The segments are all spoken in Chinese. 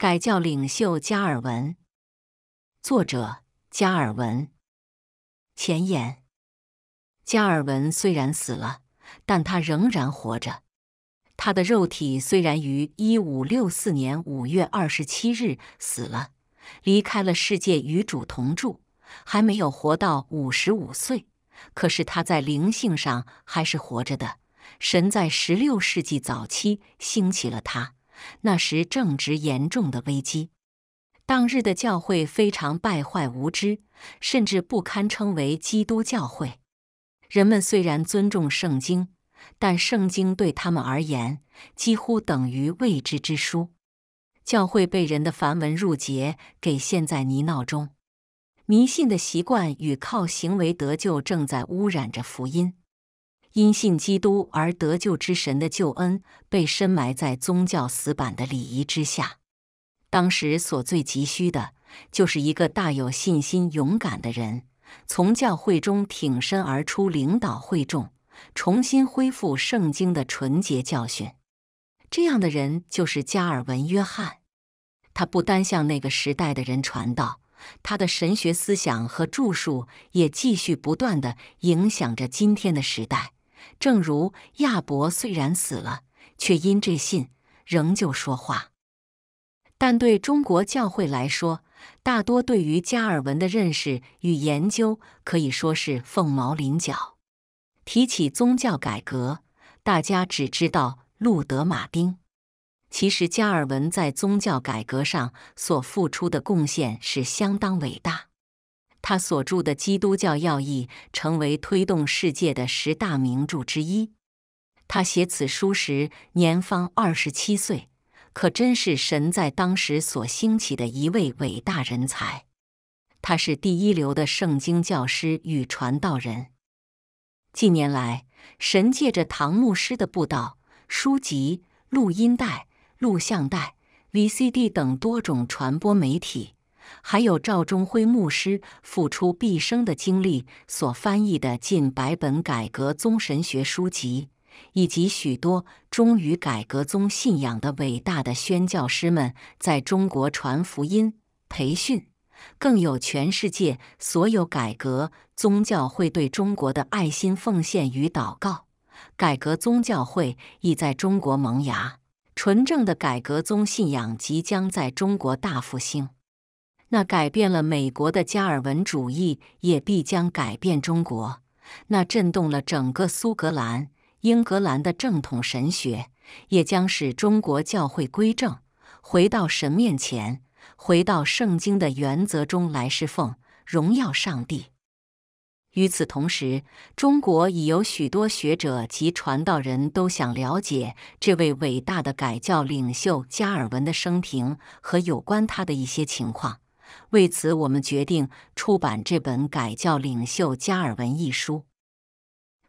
改教领袖加尔文，作者加尔文。前言：加尔文虽然死了，但他仍然活着。他的肉体虽然于一五六四年五月二十七日死了，离开了世界与主同住，还没有活到五十五岁。可是他在灵性上还是活着的。神在十六世纪早期兴起了他。那时正值严重的危机，当日的教会非常败坏无知，甚至不堪称为基督教会。人们虽然尊重圣经，但圣经对他们而言几乎等于未知之书。教会被人的繁文缛节给陷在泥淖中，迷信的习惯与靠行为得救正在污染着福音。因信基督而得救之神的救恩被深埋在宗教死板的礼仪之下。当时所最急需的就是一个大有信心、勇敢的人，从教会中挺身而出，领导会众，重新恢复圣经的纯洁教训。这样的人就是加尔文·约翰。他不单向那个时代的人传道，他的神学思想和著述也继续不断的影响着今天的时代。正如亚伯虽然死了，却因这信仍旧说话。但对中国教会来说，大多对于加尔文的认识与研究可以说是凤毛麟角。提起宗教改革，大家只知道路德、马丁。其实，加尔文在宗教改革上所付出的贡献是相当伟大。他所著的《基督教要义》成为推动世界的十大名著之一。他写此书时年方二十七岁，可真是神在当时所兴起的一位伟大人才。他是第一流的圣经教师与传道人。近年来，神借着唐牧师的布道书籍、录音带、录像带、VCD 等多种传播媒体。还有赵忠辉牧师付出毕生的精力所翻译的近百本改革宗神学书籍，以及许多忠于改革宗信仰的伟大的宣教师们在中国传福音、培训，更有全世界所有改革宗教会对中国的爱心奉献与祷告。改革宗教会已在中国萌芽，纯正的改革宗信仰即将在中国大复兴。那改变了美国的加尔文主义，也必将改变中国。那震动了整个苏格兰、英格兰的正统神学，也将使中国教会归正，回到神面前，回到圣经的原则中来侍奉，荣耀上帝。与此同时，中国已有许多学者及传道人都想了解这位伟大的改教领袖加尔文的生平和有关他的一些情况。为此，我们决定出版这本改教领袖加尔文一书。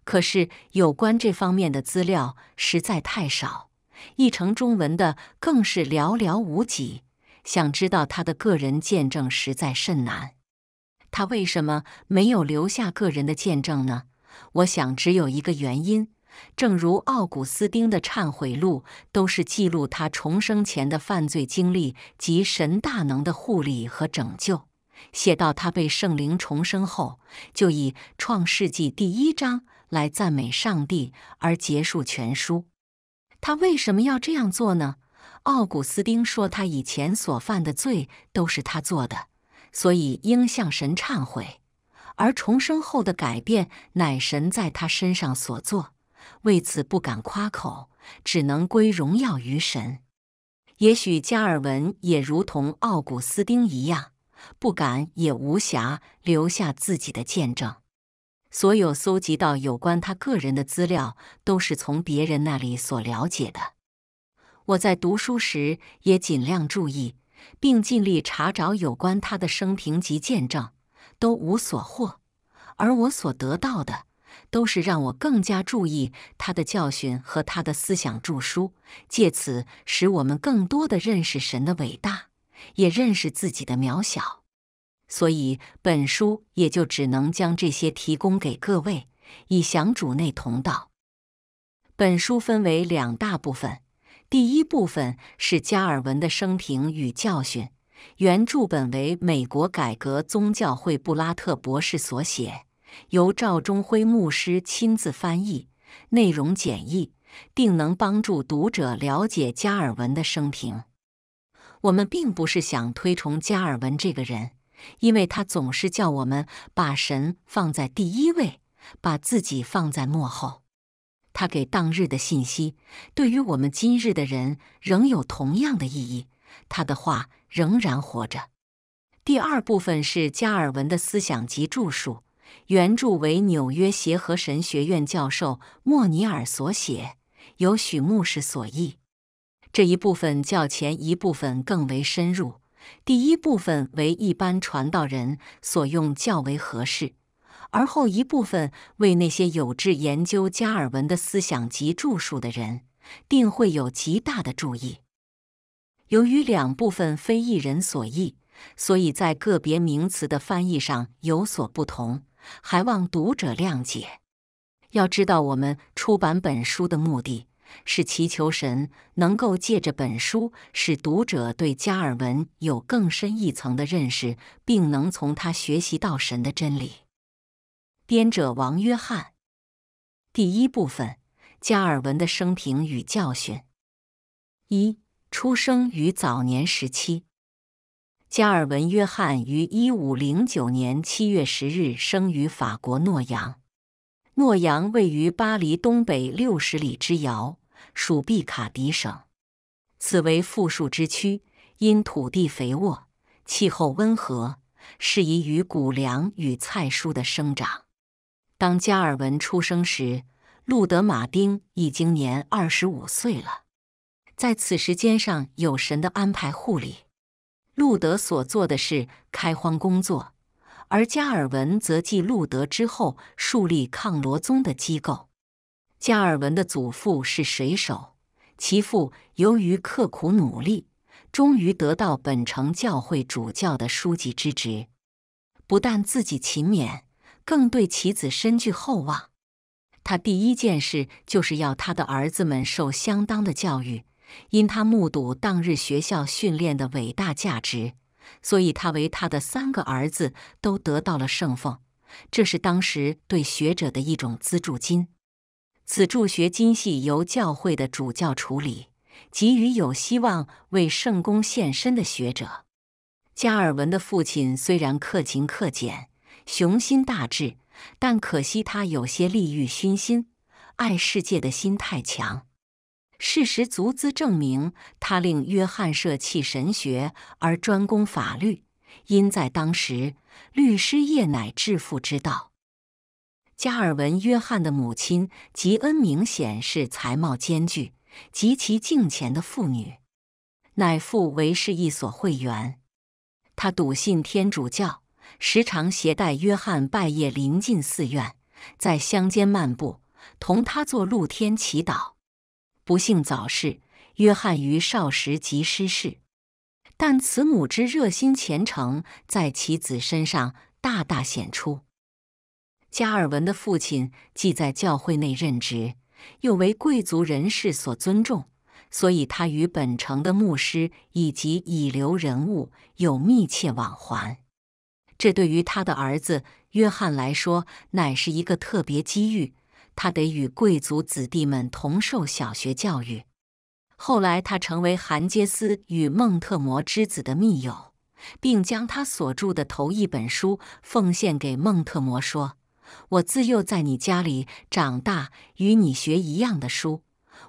可是，有关这方面的资料实在太少，译成中文的更是寥寥无几。想知道他的个人见证实在甚难。他为什么没有留下个人的见证呢？我想只有一个原因。正如奥古斯丁的《忏悔录》都是记录他重生前的犯罪经历及神大能的护理和拯救，写到他被圣灵重生后，就以《创世纪》第一章来赞美上帝而结束全书。他为什么要这样做呢？奥古斯丁说，他以前所犯的罪都是他做的，所以应向神忏悔；而重生后的改变乃神在他身上所做。为此不敢夸口，只能归荣耀于神。也许加尔文也如同奥古斯丁一样，不敢也无暇留下自己的见证。所有搜集到有关他个人的资料，都是从别人那里所了解的。我在读书时也尽量注意，并尽力查找有关他的生平及见证，都无所获。而我所得到的。都是让我更加注意他的教训和他的思想著书，借此使我们更多的认识神的伟大，也认识自己的渺小。所以本书也就只能将这些提供给各位，以享主内同道。本书分为两大部分，第一部分是加尔文的生平与教训，原著本为美国改革宗教会布拉特博士所写。由赵忠辉牧师亲自翻译，内容简易，定能帮助读者了解加尔文的生平。我们并不是想推崇加尔文这个人，因为他总是叫我们把神放在第一位，把自己放在幕后。他给当日的信息，对于我们今日的人仍有同样的意义。他的话仍然活着。第二部分是加尔文的思想及著述。原著为纽约协和神学院教授莫尼尔所写，由许牧师所译。这一部分较前一部分更为深入，第一部分为一般传道人所用较为合适，而后一部分为那些有志研究加尔文的思想及著述的人，定会有极大的注意。由于两部分非一人所译，所以在个别名词的翻译上有所不同。还望读者谅解。要知道，我们出版本书的目的是祈求神能够借着本书使读者对加尔文有更深一层的认识，并能从他学习到神的真理。编者王约翰。第一部分：加尔文的生平与教训。一、出生于早年时期。加尔文·约翰于一五零九年七月十日生于法国诺扬。诺扬位于巴黎东北六十里之遥，属毕卡迪省。此为富庶之区，因土地肥沃，气候温和，适宜于谷粮与菜蔬的生长。当加尔文出生时，路德·马丁已经年二十五岁了。在此时间上有神的安排护理。路德所做的是开荒工作，而加尔文则继路德之后树立抗罗宗的机构。加尔文的祖父是水手，其父由于刻苦努力，终于得到本城教会主教的书籍之职。不但自己勤勉，更对其子深具厚望。他第一件事就是要他的儿子们受相当的教育。因他目睹当日学校训练的伟大价值，所以他为他的三个儿子都得到了圣俸，这是当时对学者的一种资助金。此助学金系由教会的主教处理，给予有希望为圣公献身的学者。加尔文的父亲虽然克勤克俭、雄心大志，但可惜他有些利欲熏心，爱世界的心太强。事实足资证明，他令约翰舍弃神学而专攻法律，因在当时，律师业乃致富之道。加尔文约翰的母亲吉恩明显是才貌兼具、极其敬虔的妇女，乃父为是一所会员。他笃信天主教，时常携带约翰拜夜临近寺院，在乡间漫步，同他做露天祈祷。不幸早逝，约翰于少时即失势。但慈母之热心虔诚在其子身上大大显出。加尔文的父亲既在教会内任职，又为贵族人士所尊重，所以他与本城的牧师以及已留人物有密切往还。这对于他的儿子约翰来说，乃是一个特别机遇。他得与贵族子弟们同受小学教育。后来，他成为韩杰斯与孟特摩之子的密友，并将他所著的头一本书奉献给孟特摩，说：“我自幼在你家里长大，与你学一样的书。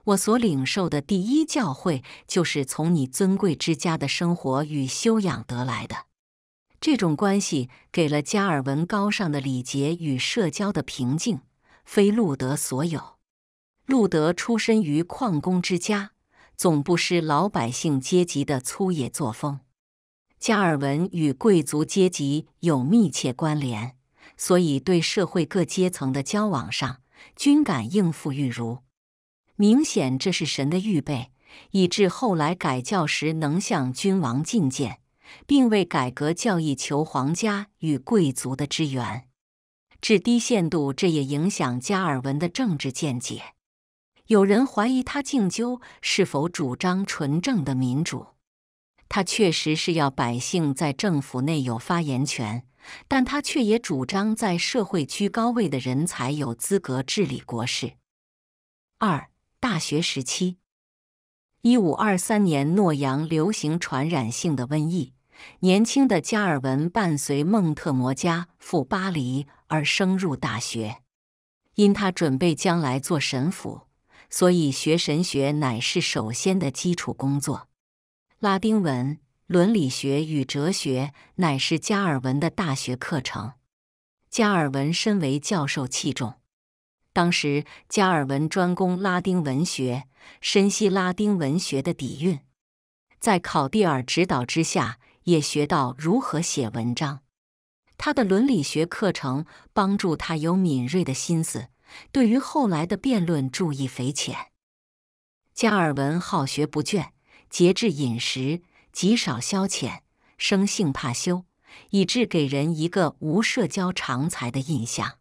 我所领受的第一教诲，就是从你尊贵之家的生活与修养得来的。”这种关系给了加尔文高尚的礼节与社交的平静。非路德所有。路德出身于矿工之家，总不失老百姓阶级的粗野作风。加尔文与贵族阶级有密切关联，所以对社会各阶层的交往上均敢应付玉如。明显这是神的预备，以致后来改教时能向君王觐见，并为改革教义求皇家与贵族的支援。至低限度，这也影响加尔文的政治见解。有人怀疑他敬究是否主张纯正的民主。他确实是要百姓在政府内有发言权，但他却也主张在社会居高位的人才有资格治理国事。二大学时期，一五二三年，诺阳流行传染性的瘟疫，年轻的加尔文伴随孟特摩家赴巴黎。而升入大学，因他准备将来做神父，所以学神学乃是首先的基础工作。拉丁文、伦理学与哲学乃是加尔文的大学课程。加尔文身为教授器重。当时加尔文专攻拉丁文学，深悉拉丁文学的底蕴，在考蒂尔指导之下，也学到如何写文章。他的伦理学课程帮助他有敏锐的心思，对于后来的辩论注意匪浅。加尔文好学不倦，节制饮食，极少消遣，生性怕羞，以致给人一个无社交常才的印象。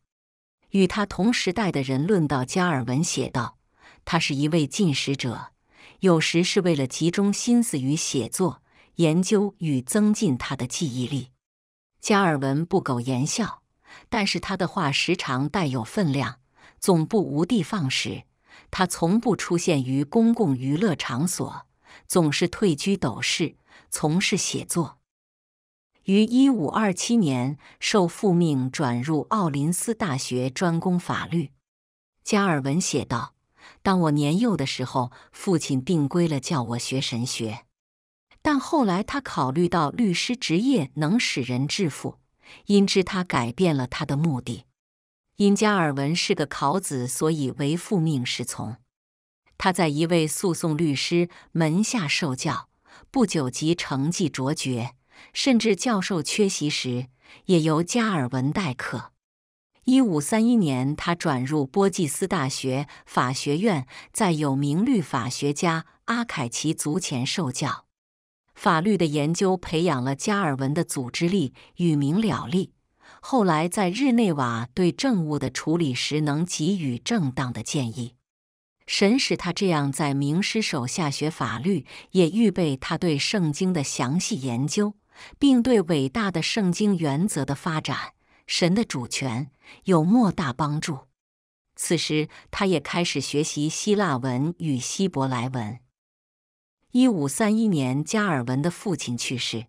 与他同时代的人论到加尔文，写道：“他是一位进食者，有时是为了集中心思于写作、研究与增进他的记忆力。”加尔文不苟言笑，但是他的话时常带有分量，总不无的放矢。他从不出现于公共娱乐场所，总是退居斗室，从事写作。于一五二七年，受父命转入奥林斯大学专攻法律。加尔文写道：“当我年幼的时候，父亲定规了叫我学神学。”但后来他考虑到律师职业能使人致富，因之他改变了他的目的。因加尔文是个考子，所以唯父命是从。他在一位诉讼律师门下受教，不久即成绩卓绝，甚至教授缺席时也由加尔文代课。一五三一年，他转入波济斯大学法学院，在有名律法学家阿凯奇族前受教。法律的研究培养了加尔文的组织力与明了力，后来在日内瓦对政务的处理时能给予正当的建议。神使他这样在名师手下学法律，也预备他对圣经的详细研究，并对伟大的圣经原则的发展、神的主权有莫大帮助。此时，他也开始学习希腊文与希伯来文。一五三一年，加尔文的父亲去世。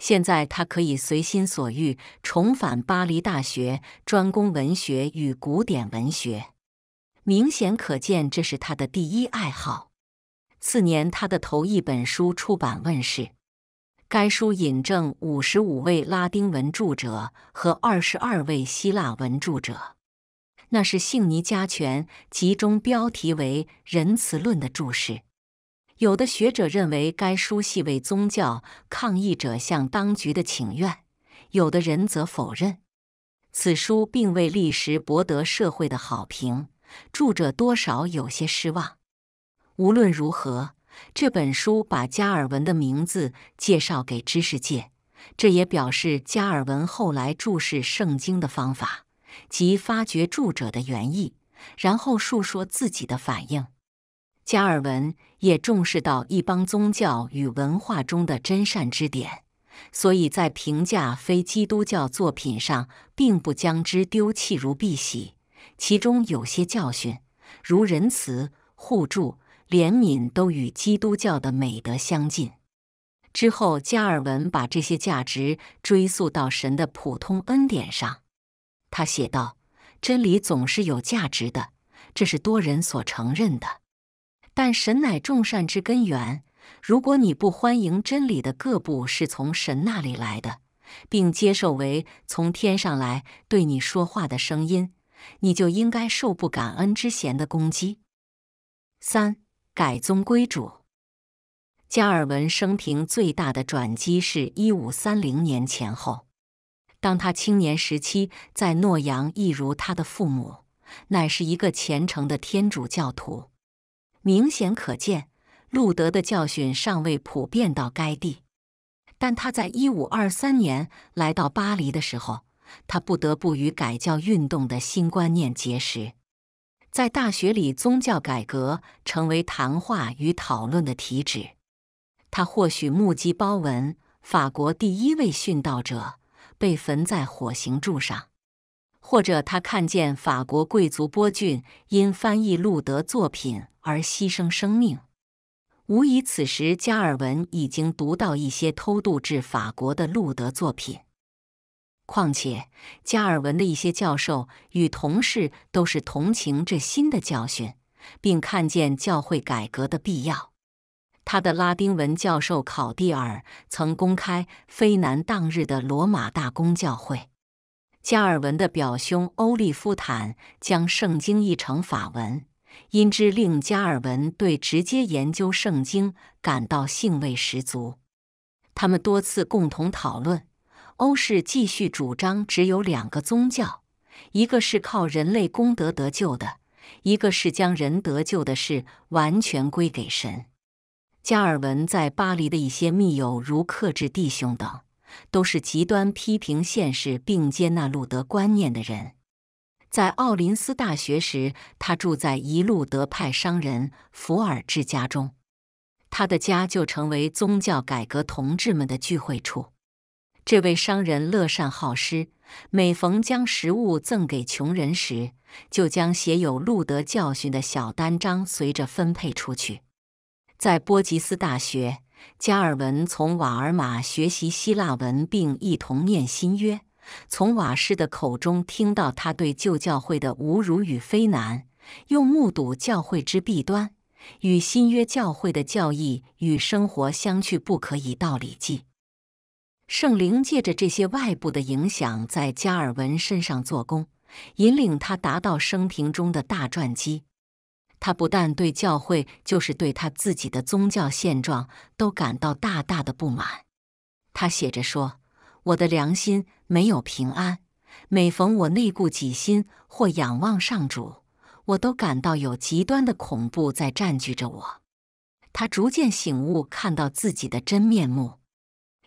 现在他可以随心所欲重返巴黎大学，专攻文学与古典文学。明显可见，这是他的第一爱好。次年，他的头一本书出版问世。该书引证五十五位拉丁文著者和二十二位希腊文著者，那是杏尼加权集中标题为《仁慈论》的注释。有的学者认为该书系为宗教抗议者向当局的请愿，有的人则否认此书并未立时博得社会的好评，著者多少有些失望。无论如何，这本书把加尔文的名字介绍给知识界，这也表示加尔文后来注释圣经的方法，即发掘著者的原意，然后述说自己的反应。加尔文。也重视到一帮宗教与文化中的真善之点，所以在评价非基督教作品上，并不将之丢弃如碧屣。其中有些教训，如仁慈、互助、怜悯，都与基督教的美德相近。之后，加尔文把这些价值追溯到神的普通恩典上。他写道：“真理总是有价值的，这是多人所承认的。”但神乃众善之根源。如果你不欢迎真理的各部是从神那里来的，并接受为从天上来对你说话的声音，你就应该受不感恩之嫌的攻击。三改宗归主。加尔文生平最大的转机是一五三零年前后，当他青年时期在诺阳，一如他的父母，乃是一个虔诚的天主教徒。明显可见，路德的教训尚未普遍到该地。但他在1523年来到巴黎的时候，他不得不与改教运动的新观念结识。在大学里，宗教改革成为谈话与讨论的题旨。他或许目击包文，法国第一位殉道者，被焚在火刑柱上。或者他看见法国贵族波郡因翻译路德作品而牺牲生命，无疑此时加尔文已经读到一些偷渡至法国的路德作品。况且加尔文的一些教授与同事都是同情这新的教训，并看见教会改革的必要。他的拉丁文教授考蒂尔曾公开非难当日的罗马大公教会。加尔文的表兄欧利夫坦将圣经译成法文，因之令加尔文对直接研究圣经感到兴味十足。他们多次共同讨论。欧氏继续主张只有两个宗教，一个是靠人类功德得救的，一个是将人得救的事完全归给神。加尔文在巴黎的一些密友，如克制弟兄等。都是极端批评现实并接纳路德观念的人。在奥林斯大学时，他住在一路德派商人福尔治家中，他的家就成为宗教改革同志们的聚会处。这位商人乐善好施，每逢将食物赠给穷人时，就将写有路德教训的小单张随着分配出去。在波吉斯大学。加尔文从瓦尔玛学习希腊文，并一同念新约。从瓦师的口中听到他对旧教会的侮辱与非难，又目睹教会之弊端，与新约教会的教义与生活相去不可以道理计。圣灵借着这些外部的影响，在加尔文身上做工，引领他达到生平中的大转机。他不但对教会，就是对他自己的宗教现状，都感到大大的不满。他写着说：“我的良心没有平安，每逢我内顾己心或仰望上主，我都感到有极端的恐怖在占据着我。”他逐渐醒悟，看到自己的真面目，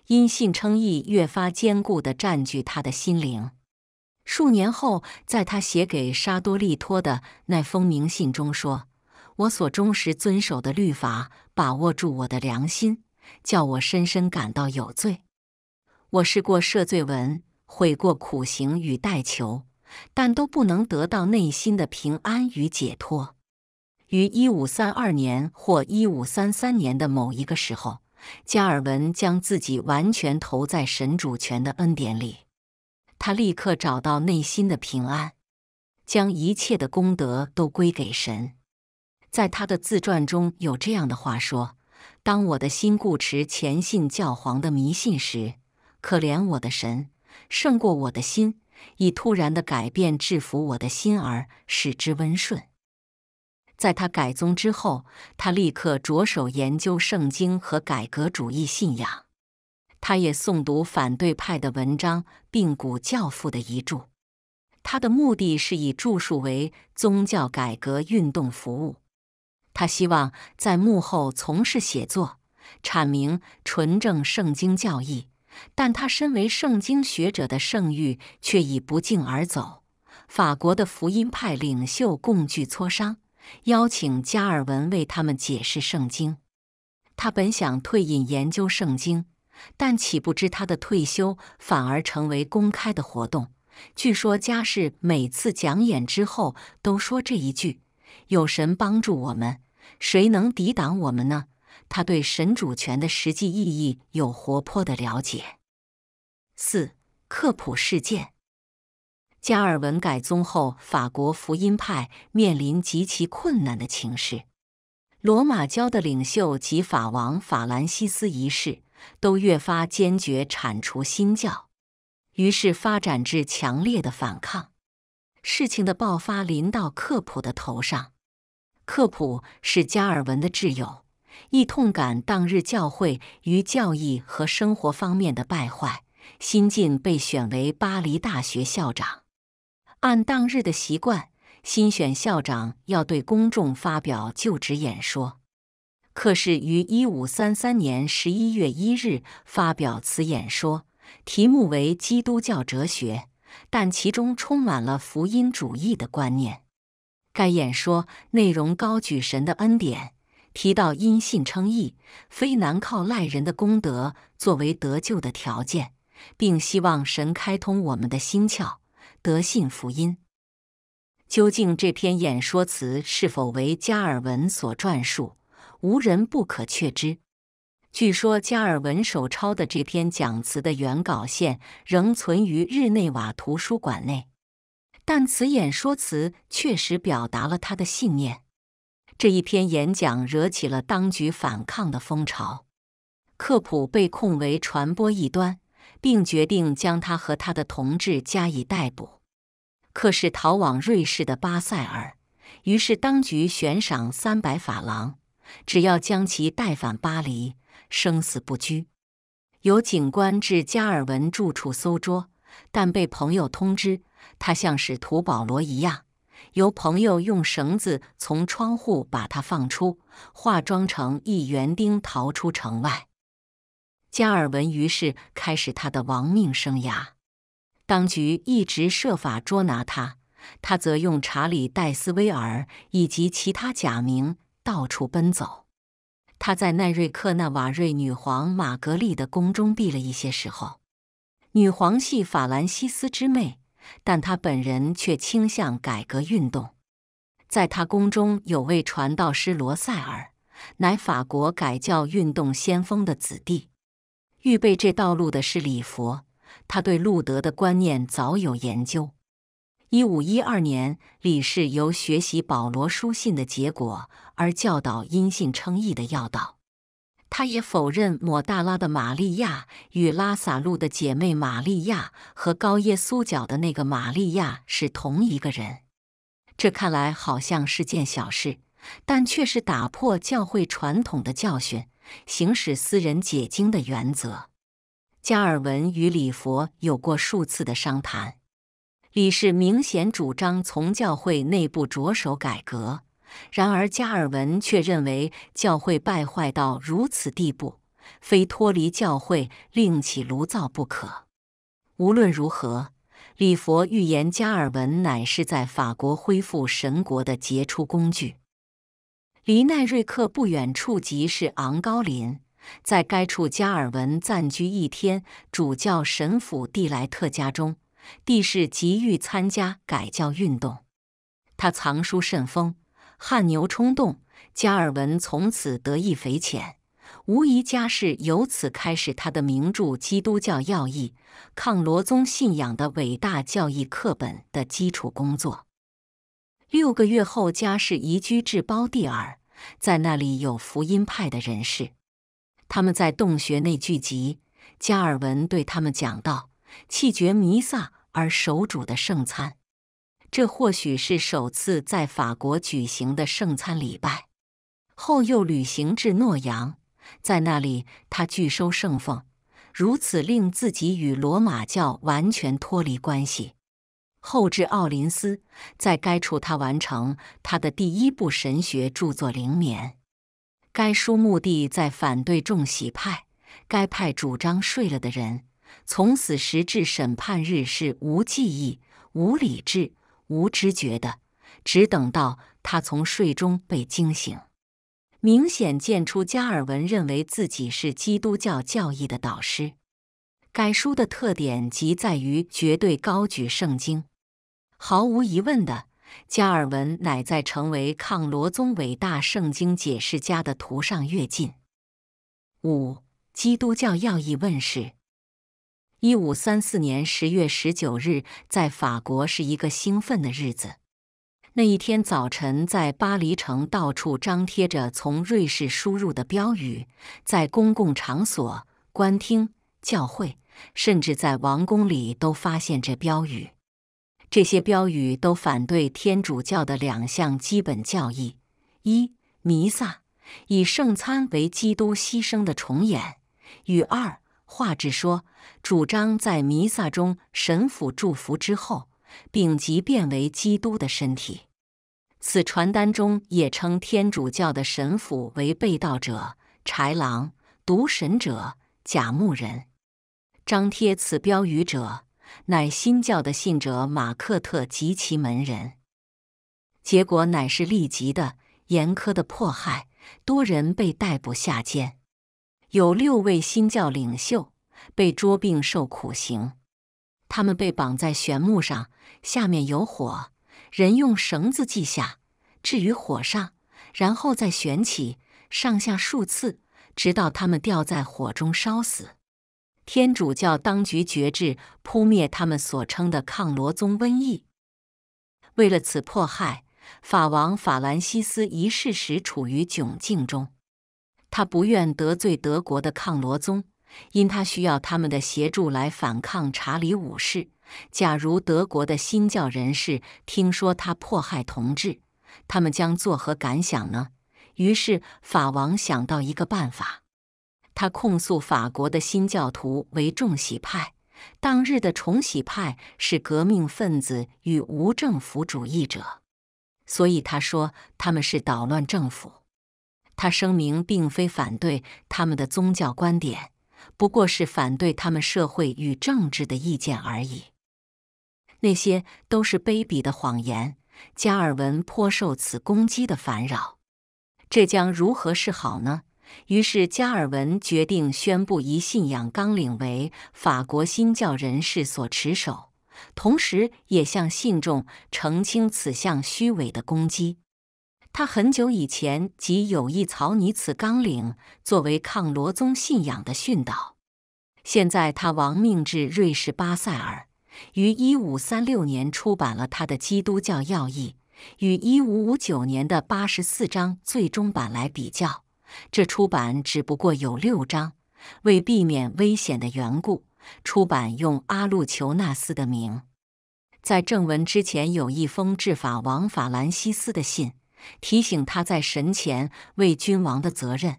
因信称义越发坚固的占据他的心灵。数年后，在他写给沙多利托的那封明信中说：“我所忠实遵守的律法，把握住我的良心，叫我深深感到有罪。我试过赦罪文、悔过苦行与代求，但都不能得到内心的平安与解脱。”于一五三二年或一五三三年的某一个时候，加尔文将自己完全投在神主权的恩典里。他立刻找到内心的平安，将一切的功德都归给神。在他的自传中有这样的话说：“当我的心固持前信教皇的迷信时，可怜我的神胜过我的心，以突然的改变制服我的心，而使之温顺。”在他改宗之后，他立刻着手研究圣经和改革主义信仰。他也诵读反对派的文章，并古教父的遗著。他的目的是以著述为宗教改革运动服务。他希望在幕后从事写作，阐明纯正圣经教义。但他身为圣经学者的圣誉却已不胫而走。法国的福音派领袖共聚磋商，邀请加尔文为他们解释圣经。他本想退隐研究圣经。但岂不知他的退休反而成为公开的活动？据说家世每次讲演之后都说这一句：“有神帮助我们，谁能抵挡我们呢？”他对神主权的实际意义有活泼的了解。四、科普事件：加尔文改宗后，法国福音派面临极其困难的情势。罗马教的领袖及法王法兰西斯一世。都越发坚决铲除新教，于是发展至强烈的反抗。事情的爆发临到克普的头上。克普是加尔文的挚友，亦痛感当日教会于教义和生活方面的败坏。新晋被选为巴黎大学校长，按当日的习惯，新选校长要对公众发表就职演说。克氏于一五三三年十一月一日发表此演说，题目为《基督教哲学》，但其中充满了福音主义的观念。该演说内容高举神的恩典，提到因信称义，非难靠赖人的功德作为得救的条件，并希望神开通我们的心窍，得信福音。究竟这篇演说词是否为加尔文所撰述？无人不可确知。据说加尔文手抄的这篇讲词的原稿现仍存于日内瓦图书馆内，但此演说词确实表达了他的信念。这一篇演讲惹起了当局反抗的风潮，克普被控为传播异端，并决定将他和他的同志加以逮捕。克氏逃往瑞士的巴塞尔，于是当局悬赏三百法郎。只要将其带返巴黎，生死不拘。有警官至加尔文住处搜捉，但被朋友通知，他像使徒保罗一样，由朋友用绳子从窗户把他放出，化妆成一园丁逃出城外。加尔文于是开始他的亡命生涯。当局一直设法捉拿他，他则用查理·戴斯威尔以及其他假名。到处奔走，他在奈瑞克纳瓦瑞女皇玛格丽的宫中避了一些时候。女皇系法兰西斯之妹，但她本人却倾向改革运动。在他宫中有位传道师罗塞尔，乃法国改教运动先锋的子弟。预备这道路的是礼佛，他对路德的观念早有研究。一五一二年，李氏由学习保罗书信的结果而教导因信称义的要道。他也否认抹大拉的玛利亚与拉萨路的姐妹玛利亚和高耶稣脚的那个玛利亚是同一个人。这看来好像是件小事，但却是打破教会传统的教训，行使私人解经的原则。加尔文与李佛有过数次的商谈。李氏明显主张从教会内部着手改革，然而加尔文却认为教会败坏到如此地步，非脱离教会另起炉灶不可。无论如何，李佛预言加尔文乃是在法国恢复神国的杰出工具。离奈瑞克不远处即是昂高林，在该处加尔文暂居一天，主教神府蒂莱特家中。帝氏急于参加改教运动，他藏书甚丰，汗牛充栋。加尔文从此得益匪浅，无疑家世由此开始他的名著《基督教要义》、《抗罗宗信仰》的伟大教义课本的基础工作。六个月后，家世移居至包蒂尔，在那里有福音派的人士，他们在洞穴内聚集。加尔文对他们讲道。弃绝弥撒而守主的圣餐，这或许是首次在法国举行的圣餐礼拜。后又旅行至诺阳，在那里他拒收圣奉，如此令自己与罗马教完全脱离关系。后至奥林斯，在该处他完成他的第一部神学著作《灵冕》。该书目的在反对众喜派，该派主张睡了的人。从此时至审判日是无记忆、无理智、无知觉的，只等到他从睡中被惊醒。明显见出，加尔文认为自己是基督教教义的导师。该书的特点即在于绝对高举圣经。毫无疑问的，加尔文乃在成为抗罗宗伟大圣经解释家的途上跃进。五、基督教要义问世。一五三四年十月十九日，在法国是一个兴奋的日子。那一天早晨，在巴黎城到处张贴着从瑞士输入的标语，在公共场所、官厅、教会，甚至在王宫里都发现这标语。这些标语都反对天主教的两项基本教义：一、弥撒以圣餐为基督牺牲的重演；与二。话只说，主张在弥撒中神父祝福之后，丙即变为基督的身体。此传单中也称天主教的神父为被盗者、豺狼、渎神者、假牧人。张贴此标语者，乃新教的信者马克特及其门人。结果乃是立即的、严苛的迫害，多人被逮捕下监。有六位新教领袖被捉并受苦刑，他们被绑在玄木上，下面有火，人用绳子系下，置于火上，然后再悬起，上下数次，直到他们掉在火中烧死。天主教当局决志扑灭他们所称的抗罗宗瘟疫，为了此迫害，法王法兰西斯一世时处于窘境中。他不愿得罪德国的抗罗宗，因他需要他们的协助来反抗查理五世。假如德国的新教人士听说他迫害同志，他们将作何感想呢？于是法王想到一个办法，他控诉法国的新教徒为重洗派，当日的重洗派是革命分子与无政府主义者，所以他说他们是捣乱政府。他声明，并非反对他们的宗教观点，不过是反对他们社会与政治的意见而已。那些都是卑鄙的谎言。加尔文颇受此攻击的烦扰，这将如何是好呢？于是加尔文决定宣布一信仰纲领为法国新教人士所持守，同时也向信众澄清此项虚伪的攻击。他很久以前即有意草拟此纲领，作为抗罗宗信仰的训导。现在他亡命至瑞士巴塞尔，于一五三六年出版了他的《基督教要义》，与一五五九年的八十四章最终版来比较。这出版只不过有六章，为避免危险的缘故，出版用阿路求纳斯的名。在正文之前有一封致法王法兰西斯的信。提醒他在神前为君王的责任，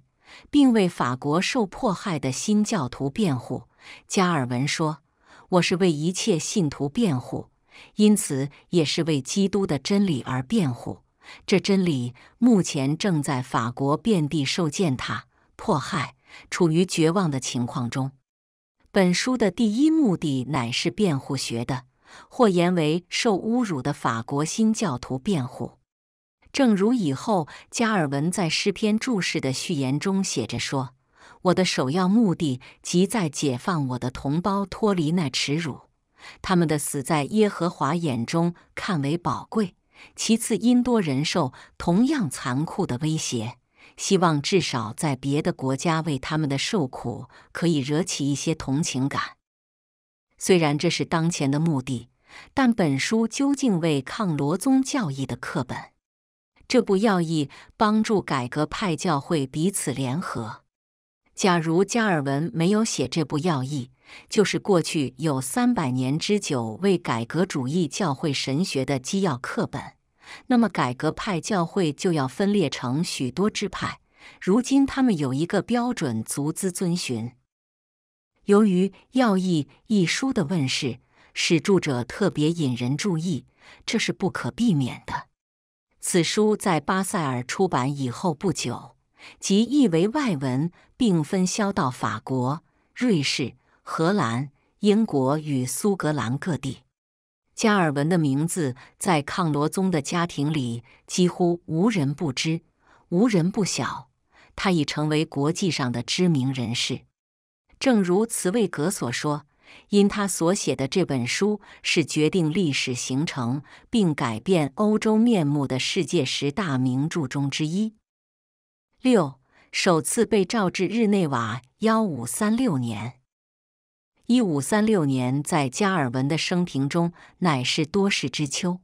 并为法国受迫害的新教徒辩护。加尔文说：“我是为一切信徒辩护，因此也是为基督的真理而辩护。这真理目前正在法国遍地受践踏、迫害，处于绝望的情况中。”本书的第一目的乃是辩护学的，或言为受侮辱的法国新教徒辩护。正如以后加尔文在诗篇注释的序言中写着说：“我的首要目的即在解放我的同胞脱离那耻辱，他们的死在耶和华眼中看为宝贵；其次因多人受同样残酷的威胁，希望至少在别的国家为他们的受苦可以惹起一些同情感。虽然这是当前的目的，但本书究竟为抗罗宗教义的课本。”这部要义帮助改革派教会彼此联合。假如加尔文没有写这部要义，就是过去有三百年之久为改革主义教会神学的基要课本，那么改革派教会就要分裂成许多支派。如今他们有一个标准足资遵循。由于《要义》一书的问世，使著者特别引人注意，这是不可避免的。此书在巴塞尔出版以后不久，即译为外文，并分销到法国、瑞士、荷兰、英国与苏格兰各地。加尔文的名字在抗罗宗的家庭里几乎无人不知，无人不晓。他已成为国际上的知名人士。正如茨威格所说。因他所写的这本书是决定历史形成并改变欧洲面目的世界十大名著中之一。六首次被召至日内瓦，幺五三六年。一五三六年在加尔文的生平中乃是多事之秋。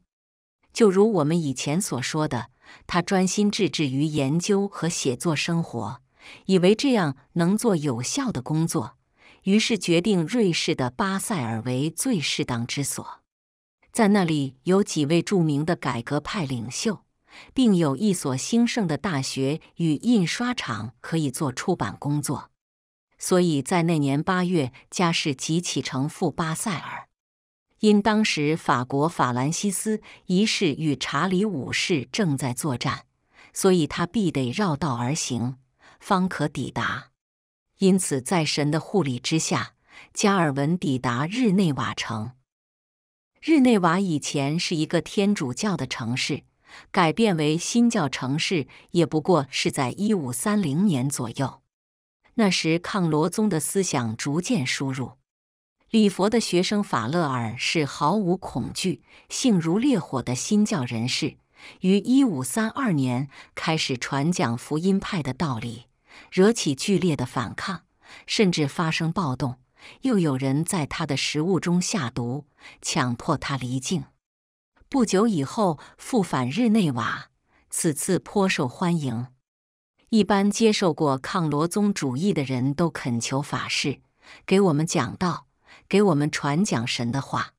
就如我们以前所说的，他专心致志于研究和写作生活，以为这样能做有效的工作。于是决定瑞士的巴塞尔为最适当之所，在那里有几位著名的改革派领袖，并有一所兴盛的大学与印刷厂可以做出版工作。所以在那年八月，加士即启程赴巴塞尔。因当时法国法兰西斯一世与查理五世正在作战，所以他必得绕道而行，方可抵达。因此，在神的护理之下，加尔文抵达日内瓦城。日内瓦以前是一个天主教的城市，改变为新教城市也不过是在1530年左右。那时，抗罗宗的思想逐渐输入。礼佛的学生法勒尔是毫无恐惧、性如烈火的新教人士，于1532年开始传讲福音派的道理。惹起剧烈的反抗，甚至发生暴动。又有人在他的食物中下毒，强迫他离境。不久以后复返日内瓦，此次颇受欢迎。一般接受过抗罗宗主义的人都恳求法师给我们讲道，给我们传讲神的话。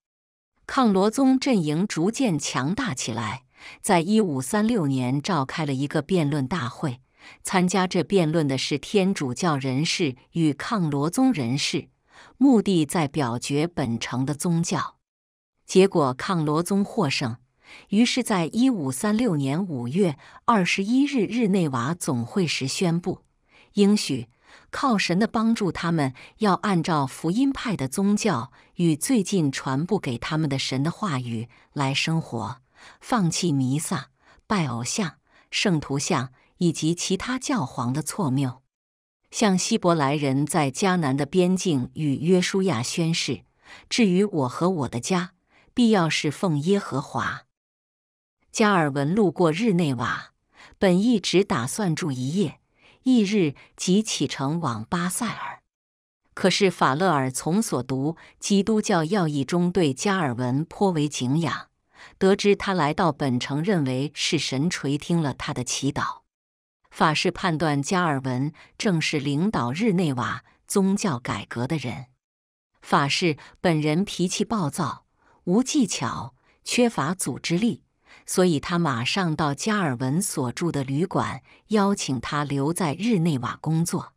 抗罗宗阵营逐渐强大起来，在一五三六年召开了一个辩论大会。参加这辩论的是天主教人士与抗罗宗人士，目的在表决本城的宗教。结果抗罗宗获胜，于是，在一五三六年五月二十一日日内瓦总会时宣布，应许靠神的帮助，他们要按照福音派的宗教与最近传布给他们的神的话语来生活，放弃弥撒、拜偶像、圣徒像。以及其他教皇的错谬，向希伯来人在迦南的边境与约书亚宣誓。至于我和我的家，必要是奉耶和华。加尔文路过日内瓦，本意只打算住一夜，翌日即启程往巴塞尔。可是法勒尔从所读《基督教要义》中对加尔文颇为敬仰，得知他来到本城，认为是神垂听了他的祈祷。法师判断加尔文正是领导日内瓦宗教改革的人。法师本人脾气暴躁，无技巧，缺乏组织力，所以他马上到加尔文所住的旅馆，邀请他留在日内瓦工作。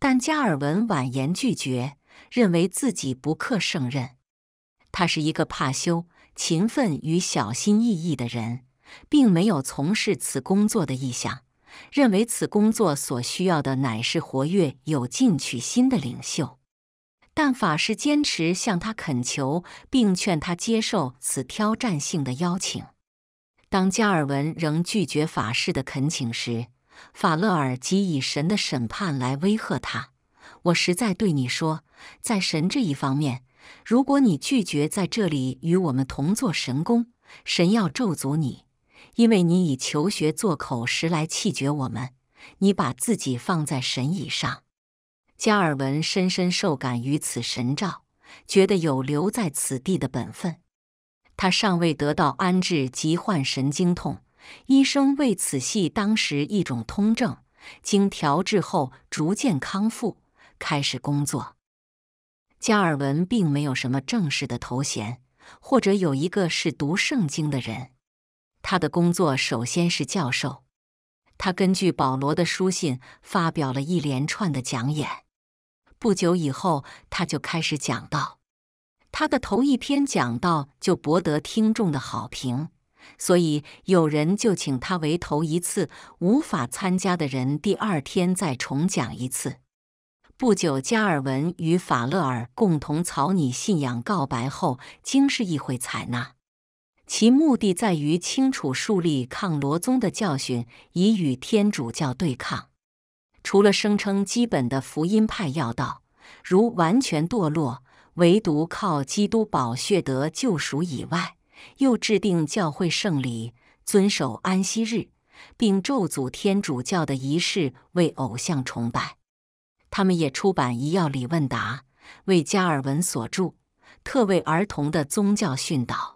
但加尔文婉言拒绝，认为自己不克胜任。他是一个怕羞、勤奋与小心翼翼的人，并没有从事此工作的意向。认为此工作所需要的乃是活跃有进取心的领袖，但法师坚持向他恳求，并劝他接受此挑战性的邀请。当加尔文仍拒绝法师的恳请时，法勒尔即以神的审判来威吓他：“我实在对你说，在神这一方面，如果你拒绝在这里与我们同做神工，神要咒诅你。”因为你以求学做口实来气绝我们，你把自己放在神以上。加尔文深深受感于此神照，觉得有留在此地的本分。他尚未得到安置，即患神经痛，医生为此系当时一种通症。经调治后，逐渐康复，开始工作。加尔文并没有什么正式的头衔，或者有一个是读圣经的人。他的工作首先是教授，他根据保罗的书信发表了一连串的讲演。不久以后，他就开始讲道。他的头一篇讲道就博得听众的好评，所以有人就请他为头一次无法参加的人第二天再重讲一次。不久，加尔文与法勒尔共同草拟信仰告白后，经世议会采纳。其目的在于清楚树立抗罗宗的教训，以与天主教对抗。除了声称基本的福音派要道，如完全堕落，唯独靠基督宝血得救赎以外，又制定教会圣礼，遵守安息日，并咒诅天主教的仪式为偶像崇拜。他们也出版《医要理问答》，为加尔文所著，特为儿童的宗教训导。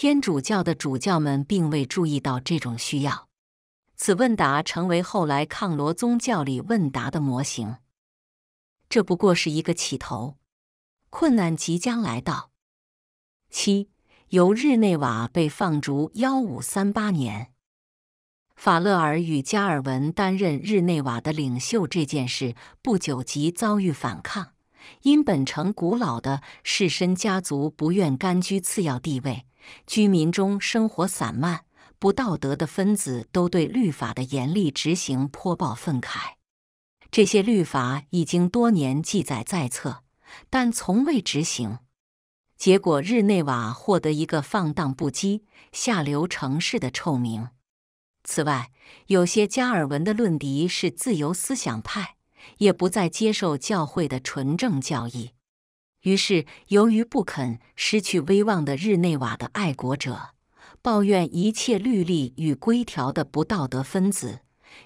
天主教的主教们并未注意到这种需要，此问答成为后来抗罗宗教里问答的模型。这不过是一个起头，困难即将来到。七，由日内瓦被放逐（幺五三八年），法勒尔与加尔文担任日内瓦的领袖这件事不久即遭遇反抗，因本城古老的士绅家族不愿甘居次要地位。居民中生活散漫、不道德的分子都对律法的严厉执行颇抱愤慨。这些律法已经多年记载在册，但从未执行。结果，日内瓦获得一个放荡不羁、下流城市的臭名。此外，有些加尔文的论敌是自由思想派，也不再接受教会的纯正教义。于是，由于不肯失去威望的日内瓦的爱国者抱怨一切律例与规条的不道德分子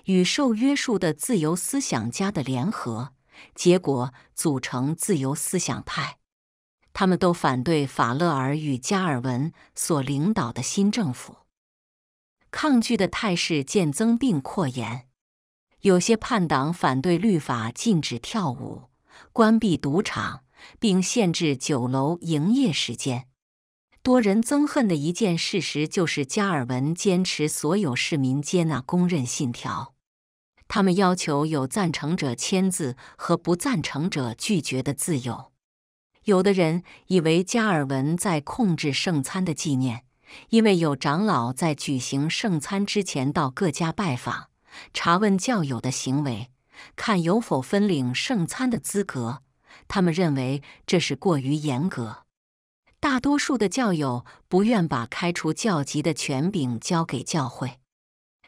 与受约束的自由思想家的联合，结果组成自由思想派。他们都反对法勒尔与加尔文所领导的新政府，抗拒的态势渐增并扩延。有些叛党反对律法禁止跳舞、关闭赌场。并限制酒楼营业时间。多人憎恨的一件事实就是，加尔文坚持所有市民接纳公认信条。他们要求有赞成者签字和不赞成者拒绝的自由。有的人以为加尔文在控制圣餐的纪念，因为有长老在举行圣餐之前到各家拜访，查问教友的行为，看有否分领圣餐的资格。他们认为这是过于严格，大多数的教友不愿把开除教籍的权柄交给教会，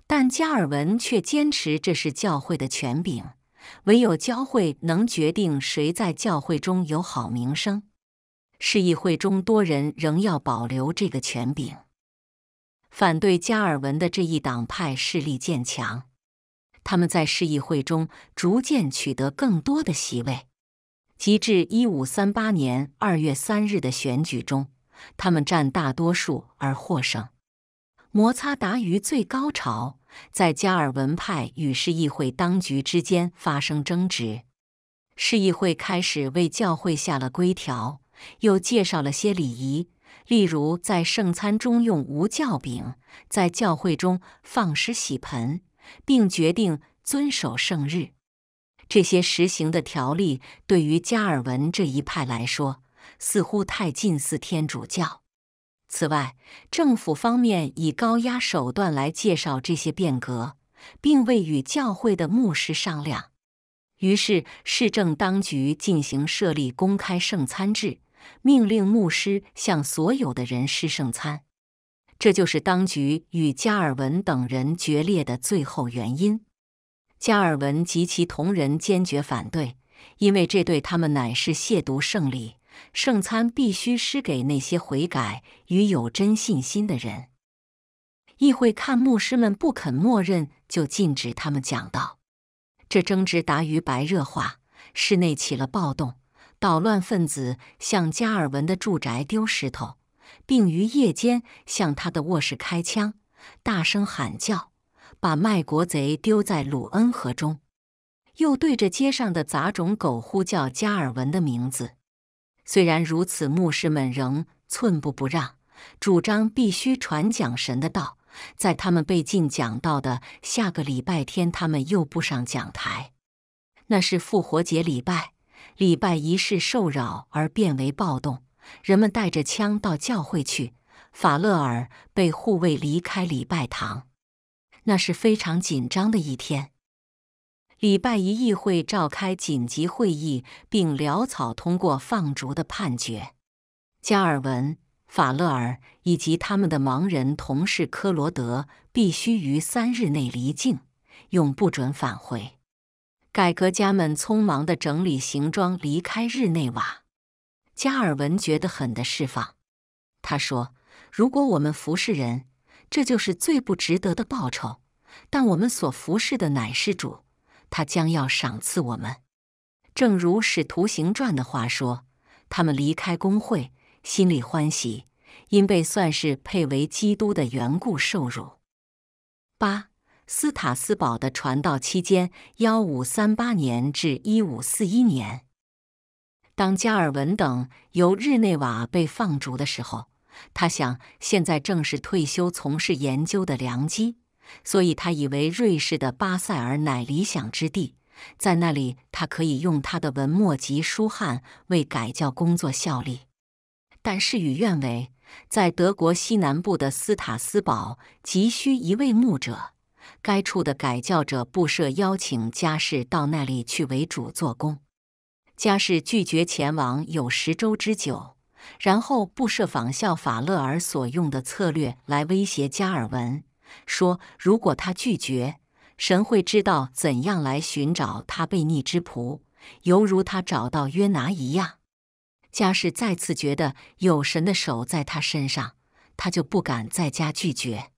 但加尔文却坚持这是教会的权柄，唯有教会能决定谁在教会中有好名声。市议会中多人仍要保留这个权柄，反对加尔文的这一党派势力渐强，他们在市议会中逐渐取得更多的席位。及至一五三八年二月三日的选举中，他们占大多数而获胜。摩擦达于最高潮，在加尔文派与市议会当局之间发生争执。市议会开始为教会下了规条，又介绍了些礼仪，例如在圣餐中用无酵饼，在教会中放施洗盆，并决定遵守圣日。这些实行的条例对于加尔文这一派来说，似乎太近似天主教。此外，政府方面以高压手段来介绍这些变革，并未与教会的牧师商量。于是，市政当局进行设立公开圣餐制，命令牧师向所有的人施圣餐。这就是当局与加尔文等人决裂的最后原因。加尔文及其同仁坚决反对，因为这对他们乃是亵渎圣礼。圣餐必须施给那些悔改与有真信心的人。议会看牧师们不肯默认，就禁止他们讲道。这争执达于白热化，室内起了暴动，捣乱分子向加尔文的住宅丢石头，并于夜间向他的卧室开枪，大声喊叫。把卖国贼丢在鲁恩河中，又对着街上的杂种狗呼叫加尔文的名字。虽然如此，牧师们仍寸步不让，主张必须传讲神的道。在他们被禁讲道的下个礼拜天，他们又步上讲台。那是复活节礼拜，礼拜仪式受扰而变为暴动，人们带着枪到教会去。法勒尔被护卫离开礼拜堂。那是非常紧张的一天。礼拜一，议会召开紧急会议，并潦草通过放逐的判决。加尔文、法勒尔以及他们的盲人同事科罗德必须于三日内离境，永不准返回。改革家们匆忙的整理行装，离开日内瓦。加尔文觉得很的释放，他说：“如果我们服侍人，”这就是最不值得的报酬，但我们所服侍的乃是主，他将要赏赐我们。正如使徒行传的话说：“他们离开工会，心里欢喜，因被算是配为基督的缘故受辱。”八斯塔斯堡的传道期间（幺五三八年至一五四一年），当加尔文等由日内瓦被放逐的时候。他想，现在正是退休从事研究的良机，所以他以为瑞士的巴塞尔乃理想之地，在那里他可以用他的文墨及书翰为改教工作效力。但事与愿违，在德国西南部的斯塔斯堡急需一位牧者，该处的改教者布设邀请家士到那里去为主做工，家士拒绝前往有十周之久。然后布设仿效法勒尔所用的策略来威胁加尔文，说如果他拒绝，神会知道怎样来寻找他悖逆之仆，犹如他找到约拿一样。加士再次觉得有神的手在他身上，他就不敢在家拒绝。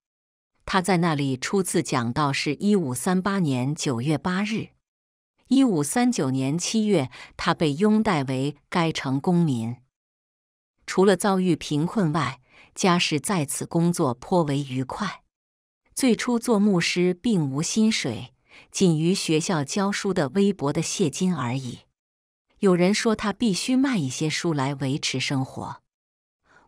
他在那里初次讲到是一五三八年九月八日。一五三九年七月，他被拥戴为该城公民。除了遭遇贫困外，家世在此工作颇为愉快。最初做牧师并无薪水，仅于学校教书的微薄的谢金而已。有人说他必须卖一些书来维持生活，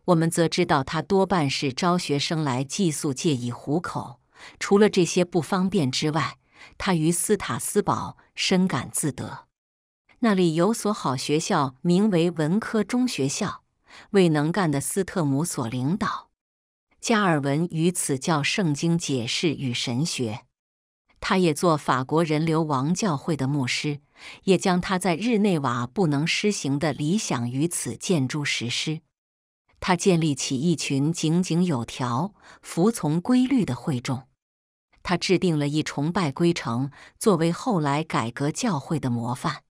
我们则知道他多半是招学生来寄宿借以糊口。除了这些不方便之外，他于斯塔斯堡深感自得。那里有所好学校，名为文科中学校。为能干的斯特姆所领导，加尔文于此教圣经解释与神学，他也做法国人流王教会的牧师，也将他在日内瓦不能施行的理想于此建筑实施。他建立起一群井井有条、服从规律的会众。他制定了一崇拜规程，作为后来改革教会的模范。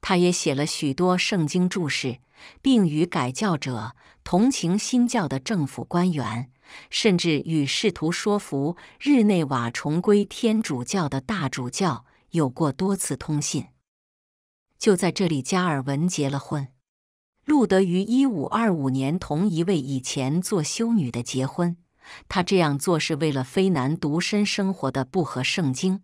他也写了许多圣经注释。并与改教者同情新教的政府官员，甚至与试图说服日内瓦重归天主教的大主教有过多次通信。就在这里，加尔文结了婚。路德于1525年同一位以前做修女的结婚。他这样做是为了非男独身生活的不合圣经，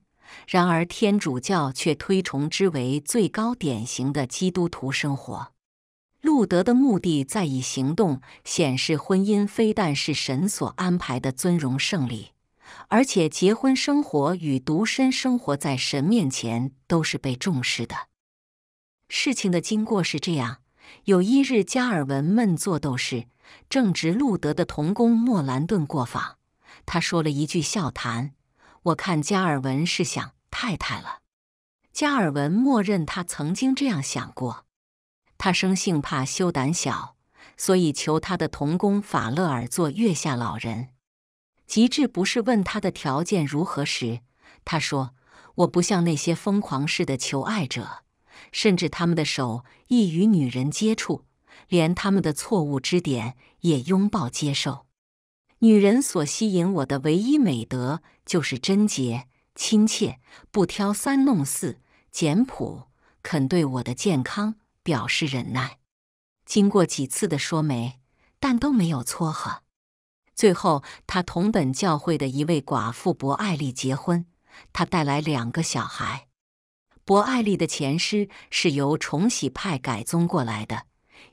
然而天主教却推崇之为最高典型的基督徒生活。路德的目的在以行动显示，婚姻非但是神所安排的尊荣胜利，而且结婚生活与独身生活在神面前都是被重视的。事情的经过是这样：有一日，加尔文闷坐斗室，正值路德的同工莫兰顿过访，他说了一句笑谈：“我看加尔文是想太太了。”加尔文默认他曾经这样想过。他生性怕羞胆小，所以求他的童工法勒尔做月下老人。极致不是问他的条件如何时，他说：“我不像那些疯狂似的求爱者，甚至他们的手亦与女人接触，连他们的错误之点也拥抱接受。女人所吸引我的唯一美德就是贞洁、亲切、不挑三弄四、简朴、肯对我的健康。”表示忍耐，经过几次的说媒，但都没有撮合。最后，他同本教会的一位寡妇博爱丽结婚，他带来两个小孩。博爱丽的前师是由重禧派改宗过来的，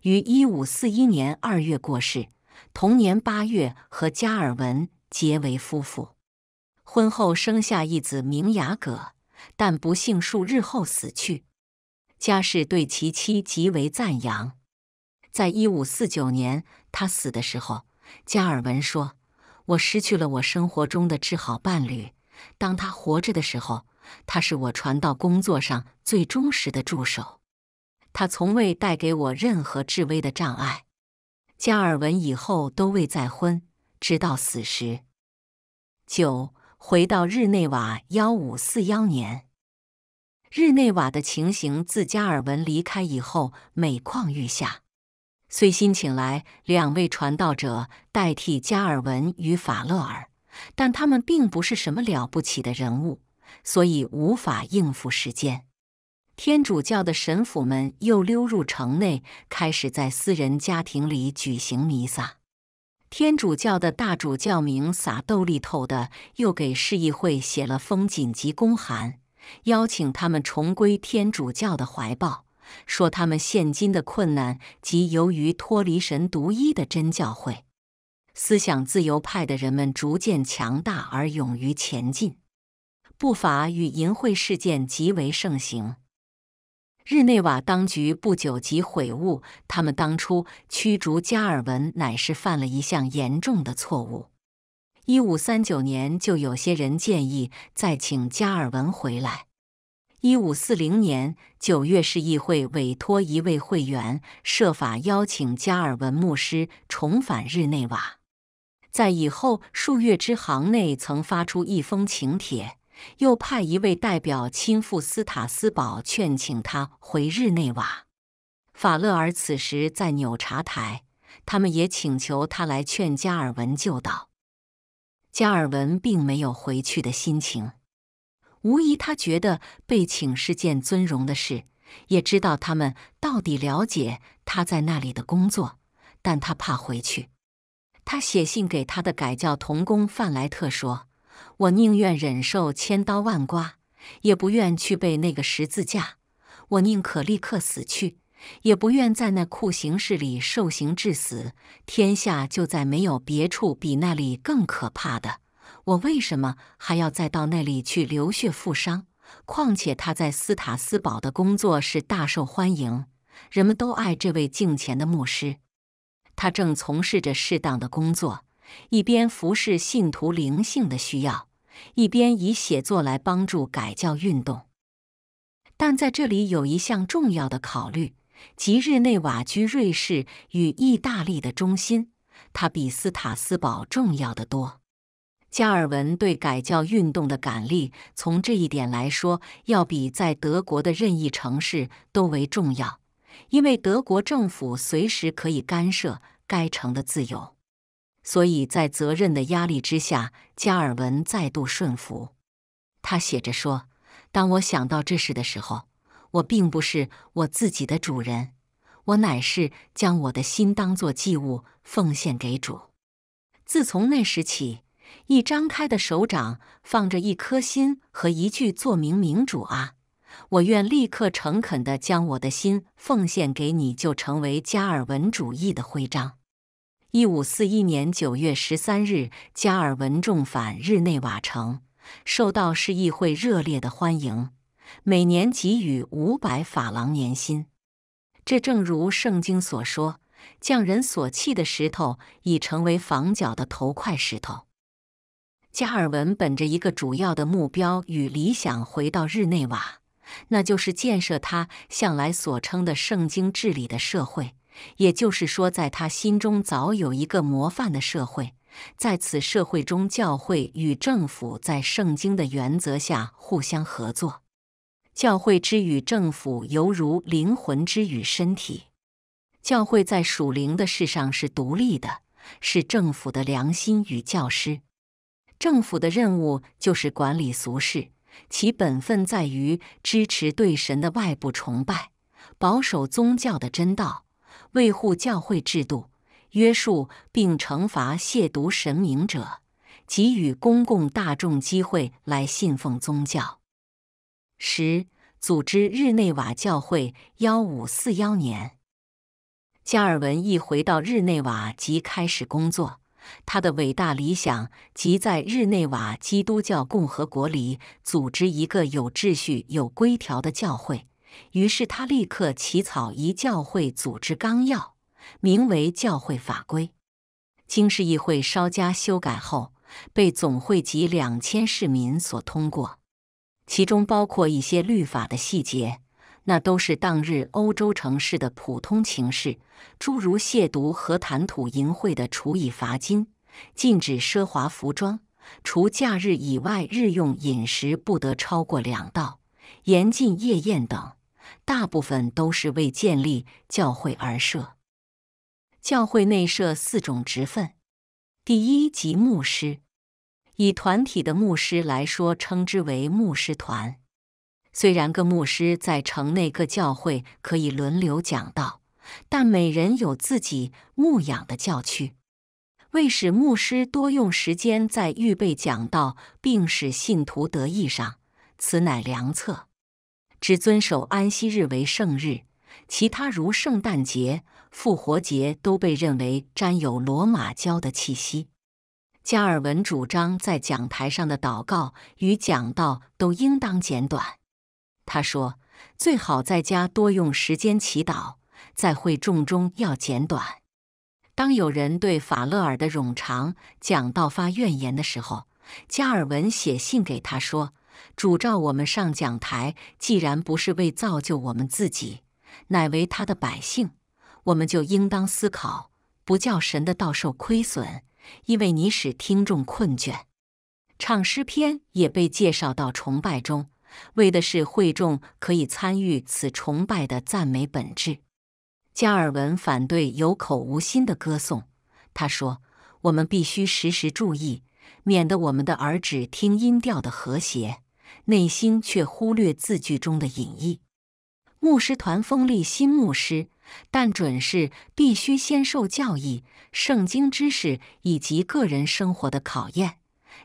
于一五四一年二月过世，同年八月和加尔文结为夫妇。婚后生下一子，名雅葛，但不幸数日后死去。加世对其妻极为赞扬。在一五四九年他死的时候，加尔文说：“我失去了我生活中的至好伴侣。当他活着的时候，他是我传道工作上最忠实的助手。他从未带给我任何至微的障碍。”加尔文以后都未再婚，直到死时。九回到日内瓦，幺五四幺年。日内瓦的情形自加尔文离开以后每况愈下，虽新请来两位传道者代替加尔文与法勒尔，但他们并不是什么了不起的人物，所以无法应付。时间，天主教的神父们又溜入城内，开始在私人家庭里举行弥撒。天主教的大主教名撒豆利透的又给市议会写了封紧急公函。邀请他们重归天主教的怀抱，说他们现今的困难即由于脱离神独一的真教会。思想自由派的人们逐渐强大而勇于前进，不法与淫秽事件极为盛行。日内瓦当局不久即悔悟，他们当初驱逐加尔文乃是犯了一项严重的错误。一五三九年，就有些人建议再请加尔文回来。一五四零年九月，市议会委托一位会员设法邀请加尔文牧师重返日内瓦。在以后数月之行内，曾发出一封请帖，又派一位代表亲赴斯塔斯堡劝请他回日内瓦。法勒尔此时在纽察台，他们也请求他来劝加尔文就岛。加尔文并没有回去的心情。无疑，他觉得被请是件尊荣的事，也知道他们到底了解他在那里的工作，但他怕回去。他写信给他的改教童工范莱特说：“我宁愿忍受千刀万剐，也不愿去背那个十字架。我宁可立刻死去。”也不愿在那酷刑室里受刑致死。天下就再没有别处比那里更可怕的。我为什么还要再到那里去流血负伤？况且他在斯塔斯堡的工作是大受欢迎，人们都爱这位敬虔的牧师。他正从事着适当的工作，一边服侍信徒灵性的需要，一边以写作来帮助改教运动。但在这里有一项重要的考虑。即日内瓦居瑞士与意大利的中心，它比斯塔斯堡重要的多。加尔文对改教运动的感力，从这一点来说，要比在德国的任意城市都为重要，因为德国政府随时可以干涉该城的自由。所以在责任的压力之下，加尔文再度顺服。他写着说：“当我想到这事的时候。”我并不是我自己的主人，我乃是将我的心当做祭物奉献给主。自从那时起，一张开的手掌放着一颗心和一句“作明明主啊”，我愿立刻诚恳的将我的心奉献给你，就成为加尔文主义的徽章。一五四一年九月十三日，加尔文重返日内瓦城，受到市议会热烈的欢迎。每年给予五百法郎年薪，这正如圣经所说：“匠人所弃的石头，已成为房角的头块石头。”加尔文本着一个主要的目标与理想回到日内瓦，那就是建设他向来所称的“圣经治理”的社会，也就是说，在他心中早有一个模范的社会，在此社会中，教会与政府在圣经的原则下互相合作。教会之与政府犹如灵魂之与身体。教会在属灵的事上是独立的，是政府的良心与教师。政府的任务就是管理俗事，其本分在于支持对神的外部崇拜，保守宗教的真道，维护教会制度，约束并惩罚亵渎神明者，给予公共大众机会来信奉宗教。十组织日内瓦教会。幺五四幺年，加尔文一回到日内瓦即开始工作。他的伟大理想即在日内瓦基督教共和国里组织一个有秩序、有规条的教会。于是他立刻起草一教会组织纲要，名为《教会法规》，经市议会稍加修改后，被总会及两千市民所通过。其中包括一些律法的细节，那都是当日欧洲城市的普通情事，诸如亵渎和谈吐淫秽的处以罚金，禁止奢华服装，除假日以外日用饮食不得超过两道，严禁夜宴等。大部分都是为建立教会而设。教会内设四种职分：第一级牧师。以团体的牧师来说，称之为牧师团。虽然各牧师在城内各教会可以轮流讲道，但每人有自己牧养的教区。为使牧师多用时间在预备讲道，并使信徒得益上，此乃良策。只遵守安息日为圣日，其他如圣诞节、复活节都被认为沾有罗马教的气息。加尔文主张在讲台上的祷告与讲道都应当简短。他说：“最好在家多用时间祈祷，在会众中要简短。”当有人对法勒尔的冗长讲道发怨言的时候，加尔文写信给他说：“主召我们上讲台，既然不是为造就我们自己，乃为他的百姓，我们就应当思考，不叫神的道受亏损。”因为你使听众困倦，唱诗篇也被介绍到崇拜中，为的是会众可以参与此崇拜的赞美本质。加尔文反对有口无心的歌颂，他说：“我们必须时时注意，免得我们的耳只听音调的和谐，内心却忽略字句中的隐意。”牧师团锋立新牧师。但准是必须先受教义、圣经知识以及个人生活的考验，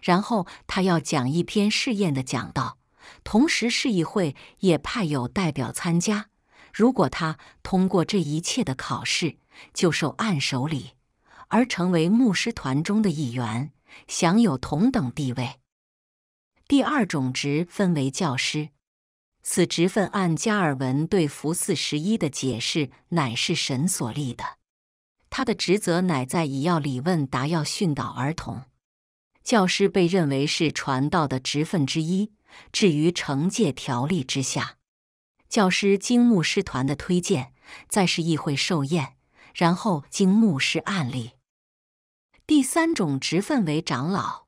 然后他要讲一篇试验的讲道，同时市议会也派有代表参加。如果他通过这一切的考试，就受按手礼，而成为牧师团中的一员，享有同等地位。第二种职分为教师。此职分按加尔文对福四十一的解释，乃是神所立的。他的职责乃在以要礼问答要训导儿童。教师被认为是传道的职分之一，置于惩戒条例之下。教师经牧师团的推荐，再是议会受验，然后经牧师按例。第三种职分为长老。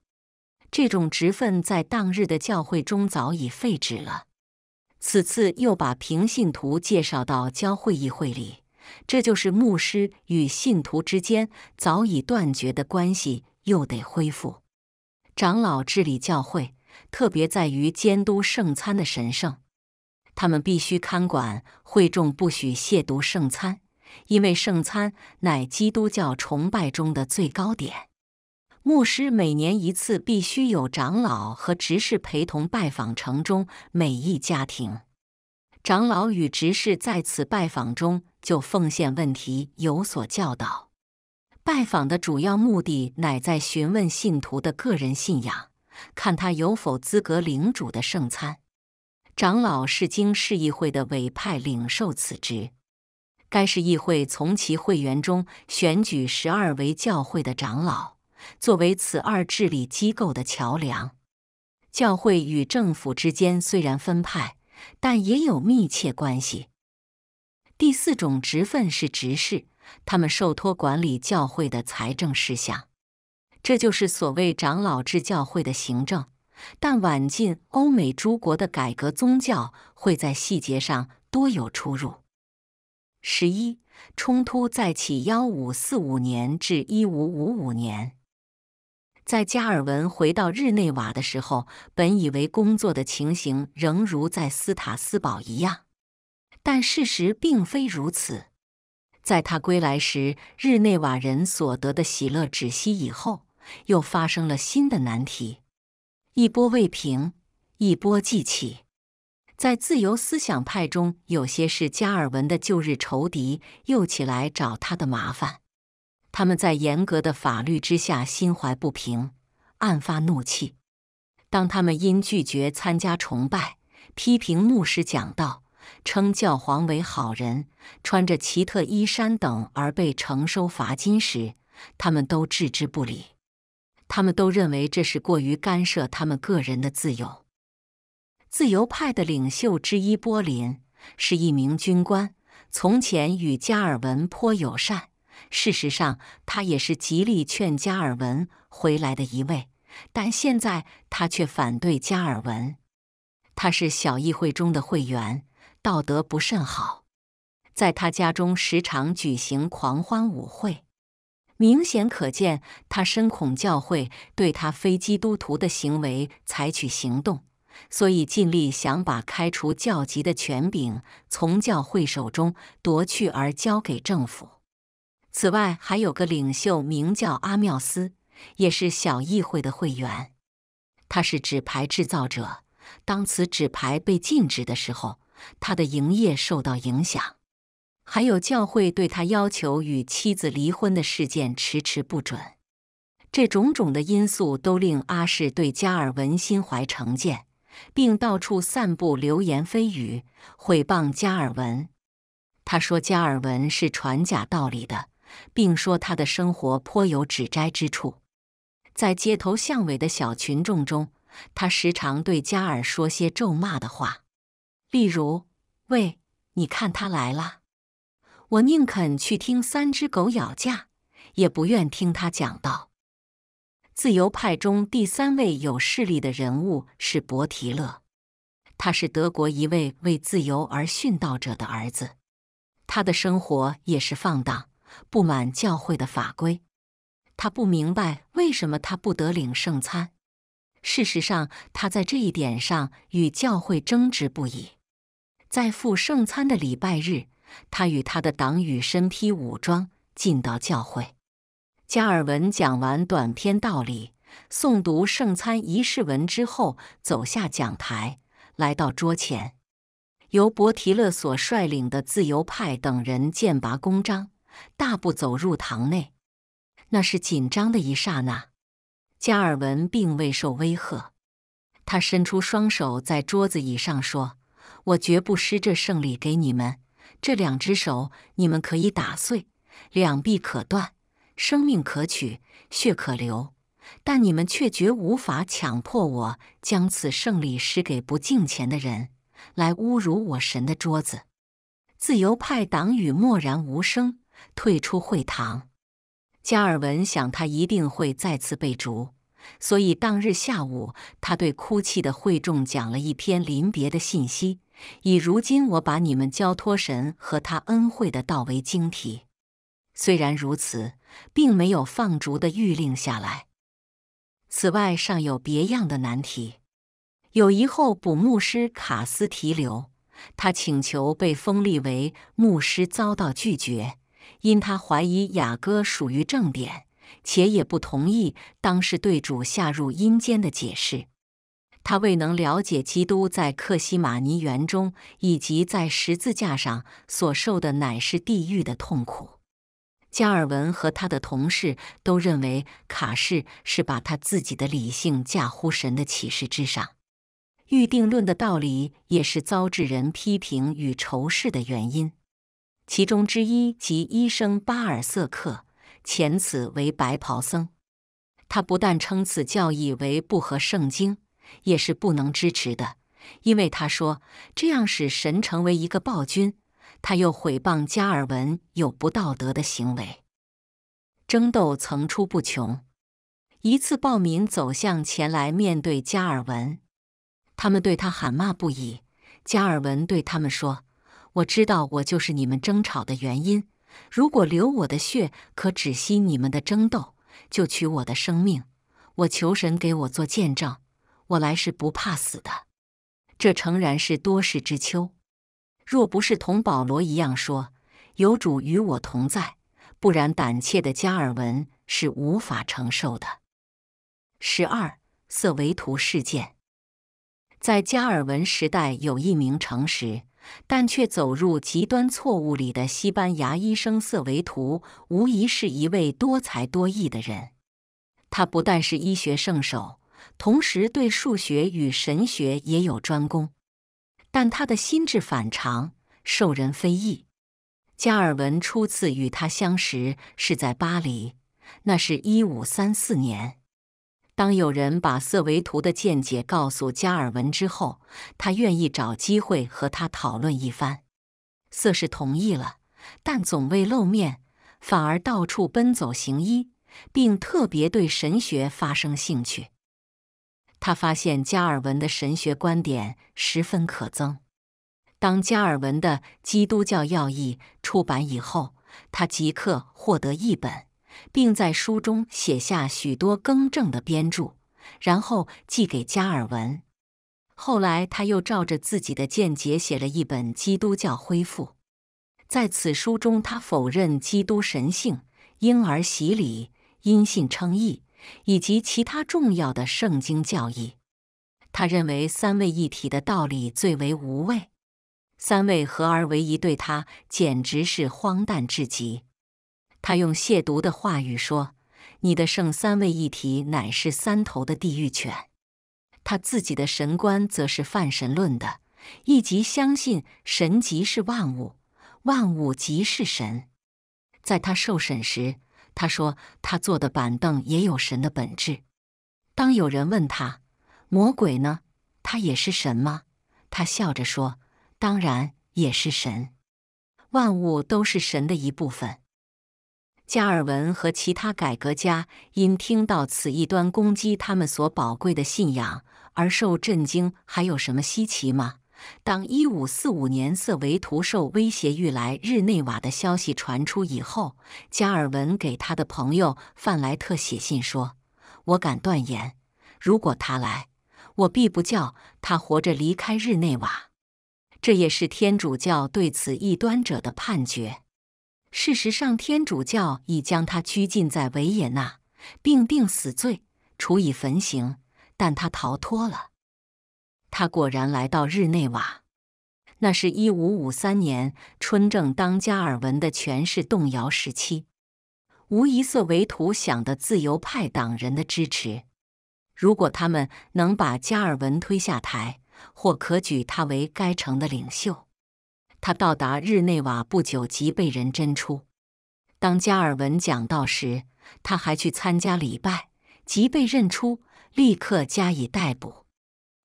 这种职分在当日的教会中早已废止了。此次又把平信徒介绍到教会议会里，这就是牧师与信徒之间早已断绝的关系又得恢复。长老治理教会，特别在于监督圣餐的神圣，他们必须看管会众不许亵渎圣餐，因为圣餐乃基督教崇拜中的最高点。牧师每年一次必须有长老和执事陪同拜访城中每一家庭，长老与执事在此拜访中就奉献问题有所教导。拜访的主要目的乃在询问信徒的个人信仰，看他有否资格领主的圣餐。长老是经市议会的委派领受此职，该市议会从其会员中选举十二为教会的长老。作为此二治理机构的桥梁，教会与政府之间虽然分派，但也有密切关系。第四种职分是执事，他们受托管理教会的财政事项，这就是所谓长老制教会的行政。但晚近欧美诸国的改革宗教会在细节上多有出入。十一冲突再起，幺五四五年至一五五五年。在加尔文回到日内瓦的时候，本以为工作的情形仍如在斯塔斯堡一样，但事实并非如此。在他归来时，日内瓦人所得的喜乐止息以后，又发生了新的难题。一波未平，一波即起。在自由思想派中，有些是加尔文的旧日仇敌，又起来找他的麻烦。他们在严格的法律之下心怀不平，暗发怒气。当他们因拒绝参加崇拜、批评牧师讲道、称教皇为好人、穿着奇特衣衫等而被征收罚金时，他们都置之不理。他们都认为这是过于干涉他们个人的自由。自由派的领袖之一波林是一名军官，从前与加尔文颇友善。事实上，他也是极力劝加尔文回来的一位，但现在他却反对加尔文。他是小议会中的会员，道德不甚好，在他家中时常举行狂欢舞会。明显可见，他深恐教会对他非基督徒的行为采取行动，所以尽力想把开除教籍的权柄从教会手中夺去，而交给政府。此外，还有个领袖名叫阿妙斯，也是小议会的会员。他是纸牌制造者，当此纸牌被禁止的时候，他的营业受到影响。还有教会对他要求与妻子离婚的事件迟迟不准。这种种的因素都令阿氏对加尔文心怀成见，并到处散布流言蜚语，毁谤加尔文。他说加尔文是传假道理的。并说他的生活颇有指摘之处。在街头巷尾的小群众中，他时常对加尔说些咒骂的话，例如：“喂，你看他来了！”我宁肯去听三只狗咬架，也不愿听他讲道。自由派中第三位有势力的人物是伯提勒，他是德国一位为自由而殉道者的儿子。他的生活也是放荡。不满教会的法规，他不明白为什么他不得领圣餐。事实上，他在这一点上与教会争执不已。在赴圣餐的礼拜日，他与他的党羽身披武装进到教会。加尔文讲完短篇道理，诵读圣餐仪式文之后，走下讲台，来到桌前，由伯提勒所率领的自由派等人剑拔弓张，大步走入堂内，那是紧张的一刹那。加尔文并未受威吓，他伸出双手在桌子椅上说：“我绝不施这胜利给你们。这两只手，你们可以打碎；两臂可断，生命可取，血可流，但你们却绝无法强迫我将此胜利施给不敬虔的人，来侮辱我神的桌子。”自由派党羽默然无声。退出会堂，加尔文想，他一定会再次被逐，所以当日下午，他对哭泣的会众讲了一篇临别的信息，以“如今我把你们交托神和他恩惠的道”为经题。虽然如此，并没有放逐的谕令下来。此外，尚有别样的难题：有一后补牧师卡斯提留，他请求被封立为牧师，遭到拒绝。因他怀疑雅各属于正典，且也不同意当时对主下入阴间的解释，他未能了解基督在克西马尼园中以及在十字架上所受的乃是地狱的痛苦。加尔文和他的同事都认为卡士是把他自己的理性架乎神的启示之上，预定论的道理也是遭致人批评与仇视的原因。其中之一即医生巴尔瑟克，前此为白袍僧。他不但称此教义为不合圣经，也是不能支持的，因为他说这样使神成为一个暴君。他又毁谤加尔文有不道德的行为，争斗层出不穷。一次，暴民走向前来面对加尔文，他们对他喊骂不已。加尔文对他们说。我知道我就是你们争吵的原因。如果流我的血可止息你们的争斗，就取我的生命。我求神给我做见证，我来是不怕死的。这诚然是多事之秋。若不是同保罗一样说“有主与我同在”，不然胆怯的加尔文是无法承受的。十二色维图事件，在加尔文时代有一名诚实。但却走入极端错误里的西班牙医生瑟维图，无疑是一位多才多艺的人。他不但是医学圣手，同时对数学与神学也有专攻。但他的心智反常，受人非议。加尔文初次与他相识是在巴黎，那是一五三四年。当有人把瑟维图的见解告诉加尔文之后，他愿意找机会和他讨论一番。瑟是同意了，但总未露面，反而到处奔走行医，并特别对神学发生兴趣。他发现加尔文的神学观点十分可憎。当加尔文的《基督教要义》出版以后，他即刻获得一本。并在书中写下许多更正的编注，然后寄给加尔文。后来，他又照着自己的见解写了一本《基督教恢复》。在此书中，他否认基督神性、婴儿洗礼、因信称义以及其他重要的圣经教义。他认为三位一体的道理最为无畏，三位合而为一对他简直是荒诞至极。他用亵渎的话语说：“你的圣三位一体乃是三头的地狱犬。”他自己的神观则是泛神论的，即相信神即是万物，万物即是神。在他受审时，他说：“他坐的板凳也有神的本质。”当有人问他：“魔鬼呢？他也是神吗？”他笑着说：“当然也是神，万物都是神的一部分。”加尔文和其他改革家因听到此异端攻击他们所宝贵的信仰而受震惊，还有什么稀奇吗？当一五四五年瑟维图受威胁欲来日内瓦的消息传出以后，加尔文给他的朋友范莱特写信说：“我敢断言，如果他来，我必不叫他活着离开日内瓦。”这也是天主教对此异端者的判决。事实上，天主教已将他拘禁在维也纳，并定死罪，处以焚刑。但他逃脱了。他果然来到日内瓦。那是一五五三年春正当加尔文的权势动摇时期，无疑色维图想的自由派党人的支持。如果他们能把加尔文推下台，或可举他为该城的领袖。他到达日内瓦不久即被人侦出。当加尔文讲道时，他还去参加礼拜，即被认出，立刻加以逮捕。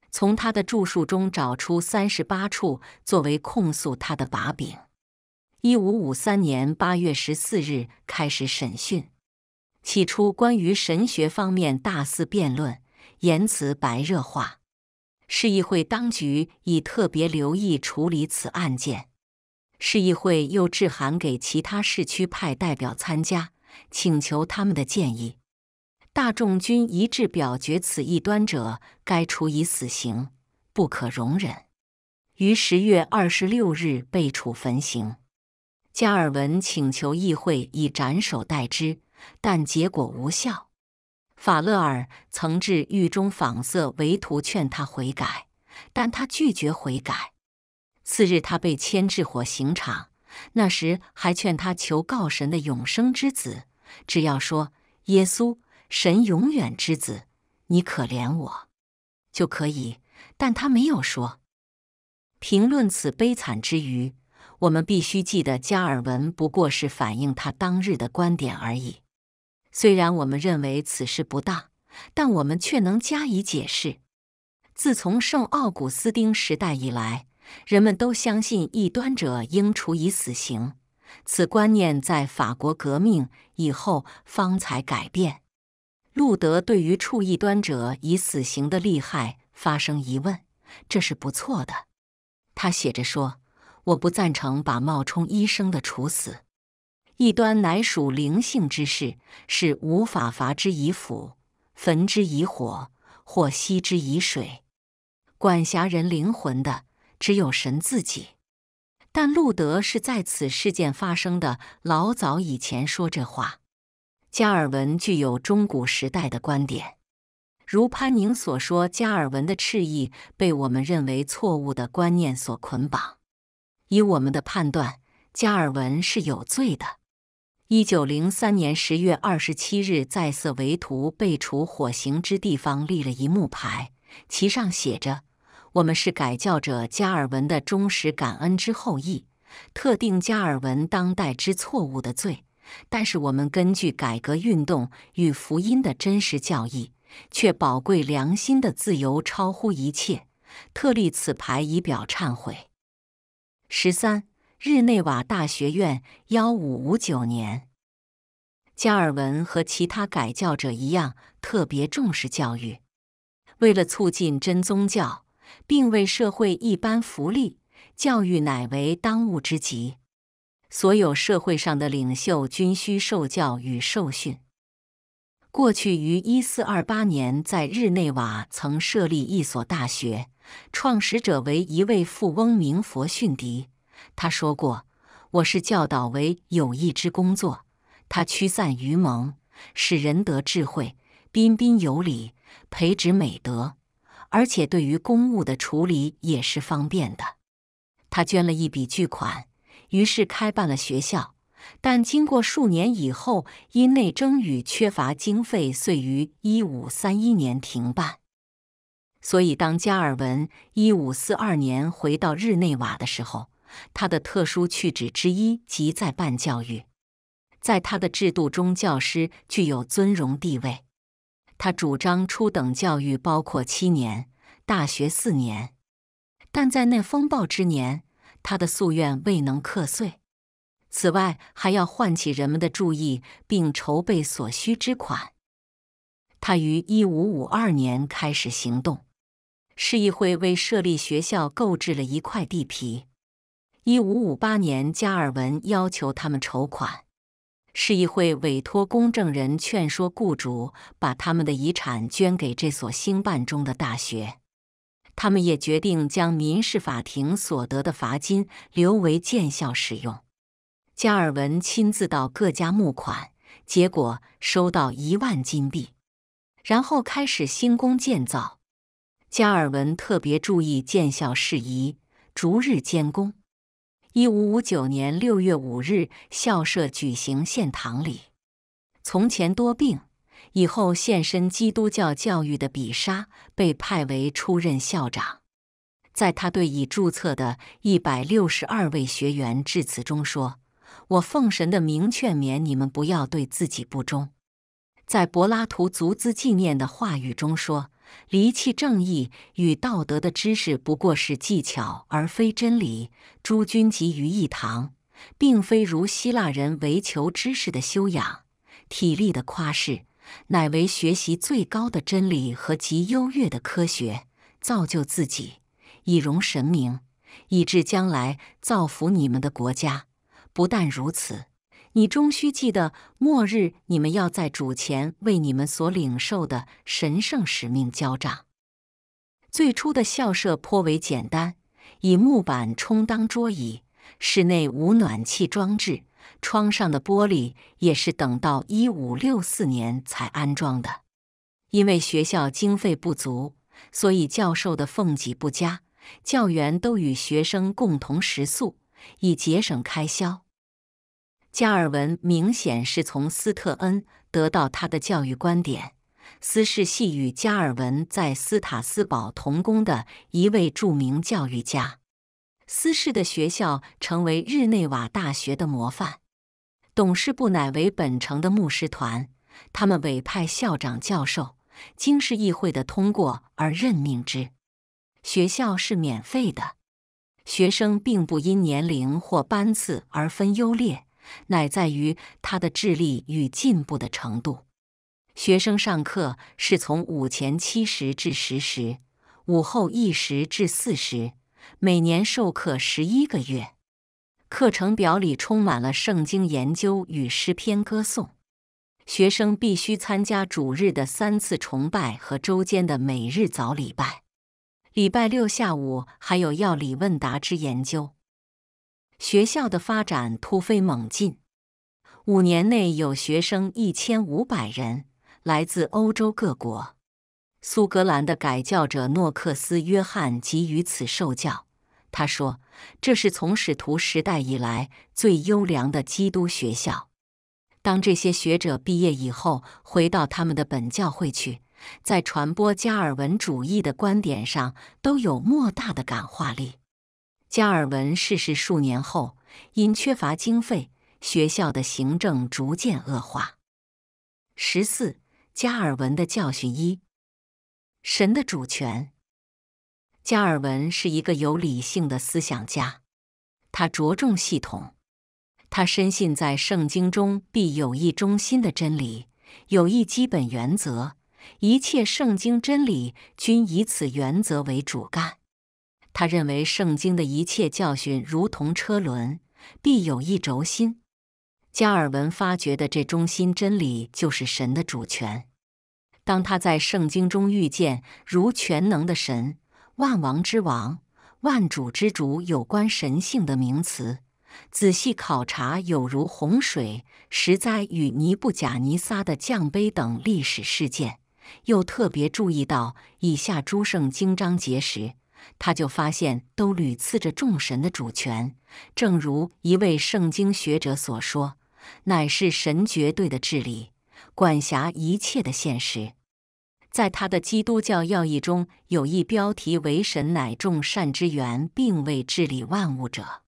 从他的著述中找出三十八处作为控诉他的把柄。一五五三年八月十四日开始审讯，起初关于神学方面大肆辩论，言辞白热化。市议会当局已特别留意处理此案件。市议会又致函给其他市区派代表参加，请求他们的建议。大众均一致表决，此异端者该处以死刑，不可容忍。于十月二十六日被处焚刑。加尔文请求议会以斩首代之，但结果无效。法勒尔曾至狱中访色为图劝他悔改，但他拒绝悔改。次日，他被牵至火刑场。那时还劝他求告神的永生之子，只要说耶稣，神永远之子，你可怜我，就可以。但他没有说。评论此悲惨之余，我们必须记得，加尔文不过是反映他当日的观点而已。虽然我们认为此事不大，但我们却能加以解释。自从圣奥古斯丁时代以来。人们都相信异端者应处以死刑，此观念在法国革命以后方才改变。路德对于处异端者以死刑的利害发生疑问，这是不错的。他写着说：“我不赞成把冒充医生的处死。异端乃属灵性之事，是无法伐之以斧、焚之以火或吸之以水，管辖人灵魂的。”只有神自己。但路德是在此事件发生的老早以前说这话。加尔文具有中古时代的观点，如潘宁所说，加尔文的赤意被我们认为错误的观念所捆绑。以我们的判断，加尔文是有罪的。一九零三年十月二十七日，在色维图被处火刑之地方立了一木牌，其上写着。我们是改教者加尔文的忠实感恩之后裔，特定加尔文当代之错误的罪，但是我们根据改革运动与福音的真实教义，却宝贵良心的自由超乎一切，特立此牌以表忏悔。十三，日内瓦大学院，幺五五九年，加尔文和其他改教者一样，特别重视教育，为了促进真宗教。并为社会一般福利，教育乃为当务之急。所有社会上的领袖均需受教与受训。过去于一四二八年在日内瓦曾设立一所大学，创始者为一位富翁名佛逊迪。他说过：“我是教导为有益之工作，他驱散愚蒙，使人德智慧、彬彬有礼，培植美德。”而且对于公务的处理也是方便的。他捐了一笔巨款，于是开办了学校。但经过数年以后，因内争与缺乏经费，遂于一五三一年停办。所以，当加尔文一五四二年回到日内瓦的时候，他的特殊去职之一即在办教育。在他的制度中，教师具有尊荣地位。他主张初等教育包括七年，大学四年，但在那风暴之年，他的夙愿未能克遂。此外，还要唤起人们的注意，并筹备所需之款。他于一五五二年开始行动，市议会为设立学校购置了一块地皮。一五五八年，加尔文要求他们筹款。市议会委托公证人劝说雇主把他们的遗产捐给这所兴办中的大学，他们也决定将民事法庭所得的罚金留为建校使用。加尔文亲自到各家募款，结果收到一万金币，然后开始兴工建造。加尔文特别注意建校事宜，逐日监工。一五五九年六月五日，校舍举行献堂礼。从前多病，以后献身基督教教育的比沙被派为出任校长。在他对已注册的一百六十二位学员致辞中说：“我奉神的名劝勉你们不要对自己不忠。”在柏拉图足资纪念的话语中说。离弃正义与道德的知识不过是技巧，而非真理。诸君集于一堂，并非如希腊人为求知识的修养、体力的夸饰，乃为学习最高的真理和极优越的科学，造就自己，以容神明，以致将来造福你们的国家。不但如此。你终须记得，末日你们要在主前为你们所领受的神圣使命交账。最初的校舍颇为简单，以木板充当桌椅，室内无暖气装置，窗上的玻璃也是等到一五六四年才安装的。因为学校经费不足，所以教授的俸给不佳，教员都与学生共同食宿，以节省开销。加尔文明显是从斯特恩得到他的教育观点。斯氏系与加尔文在斯塔斯堡同工的一位著名教育家。斯氏的学校成为日内瓦大学的模范。董事部乃为本城的牧师团，他们委派校长、教授，经市议会的通过而任命之。学校是免费的，学生并不因年龄或班次而分优劣。乃在于他的智力与进步的程度。学生上课是从午前七时至十时，午后一时至四时，每年授课十一个月。课程表里充满了圣经研究与诗篇歌颂。学生必须参加主日的三次崇拜和周间的每日早礼拜。礼拜六下午还有要理问答之研究。学校的发展突飞猛进，五年内有学生一千五百人，来自欧洲各国。苏格兰的改教者诺克斯约翰给予此受教。他说：“这是从使徒时代以来最优良的基督学校。”当这些学者毕业以后，回到他们的本教会去，在传播加尔文主义的观点上，都有莫大的感化力。加尔文逝世数年后，因缺乏经费，学校的行政逐渐恶化。十四、加尔文的教训一：神的主权。加尔文是一个有理性的思想家，他着重系统，他深信在圣经中必有一中心的真理，有一基本原则，一切圣经真理均以此原则为主干。他认为圣经的一切教训如同车轮，必有一轴心。加尔文发觉的这中心真理就是神的主权。当他在圣经中遇见如全能的神、万王之王、万主之主有关神性的名词，仔细考察有如洪水、石灾与尼布甲尼撒的降杯等历史事件，又特别注意到以下诸圣经章节时。他就发现，都屡次着众神的主权，正如一位圣经学者所说，乃是神绝对的治理，管辖一切的现实。在他的《基督教要义》中，有一标题为“神乃众善之源，并未治理万物者”。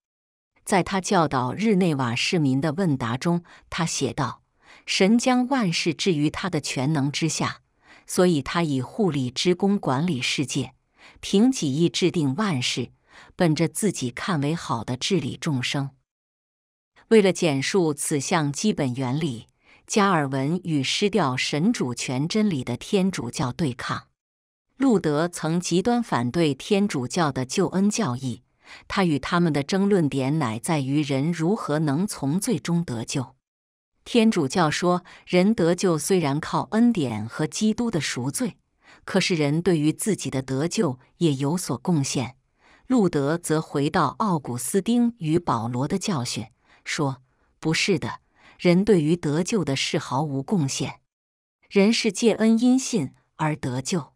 在他教导日内瓦市民的问答中，他写道：“神将万事置于他的全能之下，所以他以护理之功管理世界。”凭己意制定万事，本着自己看为好的治理众生。为了简述此项基本原理，加尔文与失掉神主权真理的天主教对抗。路德曾极端反对天主教的救恩教义，他与他们的争论点乃在于人如何能从罪中得救。天主教说，人得救虽然靠恩典和基督的赎罪。可是人对于自己的得救也有所贡献，路德则回到奥古斯丁与保罗的教训，说不是的人对于得救的事毫无贡献，人是借恩因信而得救。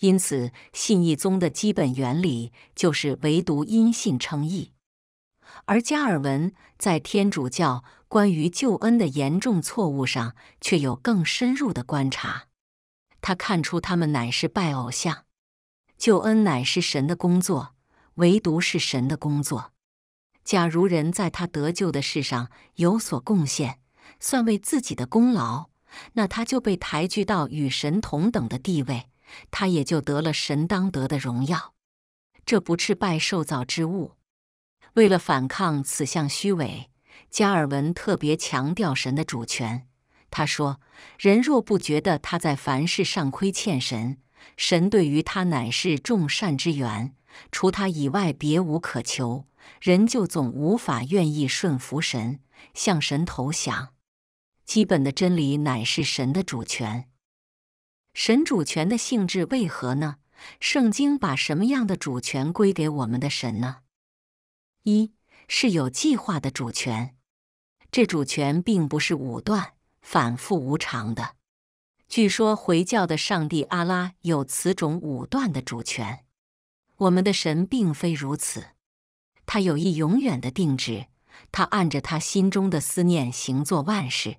因此，信义宗的基本原理就是唯独因信称义。而加尔文在天主教关于救恩的严重错误上，却有更深入的观察。他看出他们乃是拜偶像，救恩乃是神的工作，唯独是神的工作。假如人在他得救的事上有所贡献，算为自己的功劳，那他就被抬举到与神同等的地位，他也就得了神当得的荣耀。这不是拜受造之物。为了反抗此项虚伪，加尔文特别强调神的主权。他说：“人若不觉得他在凡事上亏欠神，神对于他乃是众善之源，除他以外别无可求，人就总无法愿意顺服神，向神投降。基本的真理乃是神的主权。神主权的性质为何呢？圣经把什么样的主权归给我们的神呢？一是有计划的主权，这主权并不是武断。”反复无常的。据说回教的上帝阿拉有此种武断的主权，我们的神并非如此。他有一永远的定旨，他按着他心中的思念行作万事。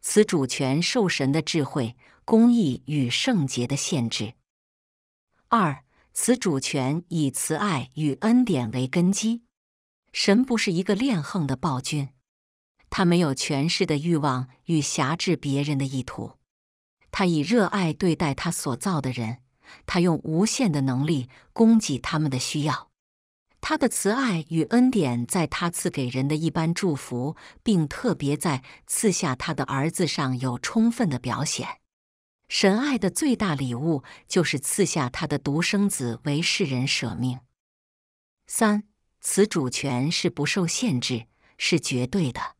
此主权受神的智慧、公义与圣洁的限制。二，此主权以慈爱与恩典为根基。神不是一个恋横的暴君。他没有权势的欲望与辖制别人的意图，他以热爱对待他所造的人，他用无限的能力供给他们的需要。他的慈爱与恩典在他赐给人的一般祝福，并特别在赐下他的儿子上有充分的表现。神爱的最大礼物就是赐下他的独生子为世人舍命。三，此主权是不受限制，是绝对的。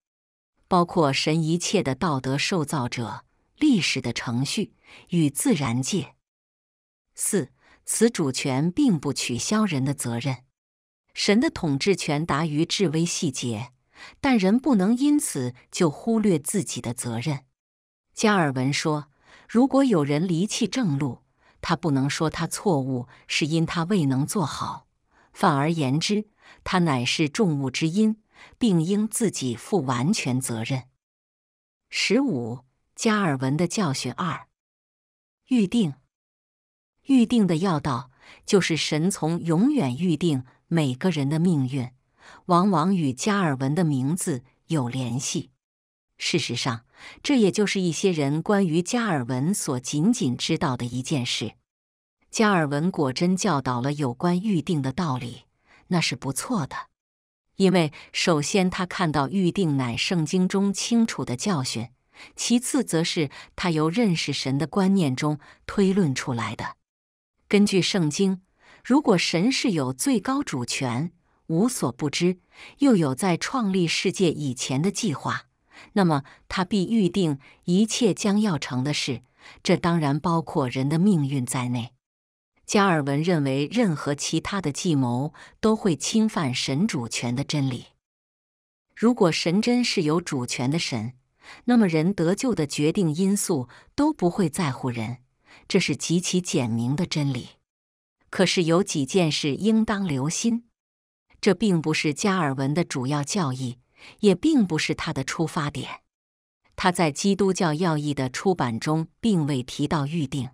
包括神一切的道德受造者、历史的程序与自然界。四，此主权并不取消人的责任。神的统治权达于至微细节，但人不能因此就忽略自己的责任。加尔文说：“如果有人离弃正路，他不能说他错误是因他未能做好，反而言之，他乃是众物之因。”并应自己负完全责任。十五，加尔文的教训二：预定。预定的要道就是神从永远预定每个人的命运，往往与加尔文的名字有联系。事实上，这也就是一些人关于加尔文所仅仅知道的一件事。加尔文果真教导了有关预定的道理，那是不错的。因为首先，他看到预定乃圣经中清楚的教训；其次，则是他由认识神的观念中推论出来的。根据圣经，如果神是有最高主权、无所不知，又有在创立世界以前的计划，那么他必预定一切将要成的事，这当然包括人的命运在内。加尔文认为，任何其他的计谋都会侵犯神主权的真理。如果神真是有主权的神，那么人得救的决定因素都不会在乎人。这是极其简明的真理。可是有几件事应当留心。这并不是加尔文的主要教义，也并不是他的出发点。他在《基督教要义》的出版中并未提到预定。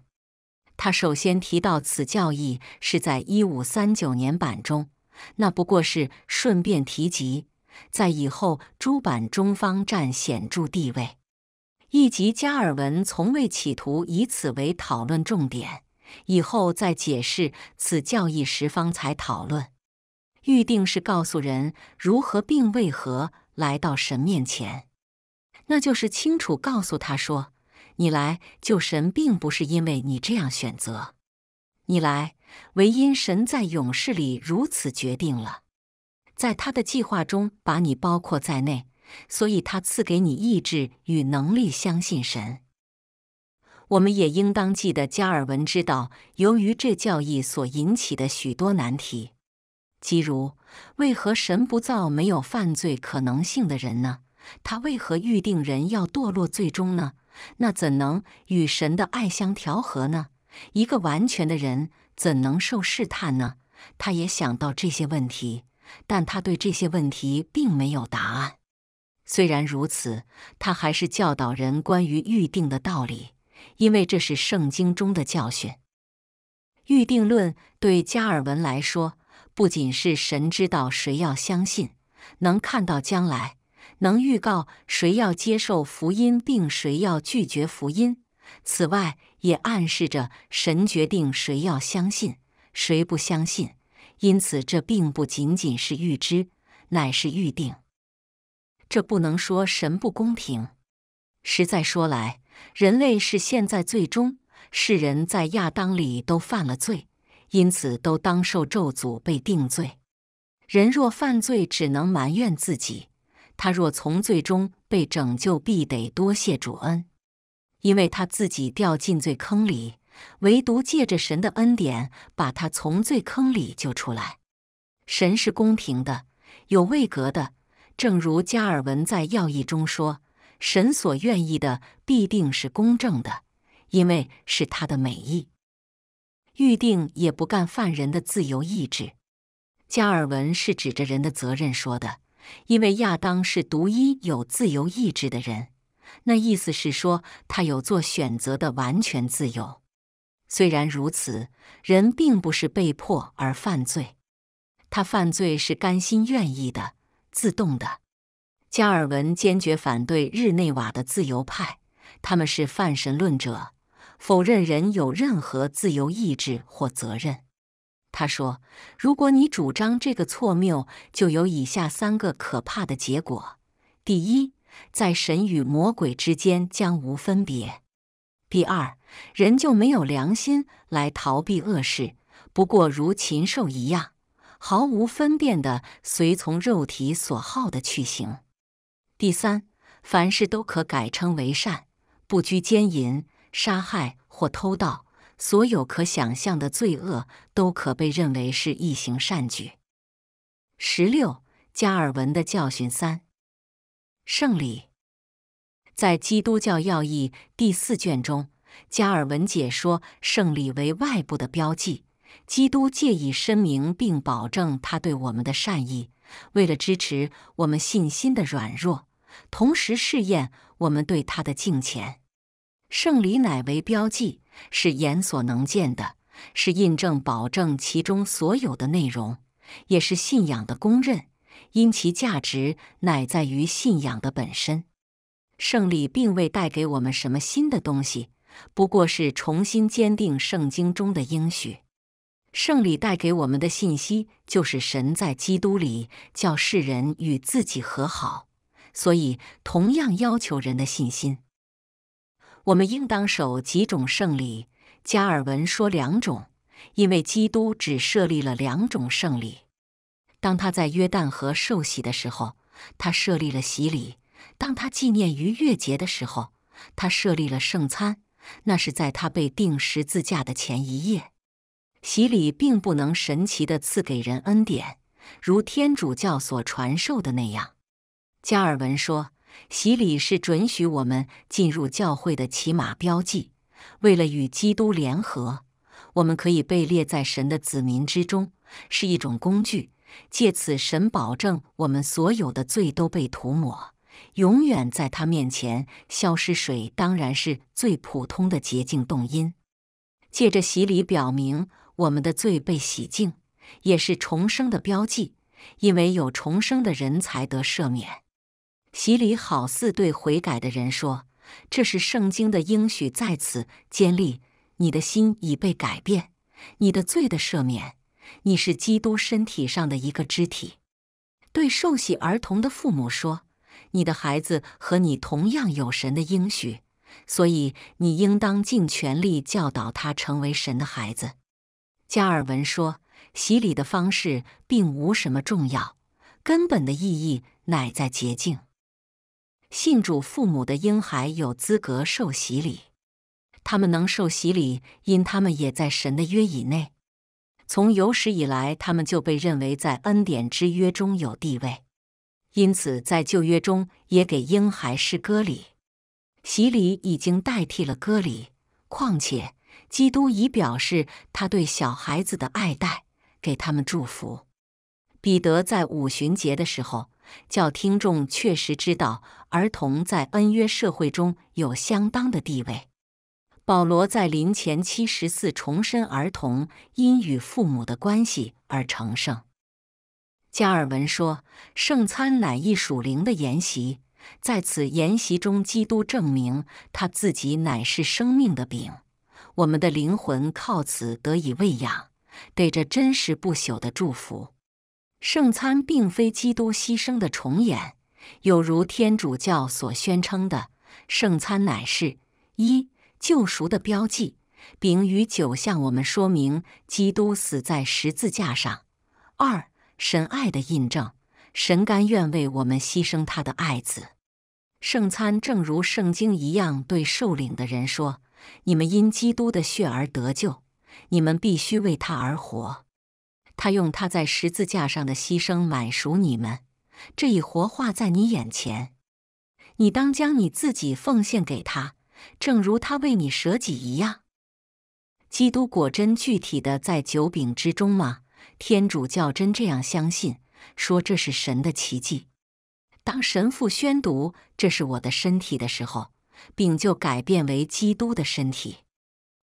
他首先提到此教义是在一五三九年版中，那不过是顺便提及，在以后诸版中方占显著地位。一及加尔文从未企图以此为讨论重点，以后在解释此教义时方才讨论。预定是告诉人如何并为何来到神面前，那就是清楚告诉他说。你来救神，并不是因为你这样选择，你来唯因神在勇士里如此决定了，在他的计划中把你包括在内，所以他赐给你意志与能力，相信神。我们也应当记得，加尔文知道由于这教义所引起的许多难题，即如为何神不造没有犯罪可能性的人呢？他为何预定人要堕落最终呢？那怎能与神的爱相调和呢？一个完全的人怎能受试探呢？他也想到这些问题，但他对这些问题并没有答案。虽然如此，他还是教导人关于预定的道理，因为这是圣经中的教训。预定论对加尔文来说，不仅是神知道谁要相信，能看到将来。能预告谁要接受福音，并谁要拒绝福音。此外，也暗示着神决定谁要相信，谁不相信。因此，这并不仅仅是预知，乃是预定。这不能说神不公平。实在说来，人类是现在最终世人在亚当里都犯了罪，因此都当受咒诅、被定罪。人若犯罪，只能埋怨自己。他若从罪中被拯救，必得多谢主恩，因为他自己掉进罪坑里，唯独借着神的恩典把他从罪坑里救出来。神是公平的，有位格的，正如加尔文在要义中说：“神所愿意的必定是公正的，因为是他的美意，预定也不干犯人的自由意志。”加尔文是指着人的责任说的。因为亚当是独一有自由意志的人，那意思是说他有做选择的完全自由。虽然如此，人并不是被迫而犯罪，他犯罪是甘心愿意的、自动的。加尔文坚决反对日内瓦的自由派，他们是泛神论者，否认人有任何自由意志或责任。他说：“如果你主张这个错谬，就有以下三个可怕的结果：第一，在神与魔鬼之间将无分别；第二，人就没有良心来逃避恶事，不过如禽兽一样，毫无分辨的随从肉体所好的去行；第三，凡事都可改称为善，不拘奸淫、杀害或偷盗。”所有可想象的罪恶都可被认为是一行善举。十六，加尔文的教训三，圣礼。在《基督教要义》第四卷中，加尔文解说圣礼为外部的标记，基督借以申明并保证他对我们的善意，为了支持我们信心的软弱，同时试验我们对他的敬虔。圣礼乃为标记。是眼所能见的，是印证、保证其中所有的内容，也是信仰的公认，因其价值乃在于信仰的本身。胜利并未带给我们什么新的东西，不过是重新坚定圣经中的应许。胜利带给我们的信息就是神在基督里叫世人与自己和好，所以同样要求人的信心。我们应当守几种圣礼？加尔文说两种，因为基督只设立了两种圣礼。当他在约旦河受洗的时候，他设立了洗礼；当他纪念逾越节的时候，他设立了圣餐。那是在他被钉十字架的前一夜。洗礼并不能神奇地赐给人恩典，如天主教所传授的那样。加尔文说。洗礼是准许我们进入教会的起码标记。为了与基督联合，我们可以被列在神的子民之中，是一种工具，借此神保证我们所有的罪都被涂抹，永远在他面前消失。水当然是最普通的洁净动因，借着洗礼表明我们的罪被洗净，也是重生的标记，因为有重生的人才得赦免。洗礼好似对悔改的人说：“这是圣经的应许，在此建立，你的心已被改变，你的罪的赦免，你是基督身体上的一个肢体。”对受洗儿童的父母说：“你的孩子和你同样有神的应许，所以你应当尽全力教导他成为神的孩子。”加尔文说：“洗礼的方式并无什么重要，根本的意义乃在洁净。”信主父母的婴孩有资格受洗礼，他们能受洗礼，因他们也在神的约以内。从有史以来，他们就被认为在恩典之约中有地位，因此在旧约中也给婴孩施割礼。洗礼已经代替了割礼，况且基督已表示他对小孩子的爱戴，给他们祝福。彼得在五旬节的时候。叫听众确实知道，儿童在恩约社会中有相当的地位。保罗在临前七十四重申，儿童因与父母的关系而成圣。加尔文说，圣餐乃一属灵的筵席，在此筵席中，基督证明他自己乃是生命的饼，我们的灵魂靠此得以喂养，得着真实不朽的祝福。圣餐并非基督牺牲的重演，有如天主教所宣称的，圣餐乃是一救赎的标记。饼与酒向我们说明，基督死在十字架上；二，神爱的印证，神甘愿为我们牺牲他的爱子。圣餐正如圣经一样对受领的人说：“你们因基督的血而得救，你们必须为他而活。”他用他在十字架上的牺牲买赎你们，这一活画在你眼前，你当将你自己奉献给他，正如他为你舍己一样。基督果真具体的在九饼之中吗？天主教真这样相信，说这是神的奇迹。当神父宣读“这是我的身体”的时候，饼就改变为基督的身体。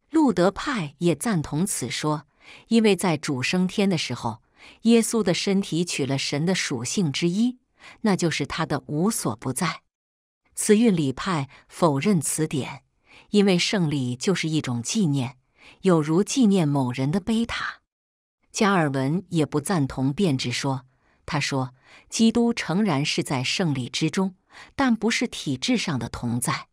路德派也赞同此说。因为在主升天的时候，耶稣的身体取了神的属性之一，那就是他的无所不在。此运礼派否认此点，因为圣礼就是一种纪念，有如纪念某人的碑塔。加尔文也不赞同变质说，他说基督诚然是在圣礼之中，但不是体制上的同在。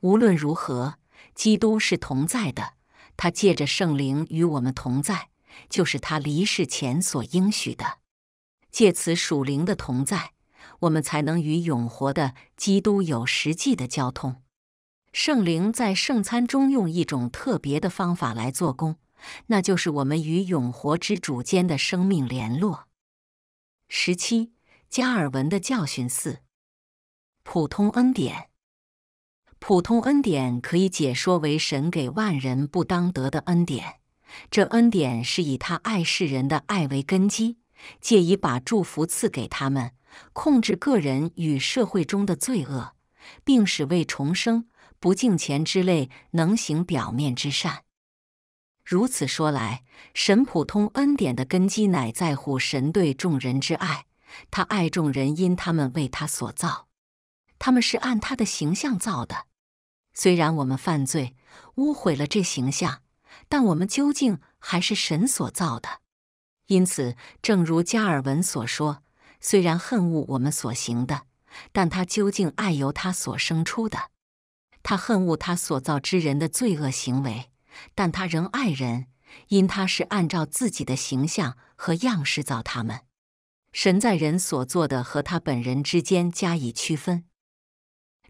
无论如何，基督是同在的。他借着圣灵与我们同在，就是他离世前所应许的。借此属灵的同在，我们才能与永活的基督有实际的交通。圣灵在圣餐中用一种特别的方法来做工，那就是我们与永活之主间的生命联络。十七，加尔文的教训四：普通恩典。普通恩典可以解说为神给万人不当得的恩典，这恩典是以他爱世人的爱为根基，借以把祝福赐给他们，控制个人与社会中的罪恶，并使为重生、不敬虔之类能行表面之善。如此说来，神普通恩典的根基乃在乎神对众人之爱，他爱众人因他们为他所造，他们是按他的形象造的。虽然我们犯罪污毁了这形象，但我们究竟还是神所造的。因此，正如加尔文所说：“虽然恨恶我们所行的，但他究竟爱由他所生出的。他恨恶他所造之人的罪恶行为，但他仍爱人，因他是按照自己的形象和样式造他们。神在人所做的和他本人之间加以区分。”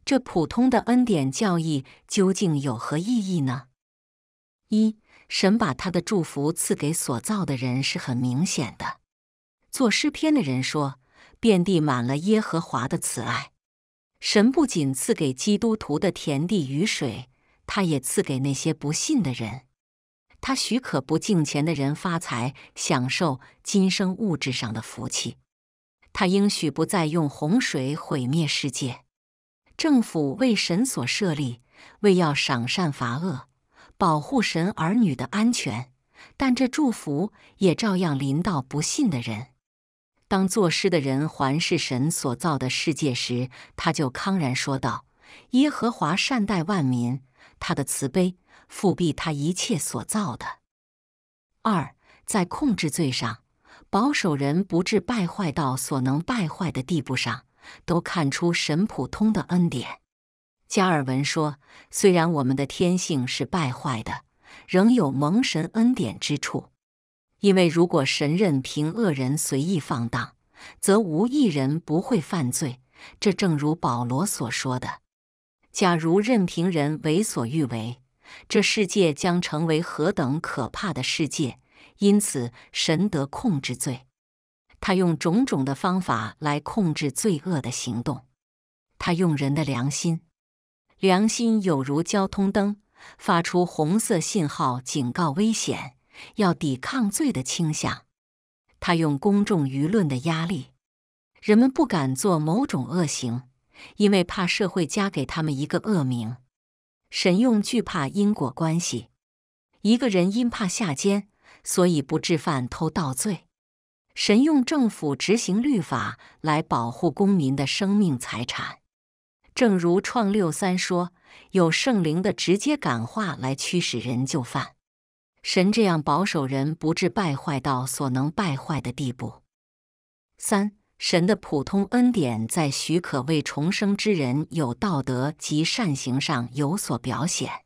这普通的恩典教义究竟有何意义呢？一，神把他的祝福赐给所造的人是很明显的。作诗篇的人说：“遍地满了耶和华的慈爱。”神不仅赐给基督徒的田地雨水，他也赐给那些不信的人。他许可不敬钱的人发财，享受今生物质上的福气。他应许不再用洪水毁灭世界。政府为神所设立，为要赏善罚恶，保护神儿女的安全。但这祝福也照样临到不信的人。当作诗的人环视神所造的世界时，他就康然说道：“耶和华善待万民，他的慈悲复庇他一切所造的。”二，在控制罪上，保守人不至败坏到所能败坏的地步上。都看出神普通的恩典。加尔文说：“虽然我们的天性是败坏的，仍有蒙神恩典之处。因为如果神任凭恶人随意放荡，则无一人不会犯罪。这正如保罗所说的：‘假如任凭人为所欲为，这世界将成为何等可怕的世界！’因此，神得控制罪。”他用种种的方法来控制罪恶的行动。他用人的良心，良心有如交通灯，发出红色信号，警告危险，要抵抗罪的倾向。他用公众舆论的压力，人们不敢做某种恶行，因为怕社会加给他们一个恶名。神用惧怕因果关系，一个人因怕下监，所以不致犯偷盗罪。神用政府执行律法来保护公民的生命财产，正如创六三说，有圣灵的直接感化来驱使人就范。神这样保守人不至败坏到所能败坏的地步。三，神的普通恩典在许可未重生之人有道德及善行上有所表显。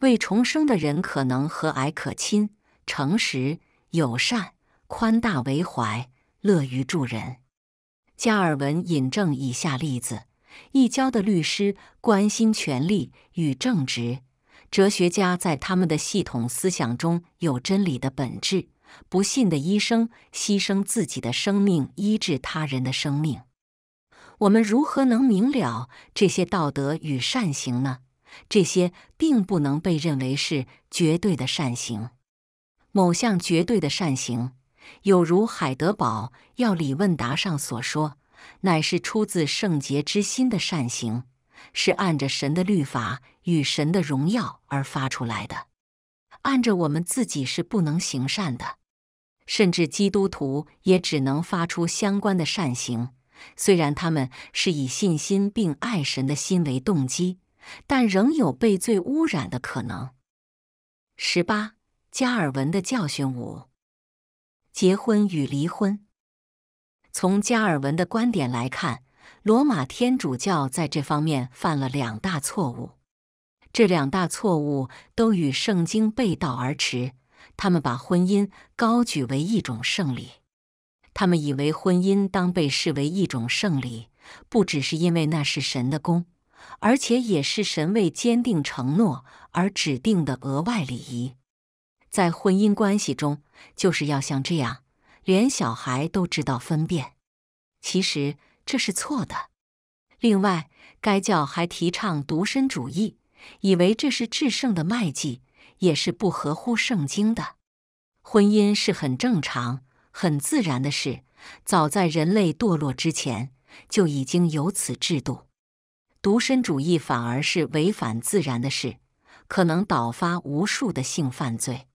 未重生的人可能和蔼可亲、诚实、友善。宽大为怀，乐于助人。加尔文引证以下例子：一教的律师关心权利与正直；哲学家在他们的系统思想中有真理的本质；不信的医生牺牲自己的生命医治他人的生命。我们如何能明了这些道德与善行呢？这些并不能被认为是绝对的善行。某项绝对的善行。有如海德堡要理问答上所说，乃是出自圣洁之心的善行，是按着神的律法与神的荣耀而发出来的。按着我们自己是不能行善的，甚至基督徒也只能发出相关的善行，虽然他们是以信心并爱神的心为动机，但仍有被罪污染的可能。十八加尔文的教训五。结婚与离婚，从加尔文的观点来看，罗马天主教在这方面犯了两大错误。这两大错误都与圣经背道而驰。他们把婚姻高举为一种圣礼，他们以为婚姻当被视为一种圣礼，不只是因为那是神的功，而且也是神为坚定承诺而指定的额外礼仪。在婚姻关系中，就是要像这样，连小孩都知道分辨。其实这是错的。另外，该教还提倡独身主义，以为这是制胜的麦记，也是不合乎圣经的。婚姻是很正常、很自然的事，早在人类堕落之前就已经有此制度。独身主义反而是违反自然的事，可能导发无数的性犯罪。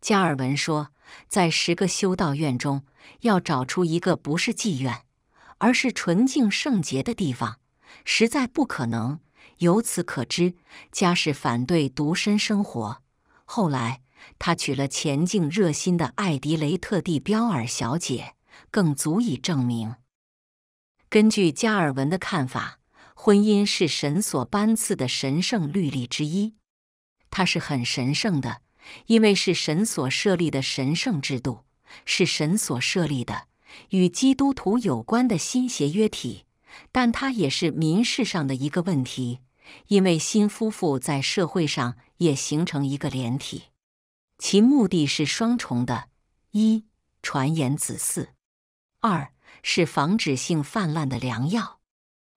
加尔文说，在十个修道院中，要找出一个不是妓院，而是纯净圣洁的地方，实在不可能。由此可知，加是反对独身生活。后来，他娶了前进热心的艾迪雷特·蒂彪尔小姐，更足以证明。根据加尔文的看法，婚姻是神所颁赐的神圣律例之一，它是很神圣的。因为是神所设立的神圣制度，是神所设立的与基督徒有关的新协约体，但它也是民事上的一个问题，因为新夫妇在社会上也形成一个连体，其目的是双重的：一、传言子嗣；二是防止性泛滥的良药。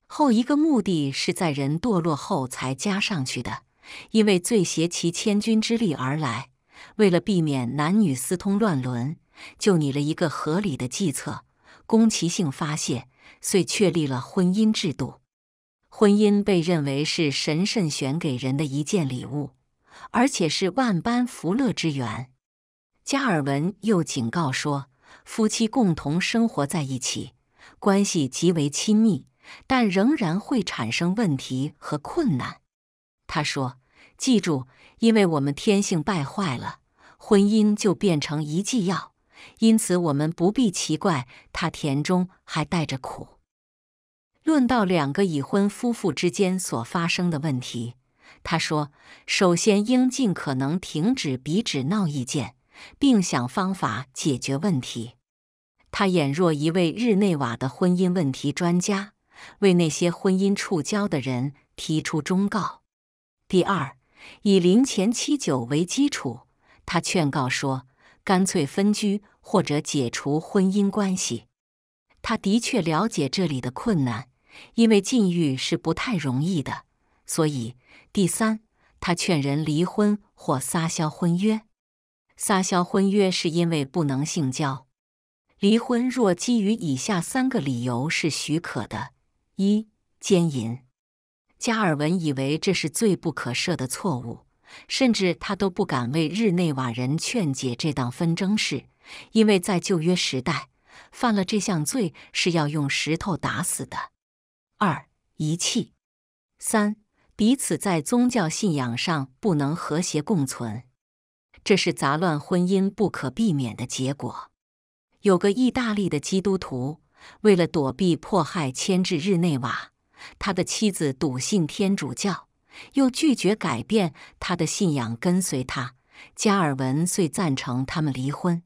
后一个目的是在人堕落后才加上去的。因为最携其千军之力而来，为了避免男女私通乱伦，就拟了一个合理的计策，攻其性发泄，遂确立了婚姻制度。婚姻被认为是神圣选给人的一件礼物，而且是万般福乐之源。加尔文又警告说，夫妻共同生活在一起，关系极为亲密，但仍然会产生问题和困难。他说：“记住，因为我们天性败坏了，婚姻就变成一剂药，因此我们不必奇怪它甜中还带着苦。”论到两个已婚夫妇之间所发生的问题，他说：“首先应尽可能停止彼此闹意见，并想方法解决问题。”他俨若一位日内瓦的婚姻问题专家，为那些婚姻触礁的人提出忠告。第二，以零前七九为基础，他劝告说，干脆分居或者解除婚姻关系。他的确了解这里的困难，因为禁欲是不太容易的。所以，第三，他劝人离婚或撒销婚约。撒销婚约是因为不能性交。离婚若基于以下三个理由是许可的：一、奸淫。加尔文以为这是罪不可赦的错误，甚至他都不敢为日内瓦人劝解这档纷争事，因为在旧约时代，犯了这项罪是要用石头打死的。二、遗弃；三、彼此在宗教信仰上不能和谐共存，这是杂乱婚姻不可避免的结果。有个意大利的基督徒为了躲避迫害，迁至日内瓦。他的妻子笃信天主教，又拒绝改变他的信仰，跟随他。加尔文遂赞成他们离婚。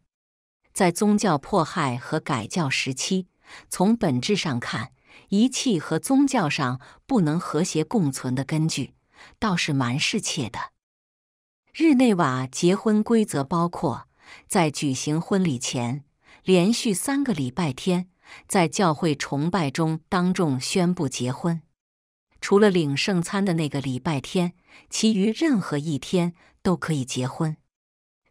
在宗教迫害和改教时期，从本质上看，一切和宗教上不能和谐共存的根据倒是蛮适切的。日内瓦结婚规则包括，在举行婚礼前，连续三个礼拜天。在教会崇拜中当众宣布结婚，除了领圣餐的那个礼拜天，其余任何一天都可以结婚。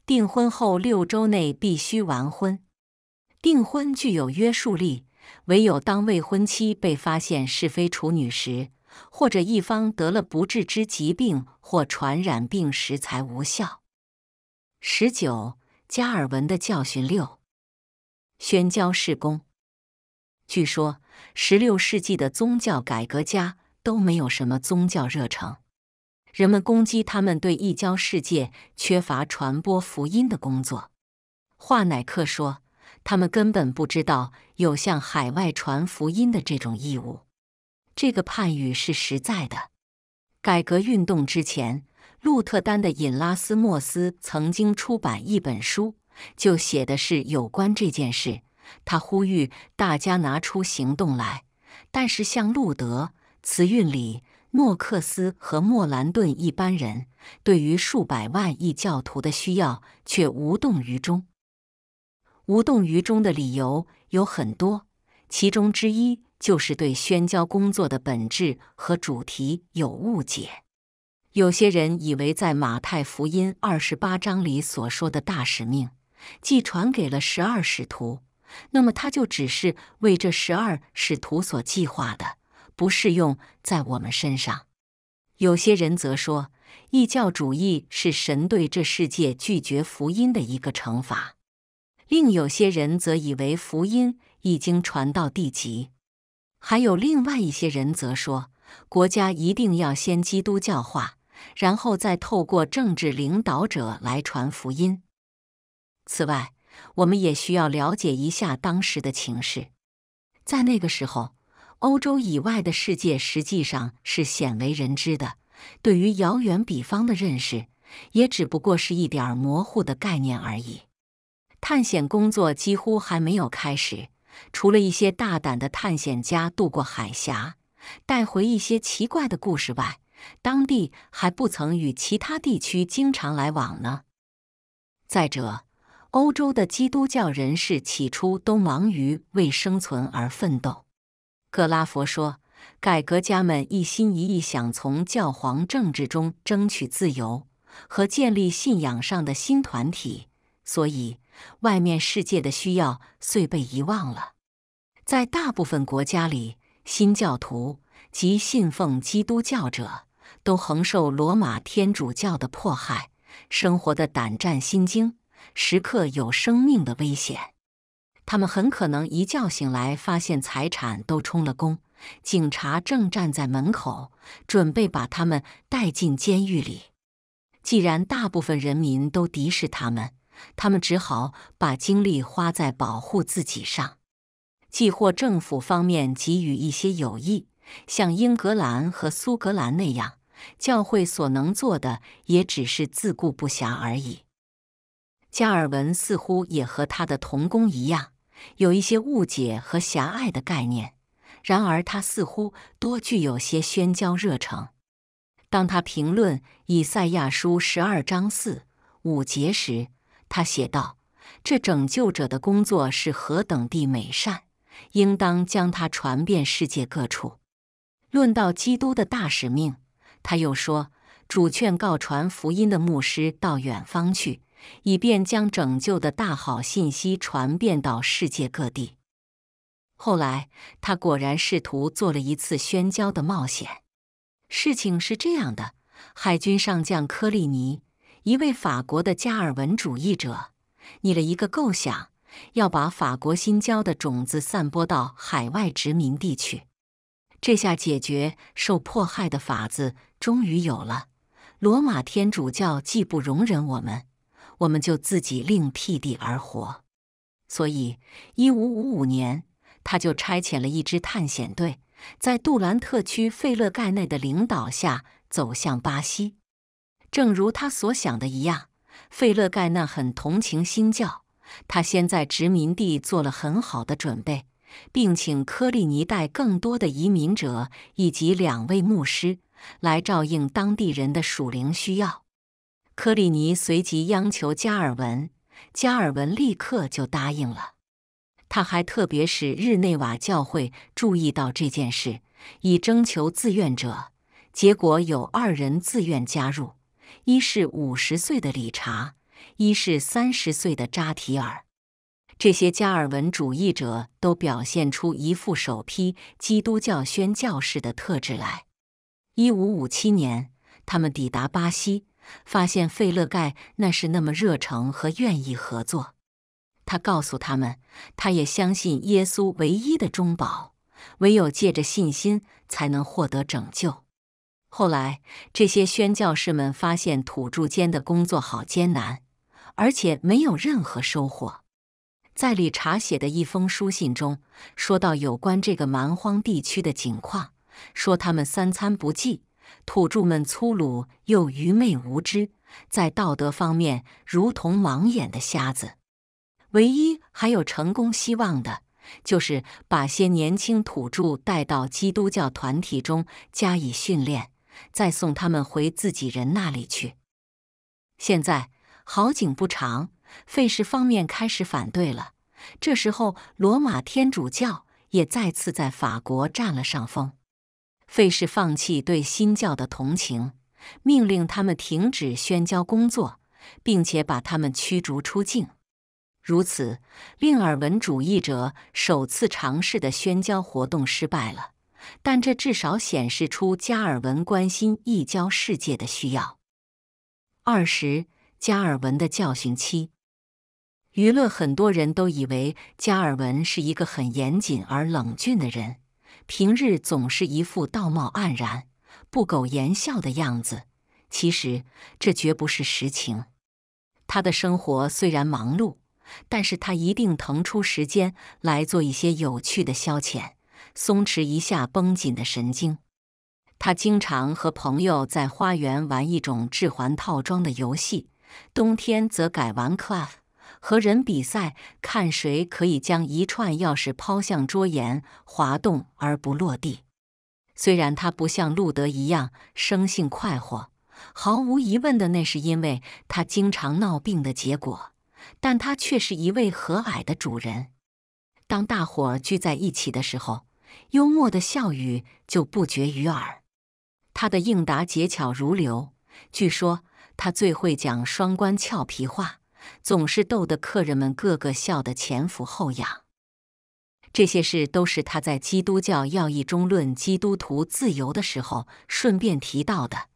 订婚后六周内必须完婚。订婚具有约束力，唯有当未婚妻被发现是非处女时，或者一方得了不治之疾病或传染病时才无效。十九，加尔文的教训六：宣教事公。据说，十六世纪的宗教改革家都没有什么宗教热诚。人们攻击他们对异教世界缺乏传播福音的工作。华乃克说：“他们根本不知道有向海外传福音的这种义务。”这个判语是实在的。改革运动之前，路特丹的尹拉斯莫斯曾经出版一本书，就写的是有关这件事。他呼吁大家拿出行动来，但是像路德、词韵里、诺克斯和莫兰顿一般人，对于数百万亿教徒的需要却无动于衷。无动于衷的理由有很多，其中之一就是对宣教工作的本质和主题有误解。有些人以为，在马太福音二十八章里所说的大使命，既传给了十二使徒。那么他就只是为这十二使徒所计划的，不适用在我们身上。有些人则说，异教主义是神对这世界拒绝福音的一个惩罚；另有些人则以为福音已经传到地极；还有另外一些人则说，国家一定要先基督教化，然后再透过政治领导者来传福音。此外。我们也需要了解一下当时的情势。在那个时候，欧洲以外的世界实际上是鲜为人知的，对于遥远彼方的认识也只不过是一点模糊的概念而已。探险工作几乎还没有开始，除了一些大胆的探险家渡过海峡，带回一些奇怪的故事外，当地还不曾与其他地区经常来往呢。再者，欧洲的基督教人士起初都忙于为生存而奋斗，格拉佛说：“改革家们一心一意想从教皇政治中争取自由和建立信仰上的新团体，所以外面世界的需要遂被遗忘了。”在大部分国家里，新教徒及信奉基督教者都横受罗马天主教的迫害，生活的胆战心惊。时刻有生命的危险，他们很可能一觉醒来发现财产都充了公，警察正站在门口，准备把他们带进监狱里。既然大部分人民都敌视他们，他们只好把精力花在保护自己上。既或政府方面给予一些友谊，像英格兰和苏格兰那样，教会所能做的也只是自顾不暇而已。加尔文似乎也和他的同工一样，有一些误解和狭隘的概念。然而，他似乎多具有些宣教热诚。当他评论以赛亚书十二章四五节时，他写道：“这拯救者的工作是何等地美善，应当将它传遍世界各处。”论到基督的大使命，他又说：“主劝告传福音的牧师到远方去。”以便将拯救的大好信息传遍到世界各地。后来，他果然试图做了一次宣教的冒险。事情是这样的：海军上将柯利尼，一位法国的加尔文主义者，拟了一个构想，要把法国新教的种子散播到海外殖民地去。这下解决受迫害的法子终于有了。罗马天主教既不容忍我们。我们就自己另辟地而活，所以一五五五年，他就差遣了一支探险队，在杜兰特区费勒盖内的领导下走向巴西。正如他所想的一样，费勒盖纳很同情新教。他先在殖民地做了很好的准备，并请科利尼带更多的移民者以及两位牧师来照应当地人的属灵需要。科里尼随即央求加尔文，加尔文立刻就答应了。他还特别使日内瓦教会注意到这件事，以征求自愿者。结果有二人自愿加入，一是五十岁的理查，一是三十岁的扎提尔。这些加尔文主义者都表现出一副首批基督教宣教士的特质来。一五五七年，他们抵达巴西。发现费勒盖那是那么热诚和愿意合作，他告诉他们，他也相信耶稣唯一的中保，唯有借着信心才能获得拯救。后来，这些宣教士们发现土著间的工作好艰难，而且没有任何收获。在理查写的一封书信中，说到有关这个蛮荒地区的景况，说他们三餐不继。土著们粗鲁又愚昧无知，在道德方面如同盲眼的瞎子。唯一还有成功希望的，就是把些年轻土著带到基督教团体中加以训练，再送他们回自己人那里去。现在好景不长，费氏方面开始反对了。这时候，罗马天主教也再次在法国占了上风。费氏放弃对新教的同情，命令他们停止宣教工作，并且把他们驱逐出境。如此，令尔文主义者首次尝试的宣教活动失败了，但这至少显示出加尔文关心异教世界的需要。二十，加尔文的教训七。娱乐很多人都以为加尔文是一个很严谨而冷峻的人。平日总是一副道貌岸然、不苟言笑的样子，其实这绝不是实情。他的生活虽然忙碌，但是他一定腾出时间来做一些有趣的消遣，松弛一下绷紧的神经。他经常和朋友在花园玩一种掷环套装的游戏，冬天则改玩 c l a f f 和人比赛，看谁可以将一串钥匙抛向桌沿滑动而不落地。虽然他不像路德一样生性快活，毫无疑问的那是因为他经常闹病的结果。但他却是一位和蔼的主人。当大伙儿聚在一起的时候，幽默的笑语就不绝于耳。他的应答结巧如流，据说他最会讲双关俏皮话。总是逗得客人们个个笑得前俯后仰。这些事都是他在《基督教要义》中论基督徒自由的时候顺便提到的。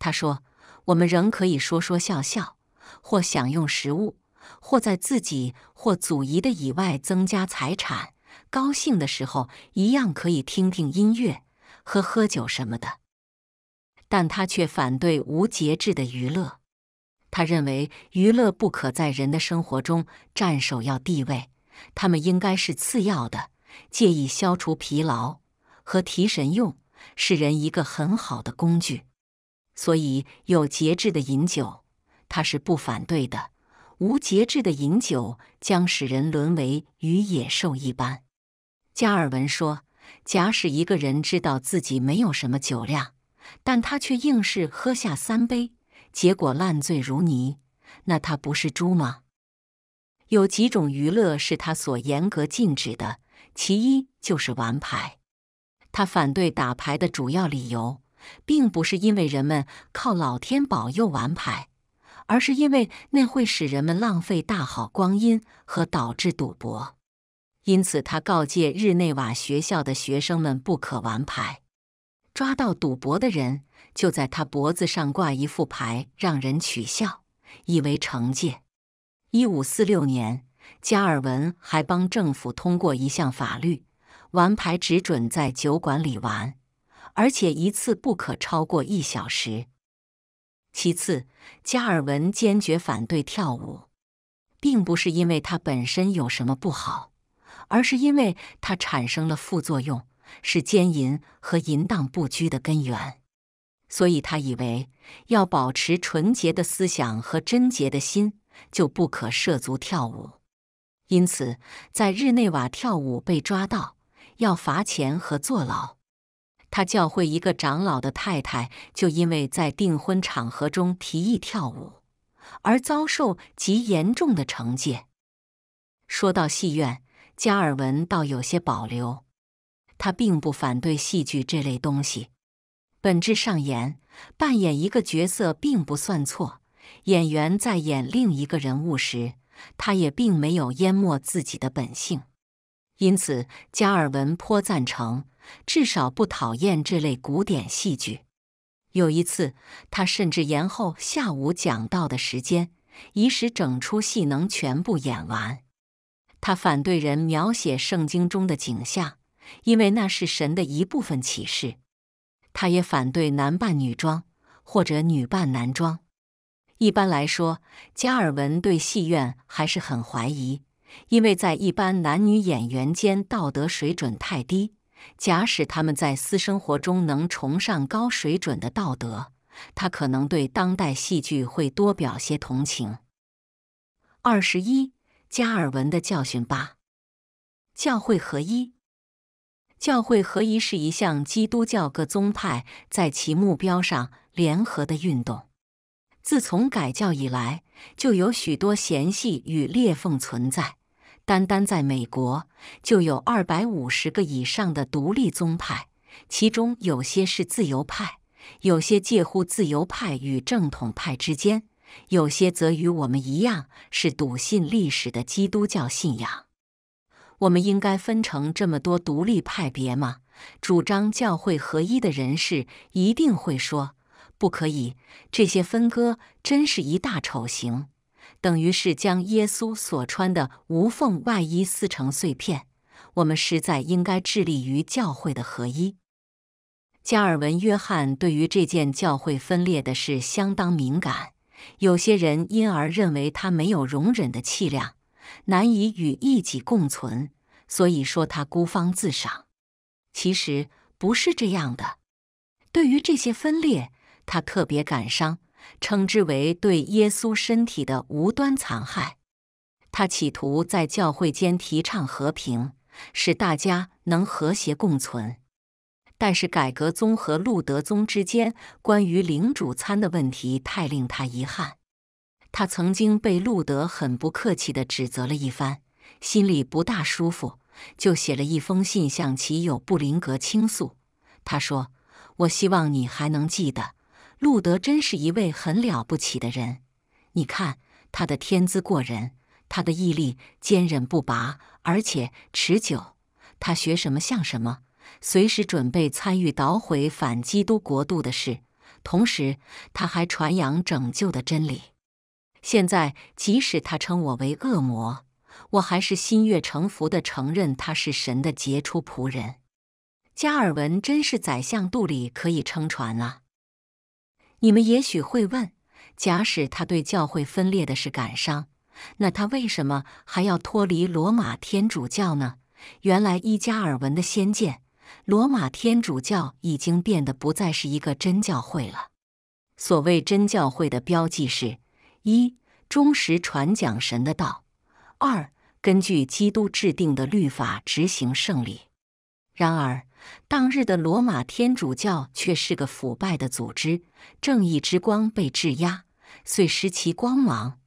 他说：“我们仍可以说说笑笑，或享用食物，或在自己或祖遗的以外增加财产。高兴的时候，一样可以听听音乐喝喝酒什么的。”但他却反对无节制的娱乐。他认为娱乐不可在人的生活中占首要地位，他们应该是次要的，借以消除疲劳和提神用，是人一个很好的工具。所以有节制的饮酒，他是不反对的；无节制的饮酒将使人沦为与野兽一般。加尔文说：“假使一个人知道自己没有什么酒量，但他却硬是喝下三杯。”结果烂醉如泥，那他不是猪吗？有几种娱乐是他所严格禁止的，其一就是玩牌。他反对打牌的主要理由，并不是因为人们靠老天保佑玩牌，而是因为那会使人们浪费大好光阴和导致赌博。因此，他告诫日内瓦学校的学生们不可玩牌，抓到赌博的人。就在他脖子上挂一副牌，让人取笑，意为惩戒。一五四六年，加尔文还帮政府通过一项法律，玩牌只准在酒馆里玩，而且一次不可超过一小时。其次，加尔文坚决反对跳舞，并不是因为他本身有什么不好，而是因为他产生了副作用，是奸淫和淫荡不拘的根源。所以他以为要保持纯洁的思想和贞洁的心，就不可涉足跳舞。因此，在日内瓦跳舞被抓到，要罚钱和坐牢。他教会一个长老的太太，就因为在订婚场合中提议跳舞，而遭受极严重的惩戒。说到戏院，加尔文倒有些保留，他并不反对戏剧这类东西。本质上言，扮演一个角色并不算错。演员在演另一个人物时，他也并没有淹没自己的本性。因此，加尔文颇赞成，至少不讨厌这类古典戏剧。有一次，他甚至延后下午讲到的时间，以使整出戏能全部演完。他反对人描写圣经中的景象，因为那是神的一部分启示。他也反对男扮女装或者女扮男装。一般来说，加尔文对戏院还是很怀疑，因为在一般男女演员间道德水准太低。假使他们在私生活中能崇尚高水准的道德，他可能对当代戏剧会多表些同情。二十一，加尔文的教训八，教会合一。教会合一是一项基督教各宗派在其目标上联合的运动。自从改教以来，就有许多嫌隙与裂缝存在。单单在美国，就有二百五十个以上的独立宗派，其中有些是自由派，有些介乎自由派与正统派之间，有些则与我们一样是笃信历史的基督教信仰。我们应该分成这么多独立派别吗？主张教会合一的人士一定会说：“不可以，这些分割真是一大丑行，等于是将耶稣所穿的无缝外衣撕成碎片。”我们实在应该致力于教会的合一。加尔文、约翰对于这件教会分裂的事相当敏感，有些人因而认为他没有容忍的气量。难以与一己共存，所以说他孤芳自赏。其实不是这样的。对于这些分裂，他特别感伤，称之为对耶稣身体的无端残害。他企图在教会间提倡和平，使大家能和谐共存。但是改革宗和路德宗之间关于领主餐的问题太令他遗憾。他曾经被路德很不客气地指责了一番，心里不大舒服，就写了一封信向其友布林格倾诉。他说：“我希望你还能记得，路德真是一位很了不起的人。你看，他的天资过人，他的毅力坚韧不拔而且持久。他学什么像什么，随时准备参与捣毁反基督国度的事。同时，他还传扬拯救的真理。”现在，即使他称我为恶魔，我还是心悦诚服的承认他是神的杰出仆人。加尔文真是宰相肚里可以撑船啊！你们也许会问：假使他对教会分裂的是感伤，那他为什么还要脱离罗马天主教呢？原来伊加尔文的先见，罗马天主教已经变得不再是一个真教会了。所谓真教会的标记是。一忠实传讲神的道；二根据基督制定的律法执行圣礼。然而，当日的罗马天主教却是个腐败的组织，正义之光被质押，碎失其光芒。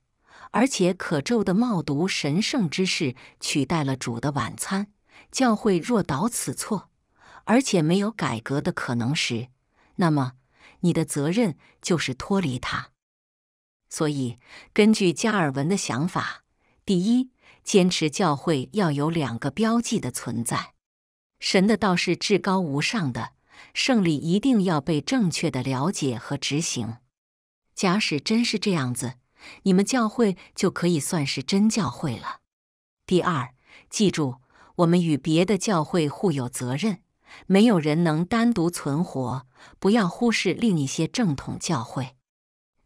而且，可咒的冒渎神圣之事取代了主的晚餐。教会若导此错，而且没有改革的可能时，那么你的责任就是脱离它。所以，根据加尔文的想法，第一，坚持教会要有两个标记的存在。神的道是至高无上的，胜利一定要被正确的了解和执行。假使真是这样子，你们教会就可以算是真教会了。第二，记住，我们与别的教会互有责任，没有人能单独存活。不要忽视另一些正统教会。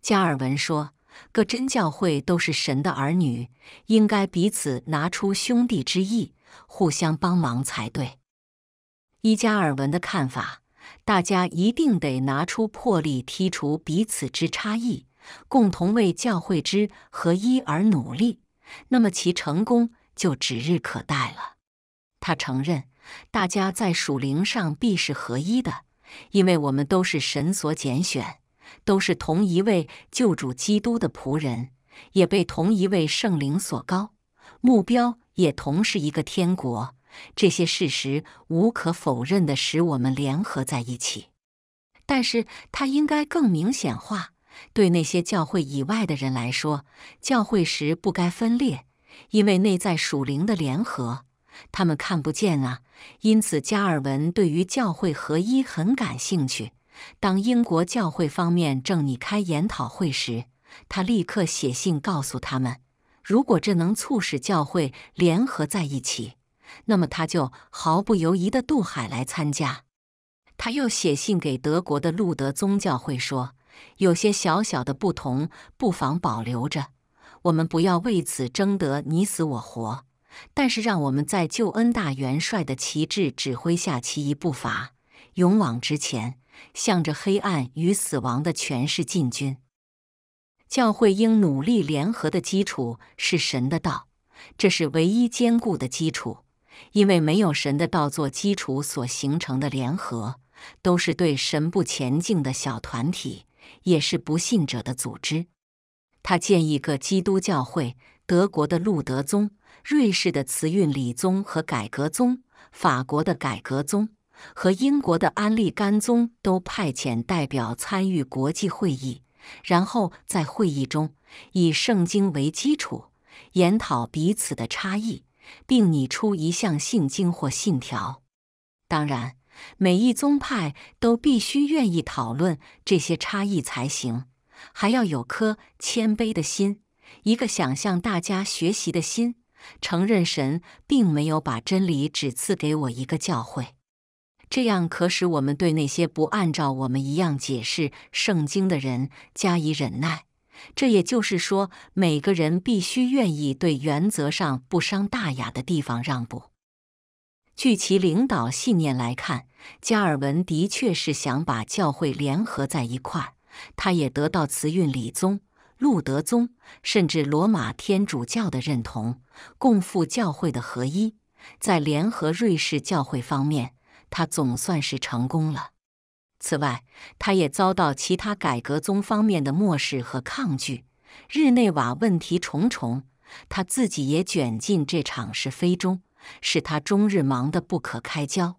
加尔文说：“各真教会都是神的儿女，应该彼此拿出兄弟之意，互相帮忙才对。”依加尔文的看法，大家一定得拿出魄力，剔除彼此之差异，共同为教会之合一而努力，那么其成功就指日可待了。他承认，大家在属灵上必是合一的，因为我们都是神所拣选。都是同一位救主基督的仆人，也被同一位圣灵所高，目标也同是一个天国。这些事实无可否认地使我们联合在一起。但是它应该更明显化。对那些教会以外的人来说，教会时不该分裂，因为内在属灵的联合他们看不见啊。因此，加尔文对于教会合一很感兴趣。当英国教会方面正拟开研讨会时，他立刻写信告诉他们，如果这能促使教会联合在一起，那么他就毫不犹豫地渡海来参加。他又写信给德国的路德宗教会说，有些小小的不同不妨保留着，我们不要为此争得你死我活，但是让我们在救恩大元帅的旗帜指挥下齐一步伐，勇往直前。向着黑暗与死亡的权势进军，教会应努力联合的基础是神的道，这是唯一坚固的基础。因为没有神的道做基础，所形成的联合都是对神不前进的小团体，也是不信者的组织。他建议：个基督教会、德国的路德宗、瑞士的慈运理宗和改革宗、法国的改革宗。和英国的安利甘宗都派遣代表参与国际会议，然后在会议中以圣经为基础研讨彼此的差异，并拟出一项信经或信条。当然，每一宗派都必须愿意讨论这些差异才行，还要有颗谦卑的心，一个想向大家学习的心，承认神并没有把真理只赐给我一个教会。这样可使我们对那些不按照我们一样解释圣经的人加以忍耐。这也就是说，每个人必须愿意对原则上不伤大雅的地方让步。据其领导信念来看，加尔文的确是想把教会联合在一块儿。他也得到慈运理宗、路德宗，甚至罗马天主教的认同，共赴教会的合一。在联合瑞士教会方面。他总算是成功了。此外，他也遭到其他改革宗方面的漠视和抗拒。日内瓦问题重重，他自己也卷进这场是非中，使他终日忙得不可开交。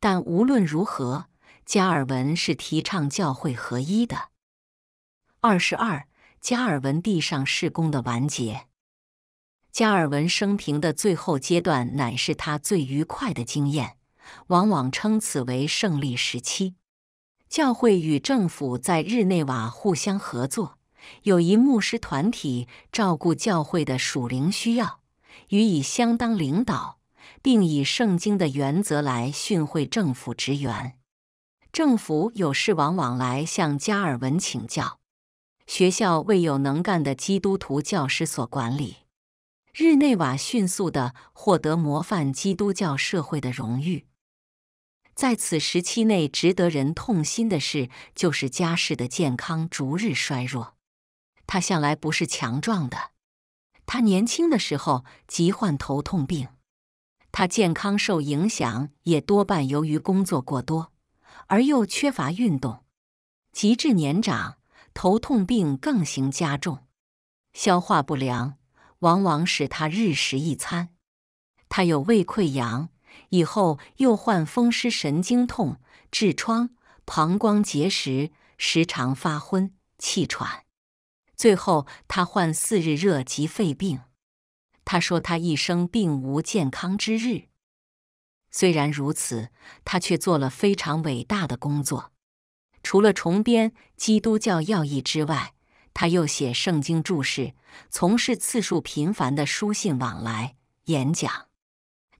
但无论如何，加尔文是提倡教会合一的。二十二，加尔文地上事工的完结。加尔文生平的最后阶段，乃是他最愉快的经验。往往称此为胜利时期。教会与政府在日内瓦互相合作，有一牧师团体照顾教会的属灵需要，予以相当领导，并以圣经的原则来训诲政府职员。政府有事往往来向加尔文请教。学校为有能干的基督徒教师所管理。日内瓦迅速地获得模范基督教社会的荣誉。在此时期内，值得人痛心的事就是家世的健康逐日衰弱。他向来不是强壮的。他年轻的时候即患头痛病，他健康受影响也多半由于工作过多而又缺乏运动。及至年长，头痛病更形加重，消化不良往往使他日食一餐。他有胃溃疡。以后又患风湿神经痛、痔疮、膀胱结石，时常发昏、气喘。最后，他患四日热及肺病。他说：“他一生并无健康之日。”虽然如此，他却做了非常伟大的工作。除了重编《基督教要义》之外，他又写圣经注释，从事次数频繁的书信往来、演讲。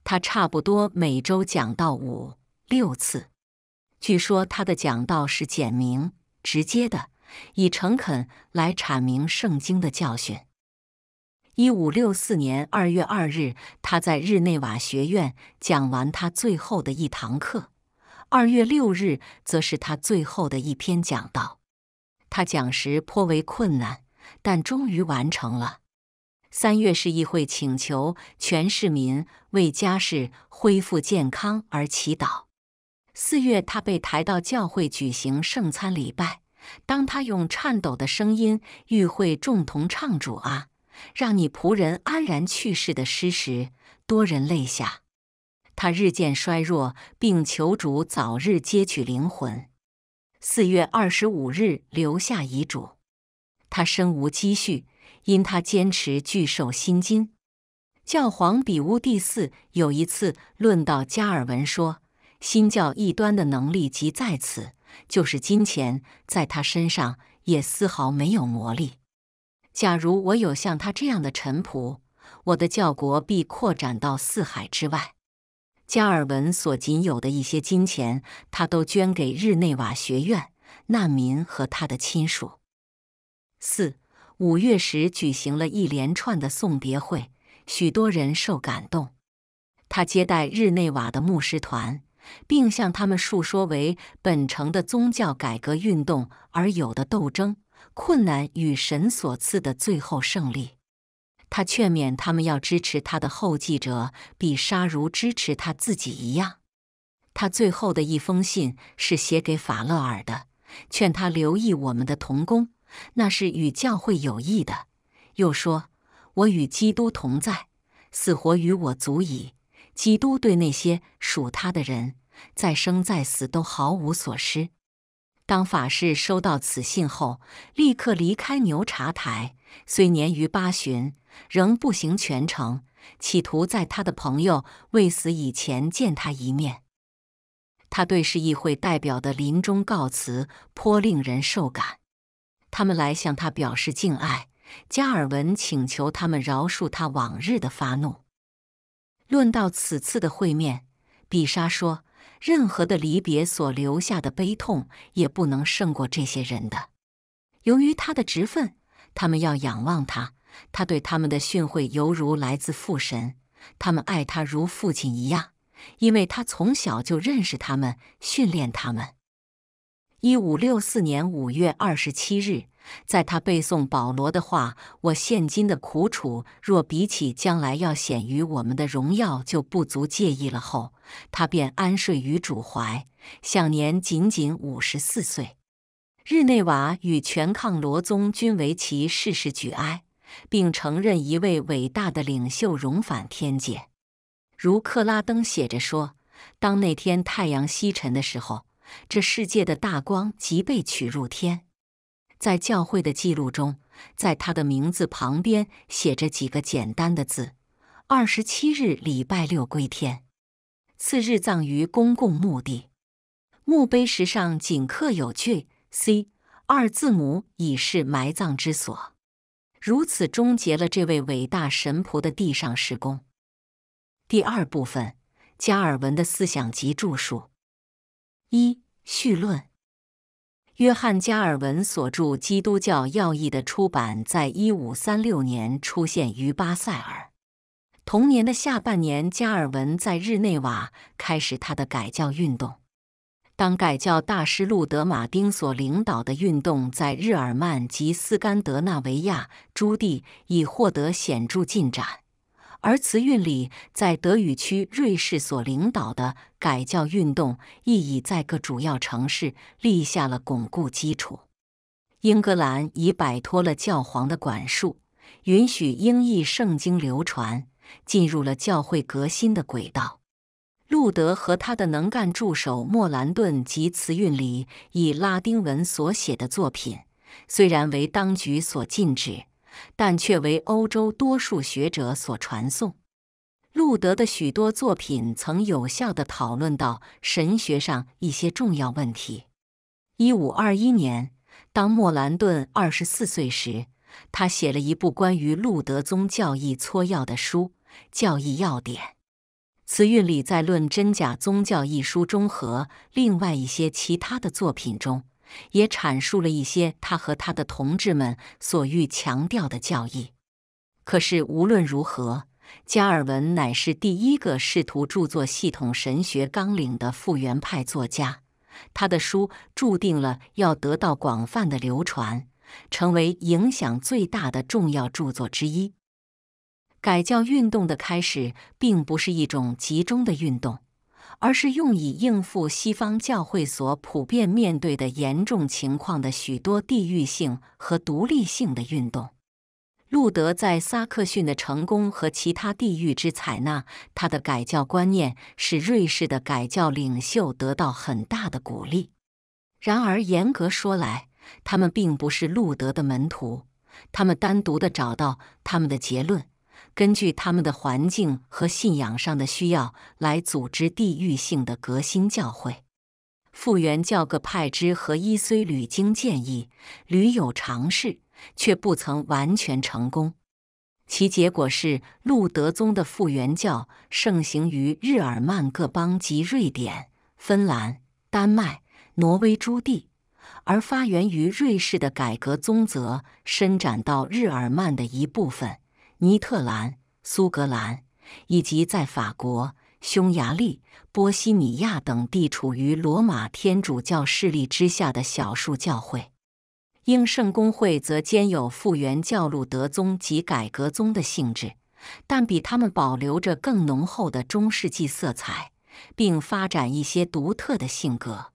他差不多每周讲到五六次。据说他的讲道是简明、直接的，以诚恳来阐明圣经的教训。一五六四年二月二日，他在日内瓦学院讲完他最后的一堂课；二月六日，则是他最后的一篇讲道。他讲时颇为困难，但终于完成了。三月，市议会请求全市民为家事恢复健康而祈祷。四月，他被抬到教会举行圣餐礼拜。当他用颤抖的声音与会众同唱“主啊，让你仆人安然去世”的诗时，多人泪下。他日渐衰弱，并求主早日接取灵魂。四月二十五日，留下遗嘱。他身无积蓄。因他坚持拒受心经。教皇比乌第四有一次论到加尔文说：“新教异端的能力即在此，就是金钱在他身上也丝毫没有魔力。假如我有像他这样的臣仆，我的教国必扩展到四海之外。”加尔文所仅有的一些金钱，他都捐给日内瓦学院、难民和他的亲属。四。五月时举行了一连串的送别会，许多人受感动。他接待日内瓦的牧师团，并向他们述说为本城的宗教改革运动而有的斗争、困难与神所赐的最后胜利。他劝勉他们要支持他的后继者比沙如支持他自己一样。他最后的一封信是写给法勒尔的，劝他留意我们的童工。那是与教会有益的。又说：“我与基督同在，死活与我足矣。基督对那些属他的人，在生在死都毫无所失。”当法师收到此信后，立刻离开牛茶台，虽年逾八旬，仍步行全程，企图在他的朋友未死以前见他一面。他对市议会代表的临终告辞颇令人受感。他们来向他表示敬爱，加尔文请求他们饶恕他往日的发怒。论到此次的会面，比沙说：“任何的离别所留下的悲痛，也不能胜过这些人的。由于他的职分，他们要仰望他；他对他们的训诲，犹如来自父神。他们爱他如父亲一样，因为他从小就认识他们，训练他们。”一五六四年五月二十七日，在他背诵保罗的话：“我现今的苦楚，若比起将来要显于我们的荣耀，就不足介意了。”后，他便安睡于主怀，享年仅仅五十四岁。日内瓦与全抗罗宗均为其逝世举哀，并承认一位伟大的领袖荣返天界。如克拉登写着说：“当那天太阳西沉的时候。”这世界的大光即被取入天。在教会的记录中，在他的名字旁边写着几个简单的字：“二十七日礼拜六归天，次日葬于公共墓地。”墓碑石上仅刻有句 “C” 二字母，以示埋葬之所。如此终结了这位伟大神仆的地上施工。第二部分：加尔文的思想及著述。一、绪论。约翰·加尔文所著《基督教要义》的出版在一五三六年出现于巴塞尔。同年的下半年，加尔文在日内瓦开始他的改教运动。当改教大师路德·马丁所领导的运动在日耳曼及斯干德纳维亚诸地已获得显著进展。而词运里，在德语区瑞士所领导的改教运动，亦已在各主要城市立下了巩固基础。英格兰已摆脱了教皇的管束，允许英译圣经流传，进入了教会革新的轨道。路德和他的能干助手莫兰顿及词运里以拉丁文所写的作品，虽然为当局所禁止。但却为欧洲多数学者所传颂。路德的许多作品曾有效地讨论到神学上一些重要问题。一五二一年，当莫兰顿二十四岁时，他写了一部关于路德宗教义撮要的书《教义要点》。词韵里在《论真假宗教》一书中和另外一些其他的作品中。也阐述了一些他和他的同志们所欲强调的教义。可是无论如何，加尔文乃是第一个试图著作系统神学纲领的复原派作家。他的书注定了要得到广泛的流传，成为影响最大的重要著作之一。改教运动的开始并不是一种集中的运动。而是用以应付西方教会所普遍面对的严重情况的许多地域性和独立性的运动。路德在萨克逊的成功和其他地域之采纳他的改教观念，使瑞士的改教领袖得到很大的鼓励。然而，严格说来，他们并不是路德的门徒，他们单独的找到他们的结论。根据他们的环境和信仰上的需要来组织地域性的革新教会，复原教各派之合一虽屡经建议、屡有尝试，却不曾完全成功。其结果是，路德宗的复原教盛行于日耳曼各邦及瑞典、芬兰、丹麦、挪威诸地，而发源于瑞士的改革宗则伸展到日耳曼的一部分。尼特兰、苏格兰以及在法国、匈牙利、波西米亚等地处于罗马天主教势力之下的小数教会，英圣公会则兼有复原教路德宗及改革宗的性质，但比他们保留着更浓厚的中世纪色彩，并发展一些独特的性格。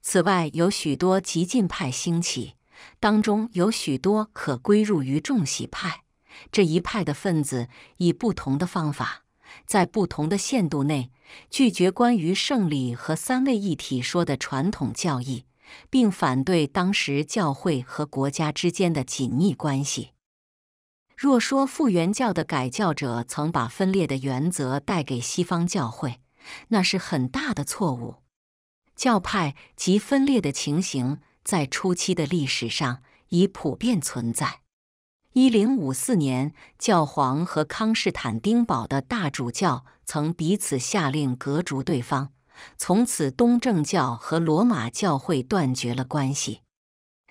此外，有许多激进派兴起，当中有许多可归入于众喜派。这一派的分子以不同的方法，在不同的限度内，拒绝关于圣礼和三位一体说的传统教义，并反对当时教会和国家之间的紧密关系。若说复原教的改教者曾把分裂的原则带给西方教会，那是很大的错误。教派及分裂的情形在初期的历史上已普遍存在。一零五四年，教皇和康士坦丁堡的大主教曾彼此下令革除对方，从此东正教和罗马教会断绝了关系。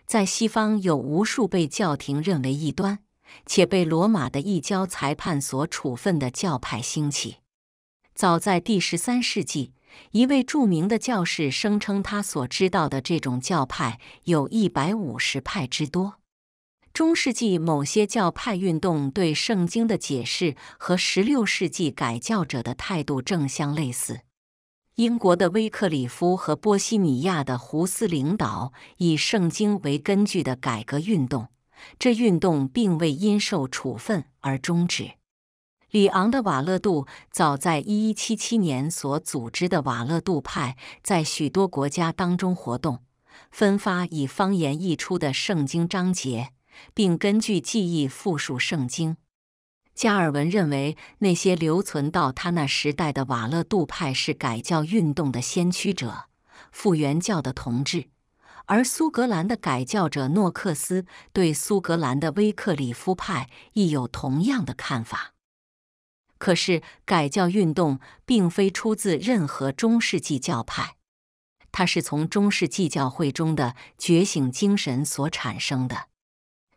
在西方，有无数被教廷认为异端且被罗马的异教裁判所处分的教派兴起。早在第十三世纪，一位著名的教士声称，他所知道的这种教派有一百五十派之多。中世纪某些教派运动对圣经的解释和十六世纪改教者的态度正相类似。英国的威克里夫和波西米亚的胡斯领导以圣经为根据的改革运动，这运动并未因受处分而终止。里昂的瓦勒杜早在一一七七年所组织的瓦勒杜派，在许多国家当中活动，分发以方言译出的圣经章节。并根据记忆复述圣经。加尔文认为，那些留存到他那时代的瓦勒杜派是改教运动的先驱者，复原教的同志；而苏格兰的改教者诺克斯对苏格兰的威克里夫派亦有同样的看法。可是，改教运动并非出自任何中世纪教派，它是从中世纪教会中的觉醒精神所产生的。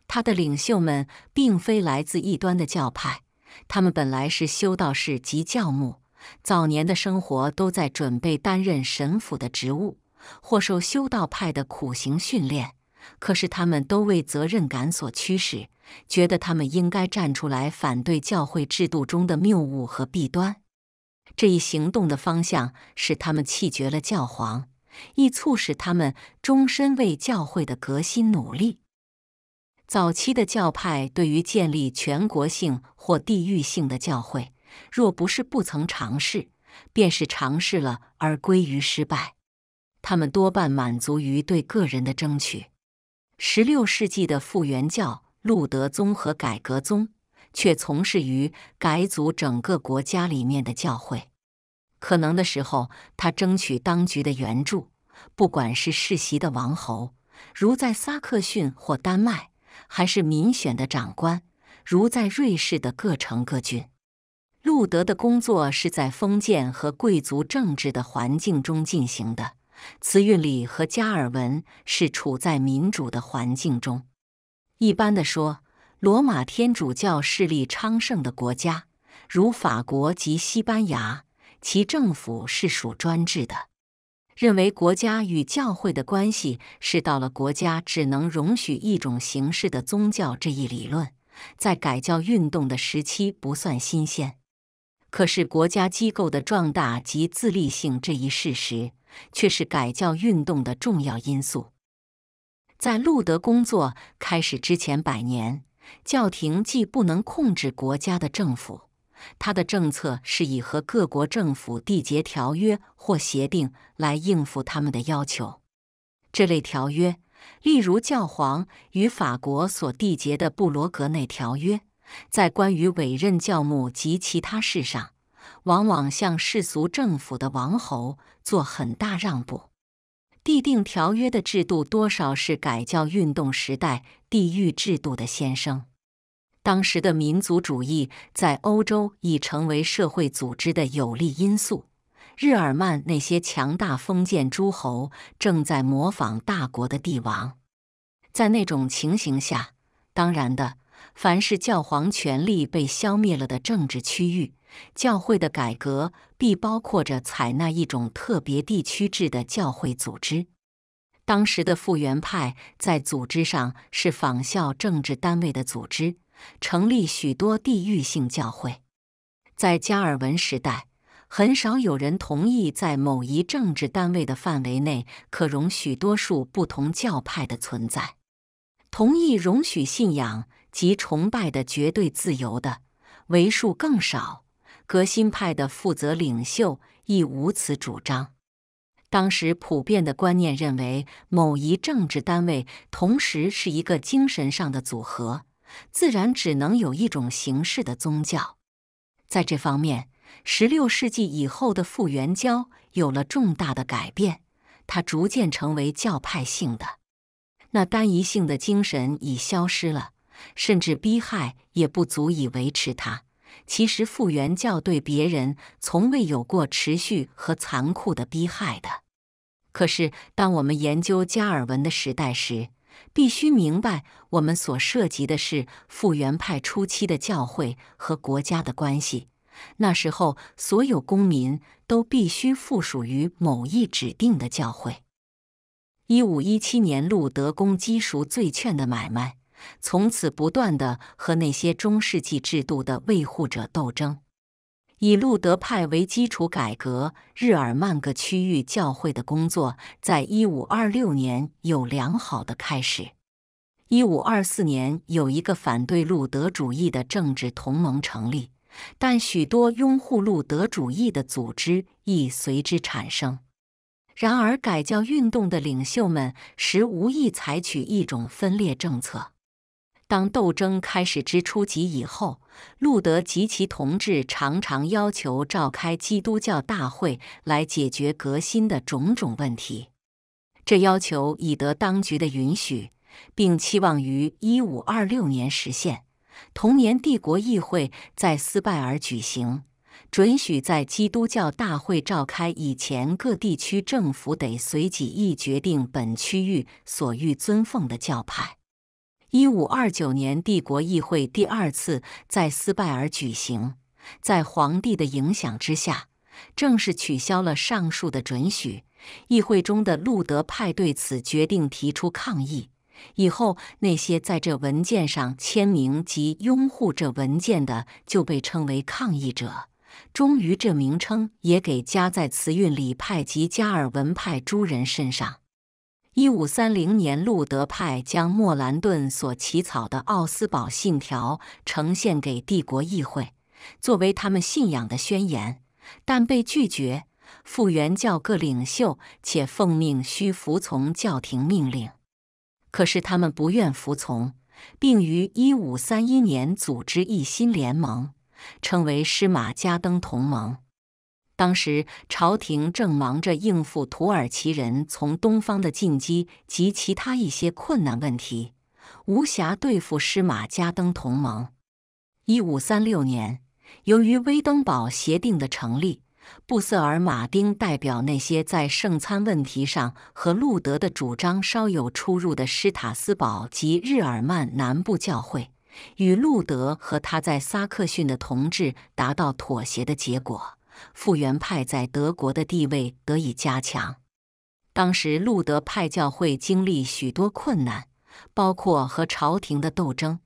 他的领袖们并非来自异端的教派，他们本来是修道士及教牧，早年的生活都在准备担任神父的职务或受修道派的苦行训练。可是他们都为责任感所驱使，觉得他们应该站出来反对教会制度中的谬误和弊端。这一行动的方向使他们弃绝了教皇，亦促使他们终身为教会的革新努力。早期的教派对于建立全国性或地域性的教会，若不是不曾尝试，便是尝试了而归于失败。他们多半满足于对个人的争取。16世纪的复原教、路德宗和改革宗却从事于改组整个国家里面的教会。可能的时候，他争取当局的援助，不管是世袭的王侯，如在萨克逊或丹麦。还是民选的长官，如在瑞士的各城各郡。路德的工作是在封建和贵族政治的环境中进行的，茨韵里和加尔文是处在民主的环境中。一般的说，罗马天主教势力昌盛的国家，如法国及西班牙，其政府是属专制的。认为国家与教会的关系是到了国家只能容许一种形式的宗教这一理论，在改教运动的时期不算新鲜。可是国家机构的壮大及自立性这一事实，却是改教运动的重要因素。在路德工作开始之前百年，教廷既不能控制国家的政府。他的政策是以和各国政府缔结条约或协定来应付他们的要求。这类条约，例如教皇与法国所缔结的布罗格内条约，在关于委任教牧及其他事上，往往向世俗政府的王侯做很大让步。缔定条约的制度，多少是改教运动时代地域制度的先声。当时的民族主义在欧洲已成为社会组织的有利因素。日耳曼那些强大封建诸侯正在模仿大国的帝王。在那种情形下，当然的，凡是教皇权力被消灭了的政治区域，教会的改革必包括着采纳一种特别地区制的教会组织。当时的复原派在组织上是仿效政治单位的组织。成立许多地域性教会，在加尔文时代，很少有人同意在某一政治单位的范围内可容许多数不同教派的存在。同意容许信仰及崇拜的绝对自由的，为数更少。革新派的负责领袖亦无此主张。当时普遍的观念认为，某一政治单位同时是一个精神上的组合。自然只能有一种形式的宗教。在这方面，十六世纪以后的复原教有了重大的改变，它逐渐成为教派性的。那单一性的精神已消失了，甚至逼害也不足以维持它。其实，复原教对别人从未有过持续和残酷的逼害的。可是，当我们研究加尔文的时代时，必须明白，我们所涉及的是复原派初期的教会和国家的关系。那时候，所有公民都必须附属于某一指定的教会。一五一七年，路德公击赎罪券的买卖，从此不断的和那些中世纪制度的维护者斗争。以路德派为基础改革日耳曼各区域教会的工作，在一五二六年有良好的开始。一五二四年，有一个反对路德主义的政治同盟成立，但许多拥护路德主义的组织亦随之产生。然而，改教运动的领袖们实无意采取一种分裂政策。当斗争开始之初及以后。路德及其同志常常要求召开基督教大会来解决革新的种种问题，这要求已得当局的允许，并期望于一五二六年实现。同年，帝国议会在斯拜尔举行，准许在基督教大会召开以前，各地区政府得随己意决定本区域所欲尊奉的教派。一五二九年，帝国议会第二次在斯拜尔举行，在皇帝的影响之下，正式取消了上述的准许。议会中的路德派对此决定提出抗议。以后，那些在这文件上签名及拥护这文件的，就被称为抗议者。终于，这名称也给加在慈运礼派及加尔文派诸人身上。一五三零年，路德派将莫兰顿所起草的奥斯堡信条呈现给帝国议会，作为他们信仰的宣言，但被拒绝。复原教各领袖且奉命需服从教廷命令，可是他们不愿服从，并于一五三一年组织一心联盟，称为施马加登同盟。当时，朝廷正忙着应付土耳其人从东方的进击及其他一些困难问题，无暇对付施马加登同盟。一五三六年，由于威登堡协定的成立，布瑟尔马丁代表那些在圣餐问题上和路德的主张稍有出入的施塔斯堡及日耳曼南部教会，与路德和他在萨克逊的同志达到妥协的结果。复原派在德国的地位得以加强。当时路德派教会经历许多困难，包括和朝廷的斗争。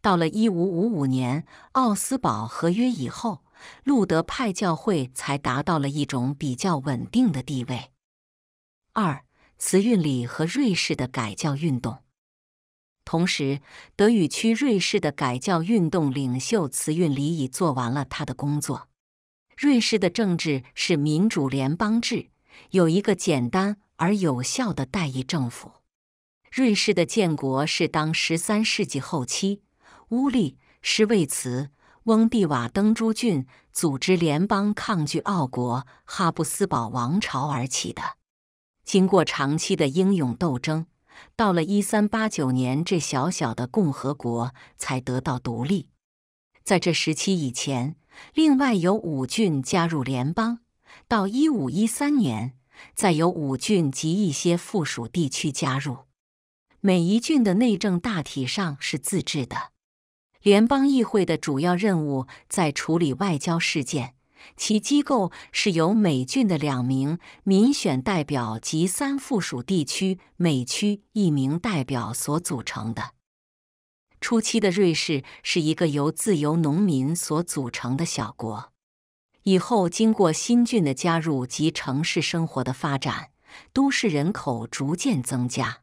到了1555年奥斯堡合约以后，路德派教会才达到了一种比较稳定的地位。二，慈运礼和瑞士的改教运动。同时，德语区瑞士的改教运动领袖慈运礼已做完了他的工作。瑞士的政治是民主联邦制，有一个简单而有效的代议政府。瑞士的建国是当十三世纪后期，乌利、施魏茨、翁蒂瓦登诸郡组织联邦，抗拒奥国哈布斯堡王朝而起的。经过长期的英勇斗争，到了一三八九年，这小小的共和国才得到独立。在这时期以前。另外有五郡加入联邦，到一五一三年，再有五郡及一些附属地区加入。每一郡的内政大体上是自治的。联邦议会的主要任务在处理外交事件，其机构是由每郡的两名民选代表及三附属地区每区一名代表所组成的。初期的瑞士是一个由自由农民所组成的小国，以后经过新郡的加入及城市生活的发展，都市人口逐渐增加。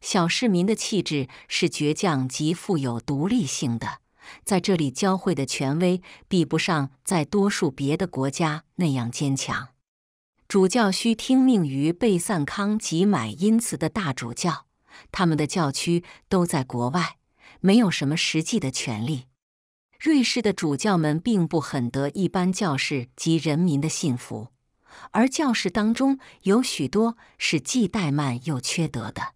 小市民的气质是倔强及富有独立性的，在这里教会的权威比不上在多数别的国家那样坚强。主教需听命于贝散康及买因茨的大主教，他们的教区都在国外。没有什么实际的权利。瑞士的主教们并不很得一般教士及人民的信服，而教士当中有许多是既怠慢又缺德的。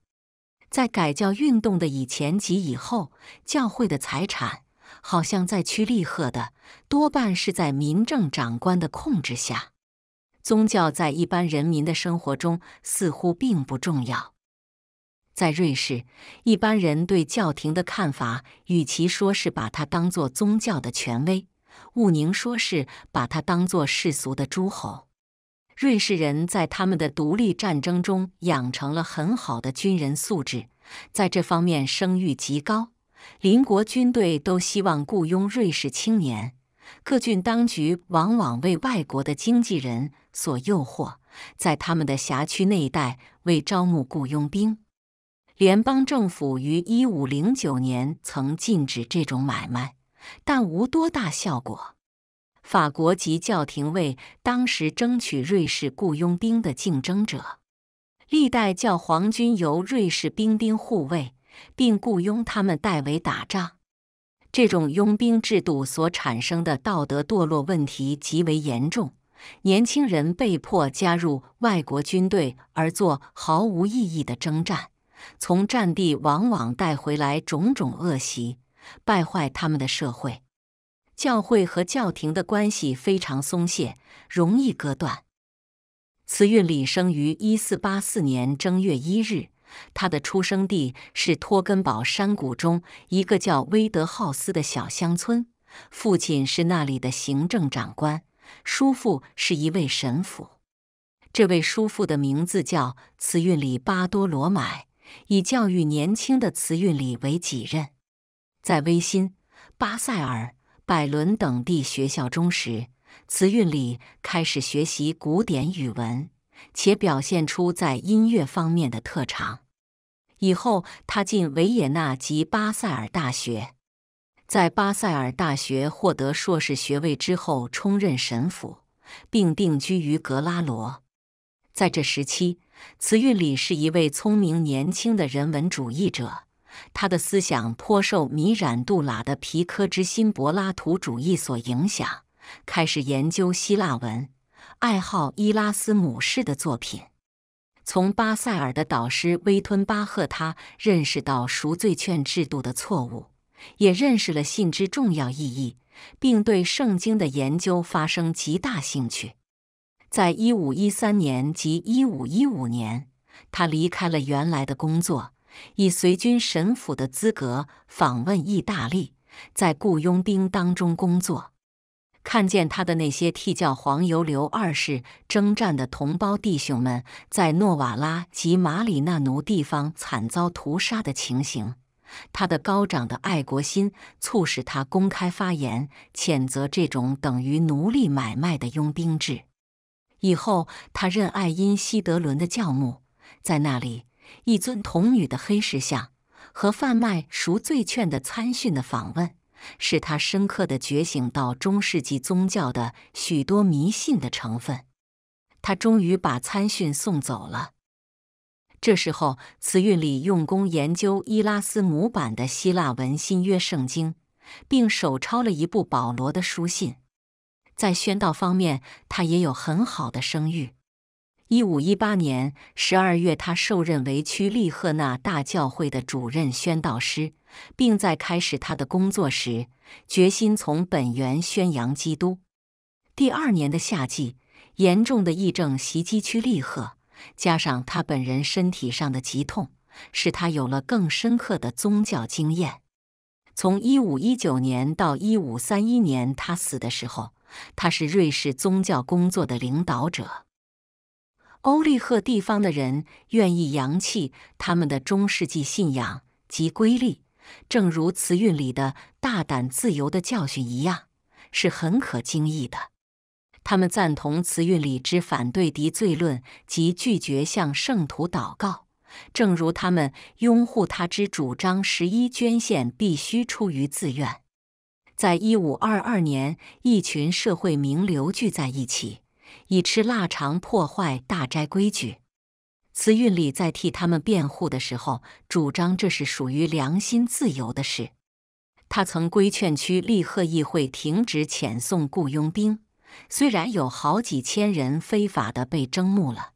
在改教运动的以前及以后，教会的财产好像在趋利赫的多半是在民政长官的控制下。宗教在一般人民的生活中似乎并不重要。在瑞士，一般人对教廷的看法，与其说是把它当作宗教的权威，毋宁说是把它当作世俗的诸侯。瑞士人在他们的独立战争中养成了很好的军人素质，在这方面声誉极高。邻国军队都希望雇佣瑞士青年，各郡当局往往为外国的经纪人所诱惑，在他们的辖区内带为招募雇佣兵。联邦政府于一五零九年曾禁止这种买卖，但无多大效果。法国及教廷为当时争取瑞士雇佣兵的竞争者。历代教皇军由瑞士兵丁护卫，并雇佣他们代为打仗。这种佣兵制度所产生的道德堕落问题极为严重。年轻人被迫加入外国军队而做毫无意义的征战。从战地往往带回来种种恶习，败坏他们的社会。教会和教廷的关系非常松懈，容易割断。慈运里生于1484年正月一日，他的出生地是托根堡山谷中一个叫威德浩斯的小乡村。父亲是那里的行政长官，叔父是一位神父。这位叔父的名字叫慈运里巴多罗买。以教育年轻的慈运礼为己任，在威辛、巴塞尔、百伦等地学校中时，慈运礼开始学习古典语文，且表现出在音乐方面的特长。以后，他进维也纳及巴塞尔大学，在巴塞尔大学获得硕士学位之后，充任神父，并定居于格拉罗。在这时期。慈运里是一位聪明年轻的人文主义者，他的思想颇受米染杜拉的皮科之心柏拉图主义所影响，开始研究希腊文，爱好伊拉斯姆式的作品。从巴塞尔的导师威吞巴赫，他认识到赎罪券制度的错误，也认识了信之重要意义，并对圣经的研究发生极大兴趣。在1513年及1515年，他离开了原来的工作，以随军神甫的资格访问意大利，在雇佣兵当中工作。看见他的那些替教皇尤留二世征战的同胞弟兄们在诺瓦拉及马里纳努地方惨遭屠杀的情形，他的高涨的爱国心促使他公开发言谴责这种等于奴隶买卖的佣兵制。以后，他任爱因希德伦的教牧，在那里，一尊童女的黑石像和贩卖赎罪券的参训的访问，使他深刻的觉醒到中世纪宗教的许多迷信的成分。他终于把参训送走了。这时候，慈运里用功研究伊拉斯姆版的希腊文新约圣经，并手抄了一部保罗的书信。在宣道方面，他也有很好的声誉。一五一八年十二月，他受任为区利赫纳大教会的主任宣道师，并在开始他的工作时，决心从本源宣扬基督。第二年的夏季，严重的疫症袭击区利赫，加上他本人身体上的疾痛，使他有了更深刻的宗教经验。从一五一九年到一五三一年他死的时候。他是瑞士宗教工作的领导者。欧利赫地方的人愿意扬弃他们的中世纪信仰及规律，正如词韵里的大胆自由的教训一样，是很可惊异的。他们赞同词韵里之反对敌罪论及拒绝向圣徒祷告，正如他们拥护他之主张十一捐献必须出于自愿。在一五二二年，一群社会名流聚在一起，以吃腊肠破坏大斋规矩。慈运里在替他们辩护的时候，主张这是属于良心自由的事。他曾规劝区利赫议会停止遣送雇佣兵，虽然有好几千人非法的被征募了，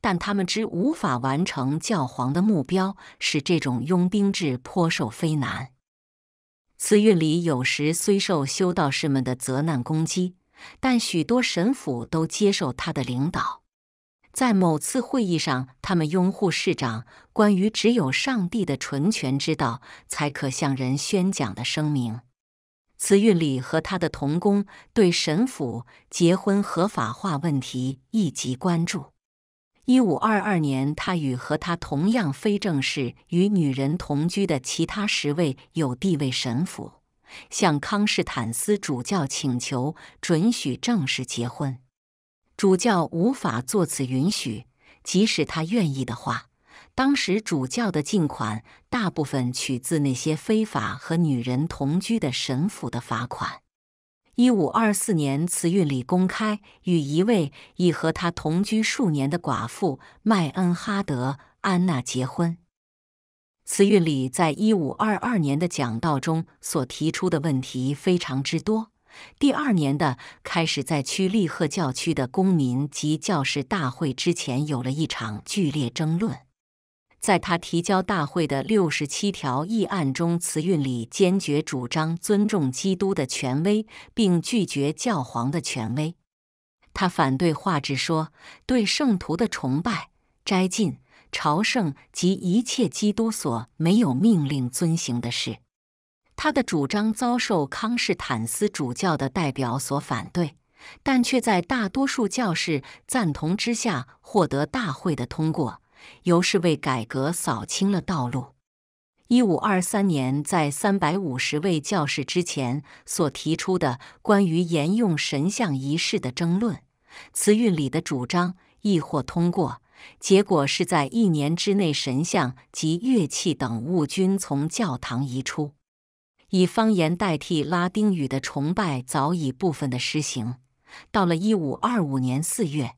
但他们之无法完成教皇的目标，使这种佣兵制颇受非难。慈运里有时虽受修道士们的责难攻击，但许多神府都接受他的领导。在某次会议上，他们拥护市长关于只有上帝的纯权之道才可向人宣讲的声明。慈运里和他的同工对神府结婚合法化问题一极关注。一五二二年，他与和他同样非正式与女人同居的其他十位有地位神父，向康士坦斯主教请求准许正式结婚。主教无法作此允许，即使他愿意的话。当时主教的禁款大部分取自那些非法和女人同居的神父的罚款。一五二四年，慈运礼公开与一位已和他同居数年的寡妇麦恩哈德·安娜结婚。慈运礼在一五二二年的讲道中所提出的问题非常之多。第二年的开始，在区利赫教区的公民及教士大会之前，有了一场剧烈争论。在他提交大会的六十七条议案中，词韵里坚决主张尊重基督的权威，并拒绝教皇的权威。他反对画质说，对圣徒的崇拜、斋禁、朝圣及一切基督所没有命令遵行的事。他的主张遭受康士坦斯主教的代表所反对，但却在大多数教士赞同之下获得大会的通过。尤是为改革扫清了道路。一五二三年，在三百五十位教士之前所提出的关于沿用神像仪式的争论，词韵里的主张亦或通过。结果是在一年之内，神像及乐器等物均从教堂移出，以方言代替拉丁语的崇拜早已部分的施行。到了一五二五年四月，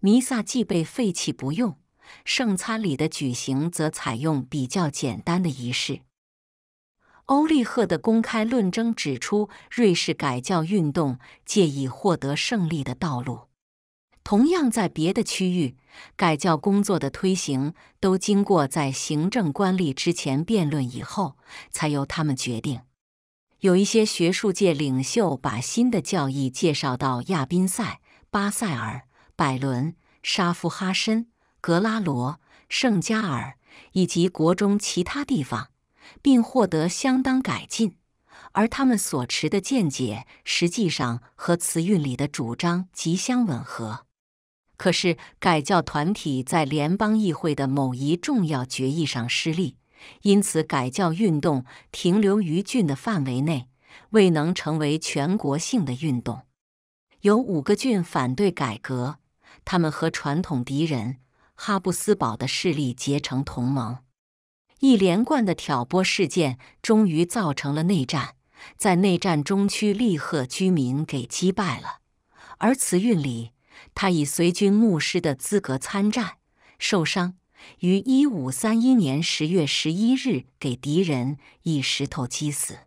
弥撒既被废弃不用。圣餐礼的举行则采用比较简单的仪式。欧利赫的公开论争指出，瑞士改教运动借以获得胜利的道路。同样，在别的区域，改教工作的推行都经过在行政官吏之前辩论以后，才由他们决定。有一些学术界领袖把新的教义介绍到亚宾塞、巴塞尔、百伦、沙夫哈申。格拉罗、圣加尔以及国中其他地方，并获得相当改进，而他们所持的见解实际上和词韵里的主张极相吻合。可是改教团体在联邦议会的某一重要决议上失利，因此改教运动停留于郡的范围内，未能成为全国性的运动。有五个郡反对改革，他们和传统敌人。哈布斯堡的势力结成同盟，一连贯的挑拨事件终于造成了内战。在内战中，区利赫居民给击败了。而慈运里，他以随军牧师的资格参战，受伤，于一五三一年十月十一日给敌人以石头击死。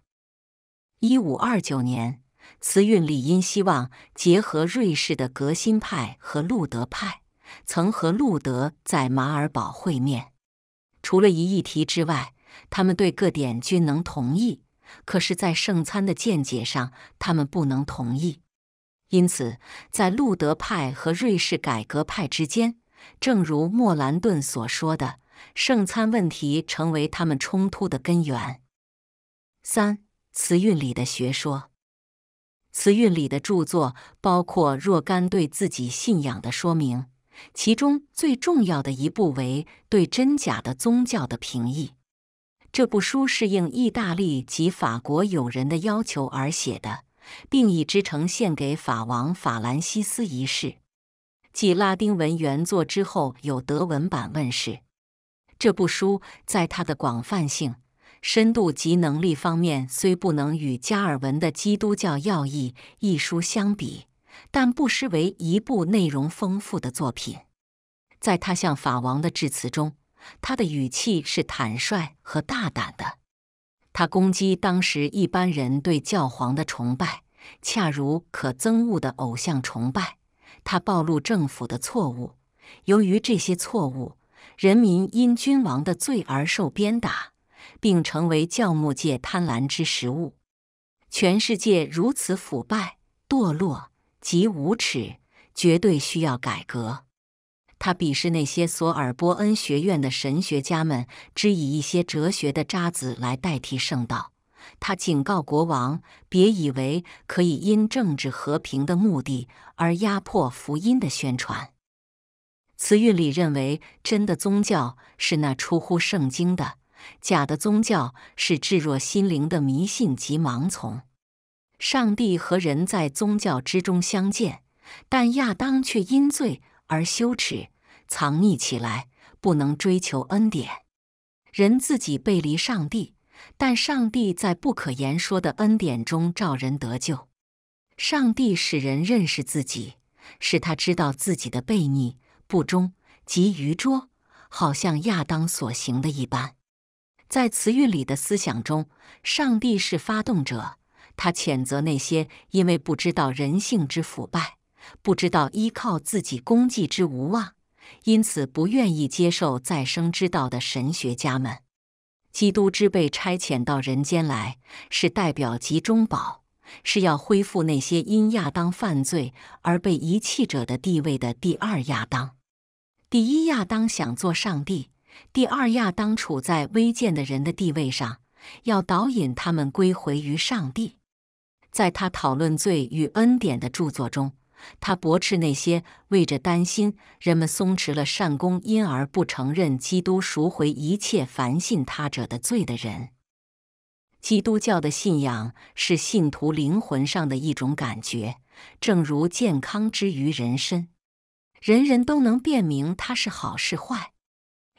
一五二九年，慈运里因希望结合瑞士的革新派和路德派。曾和路德在马尔堡会面，除了一议题之外，他们对各点均能同意。可是，在圣餐的见解上，他们不能同意。因此，在路德派和瑞士改革派之间，正如莫兰顿所说的，圣餐问题成为他们冲突的根源。三词韵里的学说，词韵里的著作包括若干对自己信仰的说明。其中最重要的一部为对真假的宗教的评议。这部书是应意大利及法国友人的要求而写的，并以之呈献给法王法兰西斯一世。继拉丁文原作之后，有德文版问世。这部书在它的广泛性、深度及能力方面，虽不能与加尔文的《基督教要义》一书相比。但不失为一部内容丰富的作品。在他向法王的致辞中，他的语气是坦率和大胆的。他攻击当时一般人对教皇的崇拜，恰如可憎恶的偶像崇拜。他暴露政府的错误，由于这些错误，人民因君王的罪而受鞭打，并成为教牧界贪婪之食物。全世界如此腐败堕落。极无耻，绝对需要改革。他鄙视那些索尔波恩学院的神学家们，只以一些哲学的渣滓来代替圣道。他警告国王，别以为可以因政治和平的目的而压迫福音的宣传。词韵里认为，真的宗教是那出乎圣经的，假的宗教是置若心灵的迷信及盲从。上帝和人在宗教之中相见，但亚当却因罪而羞耻，藏匿起来，不能追求恩典。人自己背离上帝，但上帝在不可言说的恩典中照人得救。上帝使人认识自己，使他知道自己的悖逆、不忠及愚拙，好像亚当所行的一般。在词韵里的思想中，上帝是发动者。他谴责那些因为不知道人性之腐败，不知道依靠自己功绩之无望，因此不愿意接受再生之道的神学家们。基督之被差遣到人间来，是代表集中宝，是要恢复那些因亚当犯罪而被遗弃者的地位的。第二亚当，第一亚当想做上帝，第二亚当处在微贱的人的地位上，要导引他们归回于上帝。在他讨论罪与恩典的著作中，他驳斥那些为着担心人们松弛了善功，因而不承认基督赎回一切凡信他者的罪的人。基督教的信仰是信徒灵魂上的一种感觉，正如健康之于人身，人人都能辨明它是好是坏。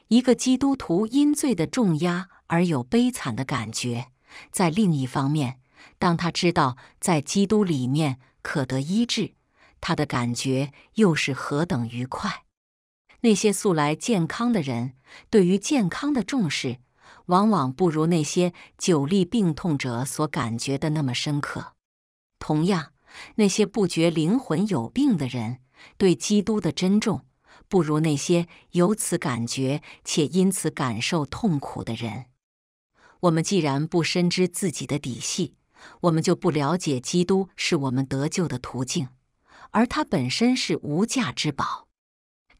一个基督徒因罪的重压而有悲惨的感觉，在另一方面。当他知道在基督里面可得医治，他的感觉又是何等愉快！那些素来健康的人，对于健康的重视，往往不如那些久历病痛者所感觉的那么深刻。同样，那些不觉灵魂有病的人，对基督的珍重，不如那些有此感觉且因此感受痛苦的人。我们既然不深知自己的底细，我们就不了解，基督是我们得救的途径，而他本身是无价之宝。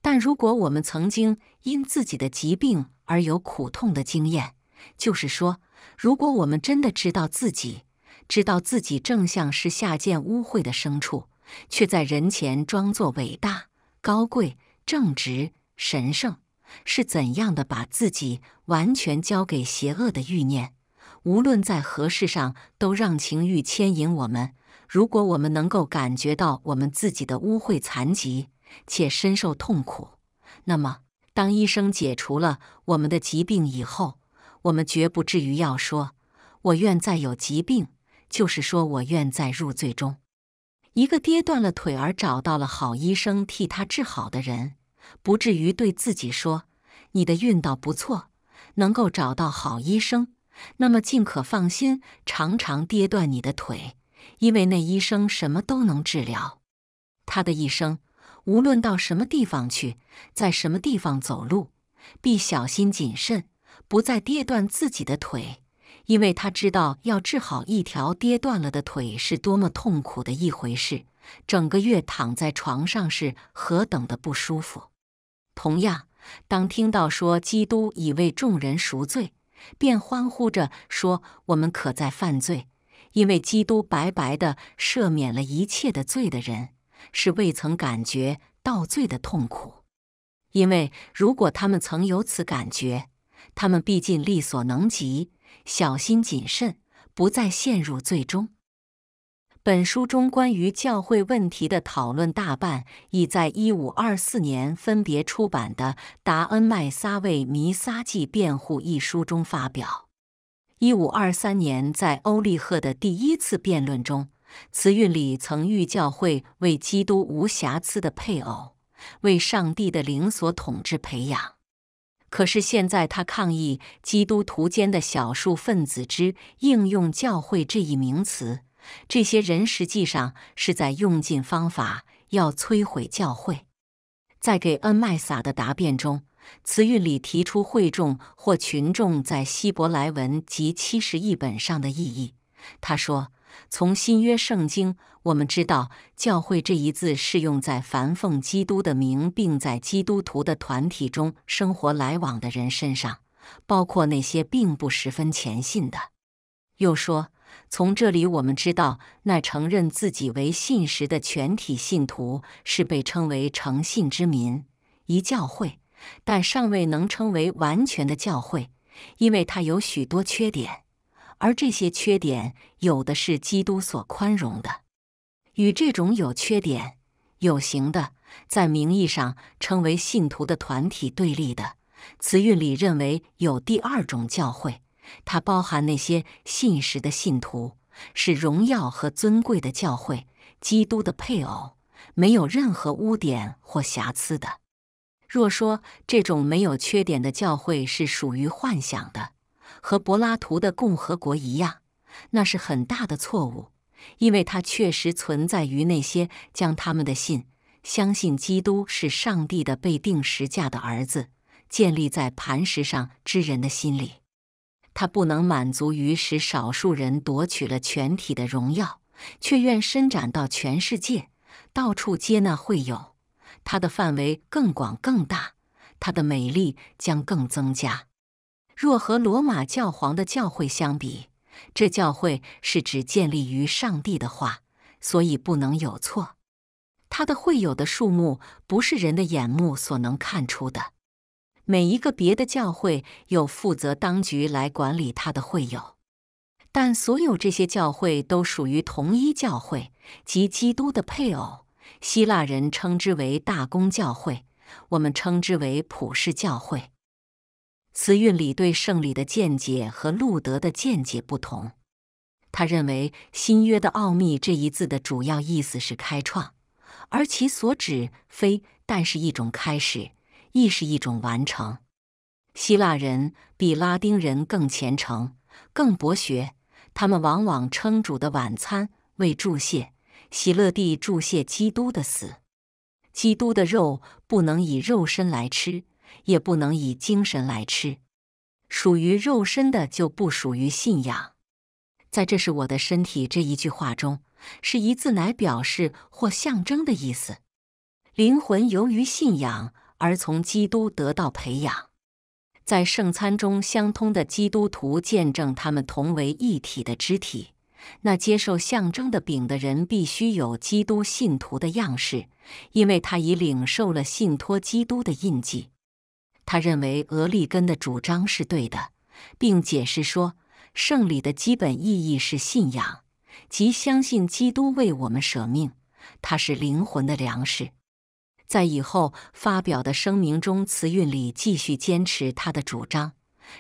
但如果我们曾经因自己的疾病而有苦痛的经验，就是说，如果我们真的知道自己，知道自己正像是下贱污秽的牲畜，却在人前装作伟大、高贵、正直、神圣，是怎样的把自己完全交给邪恶的欲念。无论在何事上，都让情欲牵引我们。如果我们能够感觉到我们自己的污秽、残疾且深受痛苦，那么当医生解除了我们的疾病以后，我们绝不至于要说“我愿再有疾病”，就是说我愿再入罪中。一个跌断了腿而找到了好医生替他治好的人，不至于对自己说：“你的运道不错，能够找到好医生。”那么尽可放心，常常跌断你的腿，因为那医生什么都能治疗。他的一生，无论到什么地方去，在什么地方走路，必小心谨慎，不再跌断自己的腿，因为他知道要治好一条跌断了的腿是多么痛苦的一回事，整个月躺在床上是何等的不舒服。同样，当听到说基督已为众人赎罪。便欢呼着说：“我们可在犯罪，因为基督白白的赦免了一切的罪的人，是未曾感觉到罪的痛苦。因为如果他们曾有此感觉，他们必尽力所能及，小心谨慎，不再陷入罪中。”本书中关于教会问题的讨论，大半已在1524年分别出版的《达恩麦撒位弥撒记辩护》一书中发表。1523年在欧利赫的第一次辩论中，慈运里曾誉教会为基督无瑕疵的配偶，为上帝的灵所统治培养。可是现在他抗议基督徒间的小数分子之应用“教会”这一名词。这些人实际上是在用尽方法要摧毁教会。在给恩麦撒的答辩中，词语里提出会众或群众在希伯来文及七十译本上的意义。他说：“从新约圣经，我们知道‘教会’这一字是用在凡奉基督的名，并在基督徒的团体中生活来往的人身上，包括那些并不十分虔信的。”又说。从这里我们知道，那承认自己为信实的全体信徒是被称为诚信之民一教会，但尚未能称为完全的教会，因为它有许多缺点，而这些缺点有的是基督所宽容的。与这种有缺点、有形的在名义上称为信徒的团体对立的，词韵里认为有第二种教会。它包含那些信实的信徒，是荣耀和尊贵的教会，基督的配偶，没有任何污点或瑕疵的。若说这种没有缺点的教会是属于幻想的，和柏拉图的共和国一样，那是很大的错误，因为它确实存在于那些将他们的信相信基督是上帝的被定时价的儿子，建立在磐石上之人的心里。他不能满足于使少数人夺取了全体的荣耀，却愿伸展到全世界，到处接纳会友。他的范围更广更大，他的美丽将更增加。若和罗马教皇的教会相比，这教会是只建立于上帝的话，所以不能有错。他的会友的数目不是人的眼目所能看出的。每一个别的教会有负责当局来管理他的会友，但所有这些教会都属于同一教会，即基督的配偶。希腊人称之为大公教会，我们称之为普世教会。词韵里对圣礼的见解和路德的见解不同，他认为“新约的奥秘”这一字的主要意思是开创，而其所指非但是一种开始。亦是一种完成。希腊人比拉丁人更虔诚、更博学。他们往往称主的晚餐为祝谢，喜乐地祝谢基督的死。基督的肉不能以肉身来吃，也不能以精神来吃。属于肉身的就不属于信仰。在“这是我的身体”这一句话中，是一字乃表示或象征的意思。灵魂由于信仰。而从基督得到培养，在圣餐中相通的基督徒见证他们同为一体的肢体。那接受象征的饼的人必须有基督信徒的样式，因为他已领受了信托基督的印记。他认为俄利根的主张是对的，并解释说，圣礼的基本意义是信仰，即相信基督为我们舍命，他是灵魂的粮食。在以后发表的声明中，词韵里继续坚持他的主张，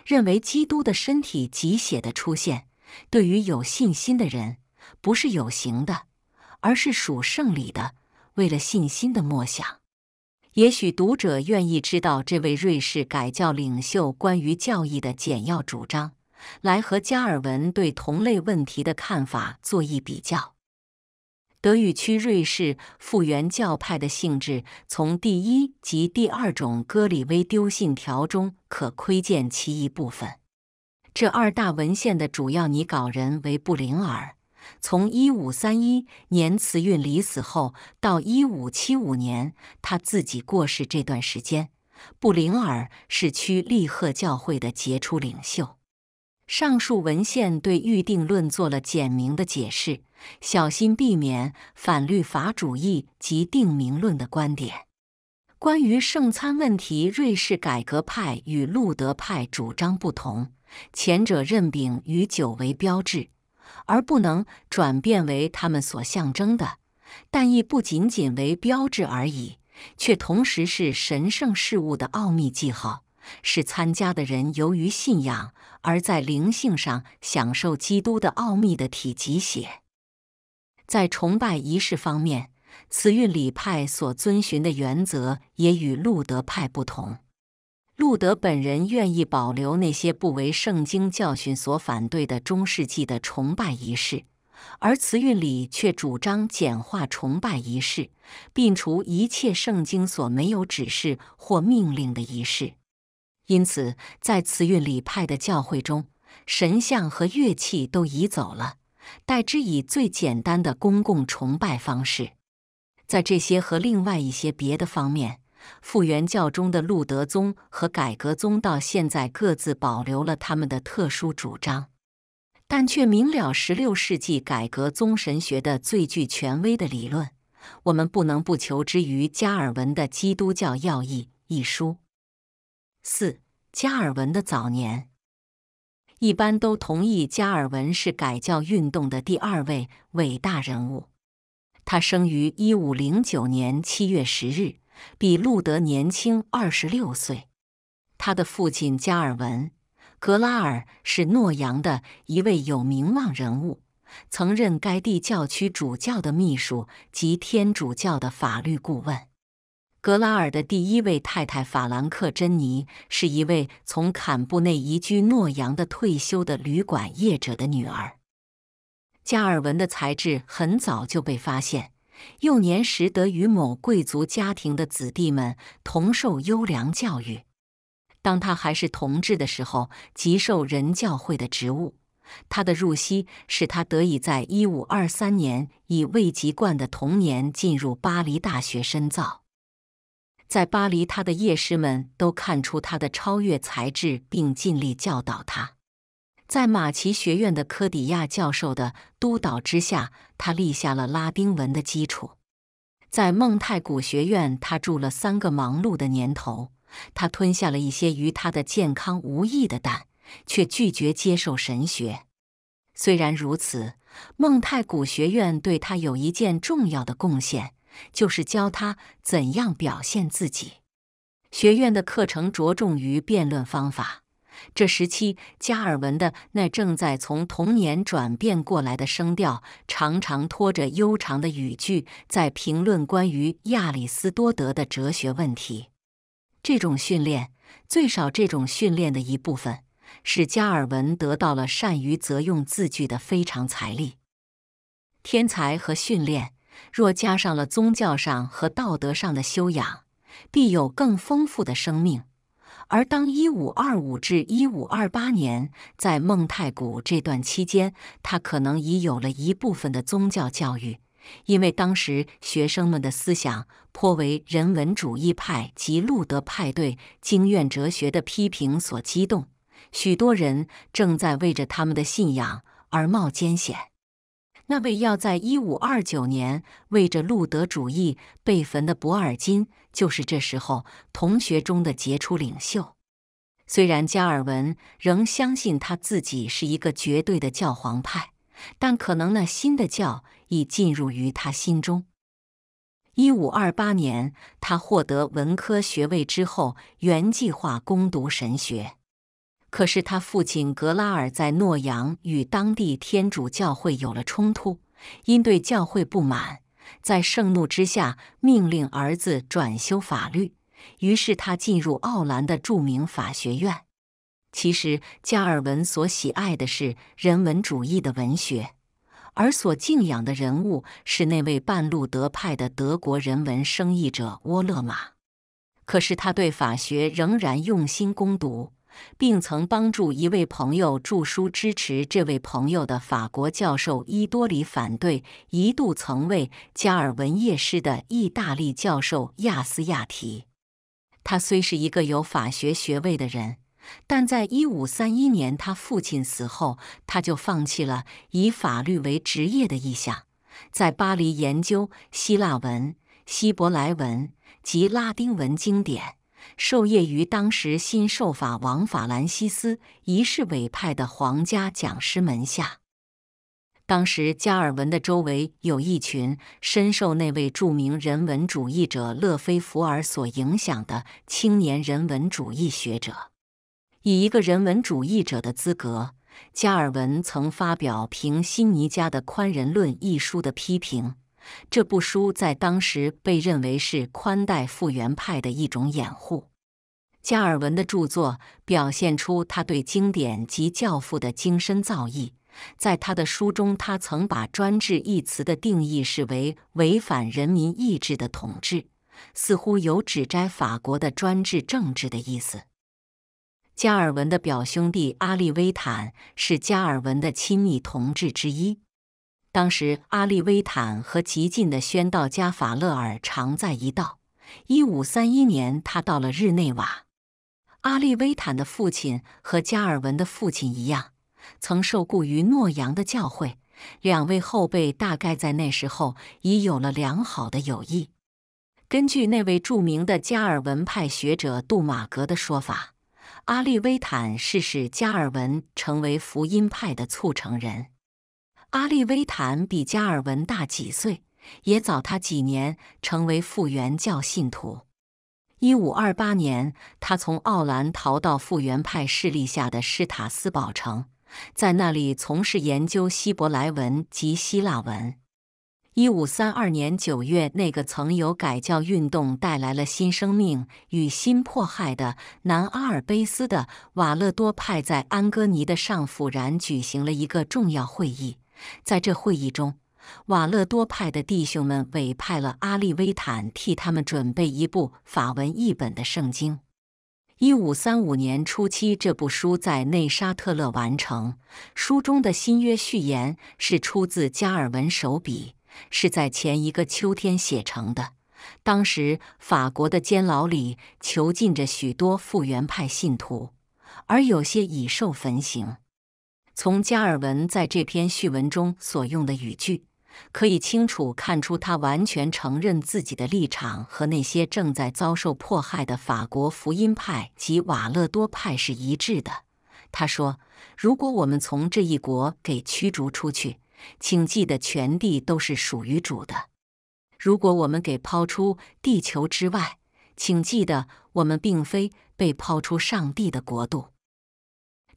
认为基督的身体及血的出现，对于有信心的人，不是有形的，而是属圣礼的。为了信心的默想，也许读者愿意知道这位瑞士改教领袖关于教义的简要主张，来和加尔文对同类问题的看法做一比较。德语区瑞士复原教派的性质，从第一及第二种哥里威丢信条中可窥见其一部分。这二大文献的主要拟稿人为布灵尔。从一五三一年慈运离死后到一五七五年他自己过世这段时间，布灵尔是区利赫教会的杰出领袖。上述文献对预定论做了简明的解释，小心避免反律法主义及定名论的观点。关于圣餐问题，瑞士改革派与路德派主张不同，前者认饼与酒为标志，而不能转变为他们所象征的，但亦不仅仅为标志而已，却同时是神圣事物的奥秘记号。是参加的人由于信仰而在灵性上享受基督的奥秘的体积血。在崇拜仪式方面，慈韵礼派所遵循的原则也与路德派不同。路德本人愿意保留那些不为圣经教训所反对的中世纪的崇拜仪式，而慈韵礼却主张简化崇拜仪式，并除一切圣经所没有指示或命令的仪式。因此，在慈运礼派的教会中，神像和乐器都移走了，代之以最简单的公共崇拜方式。在这些和另外一些别的方面，复原教中的路德宗和改革宗到现在各自保留了他们的特殊主张，但却明了16世纪改革宗神学的最具权威的理论。我们不能不求之于加尔文的《基督教要义》一书。四。加尔文的早年，一般都同意加尔文是改教运动的第二位伟大人物。他生于1509年7月10日，比路德年轻26岁。他的父亲加尔文·格拉尔是诺扬的一位有名望人物，曾任该地教区主教的秘书及天主教的法律顾问。格拉尔的第一位太太法兰克·珍妮是一位从坎布内移居诺扬的退休的旅馆业者的女儿。加尔文的才智很早就被发现，幼年时得与某贵族家庭的子弟们同受优良教育。当他还是同志的时候，极受人教会的职务。他的入息使他得以在1523年以未及冠的童年进入巴黎大学深造。在巴黎，他的夜师们都看出他的超越才智，并尽力教导他。在马奇学院的科迪亚教授的督导之下，他立下了拉丁文的基础。在孟泰古学院，他住了三个忙碌的年头。他吞下了一些与他的健康无益的蛋，却拒绝接受神学。虽然如此，孟泰古学院对他有一件重要的贡献。就是教他怎样表现自己。学院的课程着重于辩论方法。这时期，加尔文的那正在从童年转变过来的声调，常常拖着悠长的语句，在评论关于亚里斯多德的哲学问题。这种训练，最少这种训练的一部分，使加尔文得到了善于择用字句的非常财力、天才和训练。若加上了宗教上和道德上的修养，必有更丰富的生命。而当一五二五至一五二八年在孟太谷这段期间，他可能已有了一部分的宗教教育，因为当时学生们的思想颇为人文主义派及路德派对经验哲学的批评所激动，许多人正在为着他们的信仰而冒艰险。那位要在一五二九年为着路德主义被焚的博尔金，就是这时候同学中的杰出领袖。虽然加尔文仍相信他自己是一个绝对的教皇派，但可能那新的教已进入于他心中。一五二八年，他获得文科学位之后，原计划攻读神学。可是他父亲格拉尔在诺阳与当地天主教会有了冲突，因对教会不满，在盛怒之下命令儿子转修法律。于是他进入奥兰的著名法学院。其实加尔文所喜爱的是人文主义的文学，而所敬仰的人物是那位半路德派的德国人文生意者沃勒玛。可是他对法学仍然用心攻读。并曾帮助一位朋友著书，支持这位朋友的法国教授伊多里反对一度曾为加尔文业师的意大利教授亚斯亚提。他虽是一个有法学学位的人，但在1531年他父亲死后，他就放弃了以法律为职业的意向，在巴黎研究希腊文、希伯来文及拉丁文经典。受业于当时新受法王法兰西斯一世委派的皇家讲师门下。当时加尔文的周围有一群深受那位著名人文主义者勒菲福尔所影响的青年人文主义学者。以一个人文主义者的资格，加尔文曾发表评《新尼加的宽仁论》一书的批评。这部书在当时被认为是宽带复原派的一种掩护。加尔文的著作表现出他对经典及教父的精深造诣。在他的书中，他曾把“专制”一词的定义视为违反人民意志的统治，似乎有指摘法国的专制政治的意思。加尔文的表兄弟阿利维坦是加尔文的亲密同志之一。当时，阿利维坦和极尽的宣道家法勒尔常在一道。一五三一年，他到了日内瓦。阿利维坦的父亲和加尔文的父亲一样，曾受雇于诺扬的教会。两位后辈大概在那时候已有了良好的友谊。根据那位著名的加尔文派学者杜马格的说法，阿利维坦是使加尔文成为福音派的促成人。阿利维坦比加尔文大几岁，也早他几年成为复原教信徒。一五二八年，他从奥兰逃到复原派势力下的施塔斯堡城，在那里从事研究希伯来文及希腊文。一五三二年九月，那个曾由改教运动带来了新生命与新迫害的南阿尔卑斯的瓦勒多派，在安哥尼的上府然举行了一个重要会议。在这会议中，瓦勒多派的弟兄们委派了阿利威坦替他们准备一部法文译本的圣经。一五三五年初期，这部书在内沙特勒完成。书中的新约序言是出自加尔文手笔，是在前一个秋天写成的。当时，法国的监牢里囚禁着许多复原派信徒，而有些已受焚刑。从加尔文在这篇序文中所用的语句，可以清楚看出，他完全承认自己的立场和那些正在遭受迫害的法国福音派及瓦勒多派是一致的。他说：“如果我们从这一国给驱逐出去，请记得全地都是属于主的；如果我们给抛出地球之外，请记得我们并非被抛出上帝的国度。”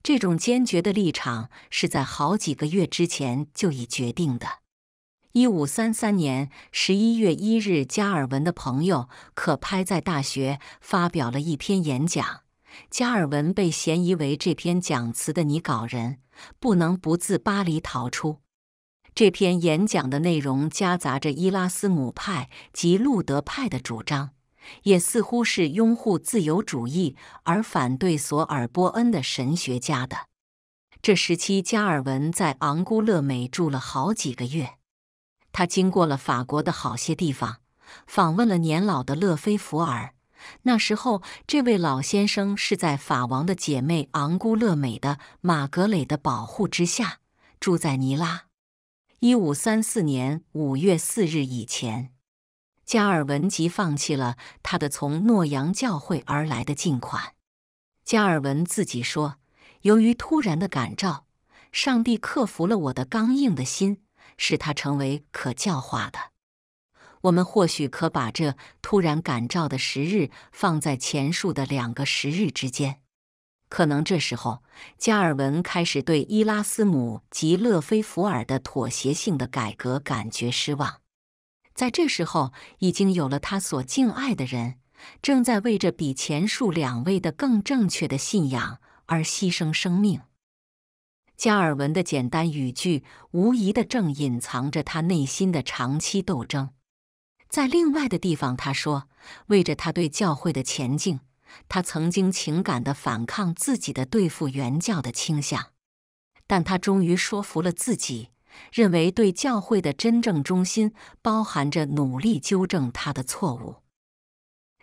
这种坚决的立场是在好几个月之前就已决定的。一五三三年十一月一日，加尔文的朋友可拍在大学发表了一篇演讲，加尔文被嫌疑为这篇讲词的拟稿人，不能不自巴黎逃出。这篇演讲的内容夹杂着伊拉斯姆派及路德派的主张。也似乎是拥护自由主义而反对索尔波恩的神学家的。这时期，加尔文在昂古勒美住了好几个月。他经过了法国的好些地方，访问了年老的勒菲弗尔。那时候，这位老先生是在法王的姐妹昂古勒美的马格雷的保护之下住在尼拉。一五三四年五月四日以前。加尔文即放弃了他的从诺扬教会而来的进款。加尔文自己说：“由于突然的感召，上帝克服了我的刚硬的心，使他成为可教化的。”我们或许可把这突然感召的时日放在前述的两个时日之间。可能这时候，加尔文开始对伊拉斯姆及勒菲弗尔的妥协性的改革感觉失望。在这时候，已经有了他所敬爱的人，正在为着比前述两位的更正确的信仰而牺牲生命。加尔文的简单语句，无疑的正隐藏着他内心的长期斗争。在另外的地方，他说，为着他对教会的前进，他曾经情感的反抗自己的对付原教的倾向，但他终于说服了自己。认为对教会的真正中心包含着努力纠正他的错误。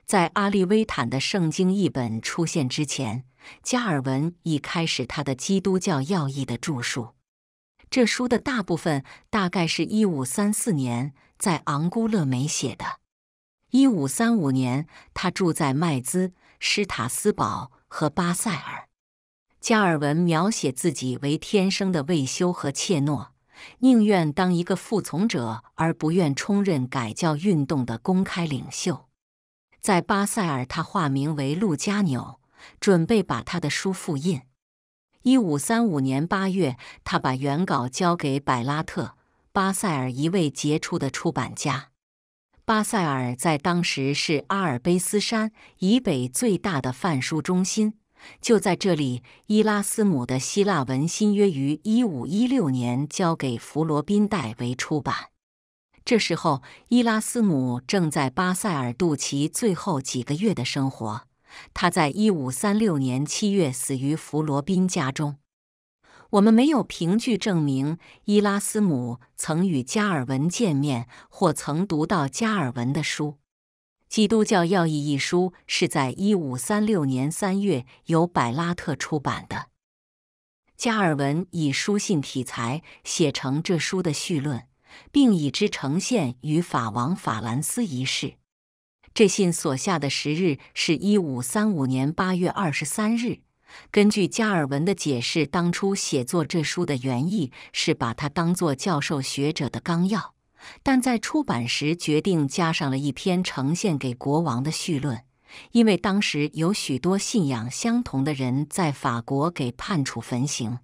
在阿利维坦的圣经译本出现之前，加尔文已开始他的《基督教要义》的著述。这书的大部分大概是一五三四年在昂古勒梅写的。一五三五年，他住在麦兹、施塔斯堡和巴塞尔。加尔文描写自己为天生的未修和怯懦。宁愿当一个服从者，而不愿充任改教运动的公开领袖。在巴塞尔，他化名为路加纽，准备把他的书复印。一五三五年八月，他把原稿交给柏拉特，巴塞尔一位杰出的出版家。巴塞尔在当时是阿尔卑斯山以北最大的贩书中心。就在这里，伊拉斯姆的希腊文新约于1516年交给弗罗宾代为出版。这时候，伊拉斯姆正在巴塞尔度其最后几个月的生活。他在1536年7月死于弗罗宾家中。我们没有凭据证明伊拉斯姆曾与加尔文见面，或曾读到加尔文的书。《基督教要义》一书是在一五三六年三月由柏拉特出版的。加尔文以书信体裁写成这书的序论，并以之呈现于法王法兰斯一世。这信所下的时日是一五三五年八月二十三日。根据加尔文的解释，当初写作这书的原意是把它当做教授学者的纲要。但在出版时，决定加上了一篇呈现给国王的序论，因为当时有许多信仰相同的人在法国给判处焚刑，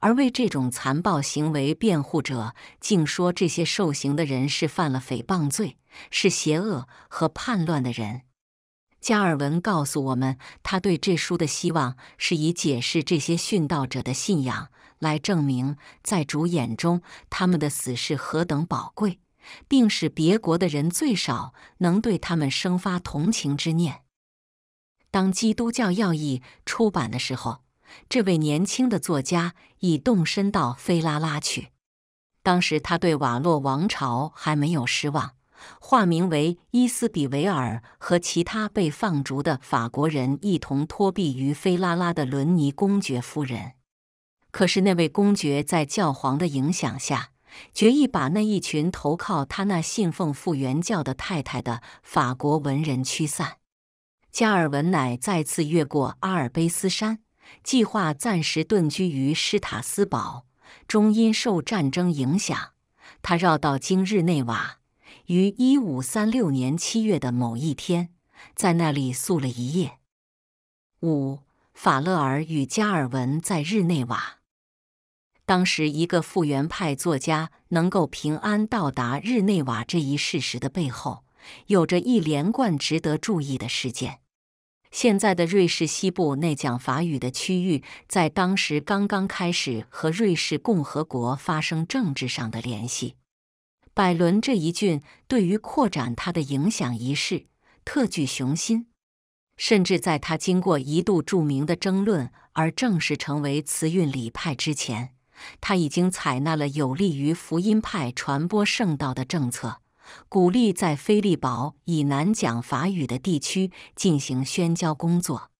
而为这种残暴行为辩护者竟说这些受刑的人是犯了诽谤罪，是邪恶和叛乱的人。加尔文告诉我们，他对这书的希望是以解释这些殉道者的信仰。来证明，在主眼中，他们的死是何等宝贵，并使别国的人最少能对他们生发同情之念。当《基督教要义》出版的时候，这位年轻的作家已动身到菲拉拉去。当时他对瓦洛王朝还没有失望，化名为伊斯比维尔和其他被放逐的法国人一同托庇于菲拉拉的伦尼公爵夫人。可是那位公爵在教皇的影响下，决意把那一群投靠他那信奉复原教的太太的法国文人驱散。加尔文乃再次越过阿尔卑斯山，计划暂时遁居于施塔斯堡，终因受战争影响，他绕道经日内瓦，于一五三六年七月的某一天，在那里宿了一夜。五法勒尔与加尔文在日内瓦。当时，一个复原派作家能够平安到达日内瓦这一事实的背后，有着一连贯值得注意的事件。现在的瑞士西部内讲法语的区域，在当时刚刚开始和瑞士共和国发生政治上的联系。百伦这一郡对于扩展它的影响一事，特具雄心，甚至在他经过一度著名的争论而正式成为词韵礼派之前。他已经采纳了有利于福音派传播圣道的政策，鼓励在菲利堡以南讲法语的地区进行宣教工作。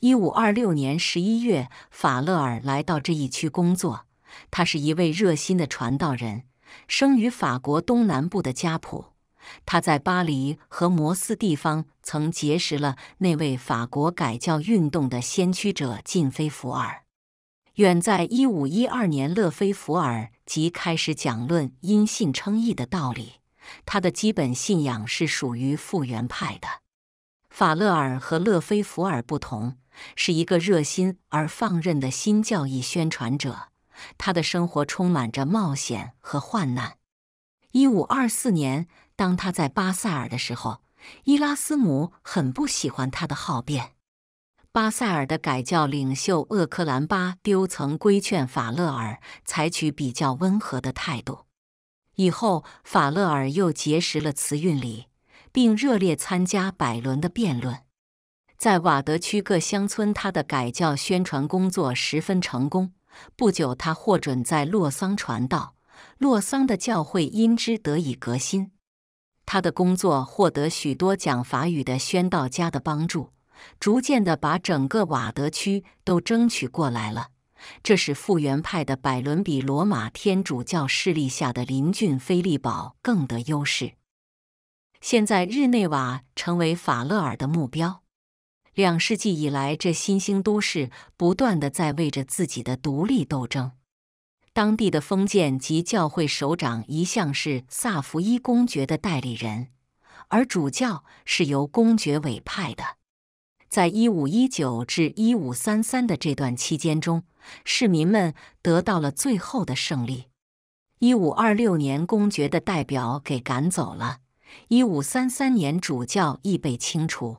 一五二六年十一月，法勒尔来到这一区工作。他是一位热心的传道人，生于法国东南部的加普。他在巴黎和摩斯地方曾结识了那位法国改教运动的先驱者晋菲福尔。远在一五一二年，勒菲弗尔即开始讲论因信称义的道理。他的基本信仰是属于复原派的。法勒尔和勒菲弗尔不同，是一个热心而放任的新教义宣传者。他的生活充满着冒险和患难。一五二四年，当他在巴塞尔的时候，伊拉斯姆很不喜欢他的好辩。巴塞尔的改教领袖厄克兰巴丢曾规劝法勒尔采取比较温和的态度。以后，法勒尔又结识了慈运里，并热烈参加百伦的辩论。在瓦德区各乡村，他的改教宣传工作十分成功。不久，他获准在洛桑传道，洛桑的教会因之得以革新。他的工作获得许多讲法语的宣道家的帮助。逐渐的把整个瓦德区都争取过来了，这使复原派的百伦比罗马天主教势力下的邻郡菲利堡更得优势。现在日内瓦成为法勒尔的目标。两世纪以来，这新兴都市不断的在为着自己的独立斗争。当地的封建及教会首长一向是萨福伊公爵的代理人，而主教是由公爵委派的。在一五一九至一五三三的这段期间中，市民们得到了最后的胜利。一五二六年，公爵的代表给赶走了；一五三三年，主教亦被清除。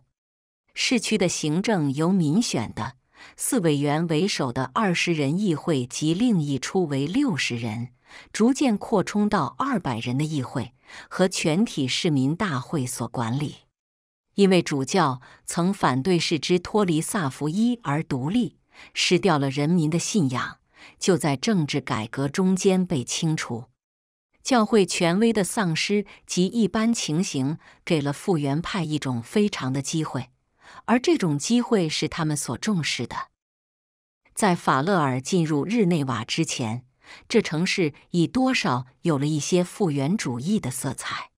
市区的行政由民选的四委员为首的二十人议会及另一出为六十人，逐渐扩充到二百人的议会和全体市民大会所管理。因为主教曾反对使之脱离萨伏伊而独立，失掉了人民的信仰，就在政治改革中间被清除。教会权威的丧失及一般情形，给了复原派一种非常的机会，而这种机会是他们所重视的。在法勒尔进入日内瓦之前，这城市已多少有了一些复原主义的色彩。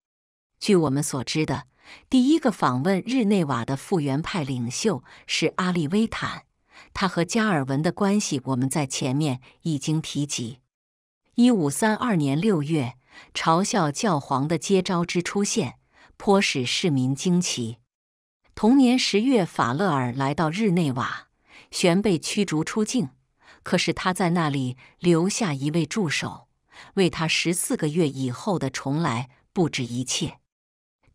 据我们所知的。第一个访问日内瓦的复原派领袖是阿利维坦，他和加尔文的关系我们在前面已经提及。一五三二年六月，嘲笑教皇的接招之出现，颇使市民惊奇。同年十月，法勒尔来到日内瓦，旋被驱逐出境。可是他在那里留下一位助手，为他十四个月以后的重来布置一切。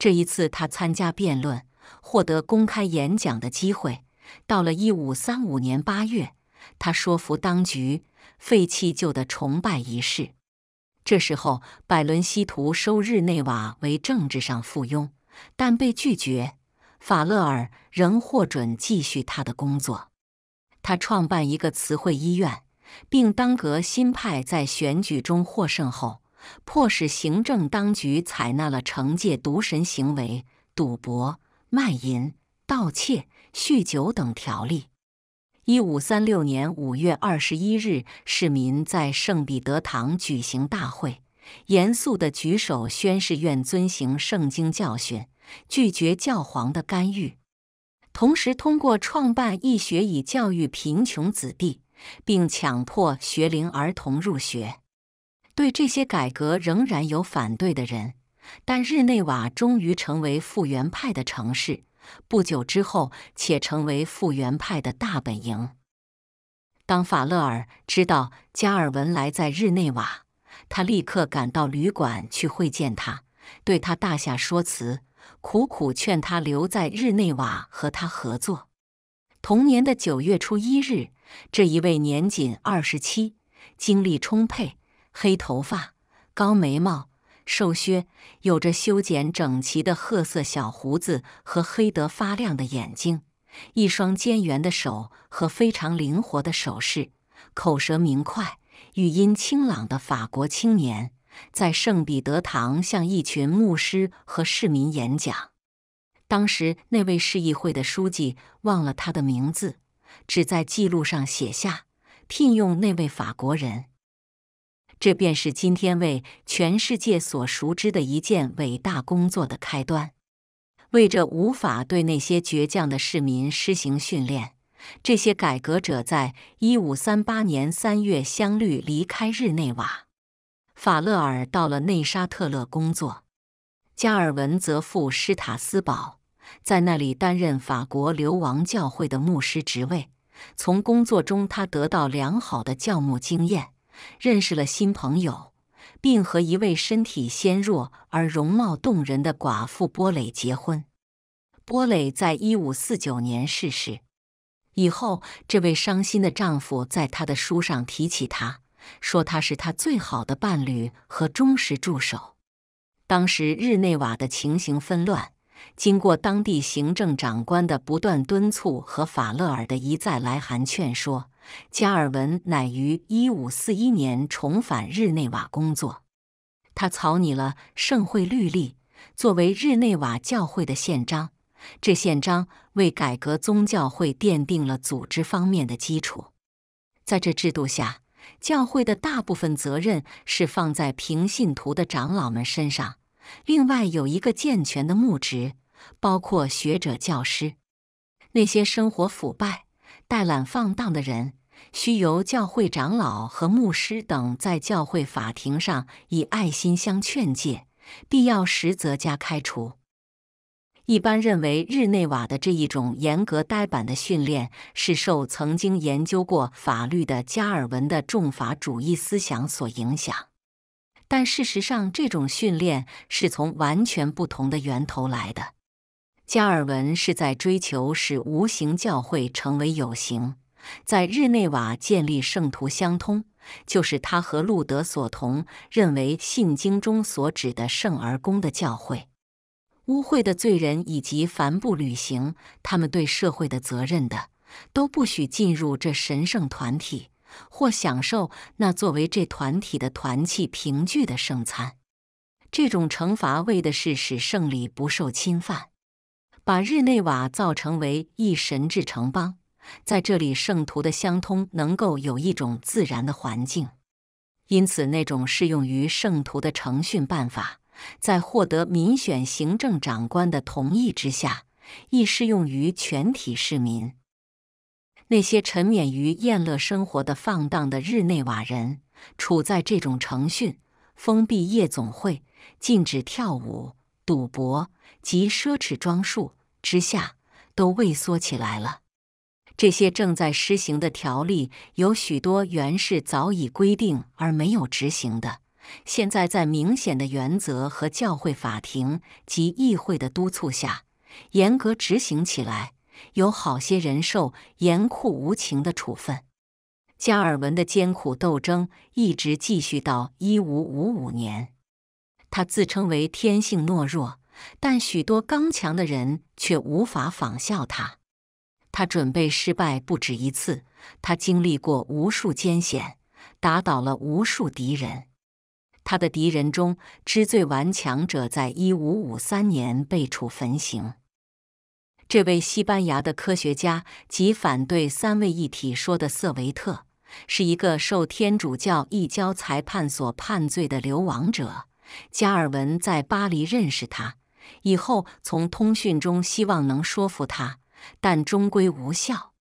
这一次，他参加辩论，获得公开演讲的机会。到了一五三五年八月，他说服当局废弃旧的崇拜仪式。这时候，百伦西图收日内瓦为政治上附庸，但被拒绝。法勒尔仍获准继续他的工作。他创办一个词汇医院，并当革新派在选举中获胜后。迫使行政当局采纳了惩戒渎神行为、赌博、卖淫、盗窃、酗酒等条例。一五三六年五月二十一日，市民在圣彼得堂举行大会，严肃地举手宣誓，愿遵行圣经教训，拒绝教皇的干预，同时通过创办义学以教育贫穷子弟，并强迫学龄儿童入学。对这些改革仍然有反对的人，但日内瓦终于成为复原派的城市。不久之后，且成为复原派的大本营。当法勒尔知道加尔文来在日内瓦，他立刻赶到旅馆去会见他，对他大下说辞，苦苦劝他留在日内瓦和他合作。同年的九月初一日，这一位年仅二十七，精力充沛。黑头发、高眉毛、瘦削，有着修剪整齐的褐色小胡子和黑得发亮的眼睛，一双尖圆的手和非常灵活的手势，口舌明快，语音清朗的法国青年，在圣彼得堂向一群牧师和市民演讲。当时那位市议会的书记忘了他的名字，只在记录上写下“聘用那位法国人”。这便是今天为全世界所熟知的一件伟大工作的开端。为着无法对那些倔强的市民施行训练，这些改革者在1538年3月相继离开日内瓦。法勒尔到了内沙特勒工作，加尔文则赴施塔斯堡，在那里担任法国流亡教会的牧师职位。从工作中，他得到良好的教牧经验。认识了新朋友，并和一位身体纤弱而容貌动人的寡妇波蕾结婚。波蕾在一五四九年逝世以后，这位伤心的丈夫在他的书上提起她，说她是他最好的伴侣和忠实助手。当时日内瓦的情形纷乱，经过当地行政长官的不断敦促和法勒尔的一再来函劝说。加尔文乃于一五四一年重返日内瓦工作，他草拟了《圣会律例》，作为日内瓦教会的宪章。这宪章为改革宗教会奠定了组织方面的基础。在这制度下，教会的大部分责任是放在平信徒的长老们身上，另外有一个健全的牧职，包括学者、教师。那些生活腐败。怠懒放荡的人，需由教会长老和牧师等在教会法庭上以爱心相劝诫，必要时则加开除。一般认为，日内瓦的这一种严格呆板的训练是受曾经研究过法律的加尔文的重法主义思想所影响，但事实上，这种训练是从完全不同的源头来的。加尔文是在追求使无形教会成为有形，在日内瓦建立圣徒相通，就是他和路德所同认为信经中所指的圣而公的教会。污秽的罪人以及凡不履行他们对社会的责任的，都不许进入这神圣团体或享受那作为这团体的团契凭据的圣餐。这种惩罚为的是使圣礼不受侵犯。把日内瓦造成为一神治城邦，在这里圣徒的相通能够有一种自然的环境，因此那种适用于圣徒的程序办法，在获得民选行政长官的同意之下，亦适用于全体市民。那些沉湎于宴乐生活的放荡的日内瓦人，处在这种程序，封闭夜总会，禁止跳舞、赌博。及奢侈装束之下，都畏缩起来了。这些正在施行的条例，有许多原是早已规定而没有执行的，现在在明显的原则和教会法庭及议会的督促下，严格执行起来。有好些人受严酷无情的处分。加尔文的艰苦斗争一直继续到一五五五年。他自称为天性懦弱。但许多刚强的人却无法仿效他。他准备失败不止一次，他经历过无数艰险，打倒了无数敌人。他的敌人中之最顽强者，在一五五三年被处焚刑。这位西班牙的科学家及反对三位一体说的瑟维特，是一个受天主教异教裁判所判罪的流亡者。加尔文在巴黎认识他。以后从通讯中希望能说服他，但终归无效。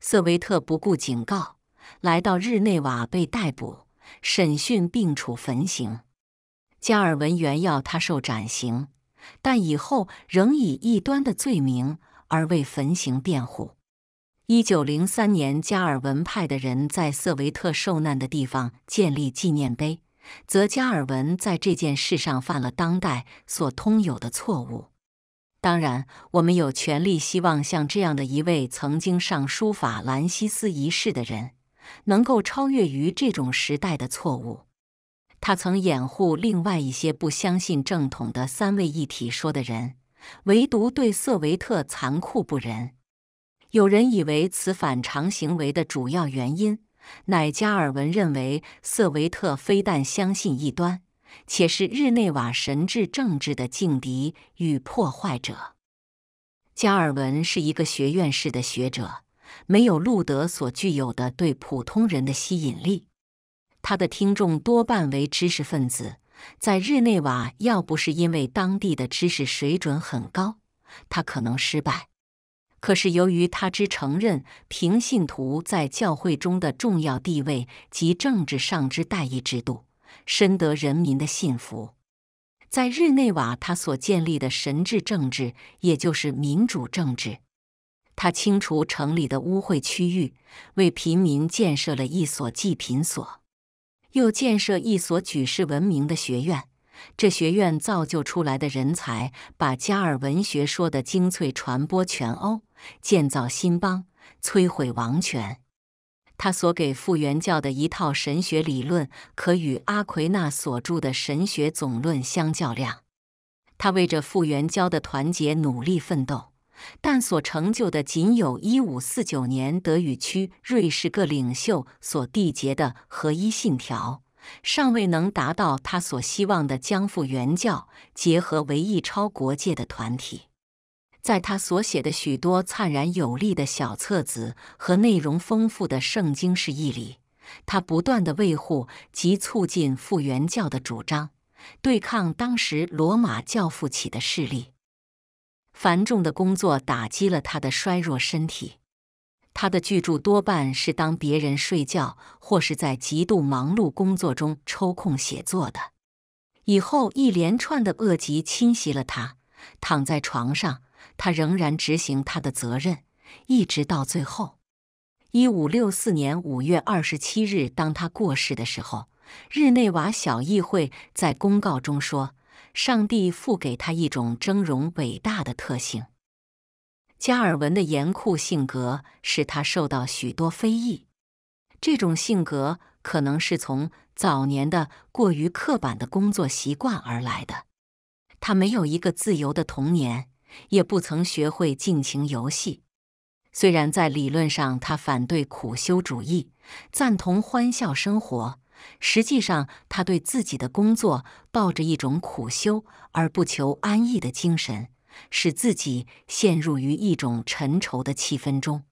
瑟维特不顾警告，来到日内瓦被逮捕、审讯，并处焚刑。加尔文原要他受斩刑，但以后仍以异端的罪名而为焚刑辩护。一九零三年，加尔文派的人在瑟维特受难的地方建立纪念碑。则加尔文在这件事上犯了当代所通有的错误。当然，我们有权利希望像这样的一位曾经上书法兰西斯一世的人，能够超越于这种时代的错误。他曾掩护另外一些不相信正统的三位一体说的人，唯独对瑟维特残酷不仁。有人以为此反常行为的主要原因。乃加尔文认为，瑟维特非但相信异端，且是日内瓦神智政治的劲敌与破坏者。加尔文是一个学院式的学者，没有路德所具有的对普通人的吸引力。他的听众多半为知识分子，在日内瓦，要不是因为当地的知识水准很高，他可能失败。可是，由于他之承认平信徒在教会中的重要地位及政治上之待遇制度，深得人民的信服。在日内瓦，他所建立的神治政治，也就是民主政治。他清除城里的污秽区域，为平民建设了一所济贫所，又建设一所举世闻名的学院。这学院造就出来的人才，把加尔文学说的精粹传播全欧。建造新邦，摧毁王权。他所给复原教的一套神学理论，可与阿奎那所著的神学总论相较量。他为这复原教的团结努力奋斗，但所成就的仅有1549年德语区瑞士各领袖所缔结的合一信条，尚未能达到他所希望的将复原教结合为一超国界的团体。在他所写的许多灿然有力的小册子和内容丰富的圣经释义里，他不断地维护及促进复原教的主张，对抗当时罗马教父起的势力。繁重的工作打击了他的衰弱身体，他的巨著多半是当别人睡觉或是在极度忙碌工作中抽空写作的。以后一连串的恶疾侵袭了他，躺在床上。他仍然执行他的责任，一直到最后。一五六四年五月二十七日，当他过世的时候，日内瓦小议会在公告中说：“上帝赋给他一种峥嵘伟大的特性。”加尔文的严酷性格使他受到许多非议。这种性格可能是从早年的过于刻板的工作习惯而来的。他没有一个自由的童年。也不曾学会尽情游戏。虽然在理论上他反对苦修主义，赞同欢笑生活，实际上他对自己的工作抱着一种苦修而不求安逸的精神，使自己陷入于一种沉愁的气氛中。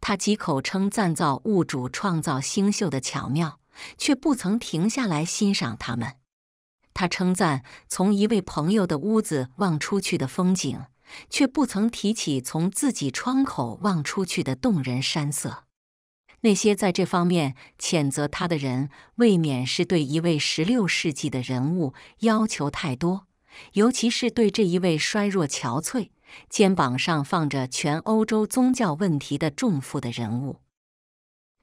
他几口称赞造物主创造星宿的巧妙，却不曾停下来欣赏它们。他称赞从一位朋友的屋子望出去的风景，却不曾提起从自己窗口望出去的动人山色。那些在这方面谴责他的人，未免是对一位十六世纪的人物要求太多，尤其是对这一位衰弱憔悴、肩膀上放着全欧洲宗教问题的重负的人物。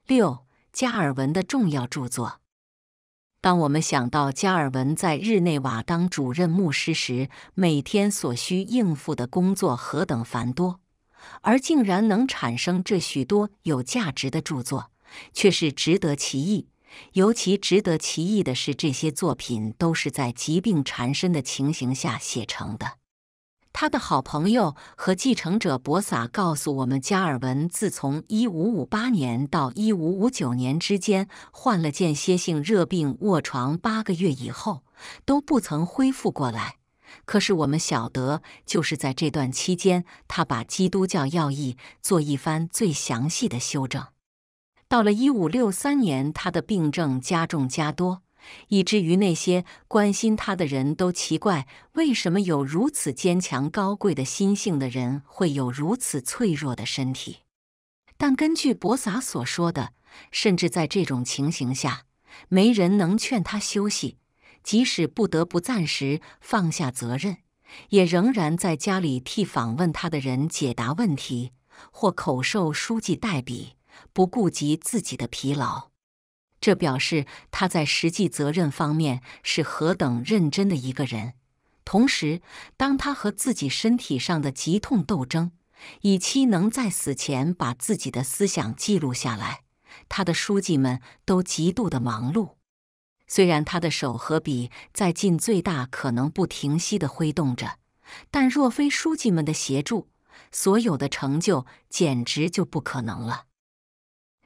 六加尔文的重要著作。当我们想到加尔文在日内瓦当主任牧师时，每天所需应付的工作何等繁多，而竟然能产生这许多有价值的著作，却是值得奇异。尤其值得奇异的是，这些作品都是在疾病缠身的情形下写成的。他的好朋友和继承者博撒告诉我们，加尔文自从1558年到1559年之间患了间歇性热病，卧床八个月以后，都不曾恢复过来。可是我们晓得，就是在这段期间，他把《基督教要义》做一番最详细的修正。到了1563年，他的病症加重加多。以至于那些关心他的人都奇怪，为什么有如此坚强、高贵的心性的人会有如此脆弱的身体。但根据博萨所说的，甚至在这种情形下，没人能劝他休息，即使不得不暂时放下责任，也仍然在家里替访问他的人解答问题，或口授书记代笔，不顾及自己的疲劳。这表示他在实际责任方面是何等认真的一个人。同时，当他和自己身体上的疾痛斗争，以期能在死前把自己的思想记录下来，他的书记们都极度的忙碌。虽然他的手和笔在尽最大可能不停息的挥动着，但若非书记们的协助，所有的成就简直就不可能了。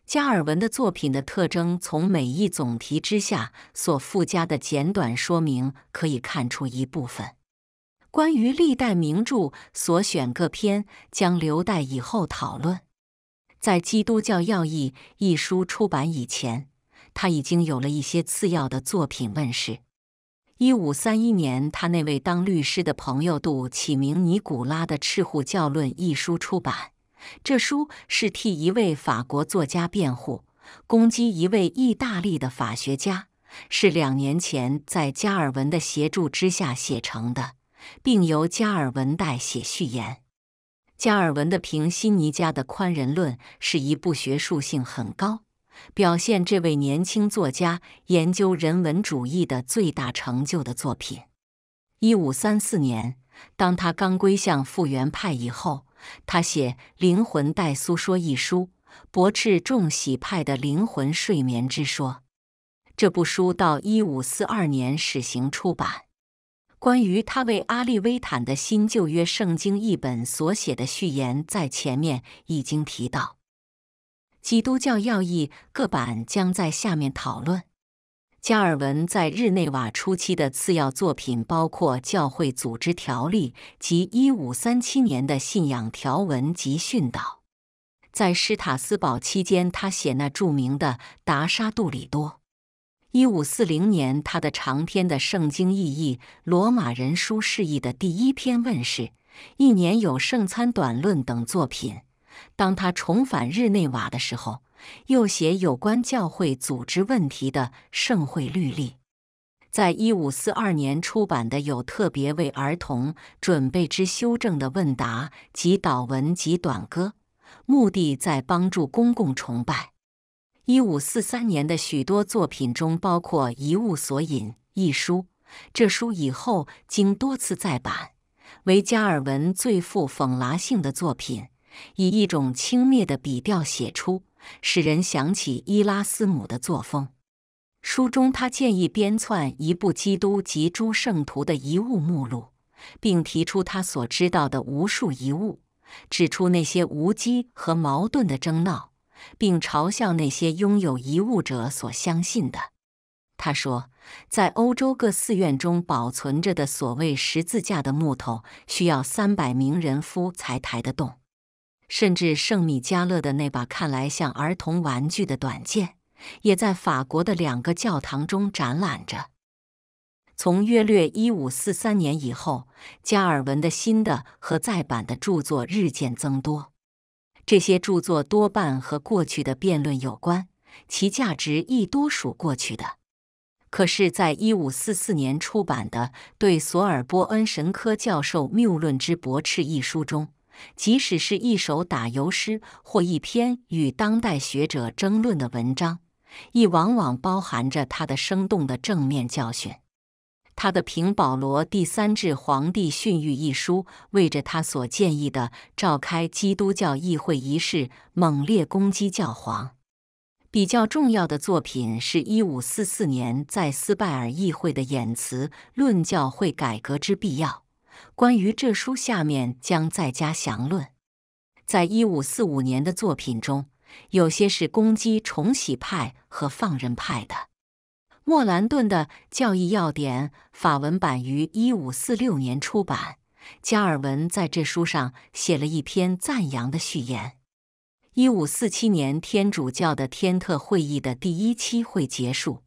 加尔文的作品的特征，从每一总题之下所附加的简短说明可以看出一部分。关于历代名著所选各篇，将留待以后讨论。在《基督教要义》一书出版以前，他已经有了一些次要的作品问世。一五三一年，他那位当律师的朋友杜启明·尼古拉的《赤户教论》一书出版。这书是替一位法国作家辩护，攻击一位意大利的法学家，是两年前在加尔文的协助之下写成的，并由加尔文代写序言。加尔文的平西尼加的宽仁论是一部学术性很高，表现这位年轻作家研究人文主义的最大成就的作品。一五三四年，当他刚归向复原派以后。他写《灵魂带诉说》一书，驳斥众喜派的灵魂睡眠之说。这部书到1542年始行出版。关于他为阿利威坦的新旧约圣经译本所写的序言，在前面已经提到。《基督教要义》各版将在下面讨论。加尔文在日内瓦初期的次要作品包括《教会组织条例》及1537年的《信仰条文及训导》。在施塔斯堡期间，他写那著名的《达沙杜里多》。1540年，他的长篇的《圣经意义》《罗马人书释义》的第一篇问世。一年有《圣餐短论》等作品。当他重返日内瓦的时候。又写有关教会组织问题的盛会律例，在一五四二年出版的有特别为儿童准备之修正的问答及导文及短歌，目的在帮助公共崇拜。一五四三年的许多作品中包括《遗物索引》一书，这书以后经多次再版，为加尔文最富讽拉性的作品，以一种轻蔑的笔调写出。使人想起伊拉斯姆的作风。书中，他建议编纂一部基督及诸圣徒的遗物目录，并提出他所知道的无数遗物，指出那些无稽和矛盾的争闹，并嘲笑那些拥有遗物者所相信的。他说，在欧洲各寺院中保存着的所谓十字架的木头，需要三百名人夫才抬得动。甚至圣米迦勒的那把看来像儿童玩具的短剑，也在法国的两个教堂中展览着。从约略一五四三年以后，加尔文的新的和再版的著作日渐增多。这些著作多半和过去的辩论有关，其价值亦多属过去的。可是，在一五四四年出版的《对索尔波恩神科教授谬论之驳斥》一书中。即使是一首打油诗或一篇与当代学者争论的文章，亦往往包含着他的生动的正面教训。他的《平保罗第三至皇帝训谕》一书，为着他所建议的召开基督教议会仪式，猛烈攻击教皇。比较重要的作品是1544年在斯拜尔议会的演词《论教会改革之必要》。关于这书，下面将再加详论。在一五四五年的作品中，有些是攻击重洗派和放任派的。莫兰顿的教义要点法文版于一五四六年出版，加尔文在这书上写了一篇赞扬的序言。一五四七年，天主教的天特会议的第一期会结束。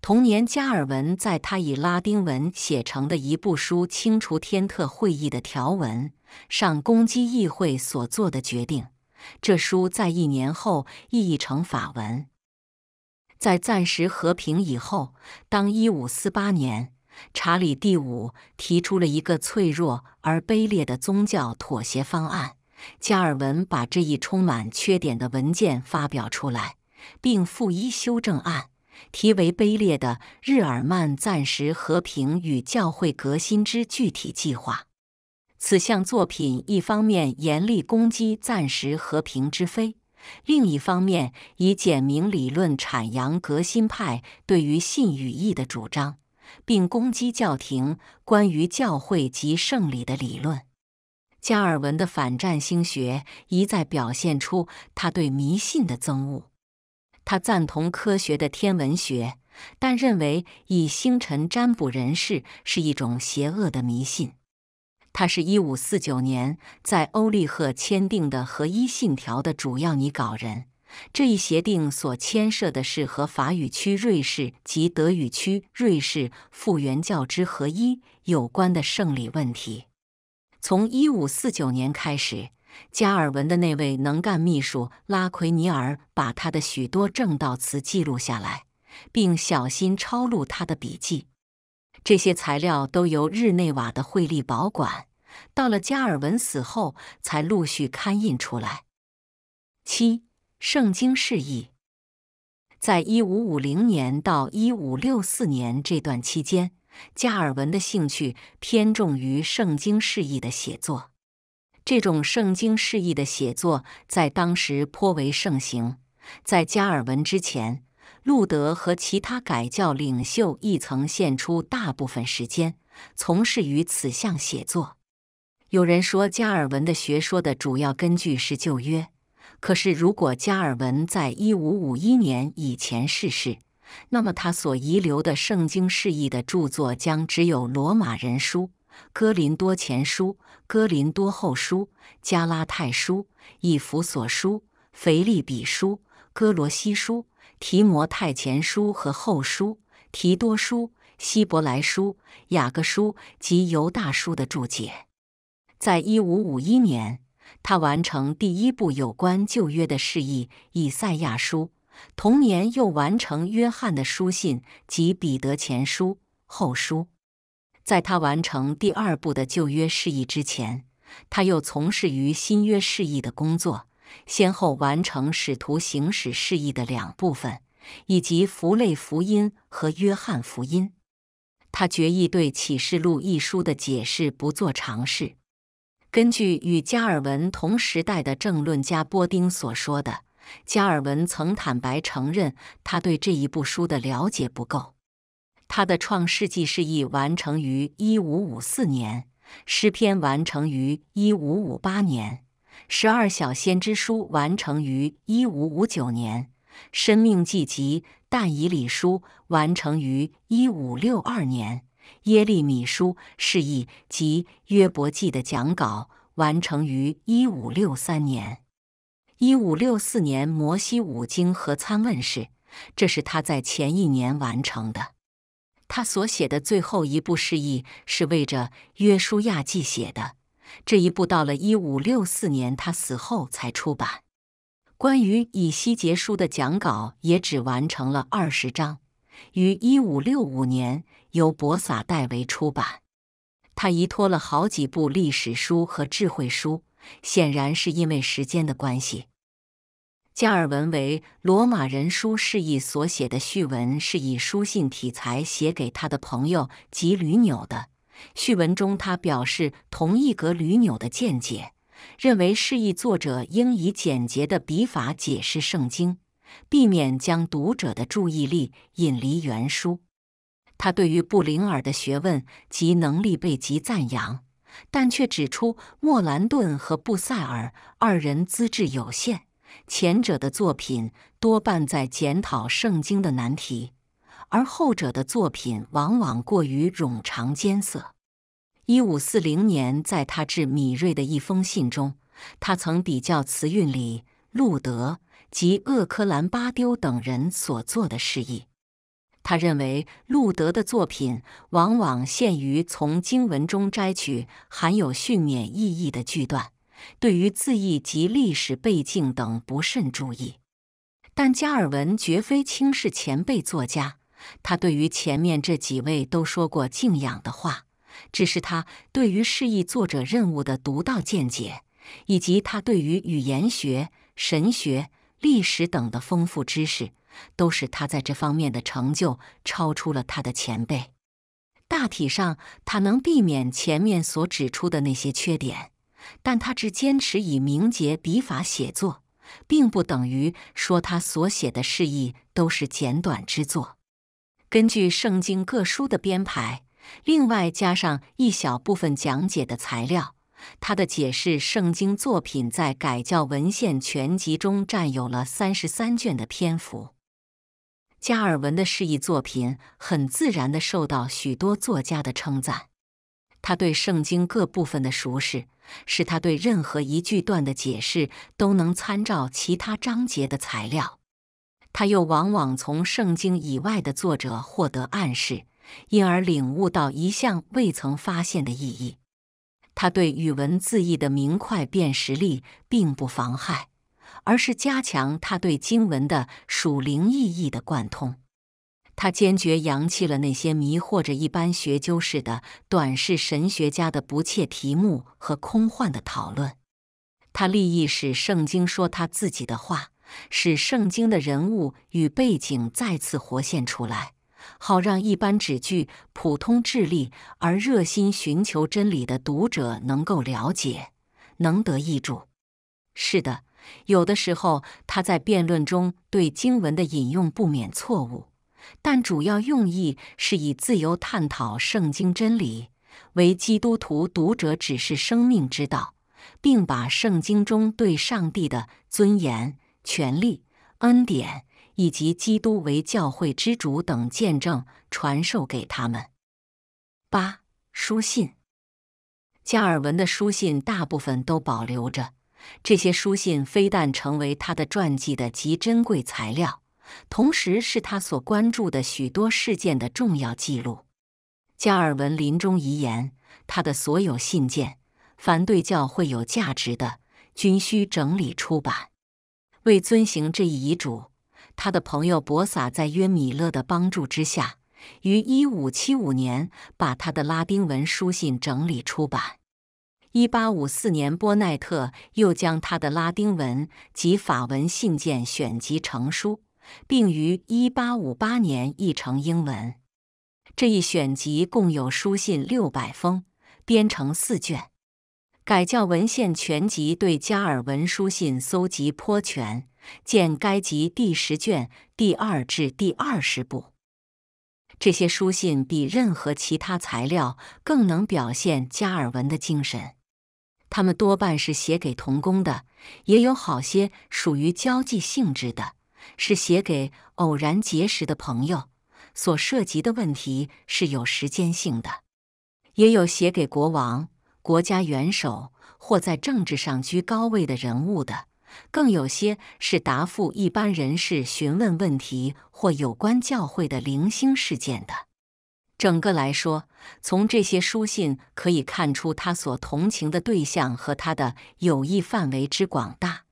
同年，加尔文在他以拉丁文写成的一部书《清除天特会议的条文》上攻击议会所做的决定。这书在一年后译成法文。在暂时和平以后，当1548年查理第五提出了一个脆弱而卑劣的宗教妥协方案，加尔文把这一充满缺点的文件发表出来，并附一修正案。题为《卑劣的日耳曼暂时和平与教会革新之具体计划》。此项作品一方面严厉攻击暂时和平之非，另一方面以简明理论阐扬革新派对于信与义的主张，并攻击教廷关于教会及圣礼的理论。加尔文的反战星学一再表现出他对迷信的憎恶。他赞同科学的天文学，但认为以星辰占卜人士是一种邪恶的迷信。他是一五四九年在欧利赫签订的合一信条的主要拟稿人。这一协定所牵涉的是和法语区瑞士及德语区瑞士复原教之合一有关的圣利问题。从一五四九年开始。加尔文的那位能干秘书拉奎尼尔把他的许多正道词记录下来，并小心抄录他的笔记。这些材料都由日内瓦的惠利保管，到了加尔文死后才陆续刊印出来。七、圣经释义，在一五五零年到一五六四年这段期间，加尔文的兴趣偏重于圣经释义的写作。这种圣经释义的写作在当时颇为盛行，在加尔文之前，路德和其他改教领袖亦曾献出大部分时间从事于此项写作。有人说，加尔文的学说的主要根据是旧约。可是，如果加尔文在一五五一年以前逝世，那么他所遗留的圣经释义的著作将只有《罗马人书》。哥林多前书、哥林多后书、加拉太书、以弗所书、腓利比书、哥罗西书、提摩太前书和后书、提多书、希伯来书、雅各书及犹大书的注解。在一五五一年，他完成第一部有关旧约的释义《以赛亚书》，同年又完成约翰的书信及彼得前书、后书。在他完成第二部的旧约释义之前，他又从事于新约释义的工作，先后完成使徒行使释义的两部分，以及弗雷福音和约翰福音。他决意对启示录一书的解释不做尝试。根据与加尔文同时代的政论家波丁所说的，加尔文曾坦白承认他对这一部书的了解不够。他的《创世纪》释义完成于1554年，《诗篇》完成于1558年，《十二小先知书》完成于1559年，《申命记》及《但以理书》完成于1562年，《耶利米书》释义及《约伯记》的讲稿完成于1563年。1564年，《摩西五经》和《参问》世，这是他在前一年完成的。他所写的最后一部释义是为着约书亚记写的，这一部到了一五六四年他死后才出版。关于以西结书的讲稿也只完成了二十章，于一五六五年由博撒代为出版。他遗托了好几部历史书和智慧书，显然是因为时间的关系。加尔文为《罗马人书》释义所写的序文，是以书信体裁写给他的朋友及吕纽的。序文中，他表示同意格吕纽的见解，认为释义作者应以简洁的笔法解释圣经，避免将读者的注意力引离原书。他对于布灵尔的学问及能力被极赞扬，但却指出莫兰顿和布塞尔二人资质有限。前者的作品多半在检讨圣经的难题，而后者的作品往往过于冗长艰涩。一五四零年，在他致米瑞的一封信中，他曾比较词韵里路德及厄科兰巴丢等人所做的事宜，他认为路德的作品往往限于从经文中摘取含有训勉意义的句段。对于字义及历史背景等不甚注意，但加尔文绝非轻视前辈作家。他对于前面这几位都说过敬仰的话，只是他对于示意作者任务的独到见解，以及他对于语言学、神学、历史等的丰富知识，都使他在这方面的成就超出了他的前辈。大体上，他能避免前面所指出的那些缺点。但他只坚持以名节笔法写作，并不等于说他所写的释义都是简短之作。根据圣经各书的编排，另外加上一小部分讲解的材料，他的解释圣经作品在改教文献全集中占有了三十三卷的篇幅。加尔文的释义作品很自然地受到许多作家的称赞。他对圣经各部分的熟识。使他对任何一句段的解释都能参照其他章节的材料，他又往往从圣经以外的作者获得暗示，因而领悟到一项未曾发现的意义。他对语文字义的明快辨识力并不妨害，而是加强他对经文的属灵意义的贯通。他坚决扬弃了那些迷惑着一般学究式的短视神学家的不切题目和空幻的讨论。他立意使圣经说他自己的话，使圣经的人物与背景再次活现出来，好让一般只具普通智力而热心寻求真理的读者能够了解，能得益处。是的，有的时候他在辩论中对经文的引用不免错误。但主要用意是以自由探讨圣经真理为基督徒读者指示生命之道，并把圣经中对上帝的尊严、权利、恩典以及基督为教会之主等见证传授给他们。八书信，加尔文的书信大部分都保留着，这些书信非但成为他的传记的极珍贵材料。同时是他所关注的许多事件的重要记录。加尔文临终遗言，他的所有信件，凡对教会有价值的，均需整理出版。为遵行这一遗嘱，他的朋友博撒在约米勒的帮助之下，于一五七五年把他的拉丁文书信整理出版。一八五四年，波奈特又将他的拉丁文及法文信件选集成书。并于1858年译成英文。这一选集共有书信六百封，编成四卷。《改教文献全集》对加尔文书信搜集颇全，见该集第十卷第二至第二十部。这些书信比任何其他材料更能表现加尔文的精神。他们多半是写给童工的，也有好些属于交际性质的。是写给偶然结识的朋友，所涉及的问题是有时间性的；也有写给国王、国家元首或在政治上居高位的人物的；更有些是答复一般人士询问问题或有关教会的零星事件的。整个来说，从这些书信可以看出他所同情的对象和他的友谊范围之广大。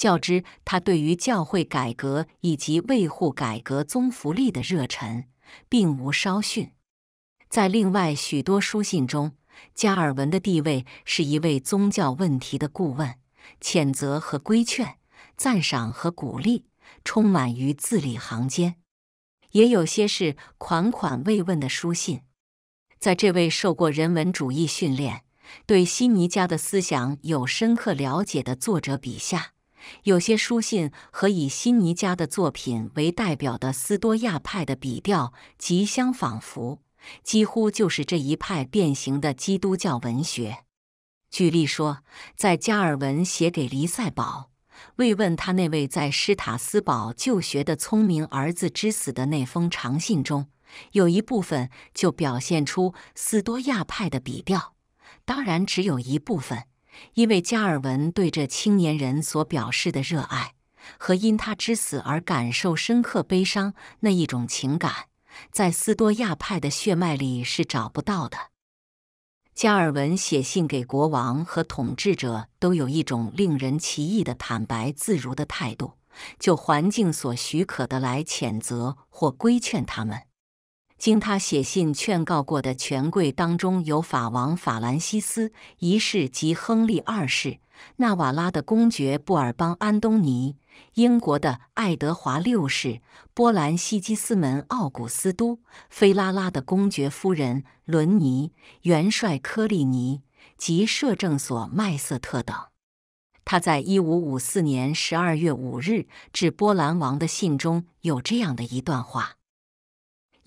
较之他对于教会改革以及维护改革宗福利的热忱，并无稍逊。在另外许多书信中，加尔文的地位是一位宗教问题的顾问，谴责和规劝、赞赏和鼓励，充满于字里行间。也有些是款款慰问的书信，在这位受过人文主义训练、对希尼加的思想有深刻了解的作者笔下。有些书信和以辛尼加的作品为代表的斯多亚派的笔调极相仿佛，几乎就是这一派变形的基督教文学。举例说，在加尔文写给黎塞堡慰问他那位在施塔斯堡就学的聪明儿子之死的那封长信中，有一部分就表现出斯多亚派的笔调，当然只有一部分。因为加尔文对这青年人所表示的热爱，和因他之死而感受深刻悲伤那一种情感，在斯多亚派的血脉里是找不到的。加尔文写信给国王和统治者，都有一种令人奇异的坦白自如的态度，就环境所许可的来谴责或规劝他们。经他写信劝告过的权贵当中，有法王法兰西斯一世及亨利二世、纳瓦拉的公爵布尔邦安东尼、英国的爱德华六世、波兰西基斯门奥古斯都、菲拉拉的公爵夫人伦尼元帅科利尼及摄政所麦瑟特等。他在一五五四年十二月五日致波兰王的信中有这样的一段话。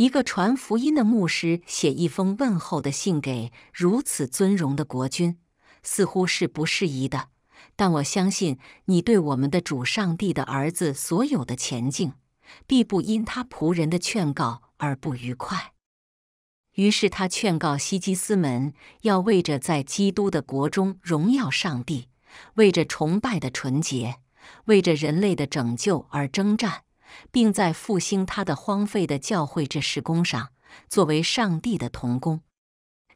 一个传福音的牧师写一封问候的信给如此尊荣的国君，似乎是不适宜的。但我相信你对我们的主上帝的儿子所有的前进，必不因他仆人的劝告而不愉快。于是他劝告希基斯门，要为着在基督的国中荣耀上帝，为着崇拜的纯洁，为着人类的拯救而征战。并在复兴他的荒废的教会这事工上，作为上帝的童工。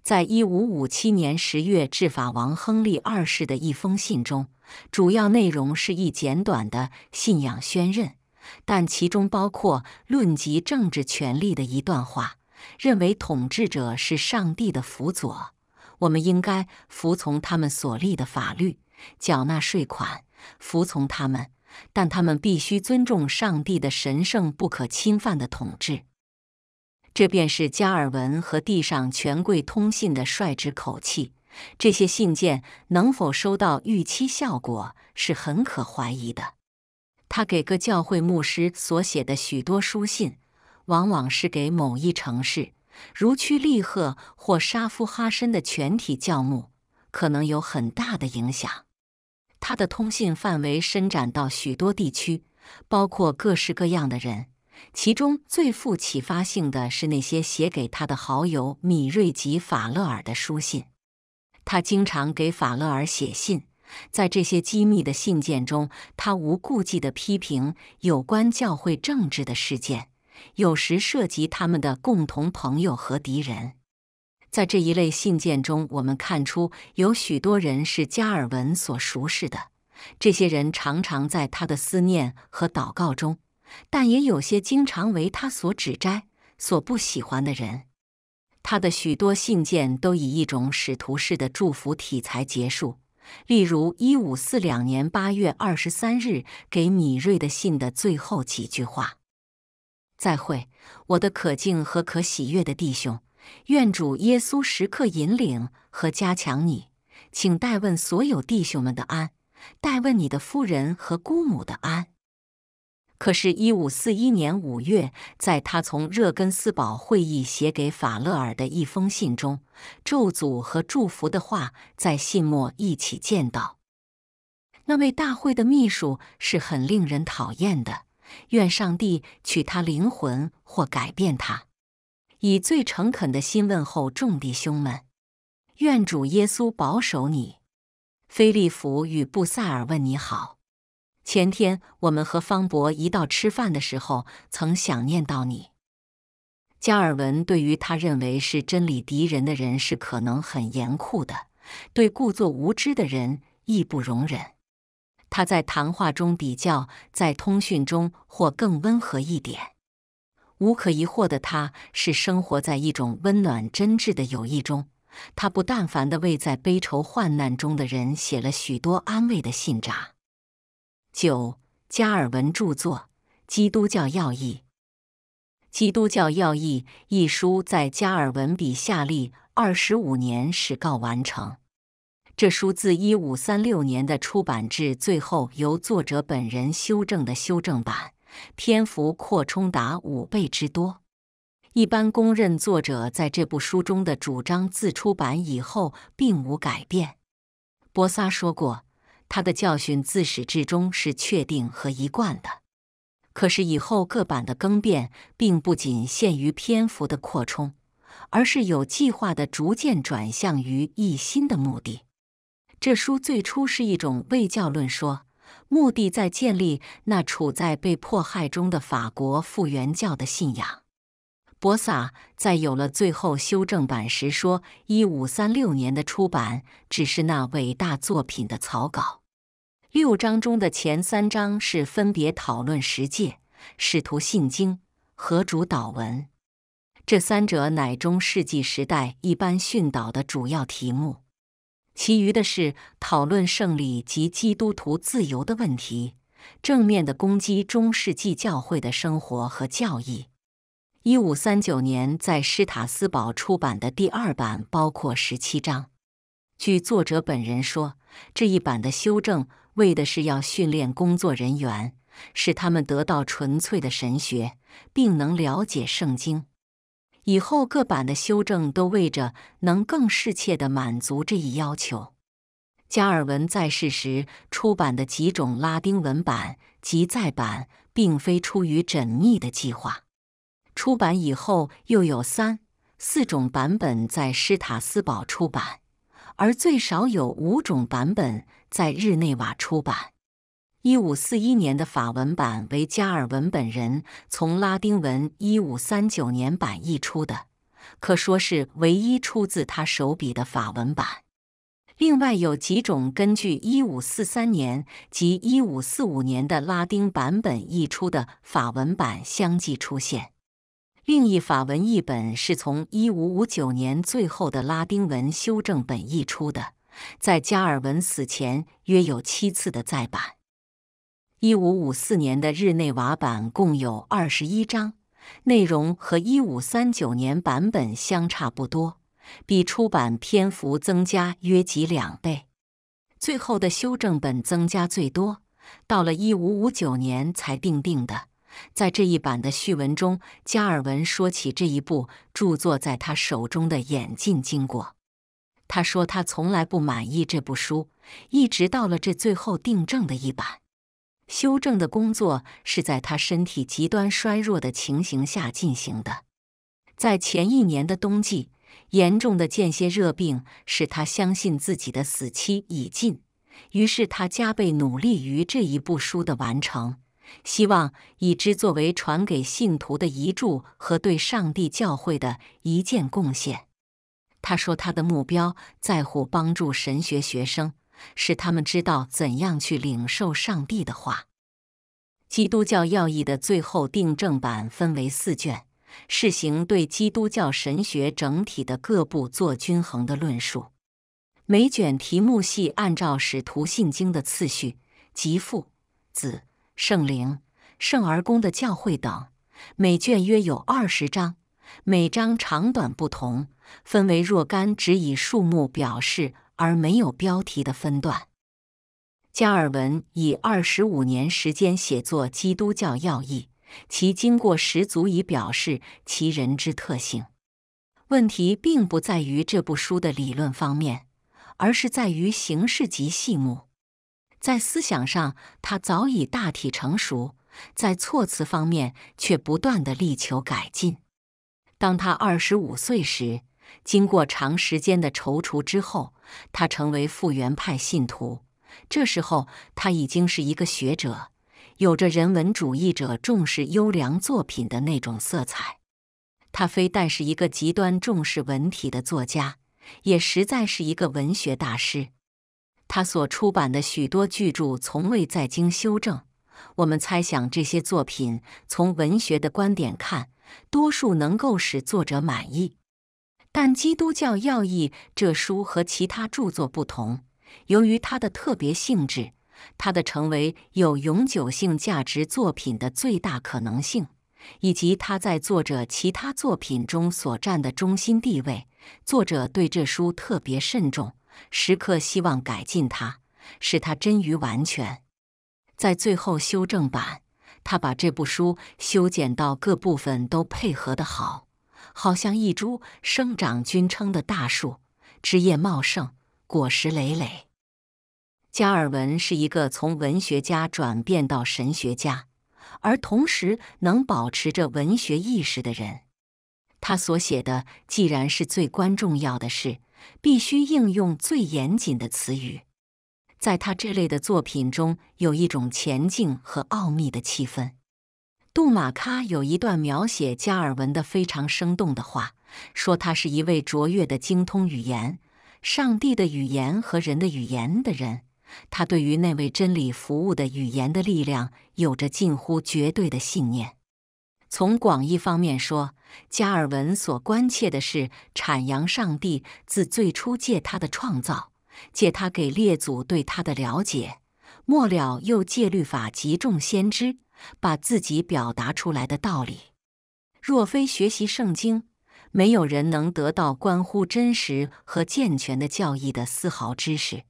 在1557年10月，治法王亨利二世的一封信中，主要内容是一简短的信仰宣认，但其中包括论及政治权力的一段话，认为统治者是上帝的辅佐，我们应该服从他们所立的法律，缴纳税款，服从他们。但他们必须尊重上帝的神圣不可侵犯的统治，这便是加尔文和地上权贵通信的率直口气。这些信件能否收到预期效果是很可怀疑的。他给各教会牧师所写的许多书信，往往是给某一城市，如屈利赫或沙夫哈申的全体教牧，可能有很大的影响。他的通信范围伸展到许多地区，包括各式各样的人。其中最富启发性的是那些写给他的好友米瑞及法勒尔的书信。他经常给法勒尔写信，在这些机密的信件中，他无顾忌地批评有关教会政治的事件，有时涉及他们的共同朋友和敌人。在这一类信件中，我们看出有许多人是加尔文所熟识的，这些人常常在他的思念和祷告中，但也有些经常为他所指摘、所不喜欢的人。他的许多信件都以一种使徒式的祝福体裁结束，例如一五四两年八月二十三日给米瑞的信的最后几句话：“再会，我的可敬和可喜悦的弟兄。”愿主耶稣时刻引领和加强你，请代问所有弟兄们的安，代问你的夫人和姑母的安。可是，一五四一年五月，在他从热根斯堡会议写给法勒尔的一封信中，咒诅和祝福的话在信末一起见到。那位大会的秘书是很令人讨厌的，愿上帝取他灵魂或改变他。以最诚恳的心问候众弟兄们，愿主耶稣保守你。菲利普与布塞尔问你好。前天我们和方博一道吃饭的时候，曾想念到你。加尔文对于他认为是真理敌人的人是可能很严酷的，对故作无知的人亦不容忍。他在谈话中比较在通讯中或更温和一点。无可疑惑的，他是生活在一种温暖真挚的友谊中。他不但凡的为在悲愁患难中的人写了许多安慰的信札。九加尔文著作《基督教要义》《基督教要义》一书在加尔文笔下历二十五年始告完成。这书自一五三六年的出版至最后由作者本人修正的修正版。篇幅扩充达五倍之多，一般公认作者在这部书中的主张自出版以后并无改变。博萨说过，他的教训自始至终是确定和一贯的。可是以后各版的更变，并不仅限于篇幅的扩充，而是有计划的逐渐转向于一新的目的。这书最初是一种为教论说。目的在建立那处在被迫害中的法国复原教的信仰。博萨在有了最后修正版时说：“一五三六年的出版只是那伟大作品的草稿。六章中的前三章是分别讨论十诫、使徒信经和主祷文，这三者乃中世纪时代一般训导的主要题目。”其余的是讨论胜利及基督徒自由的问题，正面的攻击中世纪教会的生活和教义。一五三九年在施塔斯堡出版的第二版包括十七章。据作者本人说，这一版的修正为的是要训练工作人员，使他们得到纯粹的神学，并能了解圣经。以后各版的修正都为着能更适切地满足这一要求。加尔文在世时出版的几种拉丁文版及再版，并非出于缜密的计划。出版以后，又有三四种版本在施塔斯堡出版，而最少有五种版本在日内瓦出版。一五四一年的法文版为加尔文本人从拉丁文一五三九年版译出的，可说是唯一出自他手笔的法文版。另外有几种根据一五四三年及一五四五年的拉丁版本译出的法文版相继出现。另一法文译本是从一五五九年最后的拉丁文修正本译出的，在加尔文死前约有七次的再版。一五五四年的日内瓦版共有二十一章，内容和一五三九年版本相差不多，比出版篇幅增加约及两倍。最后的修正本增加最多，到了一五五九年才定定的。在这一版的序文中，加尔文说起这一部著作在他手中的演进经过。他说他从来不满意这部书，一直到了这最后定正的一版。修正的工作是在他身体极端衰弱的情形下进行的。在前一年的冬季，严重的间歇热病使他相信自己的死期已近，于是他加倍努力于这一部书的完成，希望以之作为传给信徒的遗嘱和对上帝教会的一件贡献。他说，他的目标在乎帮助神学学生。使他们知道怎样去领受上帝的话。基督教要义的最后订正版分为四卷，试行对基督教神学整体的各部做均衡的论述。每卷题目系按照使徒信经的次序，即父、子、圣灵、圣而公的教会等。每卷约有二十章，每章长短不同，分为若干，只以数目表示。而没有标题的分段。加尔文以二十五年时间写作《基督教要义》，其经过十足以表示其人之特性。问题并不在于这部书的理论方面，而是在于形式及细目。在思想上，他早已大体成熟；在措辞方面，却不断的力求改进。当他二十五岁时，经过长时间的踌躇之后，他成为复原派信徒。这时候，他已经是一个学者，有着人文主义者重视优良作品的那种色彩。他非但是一个极端重视文体的作家，也实在是一个文学大师。他所出版的许多巨著从未在经修正。我们猜想，这些作品从文学的观点看，多数能够使作者满意。但《基督教要义》这书和其他著作不同，由于它的特别性质，它的成为有永久性价值作品的最大可能性，以及它在作者其他作品中所占的中心地位，作者对这书特别慎重，时刻希望改进它，使它臻于完全。在最后修正版，他把这部书修剪到各部分都配合的好。好像一株生长均称的大树，枝叶茂盛，果实累累。加尔文是一个从文学家转变到神学家，而同时能保持着文学意识的人。他所写的既然是最关重要的事，必须应用最严谨的词语。在他这类的作品中，有一种前进和奥秘的气氛。杜马卡有一段描写加尔文的非常生动的话，说他是一位卓越的精通语言、上帝的语言和人的语言的人。他对于那位真理服务的语言的力量有着近乎绝对的信念。从广义方面说，加尔文所关切的是阐扬上帝自最初借他的创造，借他给列祖对他的了解。末了，又戒律法极众先知，把自己表达出来的道理。若非学习圣经，没有人能得到关乎真实和健全的教义的丝毫知识。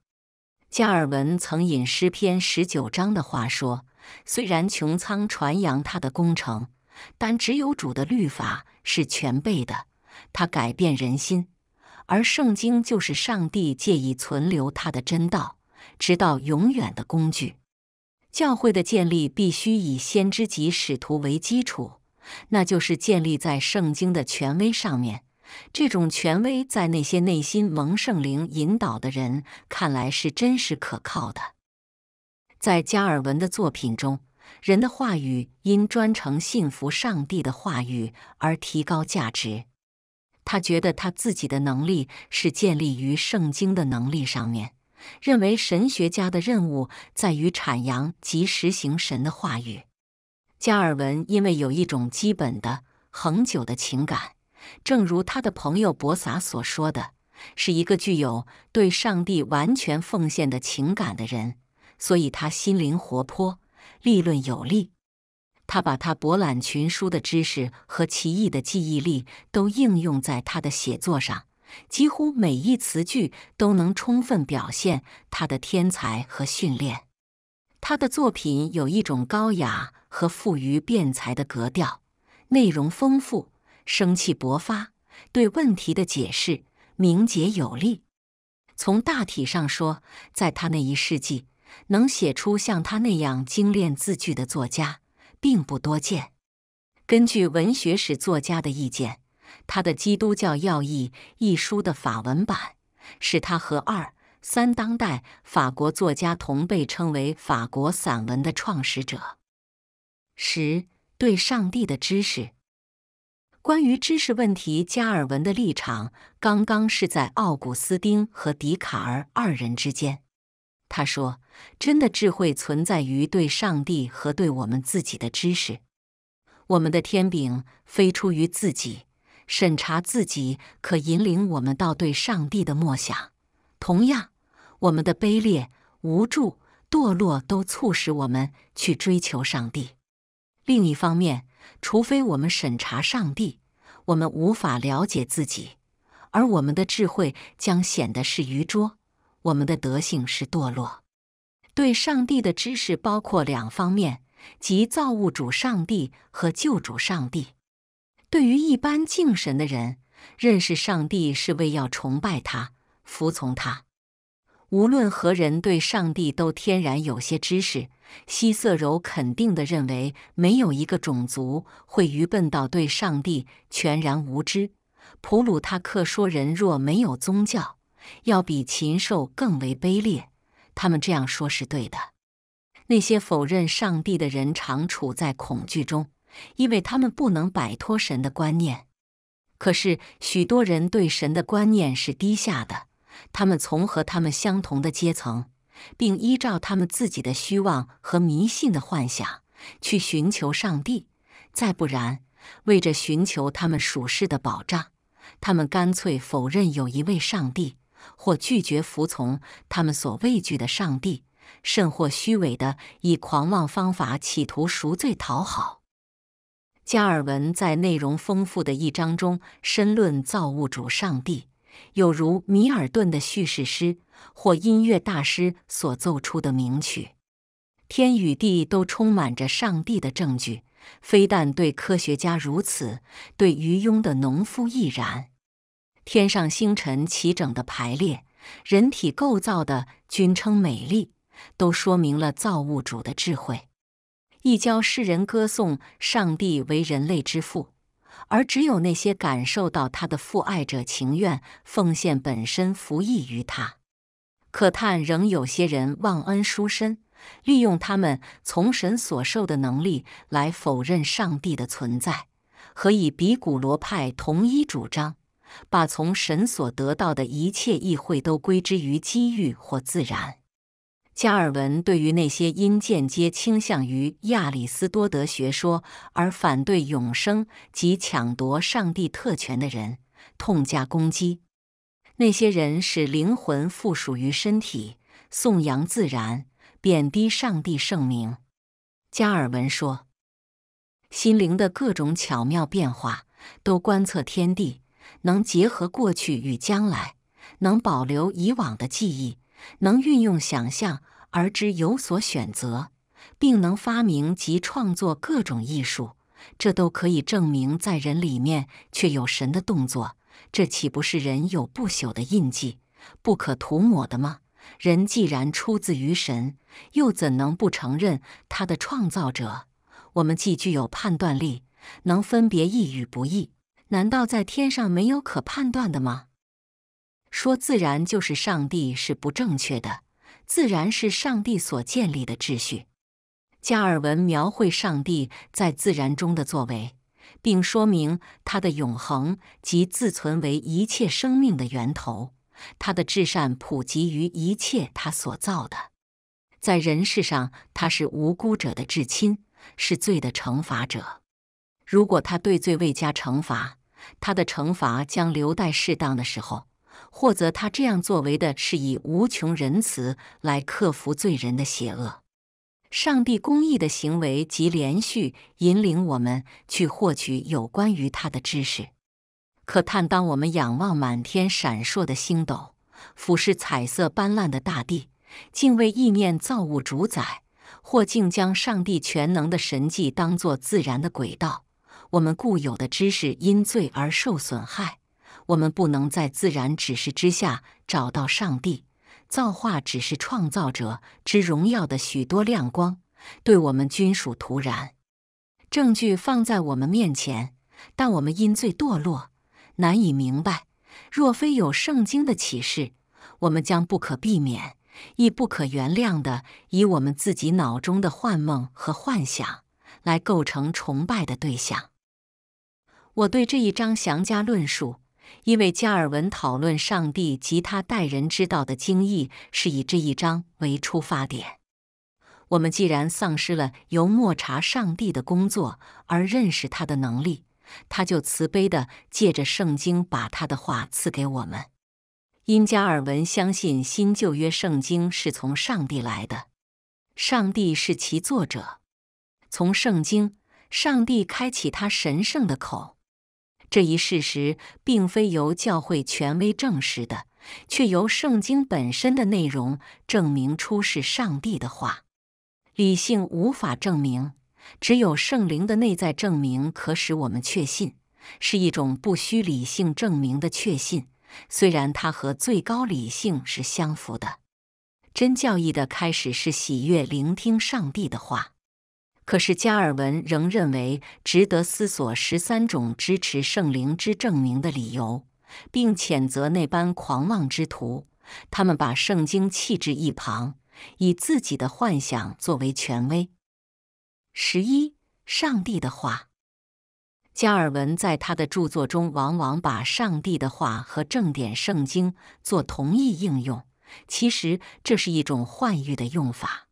加尔文曾引诗篇十九章的话说：“虽然穹苍传扬他的工程，但只有主的律法是全备的。他改变人心，而圣经就是上帝借以存留他的真道。”直到永远的工具，教会的建立必须以先知及使徒为基础，那就是建立在圣经的权威上面。这种权威在那些内心蒙圣灵引导的人看来是真实可靠的。在加尔文的作品中，人的话语因专程信服上帝的话语而提高价值。他觉得他自己的能力是建立于圣经的能力上面。认为神学家的任务在于阐扬及实行神的话语。加尔文因为有一种基本的恒久的情感，正如他的朋友博撒所说的，是一个具有对上帝完全奉献的情感的人，所以他心灵活泼，立论有力。他把他博览群书的知识和奇异的记忆力都应用在他的写作上。几乎每一词句都能充分表现他的天才和训练。他的作品有一种高雅和富于辩才的格调，内容丰富，生气勃发，对问题的解释明洁有力。从大体上说，在他那一世纪，能写出像他那样精炼字句的作家并不多见。根据文学史作家的意见。他的《基督教要义》一书的法文版，使他和二三当代法国作家同被称为法国散文的创始者。十对上帝的知识，关于知识问题，加尔文的立场刚刚是在奥古斯丁和笛卡尔二人之间。他说：“真的智慧存在于对上帝和对我们自己的知识。我们的天饼飞出于自己。”审查自己可引领我们到对上帝的默想。同样，我们的卑劣、无助、堕落都促使我们去追求上帝。另一方面，除非我们审查上帝，我们无法了解自己，而我们的智慧将显得是愚拙，我们的德性是堕落。对上帝的知识包括两方面，即造物主上帝和救主上帝。对于一般敬神的人，认识上帝是为要崇拜他、服从他。无论何人对上帝都天然有些知识。希瑟柔肯定的认为，没有一个种族会愚笨到对上帝全然无知。普鲁塔克说，人若没有宗教，要比禽兽更为卑劣。他们这样说是对的。那些否认上帝的人，常处在恐惧中。因为他们不能摆脱神的观念，可是许多人对神的观念是低下的。他们从和他们相同的阶层，并依照他们自己的虚妄和迷信的幻想去寻求上帝；再不然，为着寻求他们属世的保障，他们干脆否认有一位上帝，或拒绝服从他们所畏惧的上帝，甚或虚伪的以狂妄方法企图赎罪讨好。加尔文在内容丰富的一章中申论造物主上帝，有如米尔顿的叙事诗或音乐大师所奏出的名曲。天与地都充满着上帝的证据，非但对科学家如此，对渔翁的农夫亦然。天上星辰齐整的排列，人体构造的均称美丽，都说明了造物主的智慧。亦教世人歌颂上帝为人类之父，而只有那些感受到他的父爱者，情愿奉献本身服役于他。可叹仍有些人忘恩疏身，利用他们从神所受的能力来否认上帝的存在，和以比古罗派同一主张，把从神所得到的一切意会都归之于机遇或自然。加尔文对于那些因间接倾向于亚里斯多德学说而反对永生及抢夺上帝特权的人，痛加攻击。那些人使灵魂附属于身体，颂扬自然，贬低上帝圣名。加尔文说：“心灵的各种巧妙变化，都观测天地，能结合过去与将来，能保留以往的记忆。”能运用想象而知有所选择，并能发明及创作各种艺术，这都可以证明在人里面却有神的动作。这岂不是人有不朽的印记，不可涂抹的吗？人既然出自于神，又怎能不承认他的创造者？我们既具有判断力，能分别意与不意，难道在天上没有可判断的吗？说自然就是上帝是不正确的，自然是上帝所建立的秩序。加尔文描绘上帝在自然中的作为，并说明他的永恒及自存为一切生命的源头，他的至善普及于一切他所造的。在人世上，他是无辜者的至亲，是罪的惩罚者。如果他对罪未加惩罚，他的惩罚将留待适当的时候。或者他这样作为的是以无穷仁慈来克服罪人的邪恶，上帝公义的行为及连续引领我们去获取有关于他的知识。可叹，当我们仰望满天闪烁的星斗，俯视彩色斑斓的大地，敬畏意念造物主宰，或竟将上帝全能的神迹当作自然的轨道，我们固有的知识因罪而受损害。我们不能在自然指示之下找到上帝造化，只是创造者之荣耀的许多亮光，对我们均属徒然。证据放在我们面前，但我们因罪堕落，难以明白。若非有圣经的启示，我们将不可避免亦不可原谅的，以我们自己脑中的幻梦和幻想来构成崇拜的对象。我对这一章详加论述。因为加尔文讨论上帝及他待人之道的经义是以这一章为出发点。我们既然丧失了由默查上帝的工作而认识他的能力，他就慈悲地借着圣经把他的话赐给我们。因加尔文相信新旧约圣经是从上帝来的，上帝是其作者。从圣经，上帝开启他神圣的口。这一事实并非由教会权威证实的，却由圣经本身的内容证明出是上帝的话。理性无法证明，只有圣灵的内在证明可使我们确信，是一种不需理性证明的确信，虽然它和最高理性是相符的。真教义的开始是喜悦聆听上帝的话。可是加尔文仍认为值得思索十三种支持圣灵之证明的理由，并谴责那班狂妄之徒，他们把圣经弃置一旁，以自己的幻想作为权威。十一，上帝的话。加尔文在他的著作中，往往把上帝的话和正典圣经做同一应用，其实这是一种幻喻的用法。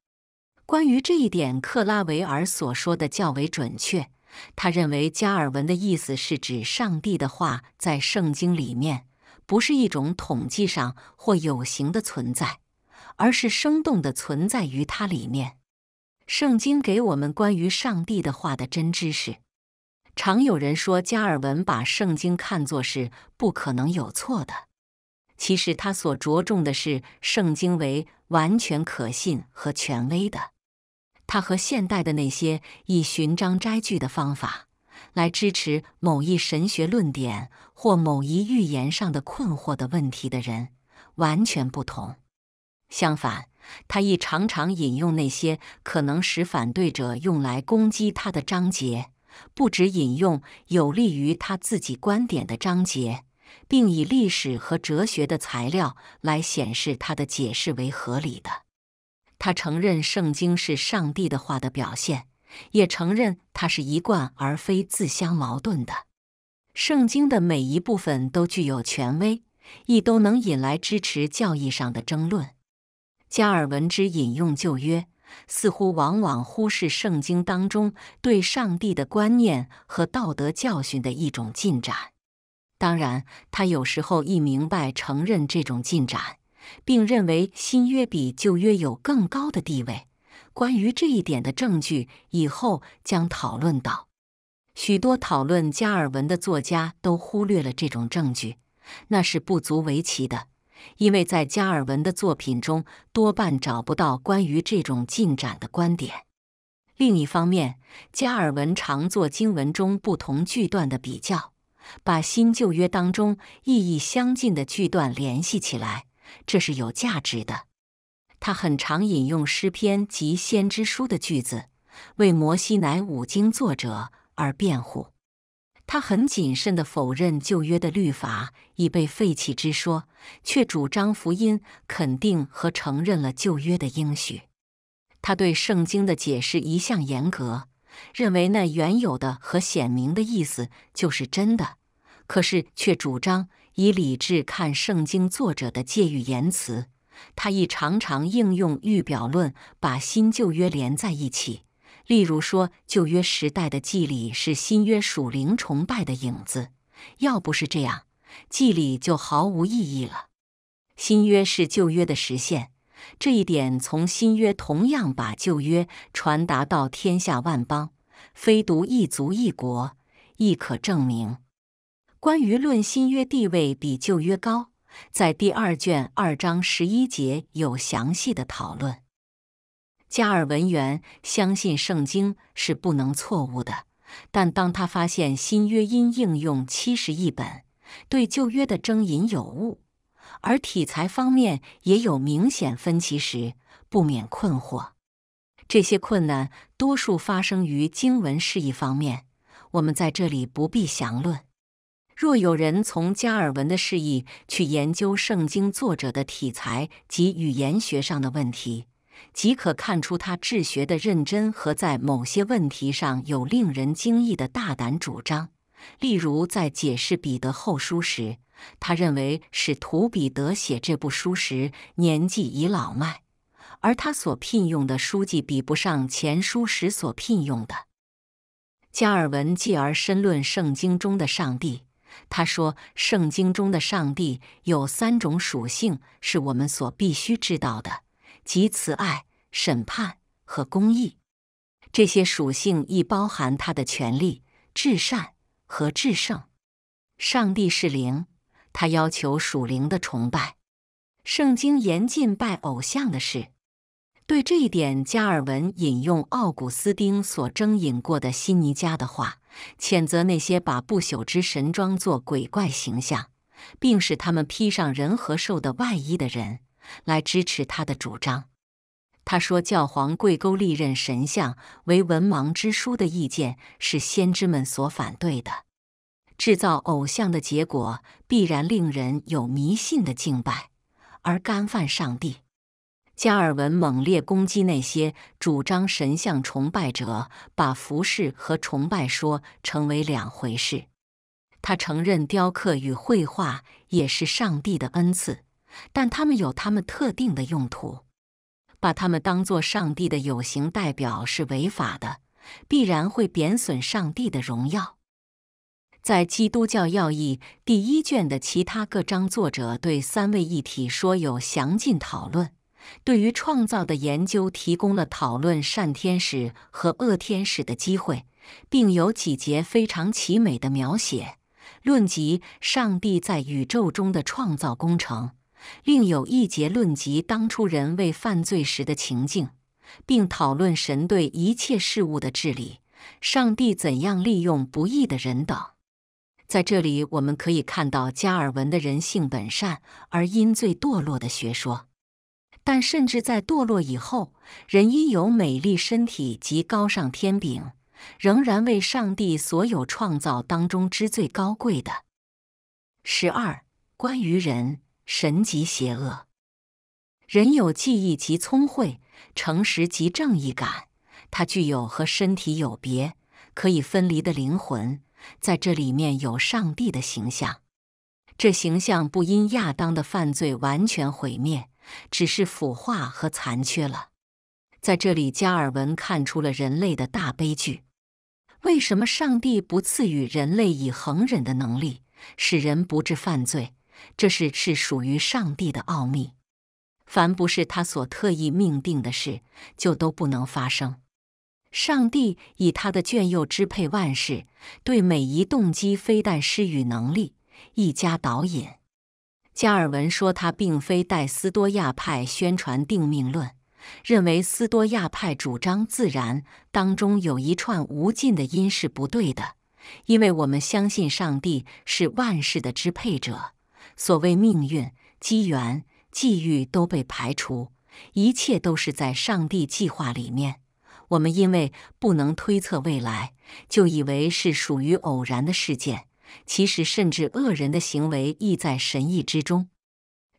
关于这一点，克拉维尔所说的较为准确。他认为加尔文的意思是指上帝的话在圣经里面不是一种统计上或有形的存在，而是生动地存在于它里面。圣经给我们关于上帝的话的真知识。常有人说加尔文把圣经看作是不可能有错的，其实他所着重的是圣经为完全可信和权威的。他和现代的那些以寻章摘句的方法来支持某一神学论点或某一预言上的困惑的问题的人完全不同。相反，他亦常常引用那些可能使反对者用来攻击他的章节，不只引用有利于他自己观点的章节，并以历史和哲学的材料来显示他的解释为合理的。他承认圣经是上帝的话的表现，也承认它是一贯而非自相矛盾的。圣经的每一部分都具有权威，亦都能引来支持教义上的争论。加尔文之引用旧约，似乎往往忽视圣经当中对上帝的观念和道德教训的一种进展。当然，他有时候亦明白承认这种进展。并认为新约比旧约有更高的地位。关于这一点的证据，以后将讨论到。许多讨论加尔文的作家都忽略了这种证据，那是不足为奇的，因为在加尔文的作品中多半找不到关于这种进展的观点。另一方面，加尔文常做经文中不同句段的比较，把新旧约当中意义相近的句段联系起来。这是有价值的。他很常引用诗篇及先知书的句子，为摩西乃五经作者而辩护。他很谨慎地否认旧约的律法已被废弃之说，却主张福音肯定和承认了旧约的应许。他对圣经的解释一向严格，认为那原有的和显明的意思就是真的。可是却主张。以理智看圣经作者的借喻言辞，他亦常常应用预表论，把新旧约连在一起。例如说，旧约时代的祭礼是新约属灵崇拜的影子，要不是这样，祭礼就毫无意义了。新约是旧约的实现，这一点从新约同样把旧约传达到天下万邦，非独一族一国，亦可证明。关于论新约地位比旧约高，在第二卷二章十一节有详细的讨论。加尔文原相信圣经是不能错误的，但当他发现新约因应用七十亿本对旧约的征引有误，而体裁方面也有明显分歧时，不免困惑。这些困难多数发生于经文释义方面，我们在这里不必详论。若有人从加尔文的释义去研究圣经作者的体裁及语言学上的问题，即可看出他治学的认真和在某些问题上有令人惊异的大胆主张。例如，在解释彼得后书时，他认为使徒彼得写这部书时年纪已老迈，而他所聘用的书记比不上前书时所聘用的。加尔文继而深论圣经中的上帝。他说：“圣经中的上帝有三种属性是我们所必须知道的，即慈爱、审判和公义。这些属性亦包含他的权利、至善和至圣。上帝是灵，他要求属灵的崇拜。圣经严禁拜偶像的事。对这一点，加尔文引用奥古斯丁所征引过的西尼加的话。”谴责那些把不朽之神装作鬼怪形象，并使他们披上人和兽的外衣的人，来支持他的主张。他说，教皇贵沟历任神像为文盲之书的意见是先知们所反对的。制造偶像的结果，必然令人有迷信的敬拜，而干犯上帝。加尔文猛烈攻击那些主张神像崇拜者，把服饰和崇拜说成为两回事。他承认雕刻与绘画也是上帝的恩赐，但他们有他们特定的用途。把他们当作上帝的有形代表是违法的，必然会贬损上帝的荣耀。在《基督教要义》第一卷的其他各章，作者对三位一体说有详尽讨论。对于创造的研究提供了讨论善天使和恶天使的机会，并有几节非常奇美的描写，论及上帝在宇宙中的创造工程；另有一节论及当初人为犯罪时的情境，并讨论神对一切事物的治理，上帝怎样利用不义的人等。在这里，我们可以看到加尔文的人性本善而因罪堕落的学说。但甚至在堕落以后，人因有美丽身体及高尚天禀，仍然为上帝所有创造当中之最高贵的。十二、关于人神及邪恶，人有记忆及聪慧，诚实及正义感。他具有和身体有别、可以分离的灵魂，在这里面有上帝的形象。这形象不因亚当的犯罪完全毁灭。只是腐化和残缺了。在这里，加尔文看出了人类的大悲剧：为什么上帝不赐予人类以恒忍的能力，使人不致犯罪？这是是属于上帝的奥秘。凡不是他所特意命定的事，就都不能发生。上帝以他的眷佑支配万事，对每一动机，非但施予能力，亦加导引。加尔文说，他并非代斯多亚派宣传定命论，认为斯多亚派主张自然当中有一串无尽的因是不对的，因为我们相信上帝是万事的支配者，所谓命运、机缘、际遇都被排除，一切都是在上帝计划里面。我们因为不能推测未来，就以为是属于偶然的事件。其实，甚至恶人的行为亦在神意之中。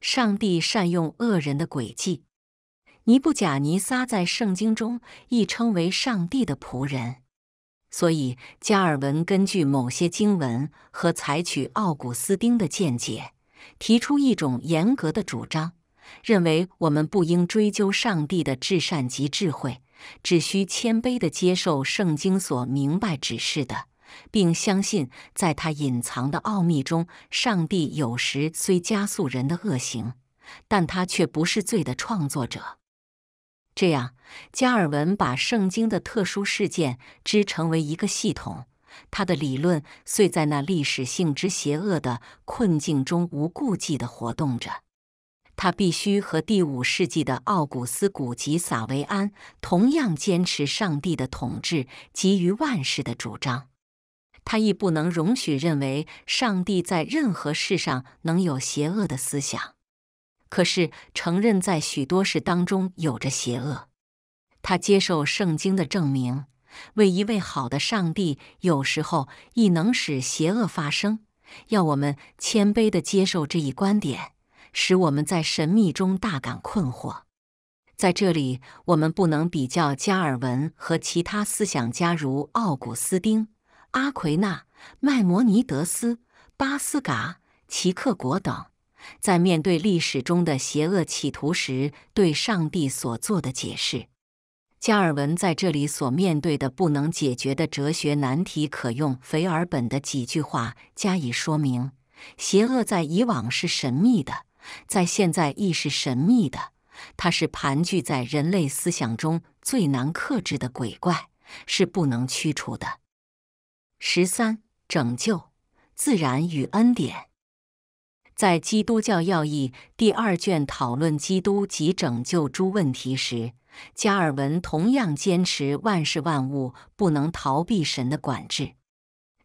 上帝善用恶人的诡计。尼布甲尼撒在圣经中亦称为上帝的仆人。所以，加尔文根据某些经文和采取奥古斯丁的见解，提出一种严格的主张，认为我们不应追究上帝的至善及智慧，只需谦卑的接受圣经所明白指示的。并相信，在他隐藏的奥秘中，上帝有时虽加速人的恶行，但他却不是罪的创作者。这样，加尔文把圣经的特殊事件织成为一个系统，他的理论遂在那历史性之邪恶的困境中无顾忌地活动着。他必须和第五世纪的奥古斯古及撒维安同样坚持上帝的统治给于万事的主张。他亦不能容许认为上帝在任何事上能有邪恶的思想。可是承认在许多事当中有着邪恶，他接受圣经的证明，为一位好的上帝有时候亦能使邪恶发生。要我们谦卑的接受这一观点，使我们在神秘中大感困惑。在这里，我们不能比较加尔文和其他思想家，如奥古斯丁。阿奎那、麦摩尼德斯、巴斯嘎、奇克国等，在面对历史中的邪恶企图时，对上帝所做的解释。加尔文在这里所面对的不能解决的哲学难题，可用斐尔本的几句话加以说明：邪恶在以往是神秘的，在现在亦是神秘的，它是盘踞在人类思想中最难克制的鬼怪，是不能驱除的。十三拯救自然与恩典，在《基督教要义》第二卷讨论基督及拯救诸问题时，加尔文同样坚持万事万物不能逃避神的管制。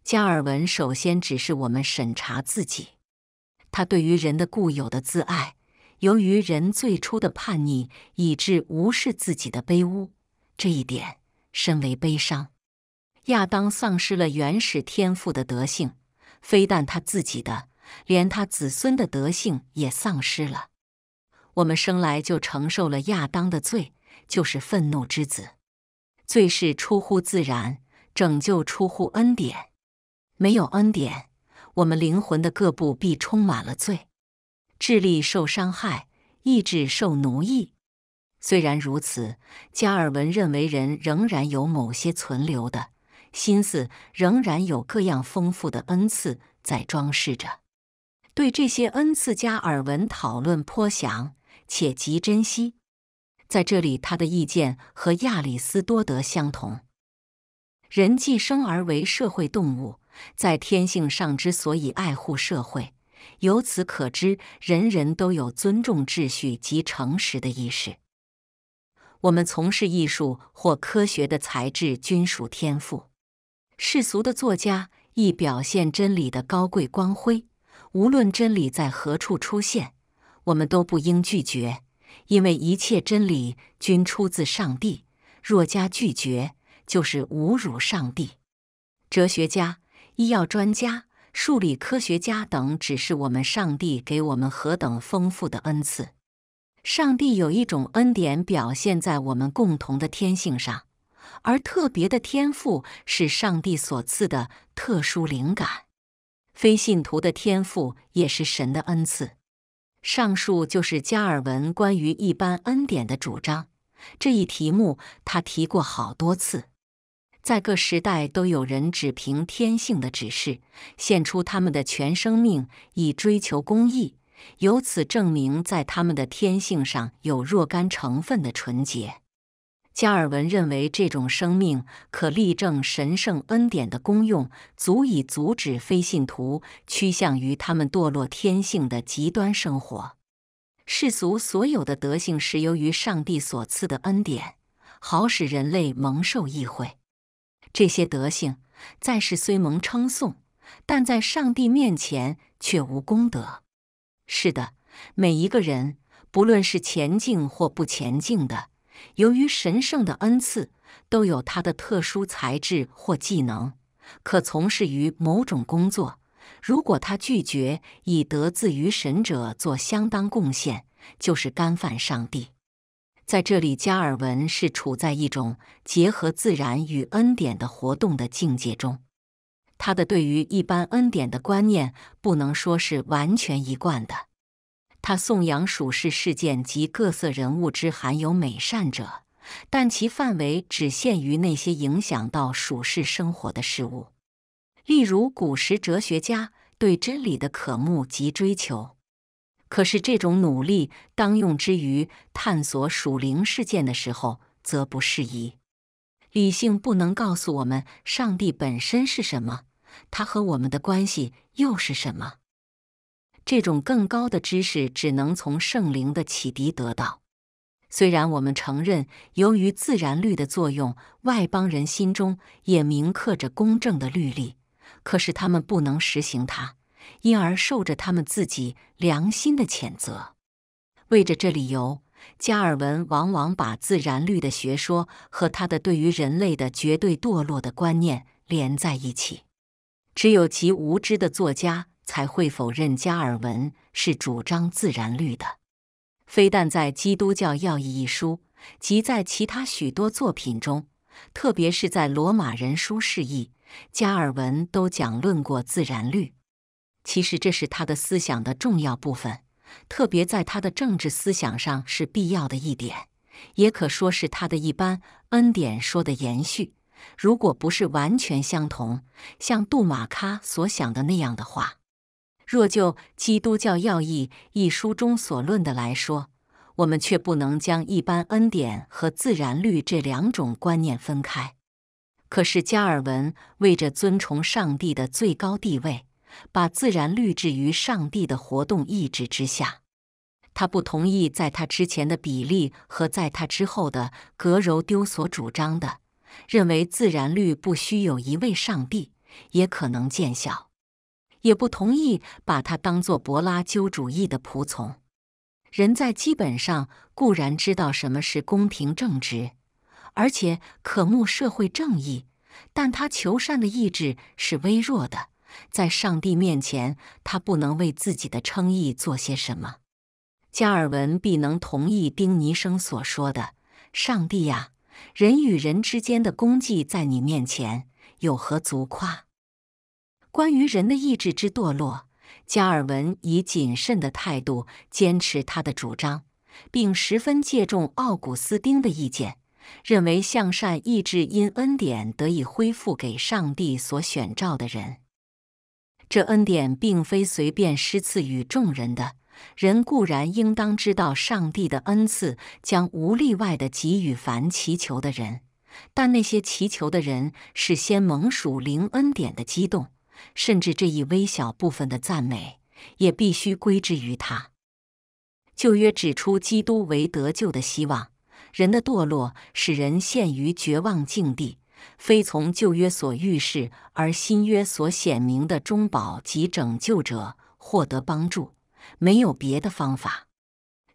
加尔文首先指示我们审查自己，他对于人的固有的自爱，由于人最初的叛逆，以致无视自己的卑污，这一点深为悲伤。亚当丧失了原始天赋的德性，非但他自己的，连他子孙的德性也丧失了。我们生来就承受了亚当的罪，就是愤怒之子。罪是出乎自然，拯救出乎恩典。没有恩典，我们灵魂的各部必充满了罪，智力受伤害，意志受奴役。虽然如此，加尔文认为人仍然有某些存留的。心思仍然有各样丰富的恩赐在装饰着，对这些恩赐加耳闻，讨论颇详且极珍惜。在这里，他的意见和亚里斯多德相同：人既生而为社会动物，在天性上之所以爱护社会，由此可知，人人都有尊重秩序及诚实的意识。我们从事艺术或科学的才智，均属天赋。世俗的作家亦表现真理的高贵光辉。无论真理在何处出现，我们都不应拒绝，因为一切真理均出自上帝。若加拒绝，就是侮辱上帝。哲学家、医药专家、数理科学家等，只是我们上帝给我们何等丰富的恩赐。上帝有一种恩典表现在我们共同的天性上。而特别的天赋是上帝所赐的特殊灵感，非信徒的天赋也是神的恩赐。上述就是加尔文关于一般恩典的主张。这一题目他提过好多次，在各时代都有人只凭天性的指示，献出他们的全生命以追求公义，由此证明在他们的天性上有若干成分的纯洁。加尔文认为，这种生命可立证神圣恩典的功用，足以阻止非信徒趋向于他们堕落天性的极端生活。世俗所有的德性是由于上帝所赐的恩典，好使人类蒙受益惠。这些德性在世虽蒙称颂，但在上帝面前却无功德。是的，每一个人，不论是前进或不前进的。由于神圣的恩赐都有它的特殊材质或技能，可从事于某种工作。如果他拒绝以得自于神者做相当贡献，就是干犯上帝。在这里，加尔文是处在一种结合自然与恩典的活动的境界中，他的对于一般恩典的观念不能说是完全一贯的。他颂扬属世事件及各色人物之含有美善者，但其范围只限于那些影响到属世生活的事物，例如古时哲学家对真理的渴慕及追求。可是，这种努力当用之于探索属灵事件的时候，则不适宜。理性不能告诉我们上帝本身是什么，他和我们的关系又是什么。这种更高的知识只能从圣灵的启迪得到。虽然我们承认，由于自然律的作用，外邦人心中也铭刻着公正的律例，可是他们不能实行它，因而受着他们自己良心的谴责。为着这理由，加尔文往往把自然律的学说和他的对于人类的绝对堕落的观念连在一起。只有极无知的作家。才会否认加尔文是主张自然律的。非但在《基督教要义》一书，即在其他许多作品中，特别是在《罗马人书释义》，加尔文都讲论过自然律。其实这是他的思想的重要部分，特别在他的政治思想上是必要的一点，也可说是他的一般恩典说的延续。如果不是完全相同，像杜马卡所想的那样的话。若就《基督教要义》一书中所论的来说，我们却不能将一般恩典和自然律这两种观念分开。可是加尔文为着尊崇上帝的最高地位，把自然律置于上帝的活动意志之下。他不同意在他之前的比利和在他之后的格柔丢所主张的，认为自然律不需有一位上帝也可能见效。也不同意把他当做柏拉修主义的仆从。人在基本上固然知道什么是公平正直，而且渴慕社会正义，但他求善的意志是微弱的，在上帝面前，他不能为自己的称义做些什么。加尔文必能同意丁尼生所说的：“上帝呀，人与人之间的功绩在你面前有何足夸？”关于人的意志之堕落，加尔文以谨慎的态度坚持他的主张，并十分借重奥古斯丁的意见，认为向善意志因恩典得以恢复给上帝所选召的人。这恩典并非随便施赐予众人的。人固然应当知道，上帝的恩赐将无例外的给予凡祈求的人，但那些祈求的人是先蒙属灵恩典的激动。甚至这一微小部分的赞美也必须归之于他。旧约指出，基督为得救的希望。人的堕落使人陷于绝望境地，非从旧约所预示而新约所显明的中保及拯救者获得帮助，没有别的方法。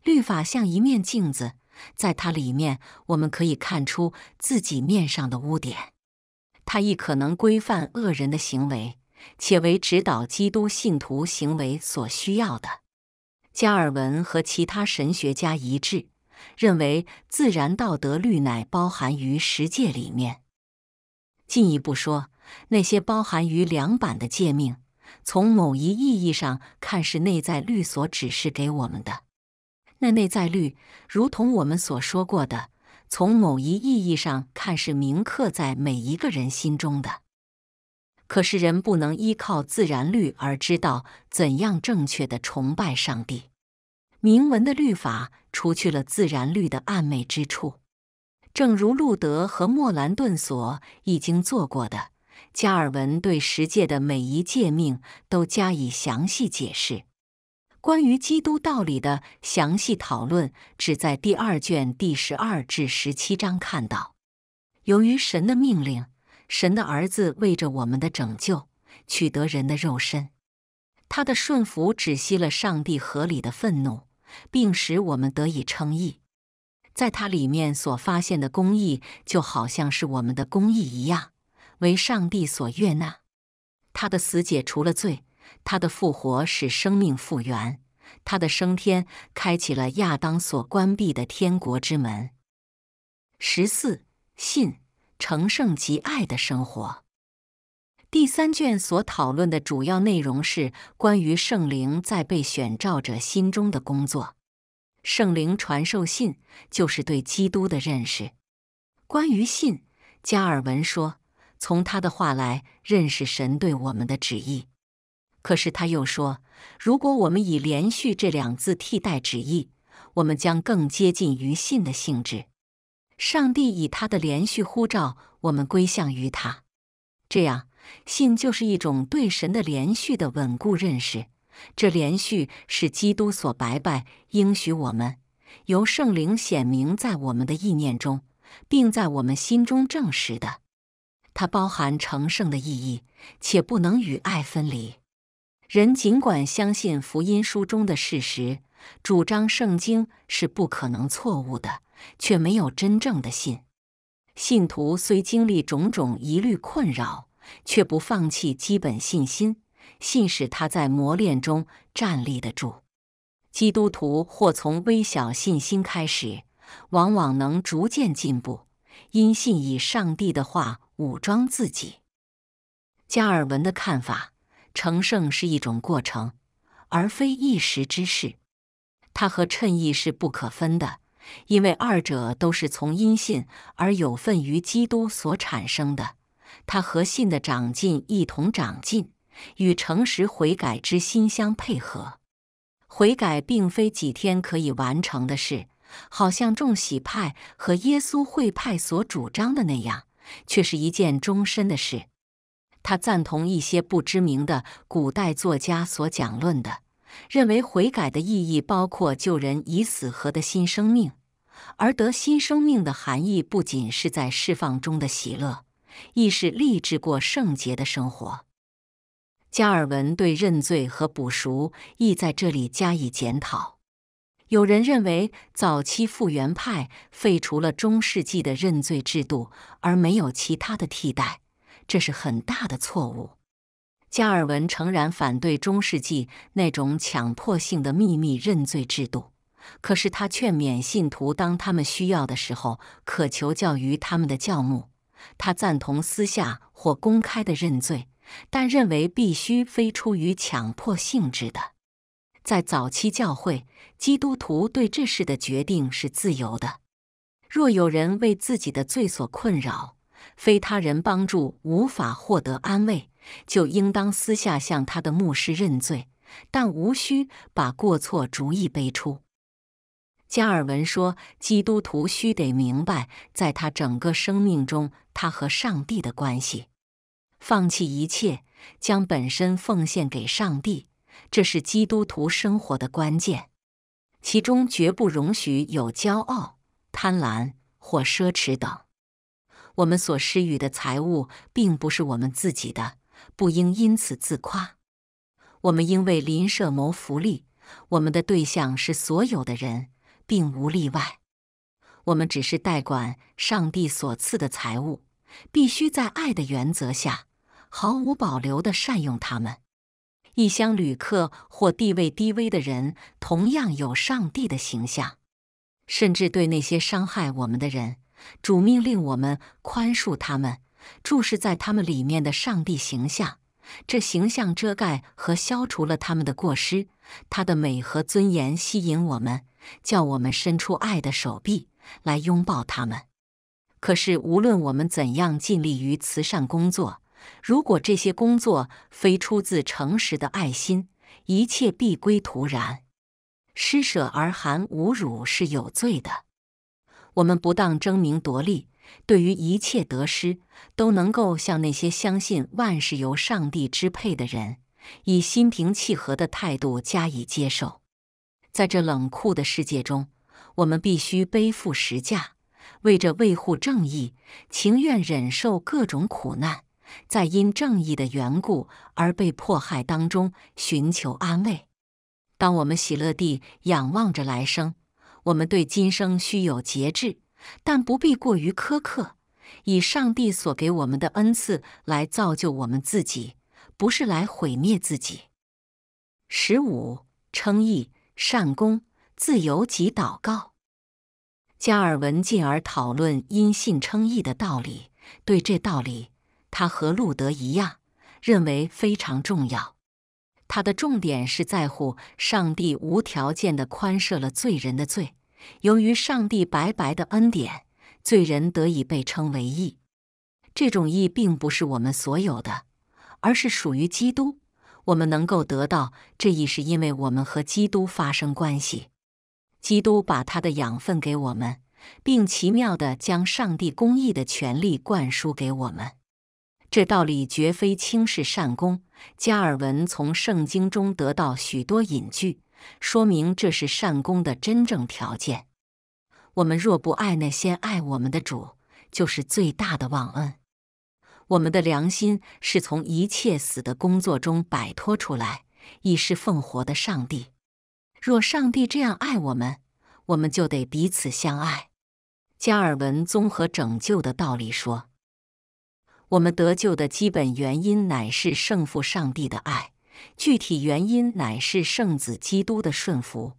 律法像一面镜子，在它里面我们可以看出自己面上的污点。它亦可能规范恶人的行为。且为指导基督信徒行为所需要的，加尔文和其他神学家一致认为，自然道德律乃包含于十诫里面。进一步说，那些包含于两版的诫命，从某一意义上看是内在律所指示给我们的。那内在律，如同我们所说过的，从某一意义上看是铭刻在每一个人心中的。可是人不能依靠自然律而知道怎样正确地崇拜上帝。铭文的律法除去了自然律的暧昧之处，正如路德和莫兰顿所已经做过的。加尔文对十诫的每一诫命都加以详细解释。关于基督道理的详细讨论，只在第二卷第十二至十七章看到。由于神的命令。神的儿子为着我们的拯救，取得人的肉身。他的顺服止息了上帝合理的愤怒，并使我们得以称义。在他里面所发现的公义，就好像是我们的公义一样，为上帝所悦纳。他的死解除了罪，他的复活使生命复原，他的升天开启了亚当所关闭的天国之门。十四信。成圣及爱的生活第三卷所讨论的主要内容是关于圣灵在被选召者心中的工作。圣灵传授信，就是对基督的认识。关于信，加尔文说：“从他的话来认识神对我们的旨意。”可是他又说：“如果我们以连续这两字替代旨意，我们将更接近于信的性质。”上帝以他的连续呼召我们归向于他，这样信就是一种对神的连续的稳固认识。这连续是基督所白白应许我们，由圣灵显明在我们的意念中，并在我们心中证实的。它包含成圣的意义，且不能与爱分离。人尽管相信福音书中的事实，主张圣经是不可能错误的。却没有真正的信。信徒虽经历种种疑虑困扰，却不放弃基本信心，信使他在磨练中站立得住。基督徒或从微小信心开始，往往能逐渐进步，因信以上帝的话武装自己。加尔文的看法，成圣是一种过程，而非一时之事。他和称义是不可分的。因为二者都是从因信而有份于基督所产生的，它和信的长进一同长进，与诚实悔改之心相配合。悔改并非几天可以完成的事，好像众喜派和耶稣会派所主张的那样，却是一件终身的事。他赞同一些不知名的古代作家所讲论的。认为悔改的意义包括救人已死和的新生命，而得新生命的含义不仅是在释放中的喜乐，亦是立志过圣洁的生活。加尔文对认罪和补赎亦在这里加以检讨。有人认为早期复原派废除了中世纪的认罪制度，而没有其他的替代，这是很大的错误。加尔文诚然反对中世纪那种强迫性的秘密认罪制度，可是他劝勉信徒，当他们需要的时候，可求教于他们的教牧。他赞同私下或公开的认罪，但认为必须非出于强迫性质的。在早期教会，基督徒对这事的决定是自由的。若有人为自己的罪所困扰，非他人帮助无法获得安慰。就应当私下向他的牧师认罪，但无需把过错逐一背出。加尔文说，基督徒须得明白，在他整个生命中，他和上帝的关系，放弃一切，将本身奉献给上帝，这是基督徒生活的关键。其中绝不容许有骄傲、贪婪或奢侈等。我们所施予的财物，并不是我们自己的。不应因此自夸。我们应为邻舍谋福利。我们的对象是所有的人，并无例外。我们只是代管上帝所赐的财物，必须在爱的原则下，毫无保留的善用它们。异乡旅客或地位低微的人，同样有上帝的形象。甚至对那些伤害我们的人，主命令我们宽恕他们。注视在他们里面的上帝形象，这形象遮盖和消除了他们的过失，他的美和尊严吸引我们，叫我们伸出爱的手臂来拥抱他们。可是，无论我们怎样尽力于慈善工作，如果这些工作非出自诚实的爱心，一切必归徒然。施舍而含侮辱是有罪的，我们不当争名夺利。对于一切得失，都能够像那些相信万事由上帝支配的人，以心平气和的态度加以接受。在这冷酷的世界中，我们必须背负实价，为着维护正义，情愿忍受各种苦难，在因正义的缘故而被迫害当中寻求安慰。当我们喜乐地仰望着来生，我们对今生须有节制。但不必过于苛刻，以上帝所给我们的恩赐来造就我们自己，不是来毁灭自己。十五称义、善功、自由及祷告。加尔文进而讨论因信称义的道理，对这道理，他和路德一样，认为非常重要。他的重点是在乎上帝无条件地宽赦了罪人的罪。由于上帝白白的恩典，罪人得以被称为义。这种义并不是我们所有的，而是属于基督。我们能够得到这义，是因为我们和基督发生关系。基督把他的养分给我们，并奇妙的将上帝公义的权利灌输给我们。这道理绝非轻视善功。加尔文从圣经中得到许多隐句。说明这是善功的真正条件。我们若不爱那些爱我们的主，就是最大的忘恩。我们的良心是从一切死的工作中摆脱出来，以是奉活的上帝。若上帝这样爱我们，我们就得彼此相爱。加尔文综合拯救的道理说，我们得救的基本原因乃是胜负上帝的爱。具体原因乃是圣子基督的顺服，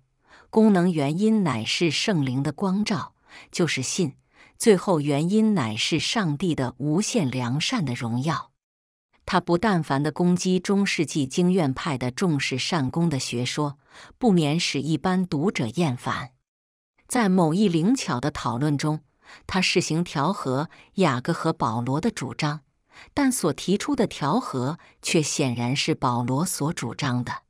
功能原因乃是圣灵的光照，就是信；最后原因乃是上帝的无限良善的荣耀。他不但凡的攻击中世纪经院派的重视善功的学说，不免使一般读者厌烦。在某一灵巧的讨论中，他试行调和雅各和保罗的主张。但所提出的调和却显然是保罗所主张的。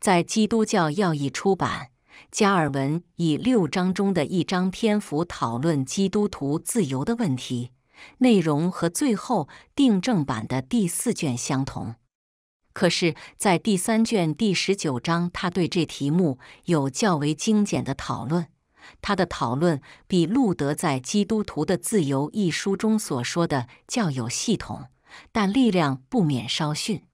在《基督教要义》出版，加尔文以六章中的一章篇幅讨论基督徒自由的问题，内容和最后订正版的第四卷相同。可是，在第三卷第十九章，他对这题目有较为精简的讨论。他的讨论比路德在《基督徒的自由》一书中所说的较有系统，但力量不免稍逊。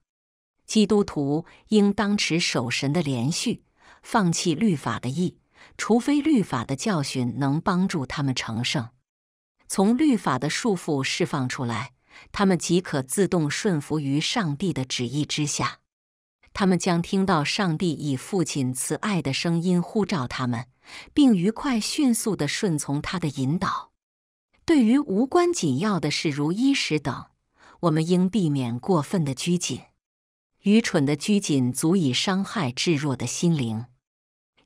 基督徒应当持守神的连续，放弃律法的义，除非律法的教训能帮助他们成圣。从律法的束缚释放出来，他们即可自动顺服于上帝的旨意之下。他们将听到上帝以父亲慈爱的声音呼召他们。并愉快、迅速地顺从他的引导。对于无关紧要的事，如衣食等，我们应避免过分的拘谨。愚蠢的拘谨足以伤害至弱的心灵。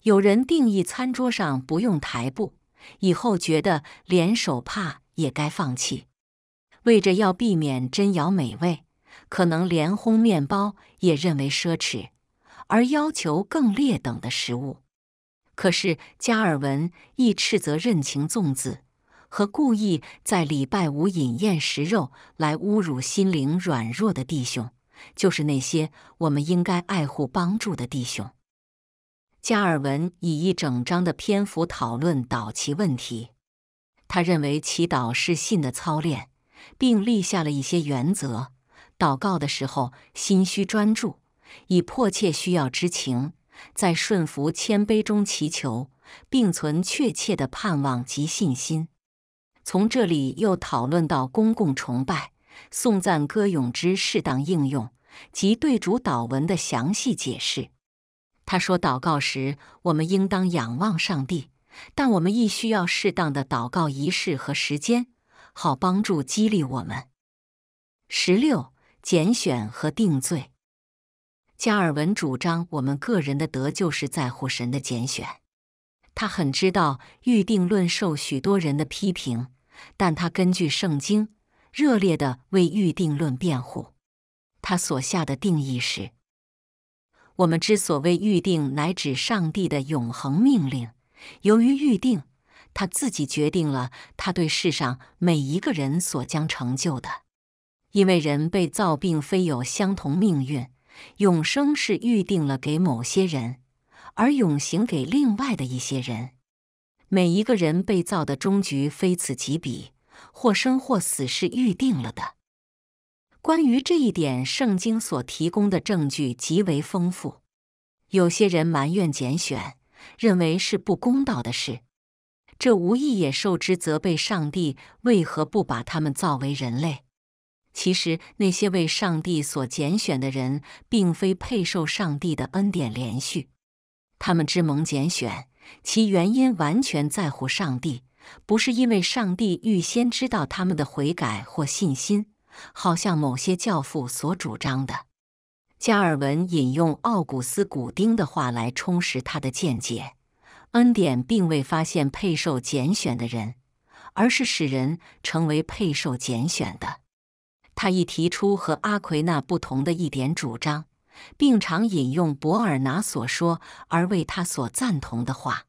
有人定义餐桌上不用台布，以后觉得连手帕也该放弃。为着要避免真肴美味，可能连烘面包也认为奢侈，而要求更劣等的食物。可是，加尔文亦斥责任情纵子和故意在礼拜五饮宴食肉来侮辱心灵软弱的弟兄，就是那些我们应该爱护帮助的弟兄。加尔文以一整章的篇幅讨论祷祈问题，他认为祈祷是信的操练，并立下了一些原则：祷告的时候心需专注，以迫切需要之情。在顺服、谦卑中祈求，并存确切的盼望及信心。从这里又讨论到公共崇拜、颂赞歌咏之适当应用及对主导文的详细解释。他说：“祷告时，我们应当仰望上帝，但我们亦需要适当的祷告仪式和时间，好帮助激励我们。”十六、拣选和定罪。加尔文主张，我们个人的德就是在乎神的拣选。他很知道预定论受许多人的批评，但他根据圣经，热烈的为预定论辩护。他所下的定义是：我们之所谓预定，乃指上帝的永恒命令。由于预定，他自己决定了他对世上每一个人所将成就的。因为人被造，并非有相同命运。永生是预定了给某些人，而永行给另外的一些人。每一个人被造的终局非此即彼，或生或死是预定了的。关于这一点，圣经所提供的证据极为丰富。有些人埋怨拣选，认为是不公道的事，这无疑也受之责备。上帝为何不把他们造为人类？其实，那些为上帝所拣选的人，并非配受上帝的恩典连续。他们之蒙拣选，其原因完全在乎上帝，不是因为上帝预先知道他们的悔改或信心，好像某些教父所主张的。加尔文引用奥古斯古丁的话来充实他的见解：恩典并未发现配受拣选的人，而是使人成为配受拣选的。他一提出和阿奎那不同的一点主张，并常引用博尔拿所说而为他所赞同的话，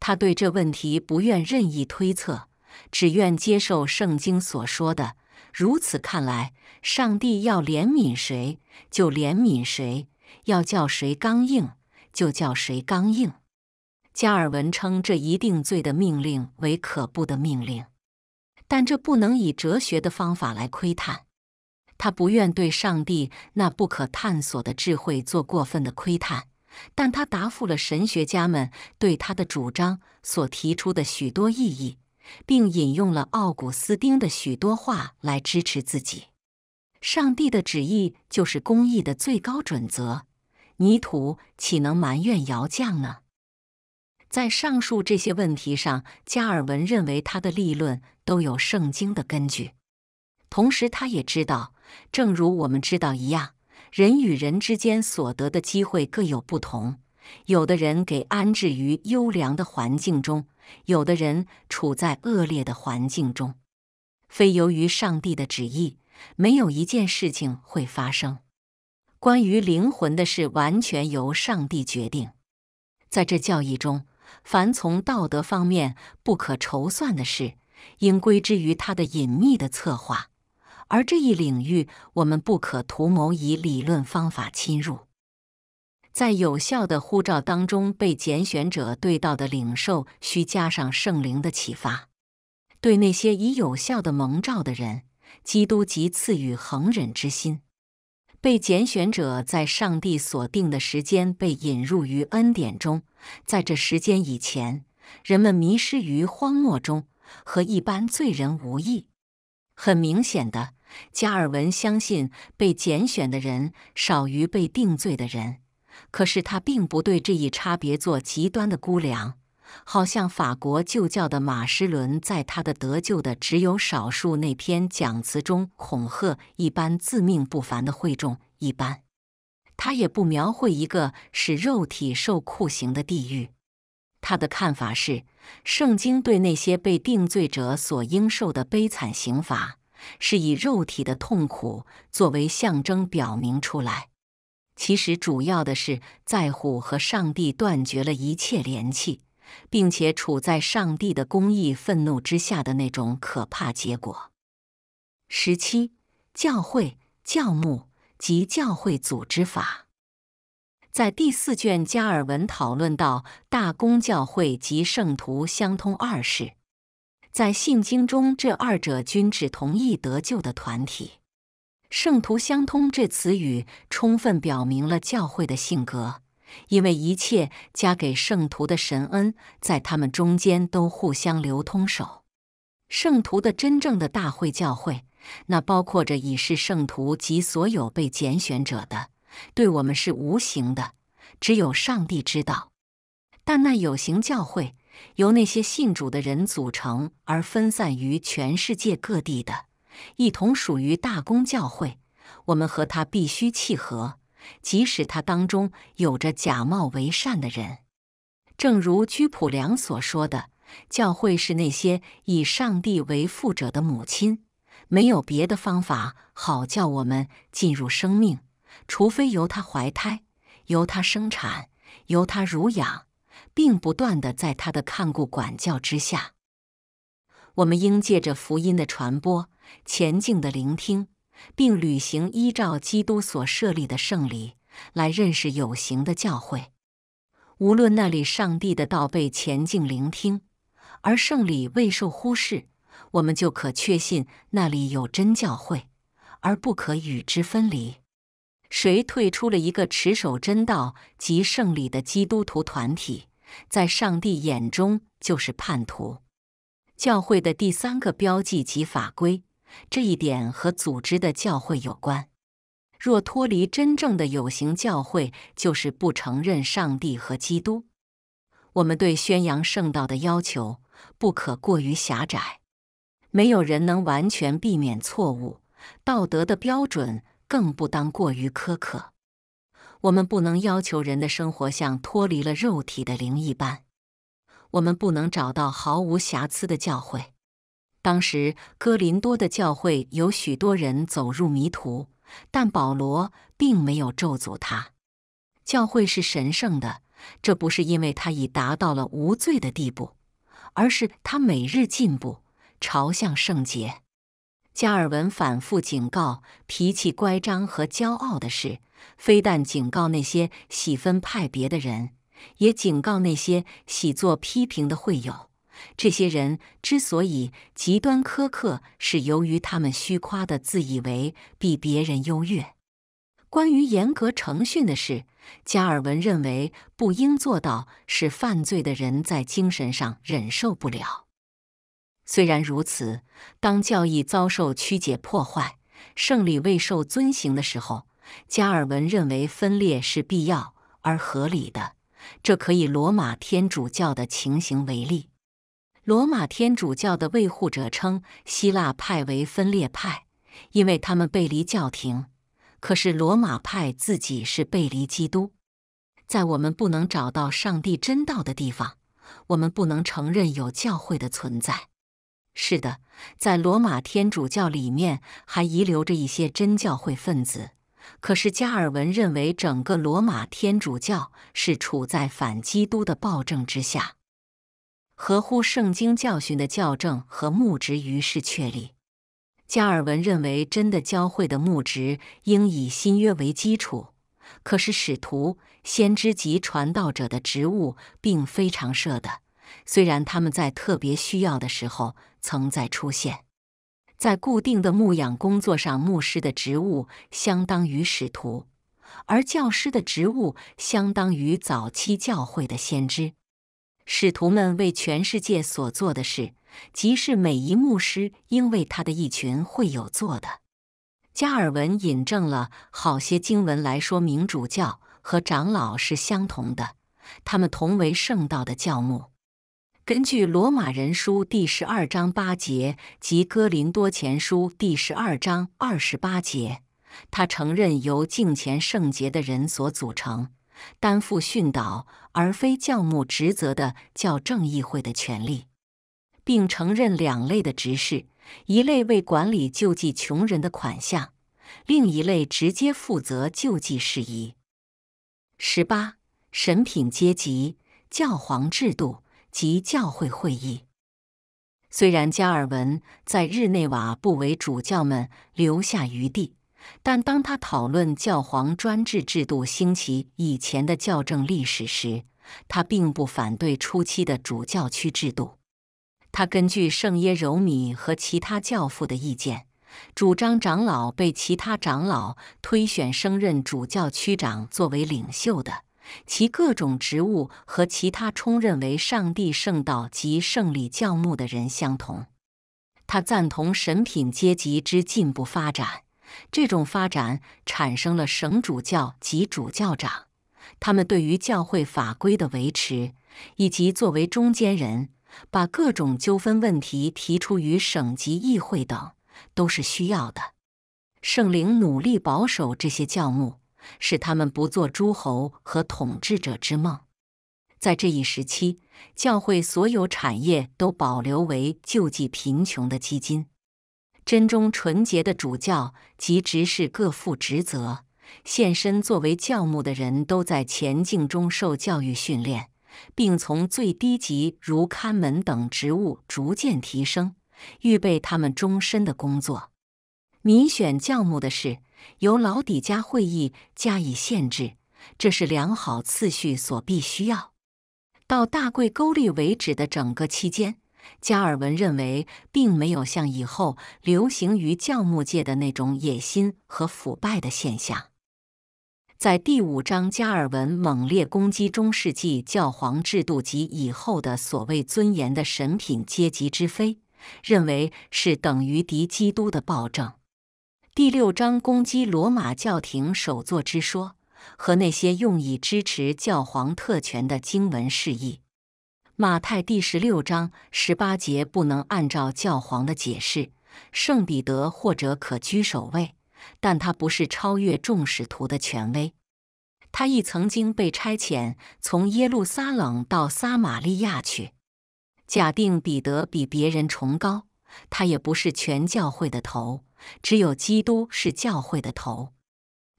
他对这问题不愿任意推测，只愿接受圣经所说的。如此看来，上帝要怜悯谁就怜悯谁，要叫谁刚硬就叫谁刚硬。加尔文称这一定罪的命令为可怖的命令，但这不能以哲学的方法来窥探。他不愿对上帝那不可探索的智慧做过分的窥探，但他答复了神学家们对他的主张所提出的许多异议，并引用了奥古斯丁的许多话来支持自己。上帝的旨意就是公义的最高准则，泥土岂能埋怨窑匠呢？在上述这些问题上，加尔文认为他的立论都有圣经的根据，同时他也知道。正如我们知道一样，人与人之间所得的机会各有不同。有的人给安置于优良的环境中，有的人处在恶劣的环境中。非由于上帝的旨意，没有一件事情会发生。关于灵魂的事，完全由上帝决定。在这教义中，凡从道德方面不可筹算的事，应归之于他的隐秘的策划。而这一领域，我们不可图谋以理论方法侵入。在有效的护照当中，被拣选者对到的领受需加上圣灵的启发。对那些以有效的蒙召的人，基督即赐予恒忍之心。被拣选者在上帝所定的时间被引入于恩典中，在这时间以前，人们迷失于荒漠中，和一般罪人无异。很明显的。加尔文相信被拣选的人少于被定罪的人，可是他并不对这一差别做极端的估量，好像法国旧教的马诗伦在他的“得救的只有少数”那篇讲词中恐吓一般自命不凡的会众一般。他也不描绘一个使肉体受酷刑的地狱。他的看法是，圣经对那些被定罪者所应受的悲惨刑罚。是以肉体的痛苦作为象征表明出来，其实主要的是在乎和上帝断绝了一切联系，并且处在上帝的公义愤怒之下的那种可怕结果。十七、教会、教牧及教会组织法，在第四卷加尔文讨论到大公教会及圣徒相通二世。在信经中，这二者均指同一得救的团体，圣徒相通这词语充分表明了教会的性格，因为一切加给圣徒的神恩在他们中间都互相流通。手圣徒的真正的大会教会，那包括着已是圣徒及所有被拣选者的，对我们是无形的，只有上帝知道；但那有形教会。由那些信主的人组成，而分散于全世界各地的，一同属于大公教会。我们和他必须契合，即使他当中有着假冒为善的人。正如居普良所说的，教会是那些以上帝为父者的母亲。没有别的方法好叫我们进入生命，除非由他怀胎，由他生产，由他乳养。并不断的在他的看顾管教之下，我们应借着福音的传播、虔敬的聆听，并履行依照基督所设立的圣礼，来认识有形的教会。无论那里上帝的道被前进聆听，而圣礼未受忽视，我们就可确信那里有真教会，而不可与之分离。谁退出了一个持守真道及圣礼的基督徒团体？在上帝眼中就是叛徒。教会的第三个标记及法规，这一点和组织的教会有关。若脱离真正的有形教会，就是不承认上帝和基督。我们对宣扬圣道的要求不可过于狭窄。没有人能完全避免错误，道德的标准更不当过于苛刻。我们不能要求人的生活像脱离了肉体的灵一般。我们不能找到毫无瑕疵的教会。当时哥林多的教会有许多人走入迷途，但保罗并没有咒诅他。教会是神圣的，这不是因为他已达到了无罪的地步，而是他每日进步，朝向圣洁。加尔文反复警告脾气乖张和骄傲的事。非但警告那些喜分派别的人，也警告那些喜做批评的会友。这些人之所以极端苛刻，是由于他们虚夸的自以为比别人优越。关于严格惩训的事，加尔文认为不应做到使犯罪的人在精神上忍受不了。虽然如此，当教义遭受曲解破坏、圣礼未受遵行的时候。加尔文认为分裂是必要而合理的，这可以罗马天主教的情形为例。罗马天主教的维护者称希腊派为分裂派，因为他们背离教廷。可是罗马派自己是背离基督。在我们不能找到上帝真道的地方，我们不能承认有教会的存在。是的，在罗马天主教里面还遗留着一些真教会分子。可是，加尔文认为整个罗马天主教是处在反基督的暴政之下，合乎圣经教训的教正和牧职于是确立。加尔文认为，真的教会的牧职应以新约为基础。可是，使徒、先知及传道者的职务并非常设的，虽然他们在特别需要的时候曾在出现。在固定的牧养工作上，牧师的职务相当于使徒，而教师的职务相当于早期教会的先知。使徒们为全世界所做的事，即是每一牧师应为他的一群会有做的。加尔文引证了好些经文来说明主教和长老是相同的，他们同为圣道的教牧。根据《罗马人书》第十二章八节及《哥林多前书》第十二章二十八节，他承认由敬虔圣洁的人所组成，担负训导而非教牧职责的教正议会的权利，并承认两类的执事：一类为管理救济穷人的款项，另一类直接负责救济事宜。十八神品阶级教皇制度。及教会会议，虽然加尔文在日内瓦不为主教们留下余地，但当他讨论教皇专制制度兴起以前的教政历史时，他并不反对初期的主教区制度。他根据圣耶柔米和其他教父的意见，主张长老被其他长老推选升任主教区长作为领袖的。其各种职务和其他充任为上帝圣道及圣礼教牧的人相同。他赞同神品阶级之进步发展，这种发展产生了省主教及主教长，他们对于教会法规的维持，以及作为中间人把各种纠纷问题提出于省级议会等，都是需要的。圣灵努力保守这些教牧。使他们不做诸侯和统治者之梦。在这一时期，教会所有产业都保留为救济贫穷的基金。真中纯洁的主教及执事各负职责，献身作为教牧的人都在前进中受教育训练，并从最低级如看门等职务逐渐提升，预备他们终身的工作。民选教牧的事，由老底加会议加以限制，这是良好次序所必须要。到大贵勾立为止的整个期间，加尔文认为并没有像以后流行于教牧界的那种野心和腐败的现象。在第五章，加尔文猛烈攻击中世纪教皇制度及以后的所谓尊严的神品阶级之非，认为是等于敌基督的暴政。第六章攻击罗马教廷首座之说和那些用以支持教皇特权的经文释义。马太第十六章十八节不能按照教皇的解释，圣彼得或者可居首位，但他不是超越众使徒的权威。他亦曾经被差遣从耶路撒冷到撒玛利亚去。假定彼得比别人崇高。他也不是全教会的头，只有基督是教会的头。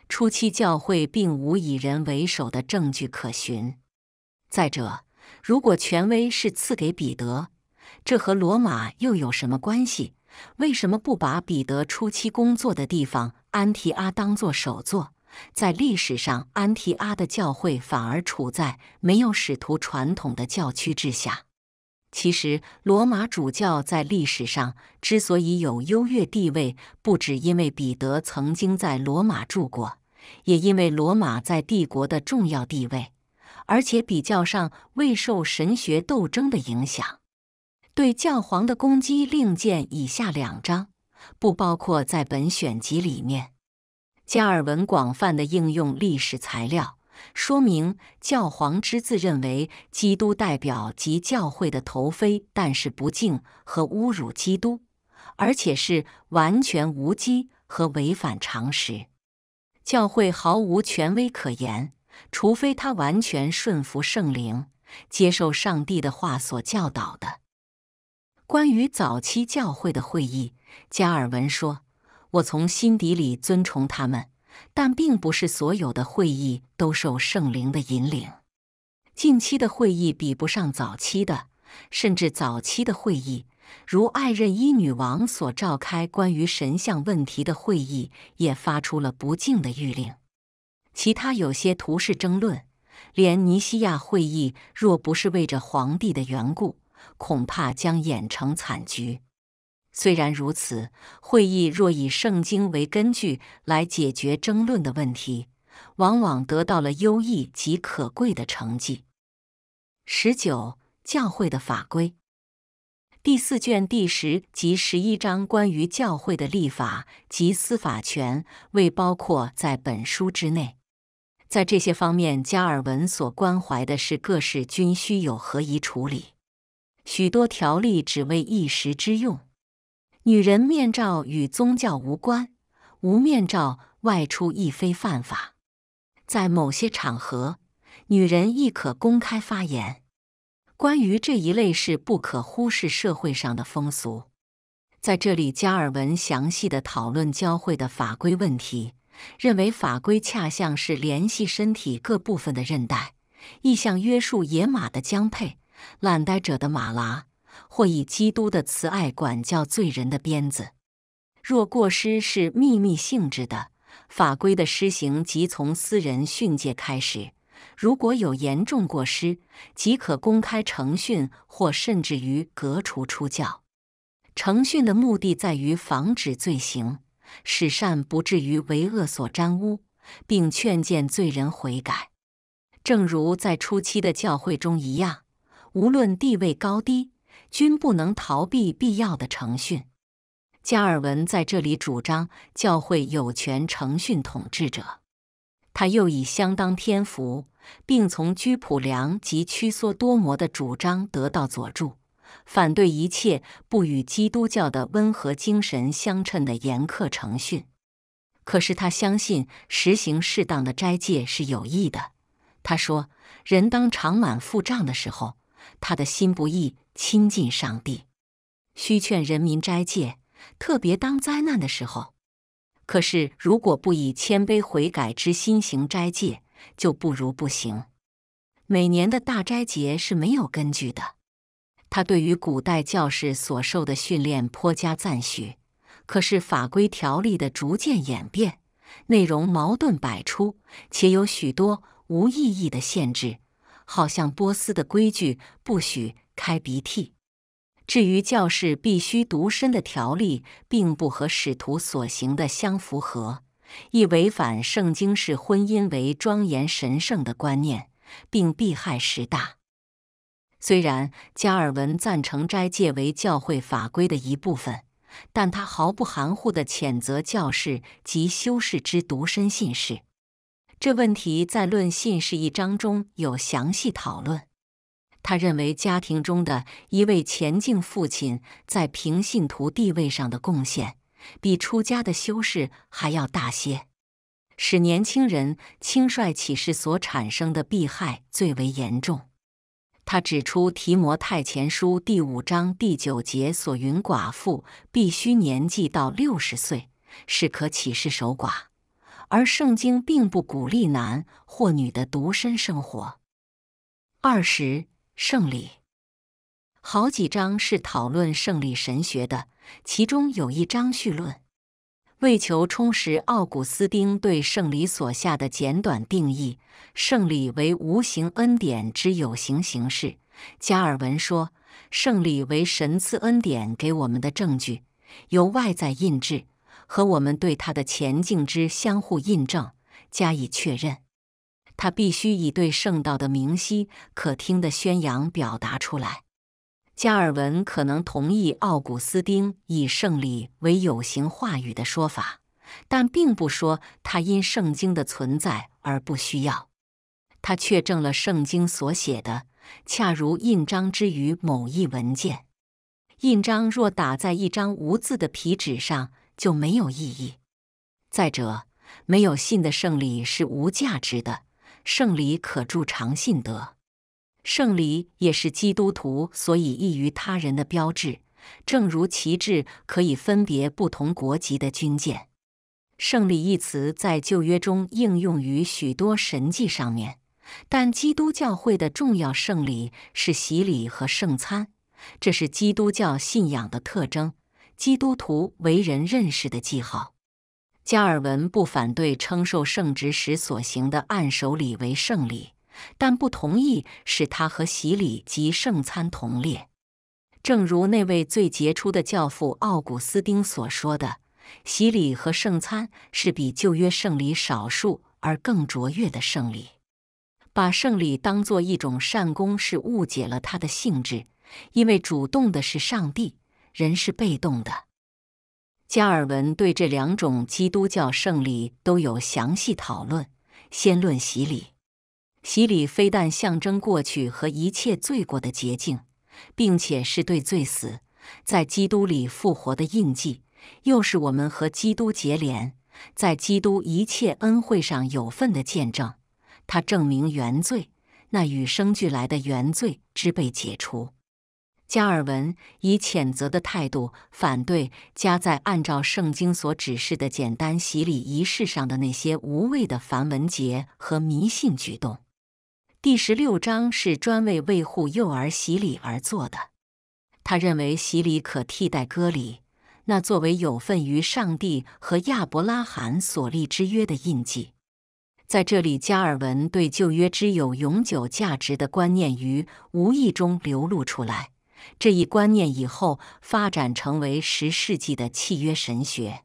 初期教会并无以人为首的证据可循。再者，如果权威是赐给彼得，这和罗马又有什么关系？为什么不把彼得初期工作的地方安提阿当作首座？在历史上，安提阿的教会反而处在没有使徒传统的教区之下。其实，罗马主教在历史上之所以有优越地位，不只因为彼得曾经在罗马住过，也因为罗马在帝国的重要地位，而且比较上未受神学斗争的影响。对教皇的攻击，另见以下两章，不包括在本选集里面。加尔文广泛的应用历史材料。说明教皇之自认为基督代表及教会的头非，但是不敬和侮辱基督，而且是完全无稽和违反常识。教会毫无权威可言，除非他完全顺服圣灵，接受上帝的话所教导的。关于早期教会的会议，加尔文说：“我从心底里尊崇他们。”但并不是所有的会议都受圣灵的引领。近期的会议比不上早期的，甚至早期的会议，如爱任一女王所召开关于神像问题的会议，也发出了不敬的谕令。其他有些图式争论，连尼西亚会议若不是为着皇帝的缘故，恐怕将演成惨局。虽然如此，会议若以圣经为根据来解决争论的问题，往往得到了优异及可贵的成绩。十九教会的法规，第四卷第十及十一章关于教会的立法及司法权未包括在本书之内。在这些方面，加尔文所关怀的是各式均需有何宜处理。许多条例只为一时之用。女人面罩与宗教无关，无面罩外出亦非犯法。在某些场合，女人亦可公开发言。关于这一类，是不可忽视社会上的风俗。在这里，加尔文详细的讨论教会的法规问题，认为法规恰像是联系身体各部分的韧带，意向约束野马的缰配，懒呆者的马拉。或以基督的慈爱管教罪人的鞭子。若过失是秘密性质的，法规的施行即从私人训诫开始；如果有严重过失，即可公开惩训，或甚至于革除出教。惩训的目的在于防止罪行，使善不至于为恶所沾污，并劝谏罪人悔改。正如在初期的教会中一样，无论地位高低。均不能逃避必要的惩训。加尔文在这里主张教会有权惩训统治者。他又以相当天幅，并从居普良及屈缩多摩的主张得到佐助，反对一切不与基督教的温和精神相称的严苛惩训。可是他相信实行适当的斋戒是有益的。他说：“人当长满腹胀的时候，他的心不易。”亲近上帝，需劝人民斋戒，特别当灾难的时候。可是，如果不以谦卑悔改之心行斋戒，就不如不行。每年的大斋节是没有根据的。他对于古代教士所受的训练颇加赞许，可是法规条例的逐渐演变，内容矛盾百出，且有许多无意义的限制，好像波斯的规矩，不许。开鼻涕。至于教士必须独身的条例，并不和使徒所行的相符合，亦违反圣经视婚姻为庄严神圣的观念，并弊害十大。虽然加尔文赞成斋戒为教会法规的一部分，但他毫不含糊的谴责教士及修士之独身信士。这问题在论信士一章中有详细讨论。他认为，家庭中的一位虔敬父亲在平信徒地位上的贡献，比出家的修士还要大些，使年轻人轻率起誓所产生的弊害最为严重。他指出，《提摩太前书》第五章第九节所云：“寡妇必须年纪到六十岁，是可起誓守寡。”而圣经并不鼓励男或女的独身生活。二十。圣礼，好几章是讨论圣利神学的，其中有一章序论。为求充实奥古斯丁对圣礼所下的简短定义，圣礼为无形恩典之有形形式。加尔文说，圣礼为神赐恩典给我们的证据，由外在印制和我们对它的前进之相互印证加以确认。他必须以对圣道的明晰可听的宣扬表达出来。加尔文可能同意奥古斯丁以圣礼为有形话语的说法，但并不说他因圣经的存在而不需要。他确证了圣经所写的，恰如印章之于某一文件。印章若打在一张无字的皮纸上，就没有意义。再者，没有信的圣礼是无价值的。圣礼可助常信德，圣礼也是基督徒所以异于他人的标志，正如旗帜可以分别不同国籍的军舰。圣礼一词在旧约中应用于许多神迹上面，但基督教会的重要圣礼是洗礼和圣餐，这是基督教信仰的特征，基督徒为人认识的记号。加尔文不反对称受圣职时所行的按手礼为圣礼，但不同意使他和洗礼及圣餐同列。正如那位最杰出的教父奥古斯丁所说的：“洗礼和圣餐是比旧约圣礼少数而更卓越的圣礼。把圣礼当作一种善功是误解了它的性质，因为主动的是上帝，人是被动的。”加尔文对这两种基督教圣礼都有详细讨论。先论洗礼，洗礼非但象征过去和一切罪过的洁净，并且是对罪死在基督里复活的印记，又是我们和基督结连，在基督一切恩惠上有份的见证。它证明原罪，那与生俱来的原罪之被解除。加尔文以谴责的态度反对加在按照圣经所指示的简单洗礼仪式上的那些无谓的繁文节和迷信举动。第十六章是专为为护幼儿洗礼而做的。他认为洗礼可替代割礼，那作为有份于上帝和亚伯拉罕所立之约的印记。在这里，加尔文对旧约之有永久价值的观念于无意中流露出来。这一观念以后发展成为十世纪的契约神学。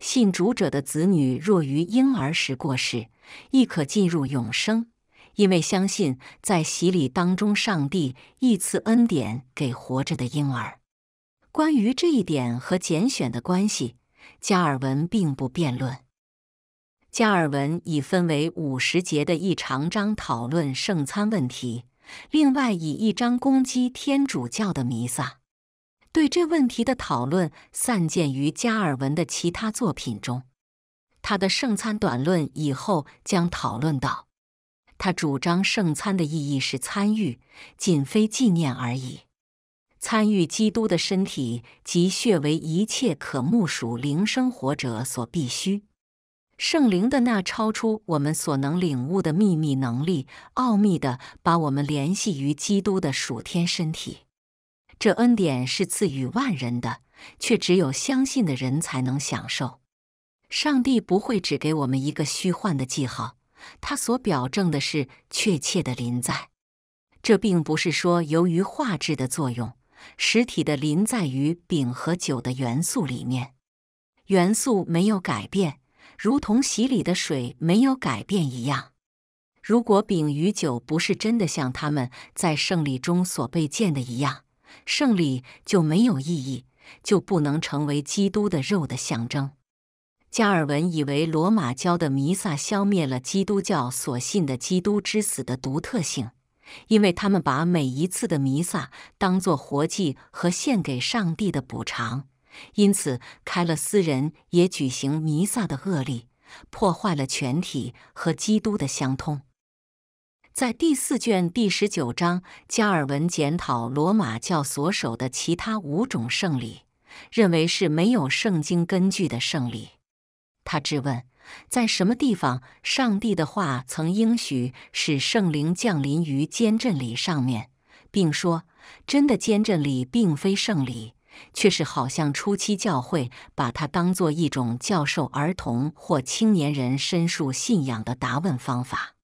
信主者的子女若于婴儿时过世，亦可进入永生，因为相信在洗礼当中，上帝亦赐恩典给活着的婴儿。关于这一点和拣选的关系，加尔文并不辩论。加尔文已分为五十节的一长章讨论圣餐问题。另外，以一张攻击天主教的弥撒。对这问题的讨论散见于加尔文的其他作品中。他的圣餐短论以后将讨论到。他主张圣餐的意义是参与，仅非纪念而已。参与基督的身体及血为一切可目属灵生活者所必须。圣灵的那超出我们所能领悟的秘密能力奥秘的，把我们联系于基督的属天身体。这恩典是赐予万人的，却只有相信的人才能享受。上帝不会只给我们一个虚幻的记号，他所表证的是确切的临在。这并不是说，由于画质的作用，实体的临在于饼和酒的元素里面，元素没有改变。如同洗礼的水没有改变一样，如果饼与酒不是真的像他们在胜利中所被见的一样，胜利就没有意义，就不能成为基督的肉的象征。加尔文以为罗马教的弥撒消灭了基督教所信的基督之死的独特性，因为他们把每一次的弥撒当作活祭和献给上帝的补偿。因此，开了私人也举行弥撒的恶例，破坏了全体和基督的相通。在第四卷第十九章，加尔文检讨罗马教所守的其他五种圣礼，认为是没有圣经根据的圣礼。他质问：在什么地方，上帝的话曾应许使圣灵降临于坚振礼上面？并说：真的坚振礼并非圣礼。却是好像初期教会把它当做一种教授儿童或青年人申述信仰的答问方法。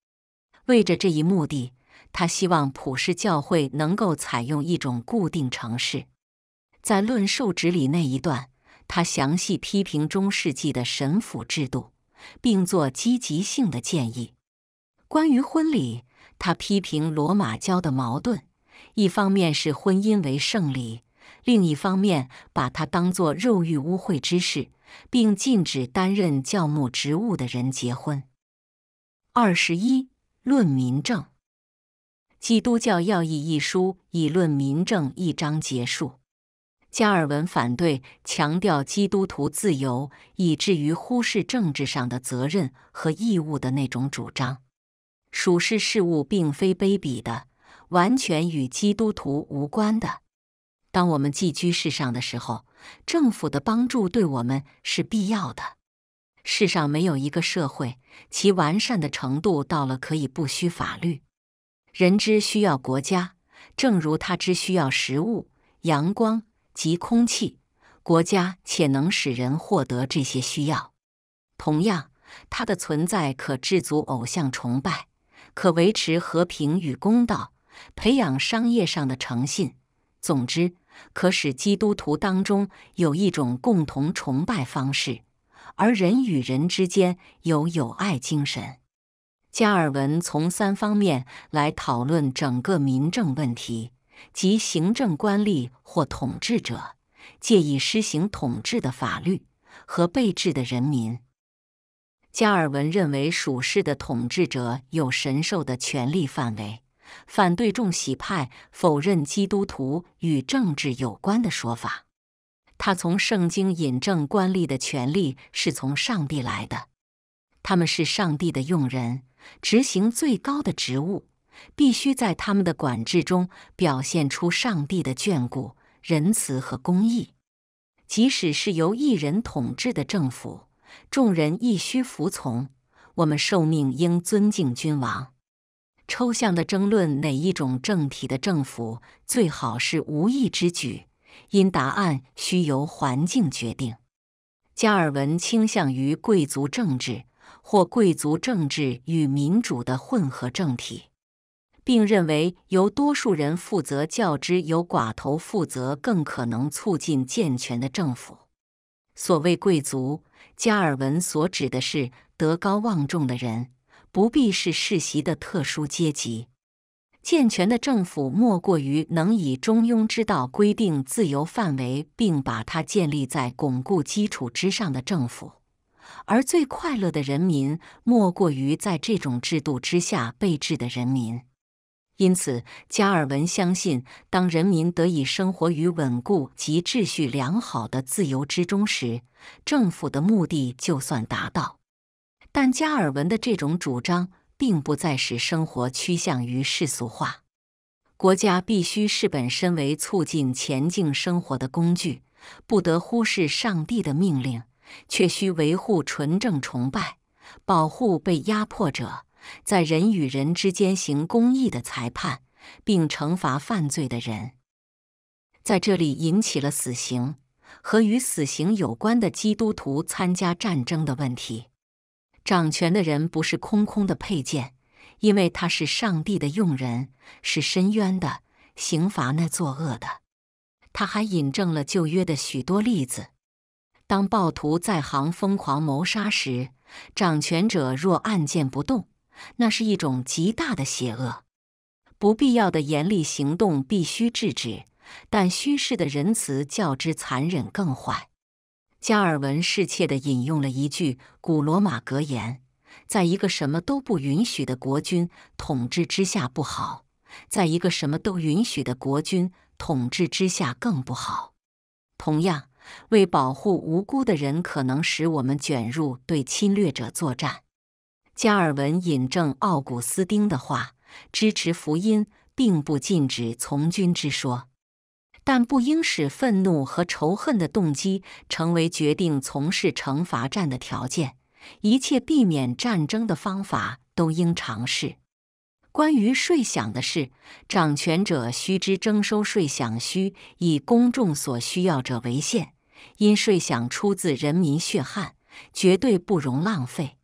为着这一目的，他希望普世教会能够采用一种固定程式。在论述旨礼那一段，他详细批评中世纪的神府制度，并做积极性的建议。关于婚礼，他批评罗马教的矛盾：一方面是婚姻为圣礼。另一方面，把他当作肉欲污秽之事，并禁止担任教牧职务的人结婚。二十一论民政，《基督教要义》一书以“论民政”一章结束。加尔文反对强调基督徒自由，以至于忽视政治上的责任和义务的那种主张。属世事务并非卑鄙的，完全与基督徒无关的。当我们寄居世上的时候，政府的帮助对我们是必要的。世上没有一个社会，其完善的程度到了可以不需法律。人之需要国家，正如他之需要食物、阳光及空气。国家且能使人获得这些需要。同样，它的存在可制足偶像崇拜，可维持和平与公道，培养商业上的诚信。总之。可使基督徒当中有一种共同崇拜方式，而人与人之间有友爱精神。加尔文从三方面来讨论整个民政问题，即行政官吏或统治者借以施行统治的法律和被治的人民。加尔文认为，属世的统治者有神授的权力范围。反对众喜派否认基督徒与政治有关的说法。他从圣经引证，官吏的权力是从上帝来的，他们是上帝的用人，执行最高的职务，必须在他们的管制中表现出上帝的眷顾、仁慈和公义。即使是由一人统治的政府，众人亦需服从。我们受命应尊敬君王。抽象的争论哪一种政体的政府最好是无意之举，因答案需由环境决定。加尔文倾向于贵族政治或贵族政治与民主的混合政体，并认为由多数人负责，较之由寡头负责更可能促进健全的政府。所谓贵族，加尔文所指的是德高望重的人。不必是世袭的特殊阶级。健全的政府，莫过于能以中庸之道规定自由范围，并把它建立在巩固基础之上的政府；而最快乐的人民，莫过于在这种制度之下被制的人民。因此，加尔文相信，当人民得以生活于稳固及秩序良好的自由之中时，政府的目的就算达到。但加尔文的这种主张，并不再使生活趋向于世俗化。国家必须是本身为促进前进生活的工具，不得忽视上帝的命令，却需维护纯正崇拜，保护被压迫者，在人与人之间行公义的裁判，并惩罚犯罪的人。在这里，引起了死刑和与死刑有关的基督徒参加战争的问题。掌权的人不是空空的配件，因为他是上帝的用人，是深冤的、刑罚那作恶的。他还引证了旧约的许多例子：当暴徒在行疯狂谋杀时，掌权者若按剑不动，那是一种极大的邪恶。不必要的严厉行动必须制止，但虚饰的仁慈较之残忍更坏。加尔文侍切地引用了一句古罗马格言：“在一个什么都不允许的国君统治之下不好，在一个什么都允许的国君统治之下更不好。”同样，为保护无辜的人，可能使我们卷入对侵略者作战。加尔文引证奥古斯丁的话，支持福音并不禁止从军之说。但不应使愤怒和仇恨的动机成为决定从事惩罚战的条件。一切避免战争的方法都应尝试。关于税饷的事，掌权者须知征收税饷需以公众所需要者为限，因税饷出自人民血汗，绝对不容浪费。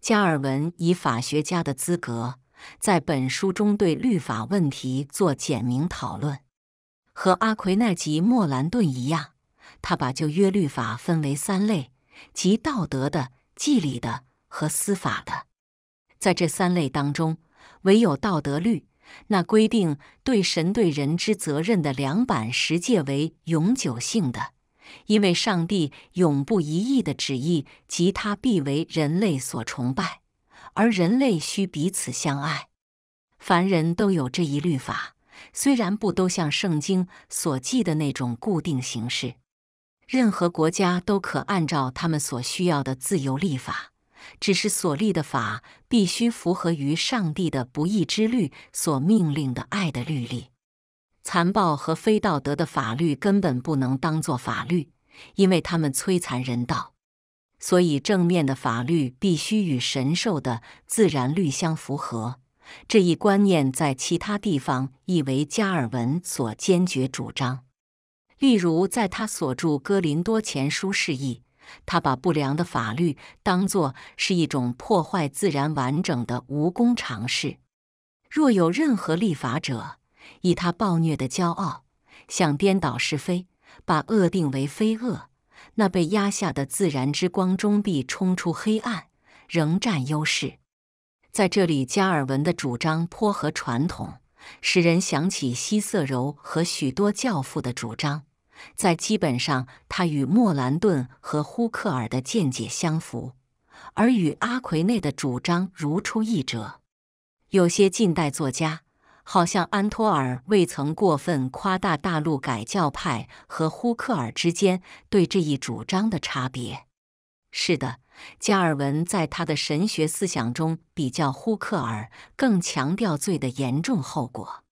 加尔文以法学家的资格，在本书中对律法问题做简明讨论。和阿奎那及莫兰顿一样，他把旧约律法分为三类，即道德的、纪律的和司法的。在这三类当中，唯有道德律那规定对神对人之责任的两版十诫为永久性的，因为上帝永不一意的旨意即他必为人类所崇拜，而人类需彼此相爱，凡人都有这一律法。虽然不都像圣经所记的那种固定形式，任何国家都可按照他们所需要的自由立法，只是所立的法必须符合于上帝的不义之律所命令的爱的律例。残暴和非道德的法律根本不能当做法律，因为他们摧残人道。所以，正面的法律必须与神授的自然律相符合。这一观念在其他地方亦为加尔文所坚决主张。例如，在他所著《哥林多前书》释义，他把不良的法律当作是一种破坏自然完整的无功尝试。若有任何立法者以他暴虐的骄傲想颠倒是非，把恶定为非恶，那被压下的自然之光终必冲出黑暗，仍占优势。在这里，加尔文的主张颇合传统，使人想起希瑟柔和许多教父的主张。在基本上，他与莫兰顿和呼克尔的见解相符，而与阿奎内的主张如出一辙。有些近代作家，好像安托尔未曾过分夸大大陆改教派和呼克尔之间对这一主张的差别。是的。加尔文在他的神学思想中比较呼克尔更强调罪的严重后果，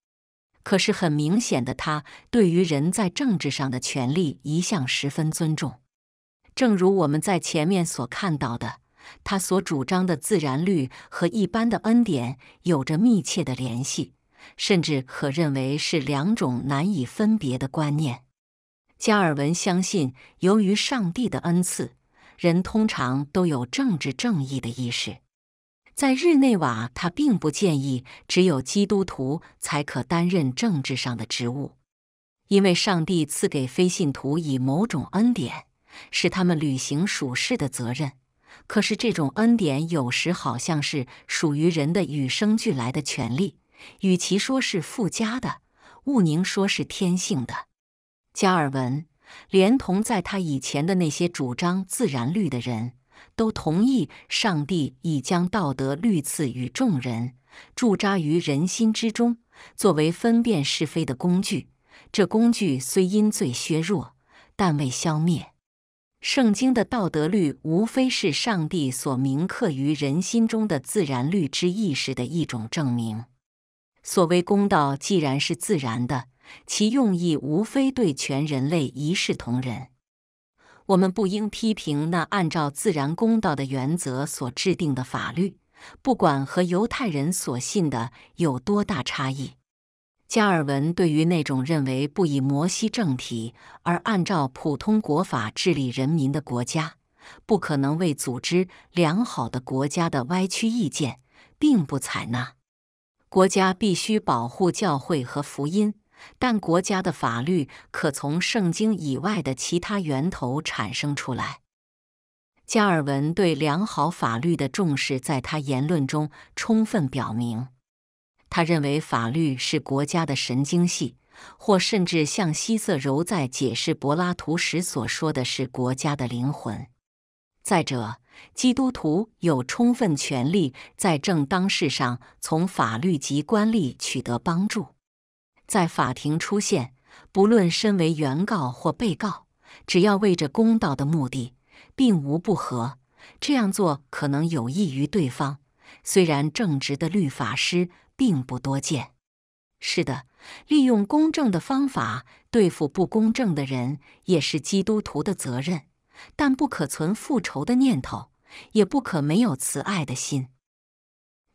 可是很明显的，他对于人在政治上的权利一向十分尊重。正如我们在前面所看到的，他所主张的自然律和一般的恩典有着密切的联系，甚至可认为是两种难以分别的观念。加尔文相信，由于上帝的恩赐。人通常都有政治正义的意识，在日内瓦，他并不建议只有基督徒才可担任政治上的职务，因为上帝赐给非信徒以某种恩典，使他们履行属世的责任。可是这种恩典有时好像是属于人的与生俱来的权利，与其说是附加的，勿宁说是天性的。加尔文。连同在他以前的那些主张自然律的人都同意，上帝已将道德律赐予众人，驻扎于人心之中，作为分辨是非的工具。这工具虽因罪削弱，但未消灭。圣经的道德律无非是上帝所铭刻于人心中的自然律之意识的一种证明。所谓公道，既然是自然的。其用意无非对全人类一视同仁。我们不应批评那按照自然公道的原则所制定的法律，不管和犹太人所信的有多大差异。加尔文对于那种认为不以摩西政体而按照普通国法治理人民的国家，不可能为组织良好的国家的歪曲意见，并不采纳。国家必须保护教会和福音。但国家的法律可从圣经以外的其他源头产生出来。加尔文对良好法律的重视，在他言论中充分表明。他认为法律是国家的神经系或甚至像希色柔在解释柏拉图时所说的，是国家的灵魂。再者，基督徒有充分权利在正当事上从法律及官吏取得帮助。在法庭出现，不论身为原告或被告，只要为着公道的目的，并无不合。这样做可能有益于对方，虽然正直的律法师并不多见。是的，利用公正的方法对付不公正的人，也是基督徒的责任，但不可存复仇的念头，也不可没有慈爱的心。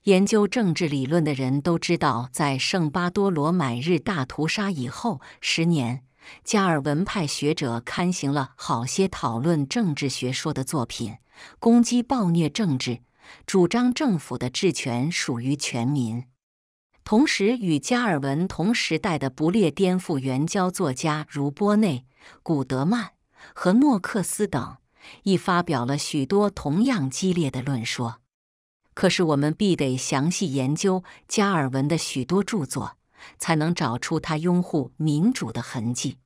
研究政治理论的人都知道，在圣巴多罗买日大屠杀以后十年，加尔文派学者刊行了好些讨论政治学说的作品，攻击暴虐政治，主张政府的治权属于全民。同时，与加尔文同时代的不列颠复援教作家如波内、古德曼和诺克斯等，亦发表了许多同样激烈的论说。可是，我们必得详细研究加尔文的许多著作，才能找出他拥护民主的痕迹。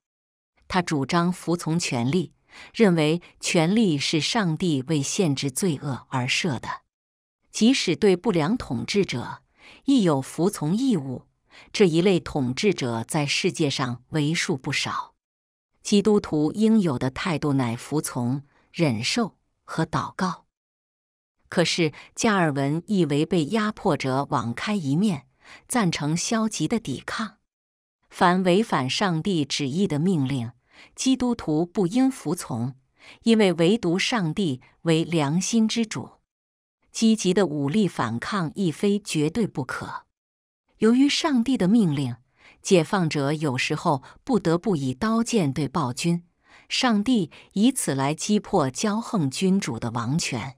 他主张服从权力，认为权力是上帝为限制罪恶而设的，即使对不良统治者亦有服从义务。这一类统治者在世界上为数不少。基督徒应有的态度乃服从、忍受和祷告。可是，加尔文亦为被压迫者网开一面，赞成消极的抵抗。凡违反上帝旨意的命令，基督徒不应服从，因为唯独上帝为良心之主。积极的武力反抗亦非绝对不可。由于上帝的命令，解放者有时候不得不以刀剑对暴君。上帝以此来击破骄横君主的王权。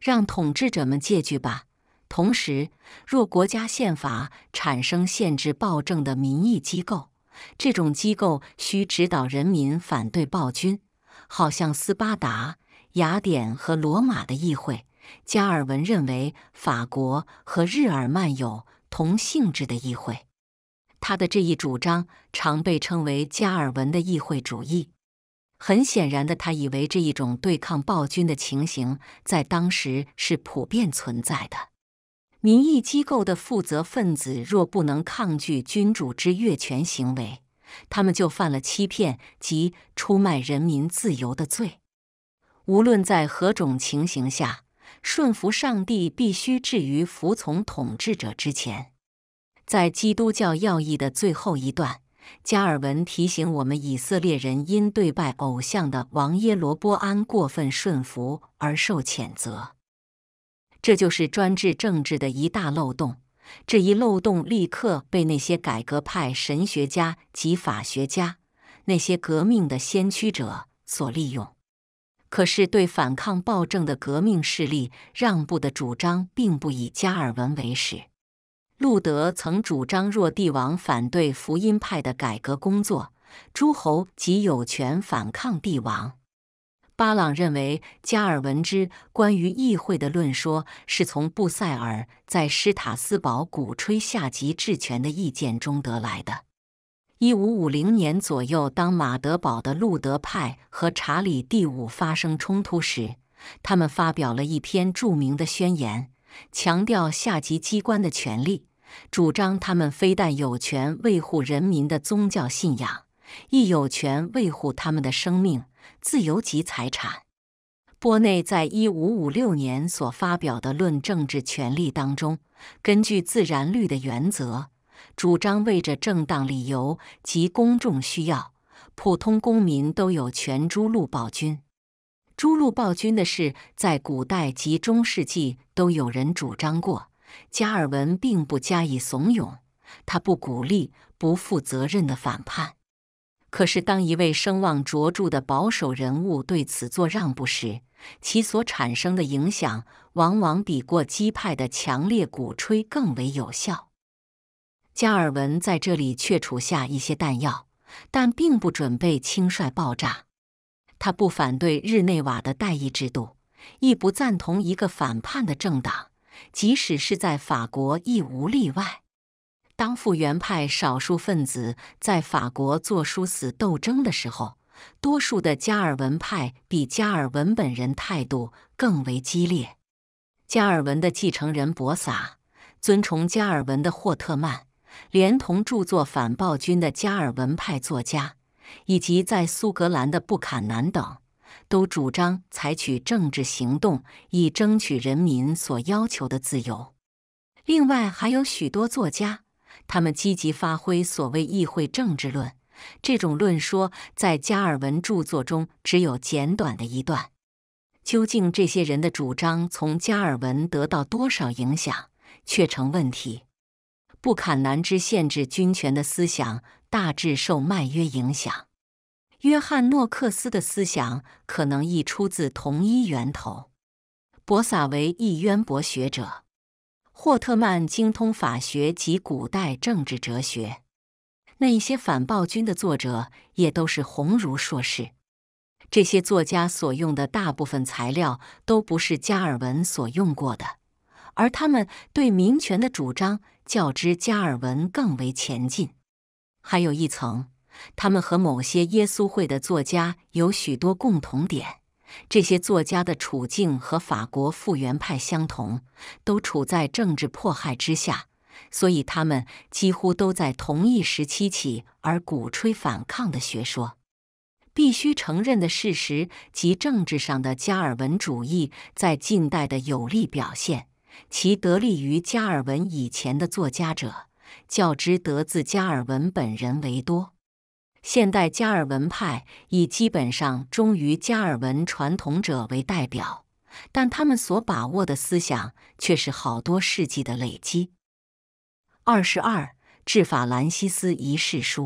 让统治者们戒惧吧。同时，若国家宪法产生限制暴政的民意机构，这种机构需指导人民反对暴君，好像斯巴达、雅典和罗马的议会。加尔文认为，法国和日耳曼有同性质的议会。他的这一主张常被称为加尔文的议会主义。很显然的，他以为这一种对抗暴君的情形在当时是普遍存在的。民意机构的负责分子若不能抗拒君主之越权行为，他们就犯了欺骗及出卖人民自由的罪。无论在何种情形下，顺服上帝必须置于服从统治者之前。在《基督教要义》的最后一段。加尔文提醒我们，以色列人因对拜偶像的王耶罗波安过分顺服而受谴责，这就是专制政治的一大漏洞。这一漏洞立刻被那些改革派神学家及法学家、那些革命的先驱者所利用。可是，对反抗暴政的革命势力让步的主张，并不以加尔文为始。路德曾主张，若帝王反对福音派的改革工作，诸侯即有权反抗帝王。巴朗认为，加尔文之关于议会的论说，是从布塞尔在施塔斯堡鼓吹下级治权的意见中得来的。一五五零年左右，当马德堡的路德派和查理第五发生冲突时，他们发表了一篇著名的宣言，强调下级机关的权利。主张他们非但有权维护人民的宗教信仰，亦有权维护他们的生命、自由及财产。波内在一五五六年所发表的《论政治权利》当中，根据自然律的原则，主张为着正当理由及公众需要，普通公民都有权诛戮暴君。诛戮暴君的事，在古代及中世纪都有人主张过。加尔文并不加以怂恿，他不鼓励不负责任的反叛。可是，当一位声望卓著的保守人物对此做让步时，其所产生的影响往往比过激派的强烈鼓吹更为有效。加尔文在这里却处下一些弹药，但并不准备轻率爆炸。他不反对日内瓦的代议制度，亦不赞同一个反叛的政党。即使是在法国，亦无例外。当复原派少数分子在法国做殊死斗争的时候，多数的加尔文派比加尔文本人态度更为激烈。加尔文的继承人博撒、尊崇加尔文的霍特曼，连同著作反暴君的加尔文派作家，以及在苏格兰的布坎南等。都主张采取政治行动以争取人民所要求的自由。另外，还有许多作家，他们积极发挥所谓议会政治论。这种论说在加尔文著作中只有简短的一段。究竟这些人的主张从加尔文得到多少影响，却成问题。布坎南之限制军权的思想，大致受麦约影响。约翰·诺克斯的思想可能亦出自同一源头。博萨维一渊博学者，霍特曼精通法学及古代政治哲学。那一些反暴君的作者也都是鸿儒硕士。这些作家所用的大部分材料都不是加尔文所用过的，而他们对民权的主张较之加尔文更为前进。还有一层。他们和某些耶稣会的作家有许多共同点，这些作家的处境和法国复原派相同，都处在政治迫害之下，所以他们几乎都在同一时期起而鼓吹反抗的学说。必须承认的事实及政治上的加尔文主义在近代的有力表现，其得力于加尔文以前的作家者，较之得自加尔文本人为多。现代加尔文派以基本上忠于加尔文传统者为代表，但他们所把握的思想却是好多世纪的累积。二十二《致法兰西斯一世书》。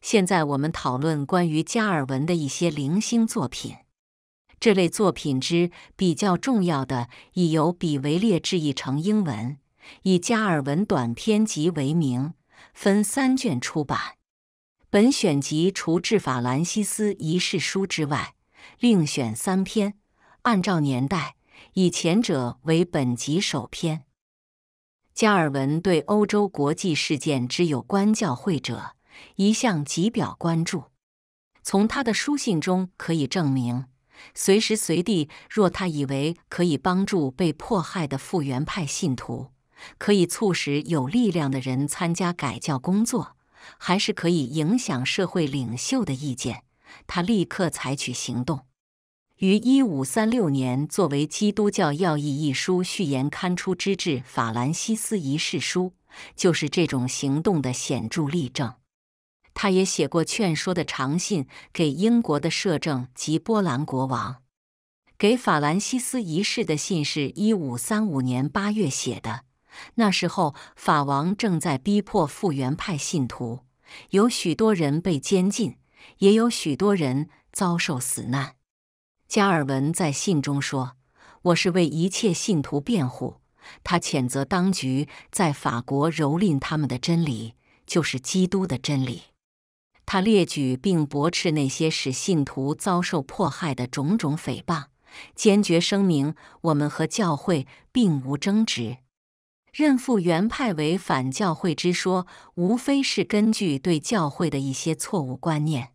现在我们讨论关于加尔文的一些零星作品。这类作品之比较重要的，已由比维列译成英文，以《加尔文短篇集》为名，分三卷出版。本选集除《致法兰西斯遗世书》之外，另选三篇，按照年代，以前者为本集首篇。加尔文对欧洲国际事件之有关教会者，一向极表关注。从他的书信中可以证明，随时随地，若他以为可以帮助被迫害的复原派信徒，可以促使有力量的人参加改教工作。还是可以影响社会领袖的意见。他立刻采取行动，于一五三六年作为《基督教要义》一书序言刊出之至。法兰西斯一世书就是这种行动的显著例证。他也写过劝说的长信给英国的摄政及波兰国王。给法兰西斯一世的信是一五三五年八月写的。那时候，法王正在逼迫复原派信徒，有许多人被监禁，也有许多人遭受死难。加尔文在信中说：“我是为一切信徒辩护。”他谴责当局在法国蹂躏他们的真理，就是基督的真理。他列举并驳斥那些使信徒遭受迫害的种种诽谤，坚决声明：“我们和教会并无争执。”认父原派为反教会之说，无非是根据对教会的一些错误观念。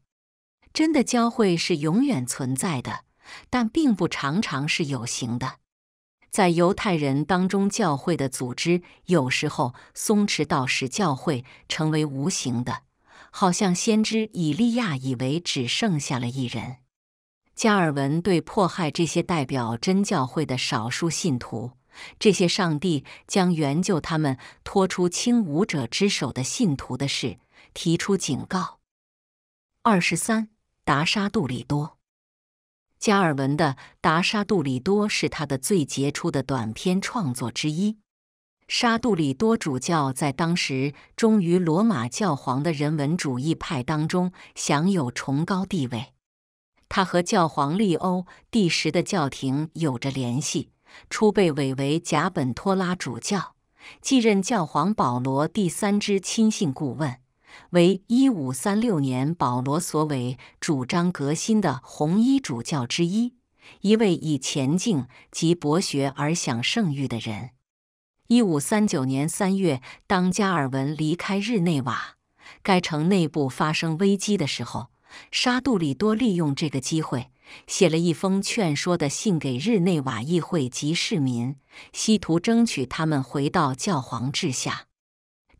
真的教会是永远存在的，但并不常常是有形的。在犹太人当中，教会的组织有时候松弛到使教会成为无形的，好像先知以利亚以为只剩下了一人。加尔文对迫害这些代表真教会的少数信徒。这些上帝将援救他们、拖出轻武者之手的信徒的事，提出警告。二十三，《达沙杜里多》。加尔文的《达沙杜里多》是他的最杰出的短篇创作之一。沙杜里多主教在当时忠于罗马教皇的人文主义派当中享有崇高地位，他和教皇利欧第十的教廷有着联系。初被委为甲本托拉主教，继任教皇保罗第三之亲信顾问，为一五三六年保罗所委主张革新的红衣主教之一，一位以前进及博学而享盛誉的人。一五三九年三月，当加尔文离开日内瓦，该城内部发生危机的时候，沙杜里多利用这个机会。写了一封劝说的信给日内瓦议会及市民，企图争取他们回到教皇治下。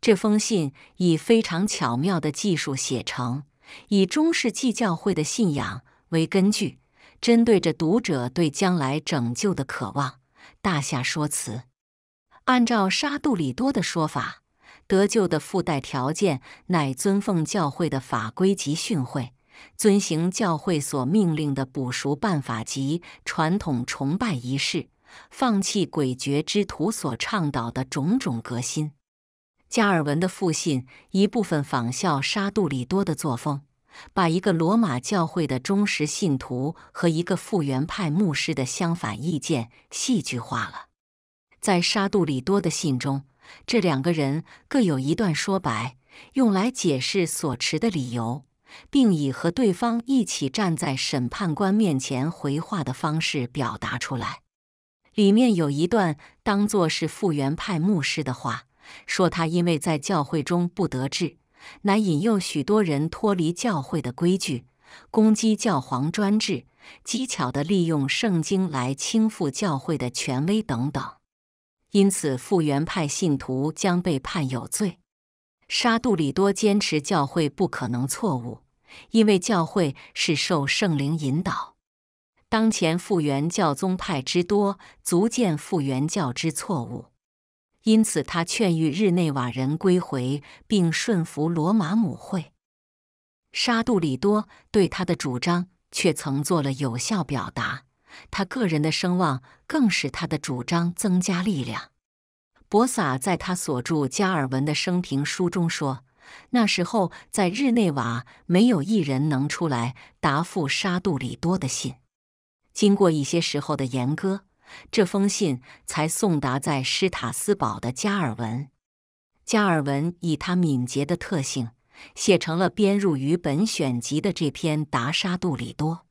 这封信以非常巧妙的技术写成，以中世纪教会的信仰为根据，针对着读者对将来拯救的渴望，大下说辞。按照沙杜里多的说法，得救的附带条件乃尊奉教会的法规及训诲。遵行教会所命令的补赎办法及传统崇拜仪式，放弃诡谲之徒所倡导的种种革新。加尔文的复信一部分仿效沙杜里多的作风，把一个罗马教会的忠实信徒和一个复原派牧师的相反意见戏剧化了。在沙杜里多的信中，这两个人各有一段说白，用来解释所持的理由。并以和对方一起站在审判官面前回话的方式表达出来。里面有一段当作是复原派牧师的话，说他因为在教会中不得志，乃引诱许多人脱离教会的规矩，攻击教皇专制，机巧地利用圣经来倾覆教会的权威等等。因此，复原派信徒将被判有罪。沙杜里多坚持教会不可能错误。因为教会是受圣灵引导，当前复原教宗派之多，足见复原教之错误。因此，他劝谕日内瓦人归回并顺服罗马母会。沙杜里多对他的主张却曾做了有效表达，他个人的声望更使他的主张增加力量。博萨在他所著《加尔文的生平》书中说。那时候在日内瓦，没有一人能出来答复沙杜里多的信。经过一些时候的严格，这封信才送达在施塔斯堡的加尔文。加尔文以他敏捷的特性，写成了编入于本选集的这篇达沙杜里多。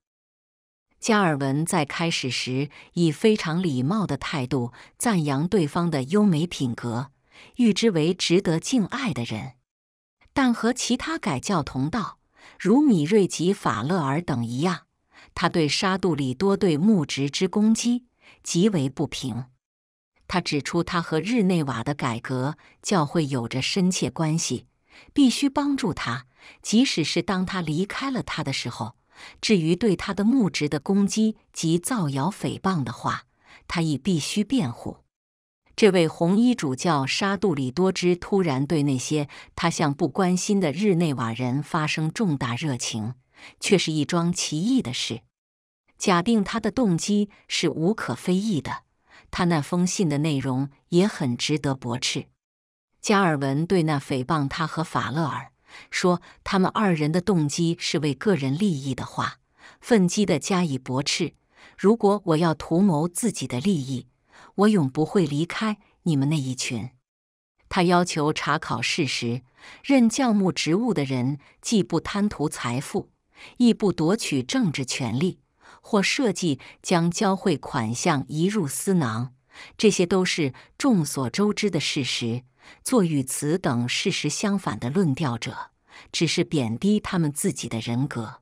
加尔文在开始时以非常礼貌的态度赞扬对方的优美品格，誉之为值得敬爱的人。但和其他改教同道，如米瑞吉、法勒尔等一样，他对沙杜里多对牧职之攻击极为不平。他指出，他和日内瓦的改革教会有着深切关系，必须帮助他，即使是当他离开了他的时候。至于对他的牧职的攻击及造谣诽谤的话，他亦必须辩护。这位红衣主教沙杜里多之突然对那些他向不关心的日内瓦人发生重大热情，却是一桩奇异的事。假定他的动机是无可非议的，他那封信的内容也很值得驳斥。加尔文对那诽谤他和法勒尔说他们二人的动机是为个人利益的话，愤激地加以驳斥。如果我要图谋自己的利益。我永不会离开你们那一群。他要求查考事实，任教牧职务的人既不贪图财富，亦不夺取政治权利，或设计将教会款项移入私囊，这些都是众所周知的事实。做与此等事实相反的论调者，只是贬低他们自己的人格。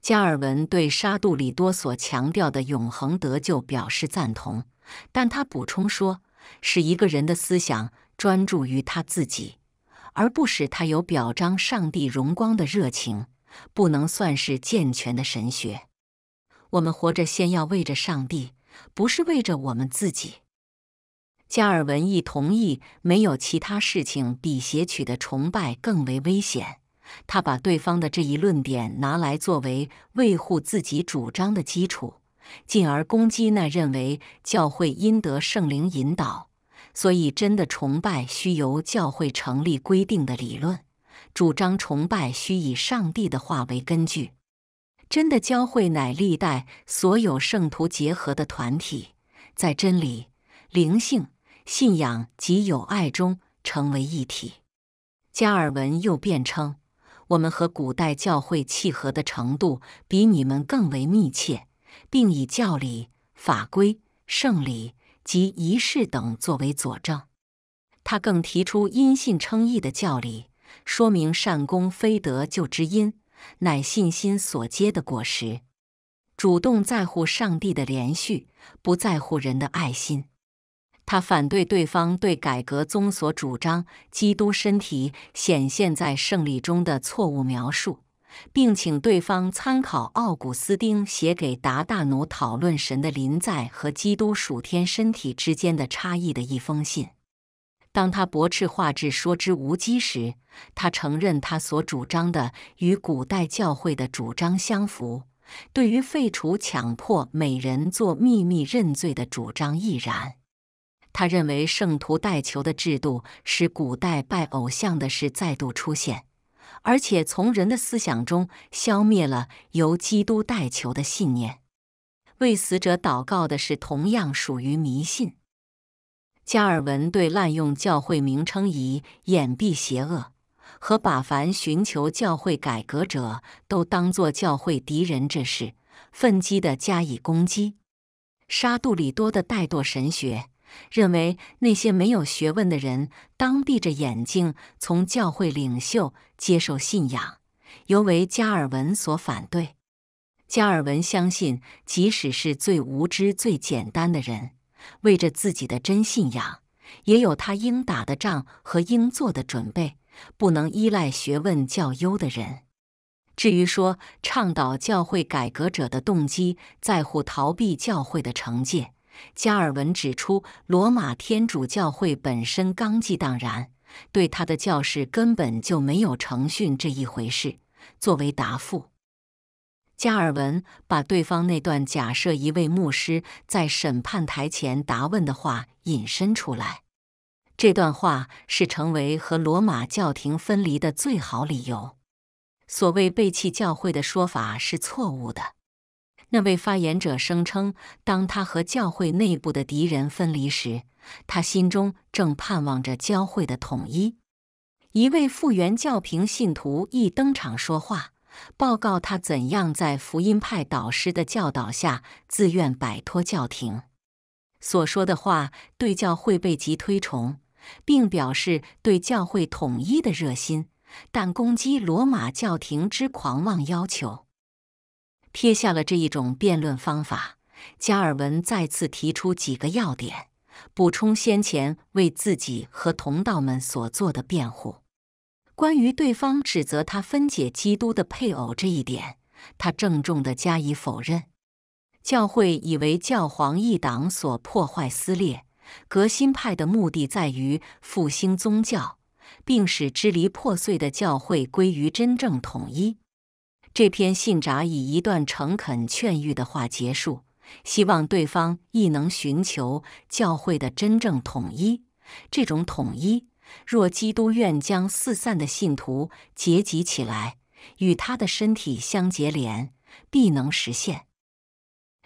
加尔文对沙杜里多所强调的永恒得救表示赞同。但他补充说：“使一个人的思想专注于他自己，而不使他有表彰上帝荣光的热情，不能算是健全的神学。我们活着，先要为着上帝，不是为着我们自己。”加尔文亦同意，没有其他事情比邪曲的崇拜更为危险。他把对方的这一论点拿来作为维护自己主张的基础。进而攻击那认为教会因得圣灵引导，所以真的崇拜需由教会成立规定的理论，主张崇拜需以上帝的话为根据。真的教会乃历代所有圣徒结合的团体，在真理、灵性、信仰及友爱中成为一体。加尔文又辩称，我们和古代教会契合的程度比你们更为密切。并以教理、法规、圣礼及仪式等作为佐证。他更提出因信称义的教理，说明善功非得救之因，乃信心所结的果实。主动在乎上帝的连续，不在乎人的爱心。他反对对方对改革宗所主张基督身体显现在圣礼中的错误描述。并请对方参考奥古斯丁写给达大奴讨论神的临在和基督属天身体之间的差异的一封信。当他驳斥画质说之无稽时，他承认他所主张的与古代教会的主张相符，对于废除强迫每人做秘密认罪的主张亦然。他认为圣徒代求的制度使古代拜偶像的事再度出现。而且从人的思想中消灭了由基督代求的信念，为死者祷告的是同样属于迷信。加尔文对滥用教会名称以掩蔽邪恶和把凡寻求教会改革者都当作教会敌人这事，愤激地加以攻击。沙杜里多的怠惰神学。认为那些没有学问的人当闭着眼睛从教会领袖接受信仰，尤为加尔文所反对。加尔文相信，即使是最无知、最简单的人，为着自己的真信仰，也有他应打的仗和应做的准备，不能依赖学问较优的人。至于说倡导教会改革者的动机，在乎逃避教会的惩戒。加尔文指出，罗马天主教会本身纲纪荡然，对他的教士根本就没有诚信这一回事。作为答复，加尔文把对方那段假设一位牧师在审判台前答问的话引申出来。这段话是成为和罗马教廷分离的最好理由。所谓背弃教会的说法是错误的。那位发言者声称，当他和教会内部的敌人分离时，他心中正盼望着教会的统一。一位复原教平信徒一登场说话，报告他怎样在福音派导师的教导下自愿摆脱教廷。所说的话对教会被极推崇，并表示对教会统一的热心，但攻击罗马教廷之狂妄要求。撇下了这一种辩论方法，加尔文再次提出几个要点，补充先前为自己和同道们所做的辩护。关于对方指责他分解基督的配偶这一点，他郑重地加以否认。教会以为教皇一党所破坏撕裂，革新派的目的在于复兴宗教，并使支离破碎的教会归于真正统一。这篇信札以一段诚恳劝谕的话结束，希望对方亦能寻求教会的真正统一。这种统一，若基督愿将四散的信徒结集起来，与他的身体相结连，必能实现。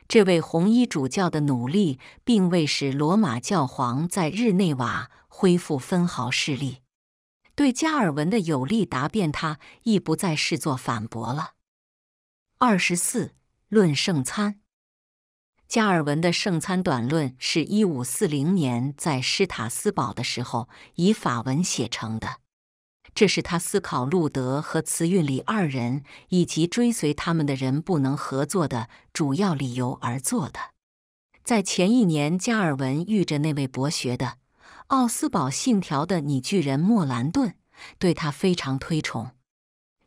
这位红衣主教的努力，并未使罗马教皇在日内瓦恢复分毫势力。对加尔文的有力答辩，他亦不再视作反驳了。二十四论圣餐。加尔文的圣餐短论是一五四零年在施塔斯堡的时候以法文写成的。这是他思考路德和慈运里二人以及追随他们的人不能合作的主要理由而做的。在前一年，加尔文遇着那位博学的奥斯堡信条的拟巨人莫兰顿，对他非常推崇。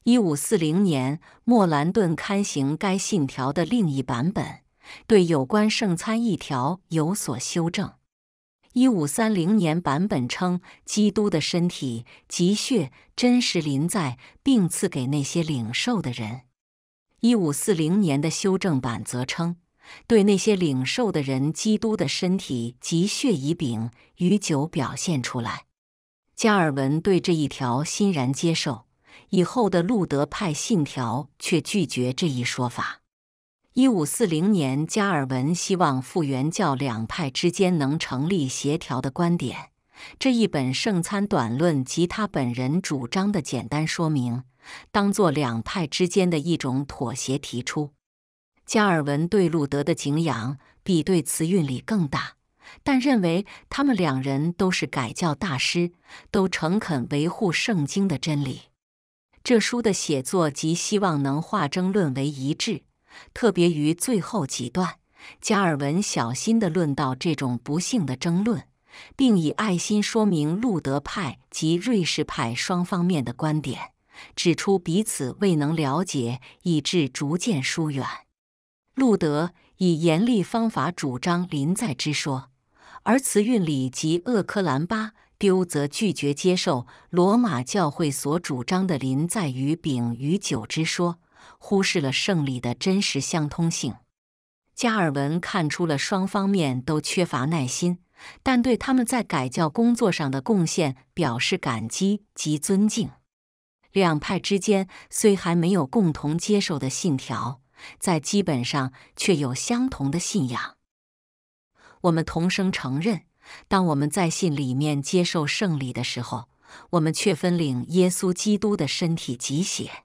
一五四零年，莫兰顿刊行该信条的另一版本，对有关圣餐一条有所修正。一五三零年版本称，基督的身体及血真实临在，并赐给那些领受的人。一五四零年的修正版则称，对那些领受的人，基督的身体及血已丙与酒表现出来。加尔文对这一条欣然接受。以后的路德派信条却拒绝这一说法。一五四零年，加尔文希望复原教两派之间能成立协调的观点，这一本《圣餐短论》及他本人主张的简单说明，当作两派之间的一种妥协提出。加尔文对路德的敬仰比对慈运里更大，但认为他们两人都是改教大师，都诚恳维护圣经的真理。这书的写作及希望能化争论为一致，特别于最后几段，加尔文小心地论到这种不幸的争论，并以爱心说明路德派及瑞士派双方面的观点，指出彼此未能了解，以致逐渐疏远。路德以严厉方法主张临在之说，而词韵里及厄科兰巴。丢则拒绝接受罗马教会所主张的“林在于饼与酒”之说”，忽视了圣利的真实相通性。加尔文看出了双方面都缺乏耐心，但对他们在改教工作上的贡献表示感激及尊敬。两派之间虽还没有共同接受的信条，在基本上却有相同的信仰。我们同声承认。当我们在信里面接受胜利的时候，我们却分领耶稣基督的身体及血。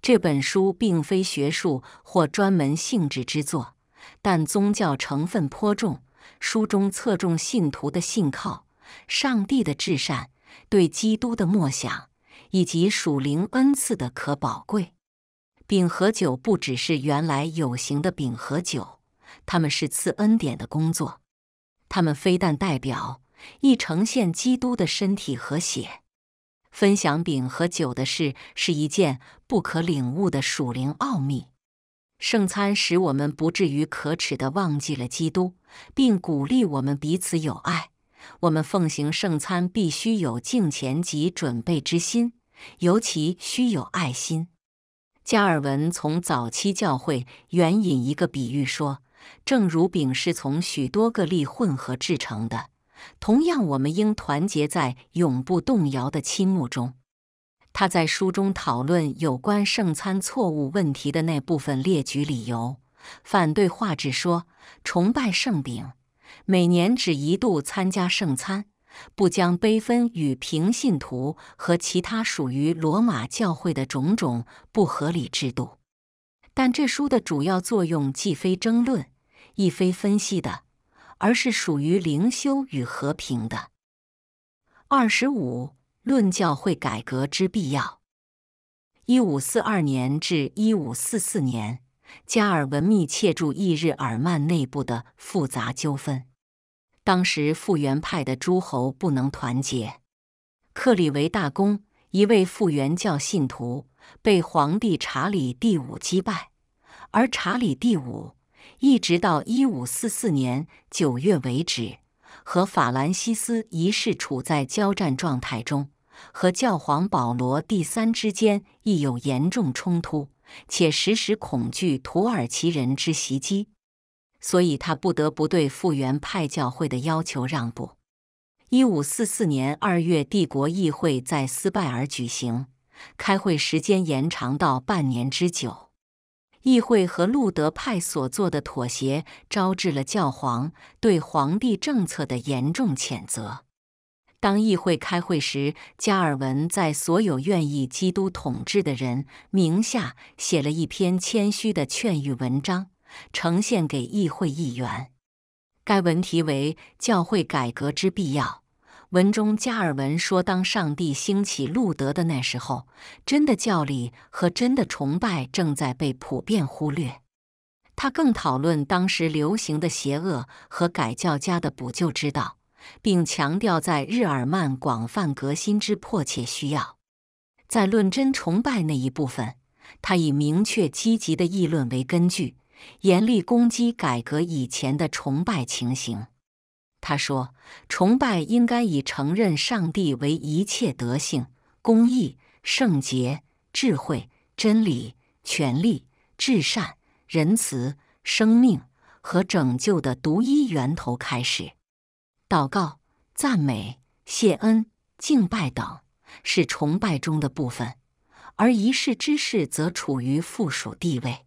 这本书并非学术或专门性质之作，但宗教成分颇重。书中侧重信徒的信靠、上帝的至善、对基督的默想，以及属灵恩赐的可宝贵。饼和酒不只是原来有形的饼和酒，他们是赐恩典的工作。他们非但代表，亦呈现基督的身体和血。分享饼和酒的事，是一件不可领悟的属灵奥秘。圣餐使我们不至于可耻地忘记了基督，并鼓励我们彼此友爱。我们奉行圣餐，必须有敬虔及准备之心，尤其需有爱心。加尔文从早期教会援引一个比喻说。正如饼是从许多个力混合制成的，同样我们应团结在永不动摇的亲睦中。他在书中讨论有关圣餐错误问题的那部分，列举理由反对话，只说崇拜圣饼，每年只一度参加圣餐，不将悲分与平信徒和其他属于罗马教会的种种不合理制度。但这书的主要作用既非争论。亦非分析的，而是属于灵修与和平的。二十五论教会改革之必要。一五四二年至一五四四年，加尔文密切注意日耳曼内部的复杂纠纷。当时复原派的诸侯不能团结。克里维大公，一位复原教信徒，被皇帝查理第五击败，而查理第五。一直到一五四四年九月为止，和法兰西斯一世处在交战状态中，和教皇保罗第三之间亦有严重冲突，且时时恐惧土耳其人之袭击，所以他不得不对复原派教会的要求让步。一五四四年二月，帝国议会在斯拜尔举行，开会时间延长到半年之久。议会和路德派所做的妥协，招致了教皇对皇帝政策的严重谴责。当议会开会时，加尔文在所有愿意基督统治的人名下写了一篇谦虚的劝谕文章，呈现给议会议员。该文题为《教会改革之必要》。文中加尔文说：“当上帝兴起路德的那时候，真的教理和真的崇拜正在被普遍忽略。”他更讨论当时流行的邪恶和改教家的补救之道，并强调在日耳曼广泛革新之迫切需要。在论真崇拜那一部分，他以明确积极的议论为根据，严厉攻击改革以前的崇拜情形。他说：“崇拜应该以承认上帝为一切德性、公义、圣洁、智慧、真理、权力、至善、仁慈、生命和拯救的独一源头开始。祷告、赞美、谢恩、敬拜等是崇拜中的部分，而仪式之事则处于附属地位。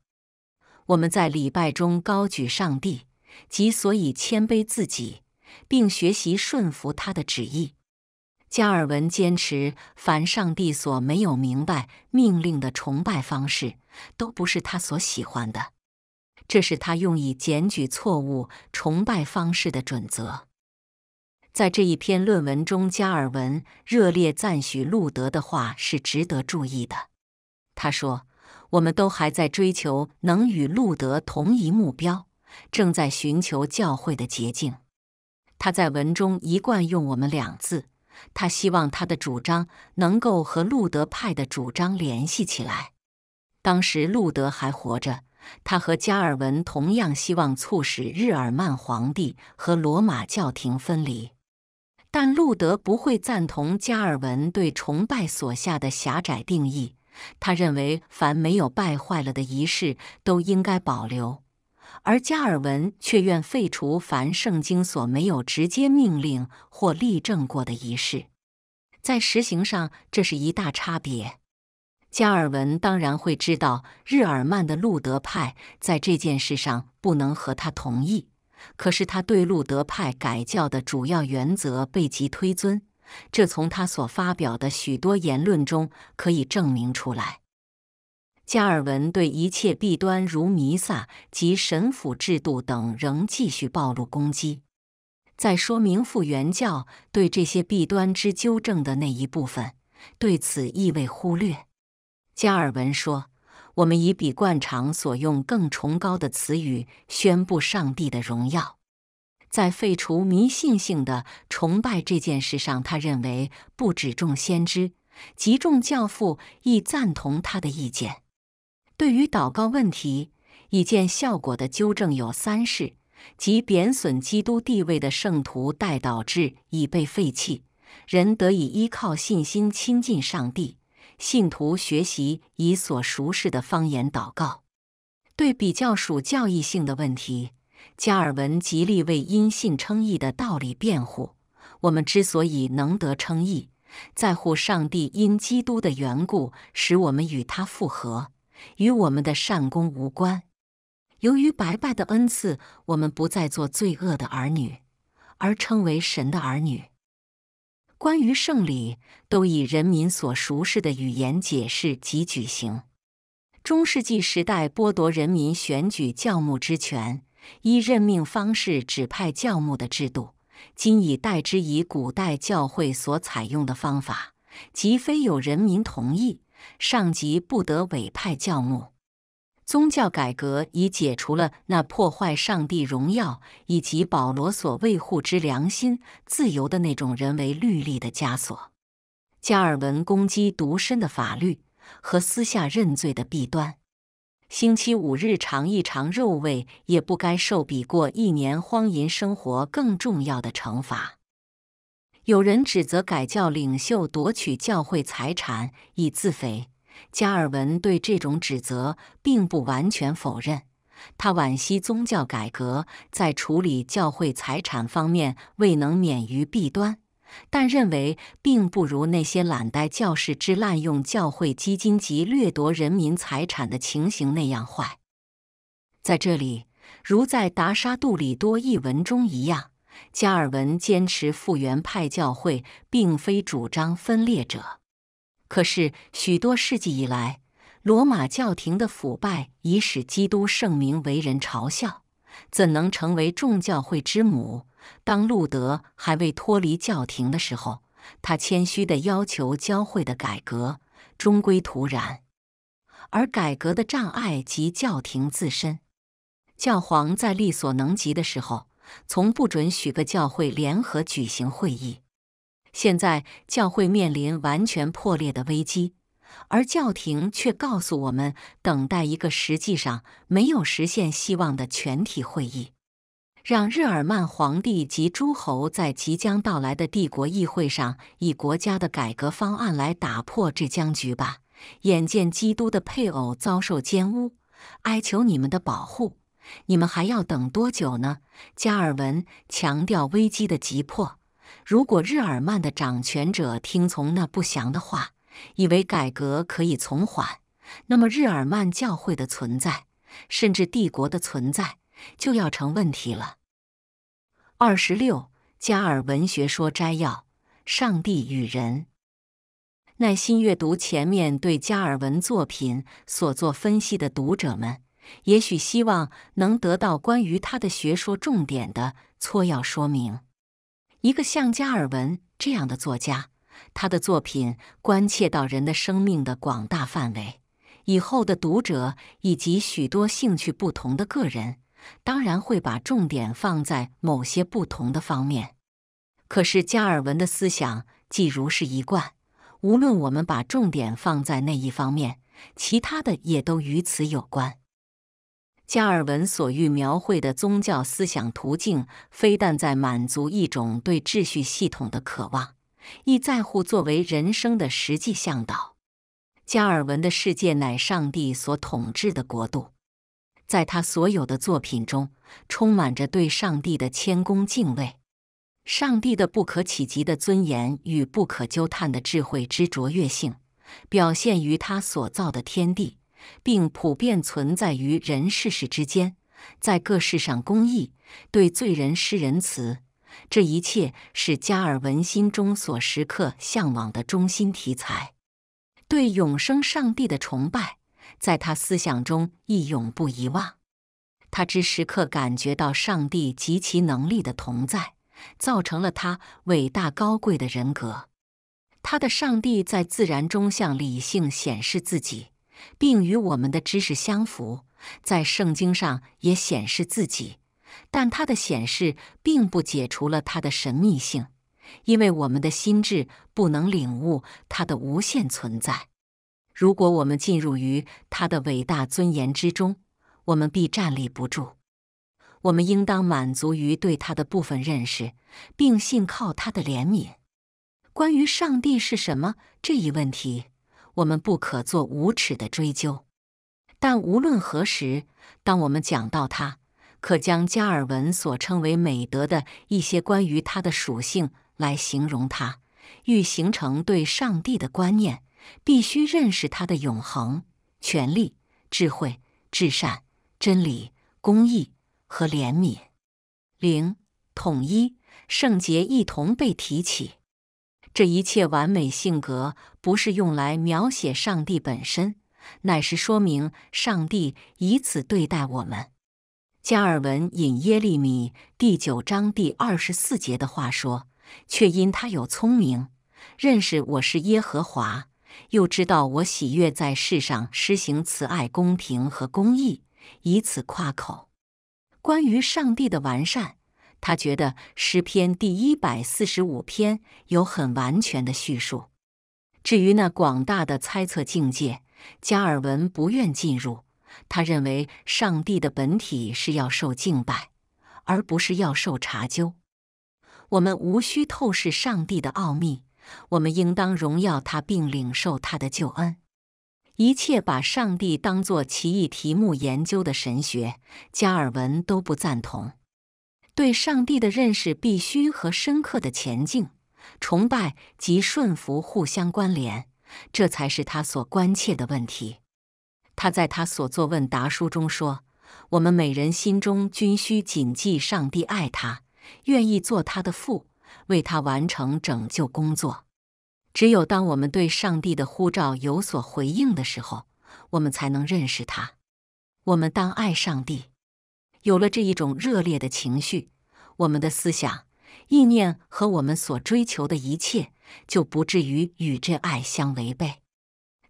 我们在礼拜中高举上帝，即所以谦卑自己。”并学习顺服他的旨意。加尔文坚持，凡上帝所没有明白命令的崇拜方式，都不是他所喜欢的。这是他用以检举错误崇拜方式的准则。在这一篇论文中，加尔文热烈赞许路德的话是值得注意的。他说：“我们都还在追求能与路德同一目标，正在寻求教会的捷径。”他在文中一贯用“我们”两字，他希望他的主张能够和路德派的主张联系起来。当时路德还活着，他和加尔文同样希望促使日耳曼皇帝和罗马教廷分离，但路德不会赞同加尔文对崇拜所下的狭窄定义。他认为，凡没有败坏了的仪式都应该保留。而加尔文却愿废除凡圣经所没有直接命令或例证过的仪式，在实行上这是一大差别。加尔文当然会知道日耳曼的路德派在这件事上不能和他同意，可是他对路德派改教的主要原则被其推尊，这从他所发表的许多言论中可以证明出来。加尔文对一切弊端，如弥撒及神府制度等，仍继续暴露攻击。再说，明复原教对这些弊端之纠正的那一部分，对此亦未忽略。加尔文说：“我们以比惯常所用更崇高的词语宣布上帝的荣耀。”在废除迷信性的崇拜这件事上，他认为不只众先知极众教父亦赞同他的意见。对于祷告问题已见效果的纠正有三事，即贬损基督地位的圣徒代祷致已被废弃，人得以依靠信心亲近上帝；信徒学习以所熟识的方言祷告。对比较属教义性的问题，加尔文极力为因信称义的道理辩护。我们之所以能得称义，在乎上帝因基督的缘故使我们与他复合。与我们的善功无关。由于白白的恩赐，我们不再做罪恶的儿女，而称为神的儿女。关于圣礼，都以人民所熟识的语言解释及举行。中世纪时代剥夺人民选举教牧之权，依任命方式指派教牧的制度，今已代之以古代教会所采用的方法，即非有人民同意。上级不得委派教牧。宗教改革已解除了那破坏上帝荣耀以及保罗所维护之良心自由的那种人为律例的枷锁。加尔文攻击独身的法律和私下认罪的弊端。星期五日尝一尝肉味，也不该受比过一年荒淫生活更重要的惩罚。有人指责改教领袖夺取教会财产以自肥，加尔文对这种指责并不完全否认。他惋惜宗教改革在处理教会财产方面未能免于弊端，但认为并不如那些懒怠教士之滥用教会基金及掠夺人民财产的情形那样坏。在这里，如在达沙杜里多一文中一样。加尔文坚持复原派教会并非主张分裂者，可是许多世纪以来，罗马教廷的腐败已使基督圣名为人嘲笑，怎能成为众教会之母？当路德还未脱离教廷的时候，他谦虚地要求教会的改革，终归徒然；而改革的障碍即教廷自身。教皇在力所能及的时候。从不准许个教会联合举行会议。现在教会面临完全破裂的危机，而教廷却告诉我们等待一个实际上没有实现希望的全体会议。让日耳曼皇帝及诸侯在即将到来的帝国议会上，以国家的改革方案来打破这僵局吧。眼见基督的配偶遭受奸污，哀求你们的保护。你们还要等多久呢？加尔文强调危机的急迫。如果日耳曼的掌权者听从那不祥的话，以为改革可以从缓，那么日耳曼教会的存在，甚至帝国的存在，就要成问题了。二十六，加尔文学说摘要：上帝与人。耐心阅读前面对加尔文作品所做分析的读者们。也许希望能得到关于他的学说重点的撮要说明。一个像加尔文这样的作家，他的作品关切到人的生命的广大范围。以后的读者以及许多兴趣不同的个人，当然会把重点放在某些不同的方面。可是加尔文的思想既如是一贯，无论我们把重点放在那一方面，其他的也都与此有关。加尔文所欲描绘的宗教思想途径，非但在满足一种对秩序系统的渴望，亦在乎作为人生的实际向导。加尔文的世界乃上帝所统治的国度，在他所有的作品中，充满着对上帝的谦恭敬畏。上帝的不可企及的尊严与不可究探的智慧之卓越性，表现于他所造的天地。并普遍存在于人世事之间，在各世上公义，对罪人施仁慈，这一切是加尔文心中所时刻向往的中心题材。对永生上帝的崇拜，在他思想中亦永不遗忘。他之时刻感觉到上帝及其能力的同在，造成了他伟大高贵的人格。他的上帝在自然中向理性显示自己。并与我们的知识相符，在圣经上也显示自己，但它的显示并不解除了它的神秘性，因为我们的心智不能领悟它的无限存在。如果我们进入于它的伟大尊严之中，我们必站立不住。我们应当满足于对它的部分认识，并信靠它的怜悯。关于上帝是什么这一问题。我们不可做无耻的追究，但无论何时，当我们讲到他，可将加尔文所称为美德的一些关于他的属性来形容他。欲形成对上帝的观念，必须认识他的永恒、权力、智慧、至善、真理、公义和怜悯、零统一、圣洁一同被提起。这一切完美性格不是用来描写上帝本身，乃是说明上帝以此对待我们。加尔文引耶利米第九章第二十四节的话说：“却因他有聪明，认识我是耶和华，又知道我喜悦在世上施行慈爱、公平和公义，以此夸口。”关于上帝的完善。他觉得诗篇第一百四十五篇有很完全的叙述。至于那广大的猜测境界，加尔文不愿进入。他认为上帝的本体是要受敬拜，而不是要受查究。我们无需透视上帝的奥秘，我们应当荣耀他并领受他的救恩。一切把上帝当作奇异题目研究的神学，加尔文都不赞同。对上帝的认识必须和深刻的前进、崇拜及顺服互相关联，这才是他所关切的问题。他在他所作问答书中说：“我们每人心中均需谨记，上帝爱他，愿意做他的父，为他完成拯救工作。只有当我们对上帝的呼召有所回应的时候，我们才能认识他。我们当爱上帝。”有了这一种热烈的情绪，我们的思想、意念和我们所追求的一切，就不至于与这爱相违背。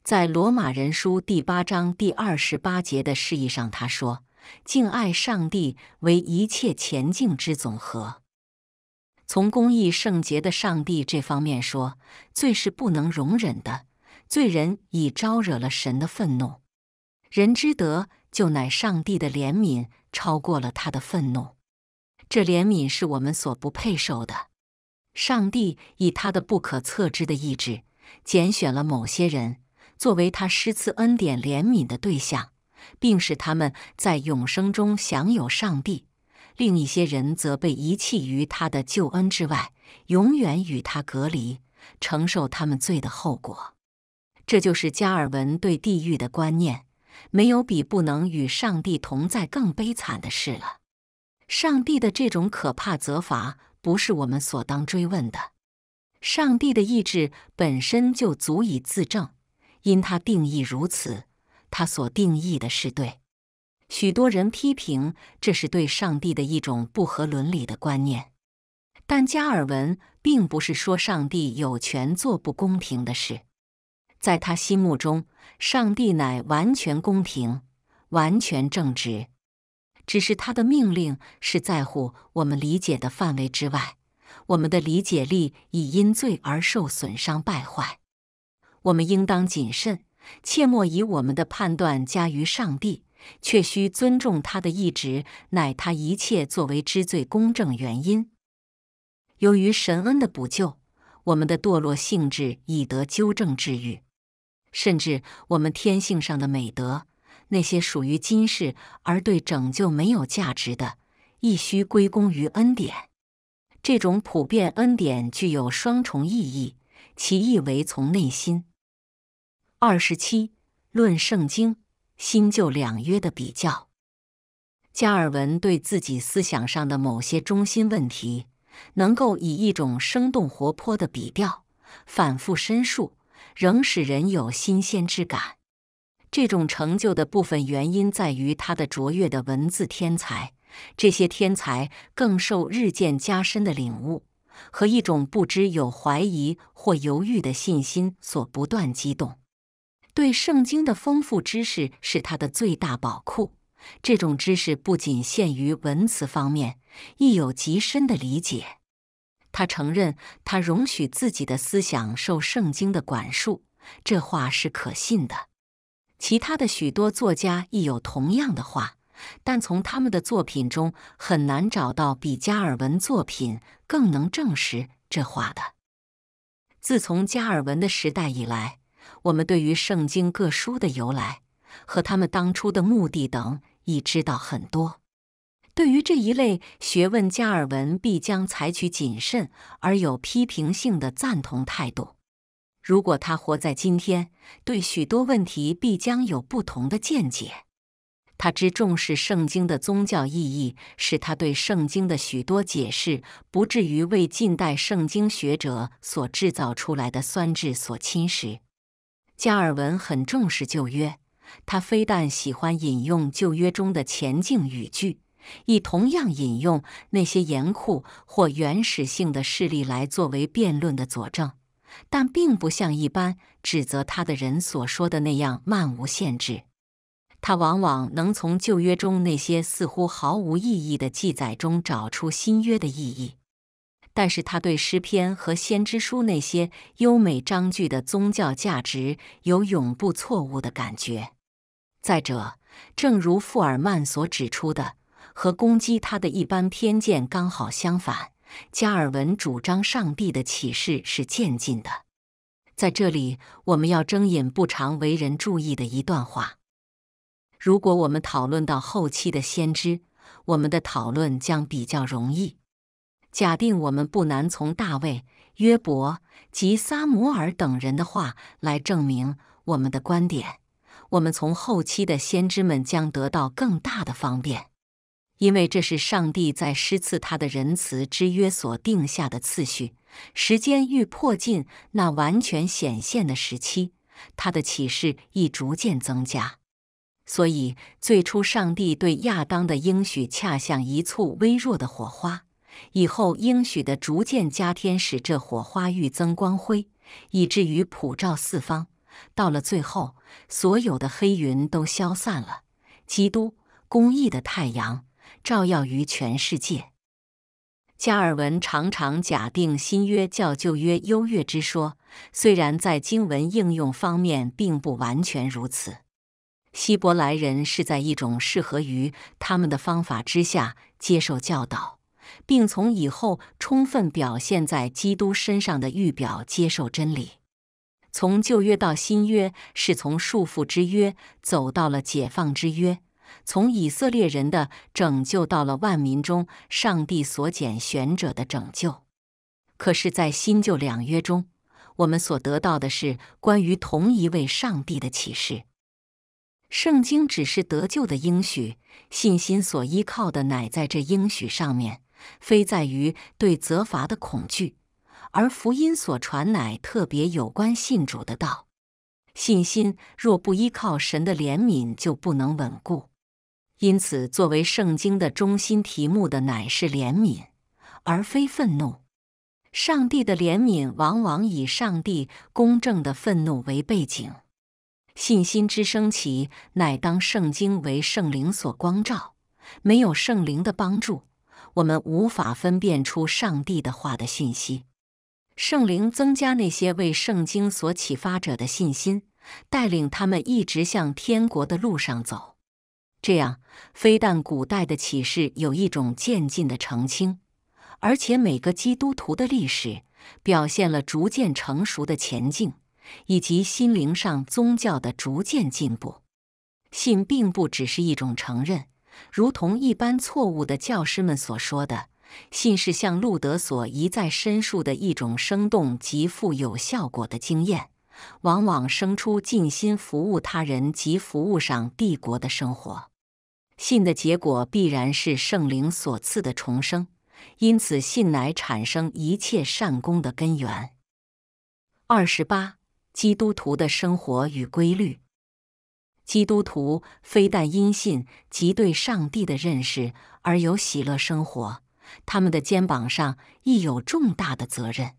在《罗马人书》第八章第二十八节的示意上，他说：“敬爱上帝为一切前进之总和。”从公义圣洁的上帝这方面说，罪是不能容忍的；罪人已招惹了神的愤怒，人之德。就乃上帝的怜悯超过了他的愤怒，这怜悯是我们所不配受的。上帝以他的不可测知的意志，拣选了某些人作为他施赐恩典怜悯的对象，并使他们在永生中享有上帝；另一些人则被遗弃于他的救恩之外，永远与他隔离，承受他们罪的后果。这就是加尔文对地狱的观念。没有比不能与上帝同在更悲惨的事了。上帝的这种可怕责罚不是我们所当追问的。上帝的意志本身就足以自证，因他定义如此，他所定义的是对。许多人批评这是对上帝的一种不合伦理的观念，但加尔文并不是说上帝有权做不公平的事。在他心目中，上帝乃完全公平、完全正直，只是他的命令是在乎我们理解的范围之外。我们的理解力已因罪而受损伤败坏，我们应当谨慎，切莫以我们的判断加于上帝，却需尊重他的意志，乃他一切作为之最公正原因。由于神恩的补救，我们的堕落性质已得纠正治愈。甚至我们天性上的美德，那些属于今世而对拯救没有价值的，亦需归功于恩典。这种普遍恩典具有双重意义，其意为从内心。二十七，论圣经新旧两约的比较。加尔文对自己思想上的某些中心问题，能够以一种生动活泼的笔调反复申述。仍使人有新鲜之感。这种成就的部分原因在于他的卓越的文字天才。这些天才更受日渐加深的领悟和一种不知有怀疑或犹豫的信心所不断激动。对圣经的丰富知识是他的最大宝库。这种知识不仅限于文词方面，亦有极深的理解。他承认，他容许自己的思想受圣经的管束，这话是可信的。其他的许多作家亦有同样的话，但从他们的作品中很难找到比加尔文作品更能证实这话的。自从加尔文的时代以来，我们对于圣经各书的由来和他们当初的目的等已知道很多。对于这一类学问，加尔文必将采取谨慎而有批评性的赞同态度。如果他活在今天，对许多问题必将有不同的见解。他之重视圣经的宗教意义，使他对圣经的许多解释不至于为近代圣经学者所制造出来的酸质所侵蚀。加尔文很重视旧约，他非但喜欢引用旧约中的前进语句。以同样引用那些严酷或原始性的事例来作为辩论的佐证，但并不像一般指责他的人所说的那样漫无限制。他往往能从旧约中那些似乎毫无意义的记载中找出新约的意义，但是他对诗篇和先知书那些优美章句的宗教价值有永不错误的感觉。再者，正如富尔曼所指出的。和攻击他的一般偏见刚好相反，加尔文主张上帝的启示是渐进的。在这里，我们要征引不常为人注意的一段话。如果我们讨论到后期的先知，我们的讨论将比较容易。假定我们不难从大卫、约伯及撒摩尔等人的话来证明我们的观点，我们从后期的先知们将得到更大的方便。因为这是上帝在施赐他的仁慈之约所定下的次序，时间愈迫近那完全显现的时期，他的启示亦逐渐增加。所以最初上帝对亚当的应许恰像一簇微弱的火花，以后应许的逐渐加添，使这火花愈增光辉，以至于普照四方。到了最后，所有的黑云都消散了，基督公义的太阳。照耀于全世界。加尔文常常假定新约教旧约优越之说，虽然在经文应用方面并不完全如此。希伯来人是在一种适合于他们的方法之下接受教导，并从以后充分表现在基督身上的预表接受真理。从旧约到新约，是从束缚之约走到了解放之约。从以色列人的拯救到了万民中上帝所拣选者的拯救。可是，在新旧两约中，我们所得到的是关于同一位上帝的启示。圣经只是得救的应许，信心所依靠的乃在这应许上面，非在于对责罚的恐惧；而福音所传乃特别有关信主的道。信心若不依靠神的怜悯，就不能稳固。因此，作为圣经的中心题目的乃是怜悯，而非愤怒。上帝的怜悯往往以上帝公正的愤怒为背景。信心之升起，乃当圣经为圣灵所光照。没有圣灵的帮助，我们无法分辨出上帝的话的信息。圣灵增加那些为圣经所启发者的信心，带领他们一直向天国的路上走。这样，非但古代的启示有一种渐进的澄清，而且每个基督徒的历史表现了逐渐成熟的前进，以及心灵上宗教的逐渐进步。信并不只是一种承认，如同一般错误的教师们所说的，信是像路德所一再申述的一种生动及富有效果的经验，往往生出尽心服务他人及服务上帝国的生活。信的结果必然是圣灵所赐的重生，因此信乃产生一切善功的根源。二十八，基督徒的生活与规律。基督徒非但因信及对上帝的认识而有喜乐生活，他们的肩膀上亦有重大的责任。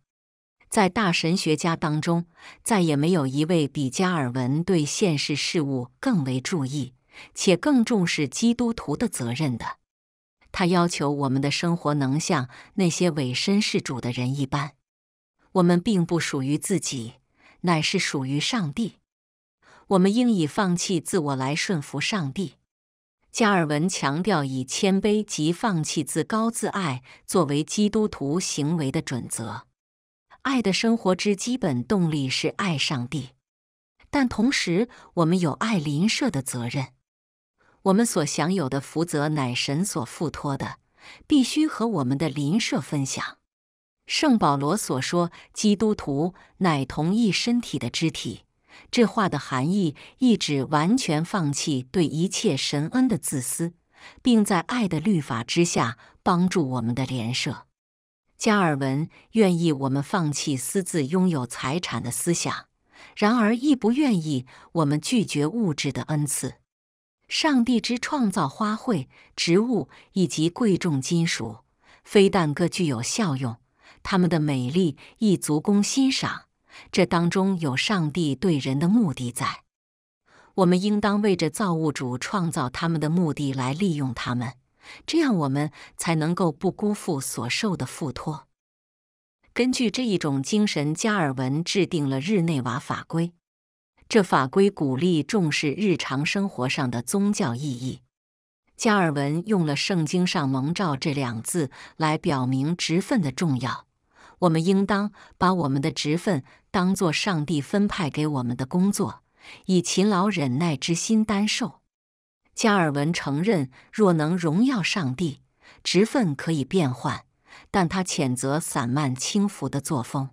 在大神学家当中，再也没有一位比加尔文对现世事物更为注意。且更重视基督徒的责任的，他要求我们的生活能像那些委身事主的人一般。我们并不属于自己，乃是属于上帝。我们应以放弃自我来顺服上帝。加尔文强调以谦卑及放弃自高自爱作为基督徒行为的准则。爱的生活之基本动力是爱上帝，但同时我们有爱邻舍的责任。我们所享有的福泽乃神所附托的，必须和我们的邻舍分享。圣保罗所说“基督徒乃同一身体的肢体”，这话的含义意指完全放弃对一切神恩的自私，并在爱的律法之下帮助我们的邻舍。加尔文愿意我们放弃私自拥有财产的思想，然而亦不愿意我们拒绝物质的恩赐。上帝之创造花卉、植物以及贵重金属，非但各具有效用，它们的美丽亦足供欣赏。这当中有上帝对人的目的在，我们应当为着造物主创造他们的目的来利用他们，这样我们才能够不辜负所受的付托。根据这一种精神，加尔文制定了日内瓦法规。这法规鼓励重视日常生活上的宗教意义。加尔文用了《圣经》上“蒙召”这两字来表明职分的重要。我们应当把我们的职分当作上帝分派给我们的工作，以勤劳忍耐之心担受。加尔文承认，若能荣耀上帝，职分可以变换，但他谴责散漫轻浮的作风。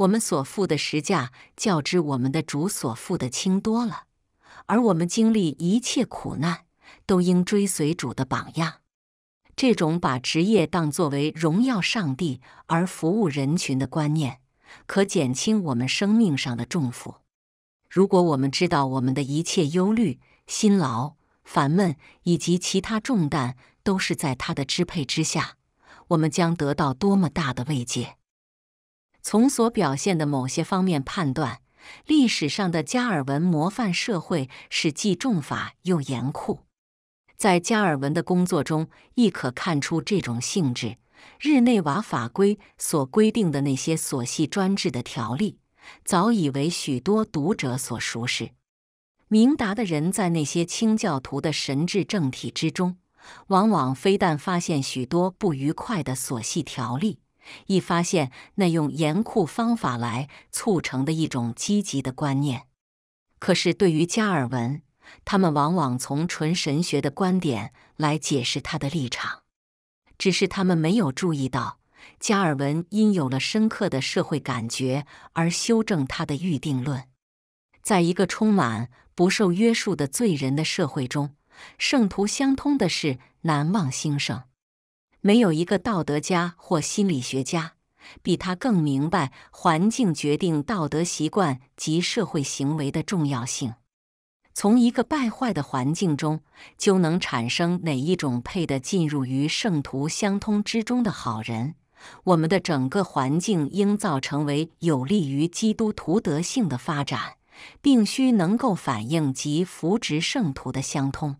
我们所负的实价，较之我们的主所负的轻多了。而我们经历一切苦难，都应追随主的榜样。这种把职业当作为荣耀上帝而服务人群的观念，可减轻我们生命上的重负。如果我们知道我们的一切忧虑、辛劳、烦闷以及其他重担，都是在他的支配之下，我们将得到多么大的慰藉！从所表现的某些方面判断，历史上的加尔文模范社会是既重法又严酷。在加尔文的工作中，亦可看出这种性质。日内瓦法规所规定的那些所系专制的条例，早已为许多读者所熟识。明达的人在那些清教徒的神智政体之中，往往非但发现许多不愉快的所系条例。一发现那用严酷方法来促成的一种积极的观念，可是对于加尔文，他们往往从纯神学的观点来解释他的立场。只是他们没有注意到，加尔文因有了深刻的社会感觉而修正他的预定论。在一个充满不受约束的罪人的社会中，圣徒相通的事难忘兴盛。没有一个道德家或心理学家比他更明白环境决定道德习惯及社会行为的重要性。从一个败坏的环境中，就能产生哪一种配得进入于圣徒相通之中的好人。我们的整个环境应造成为有利于基督徒德性的发展，并须能够反映及扶植圣徒的相通。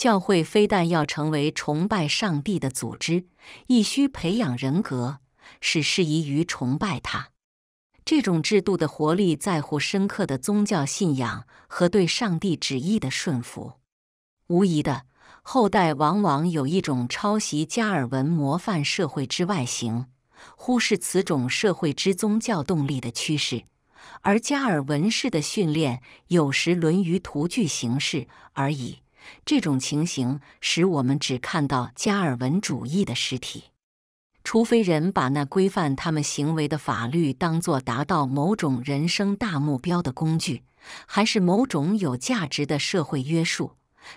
教会非但要成为崇拜上帝的组织，亦需培养人格，使适宜于崇拜他。这种制度的活力在乎深刻的宗教信仰和对上帝旨意的顺服。无疑的，后代往往有一种抄袭加尔文模范社会之外形，忽视此种社会之宗教动力的趋势；而加尔文式的训练有时沦于徒具形式而已。这种情形使我们只看到加尔文主义的尸体，除非人把那规范他们行为的法律当作达到某种人生大目标的工具，还是某种有价值的社会约束，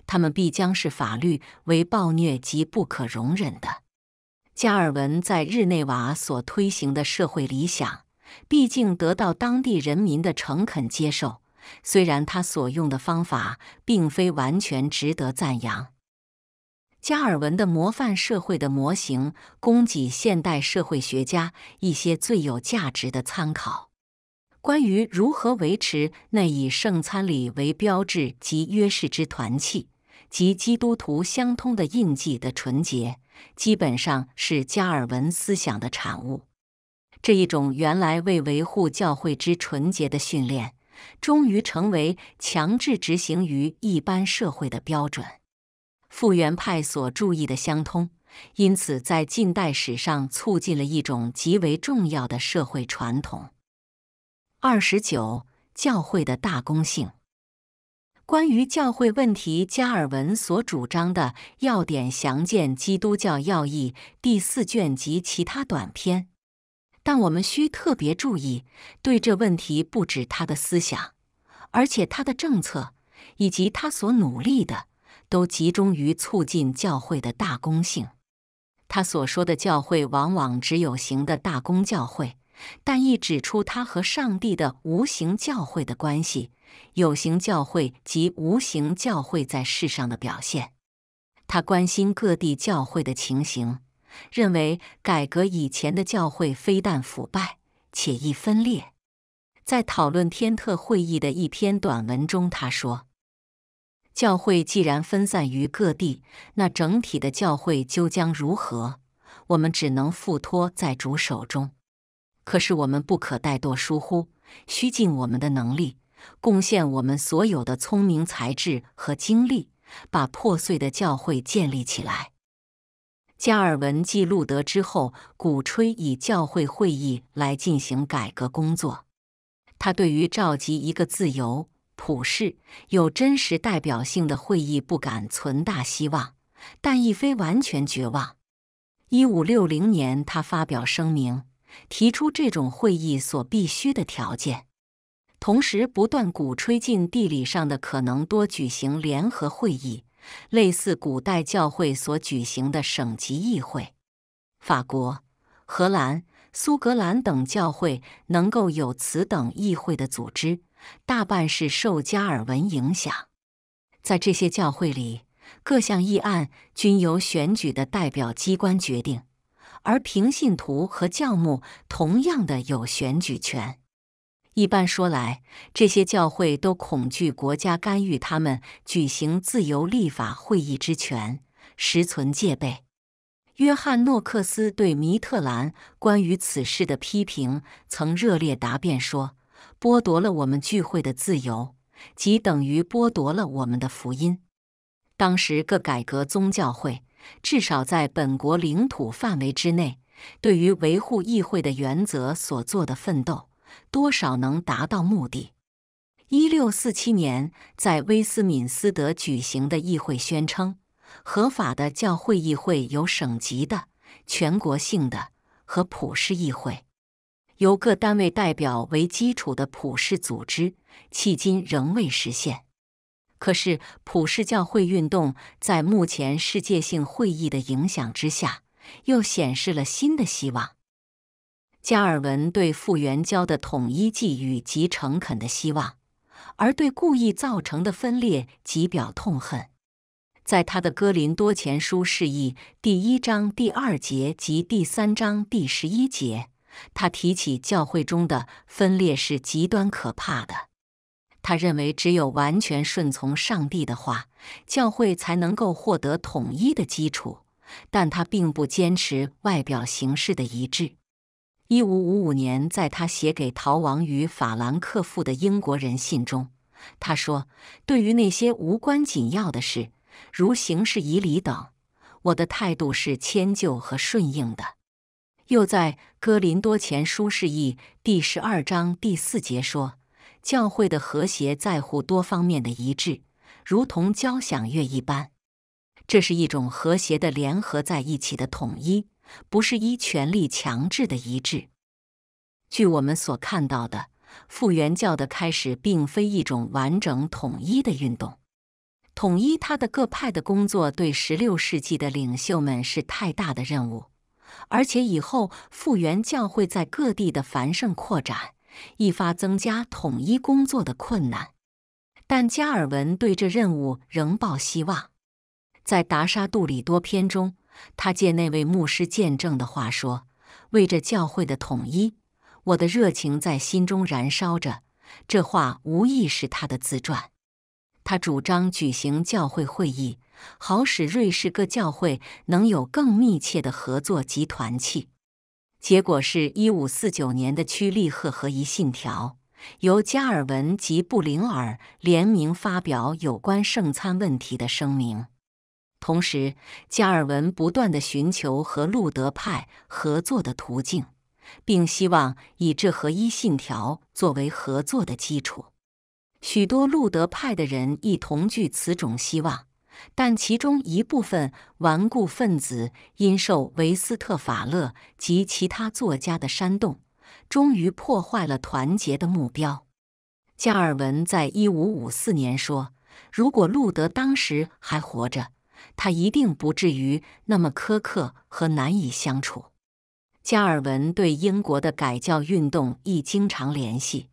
他们必将视法律为暴虐及不可容忍的。加尔文在日内瓦所推行的社会理想，毕竟得到当地人民的诚恳接受。虽然他所用的方法并非完全值得赞扬，加尔文的模范社会的模型供给现代社会学家一些最有价值的参考。关于如何维持那以圣餐礼为标志及约誓之团契及基督徒相通的印记的纯洁，基本上是加尔文思想的产物。这一种原来为维护教会之纯洁的训练。终于成为强制执行于一般社会的标准。复原派所注意的相通，因此在近代史上促进了一种极为重要的社会传统。二十九，教会的大公性。关于教会问题，加尔文所主张的要点，详见《基督教要义》第四卷及其他短篇。但我们需特别注意，对这问题不止他的思想，而且他的政策以及他所努力的，都集中于促进教会的大公性。他所说的教会，往往只有形的大公教会，但亦指出他和上帝的无形教会的关系，有形教会在世上的表现。他关心各地教会的情形。认为改革以前的教会非但腐败，且易分裂。在讨论天特会议的一篇短文中，他说：“教会既然分散于各地，那整体的教会究将如何？我们只能附托在主手中。可是我们不可怠惰疏忽，需尽我们的能力，贡献我们所有的聪明才智和精力，把破碎的教会建立起来。”加尔文继路德之后，鼓吹以教会会议来进行改革工作。他对于召集一个自由、普世、有真实代表性的会议不敢存大希望，但亦非完全绝望。一五六零年，他发表声明，提出这种会议所必须的条件，同时不断鼓吹尽地理上的可能多举行联合会议。类似古代教会所举行的省级议会，法国、荷兰、苏格兰等教会能够有此等议会的组织，大半是受加尔文影响。在这些教会里，各项议案均由选举的代表机关决定，而平信徒和教牧同样的有选举权。一般说来，这些教会都恐惧国家干预他们举行自由立法会议之权，实存戒备。约翰·诺克斯对弥特兰关于此事的批评曾热烈答辩说：“剥夺了我们聚会的自由，即等于剥夺了我们的福音。”当时各改革宗教会至少在本国领土范围之内，对于维护议会的原则所做的奋斗。多少能达到目的？一六四七年在威斯敏斯特举行的议会宣称，合法的教会议会有省级的、全国性的和普世议会，由各单位代表为基础的普世组织，迄今仍未实现。可是，普世教会运动在目前世界性会议的影响之下，又显示了新的希望。加尔文对复原教的统一寄予极诚恳的希望，而对故意造成的分裂极表痛恨。在他的《哥林多前书》释义第一章第二节及第三章第十一节，他提起教会中的分裂是极端可怕的。他认为，只有完全顺从上帝的话，教会才能够获得统一的基础。但他并不坚持外表形式的一致。一五五五年，在他写给逃亡于法兰克福的英国人信中，他说：“对于那些无关紧要的事，如形式仪礼等，我的态度是迁就和顺应的。”又在《哥林多前书》释义第十二章第四节说：“教会的和谐在乎多方面的一致，如同交响乐一般，这是一种和谐的联合在一起的统一。”不是依权力强制的一致。据我们所看到的，复原教的开始并非一种完整统一的运动。统一他的各派的工作，对十六世纪的领袖们是太大的任务，而且以后复原教会在各地的繁盛扩展，一发增加统一工作的困难。但加尔文对这任务仍抱希望，在达沙杜里多篇中。他借那位牧师见证的话说：“为着教会的统一，我的热情在心中燃烧着。”这话无疑是他的自传。他主张举行教会会议，好使瑞士各教会能有更密切的合作及团契。结果是一五四九年的屈利赫和一信条，由加尔文及布林尔联名发表有关圣餐问题的声明。同时，加尔文不断地寻求和路德派合作的途径，并希望以这合一信条作为合作的基础。许多路德派的人亦同具此种希望，但其中一部分顽固分子因受维斯特法勒及其他作家的煽动，终于破坏了团结的目标。加尔文在一五五四年说：“如果路德当时还活着，”他一定不至于那么苛刻和难以相处。加尔文对英国的改教运动亦经常联系。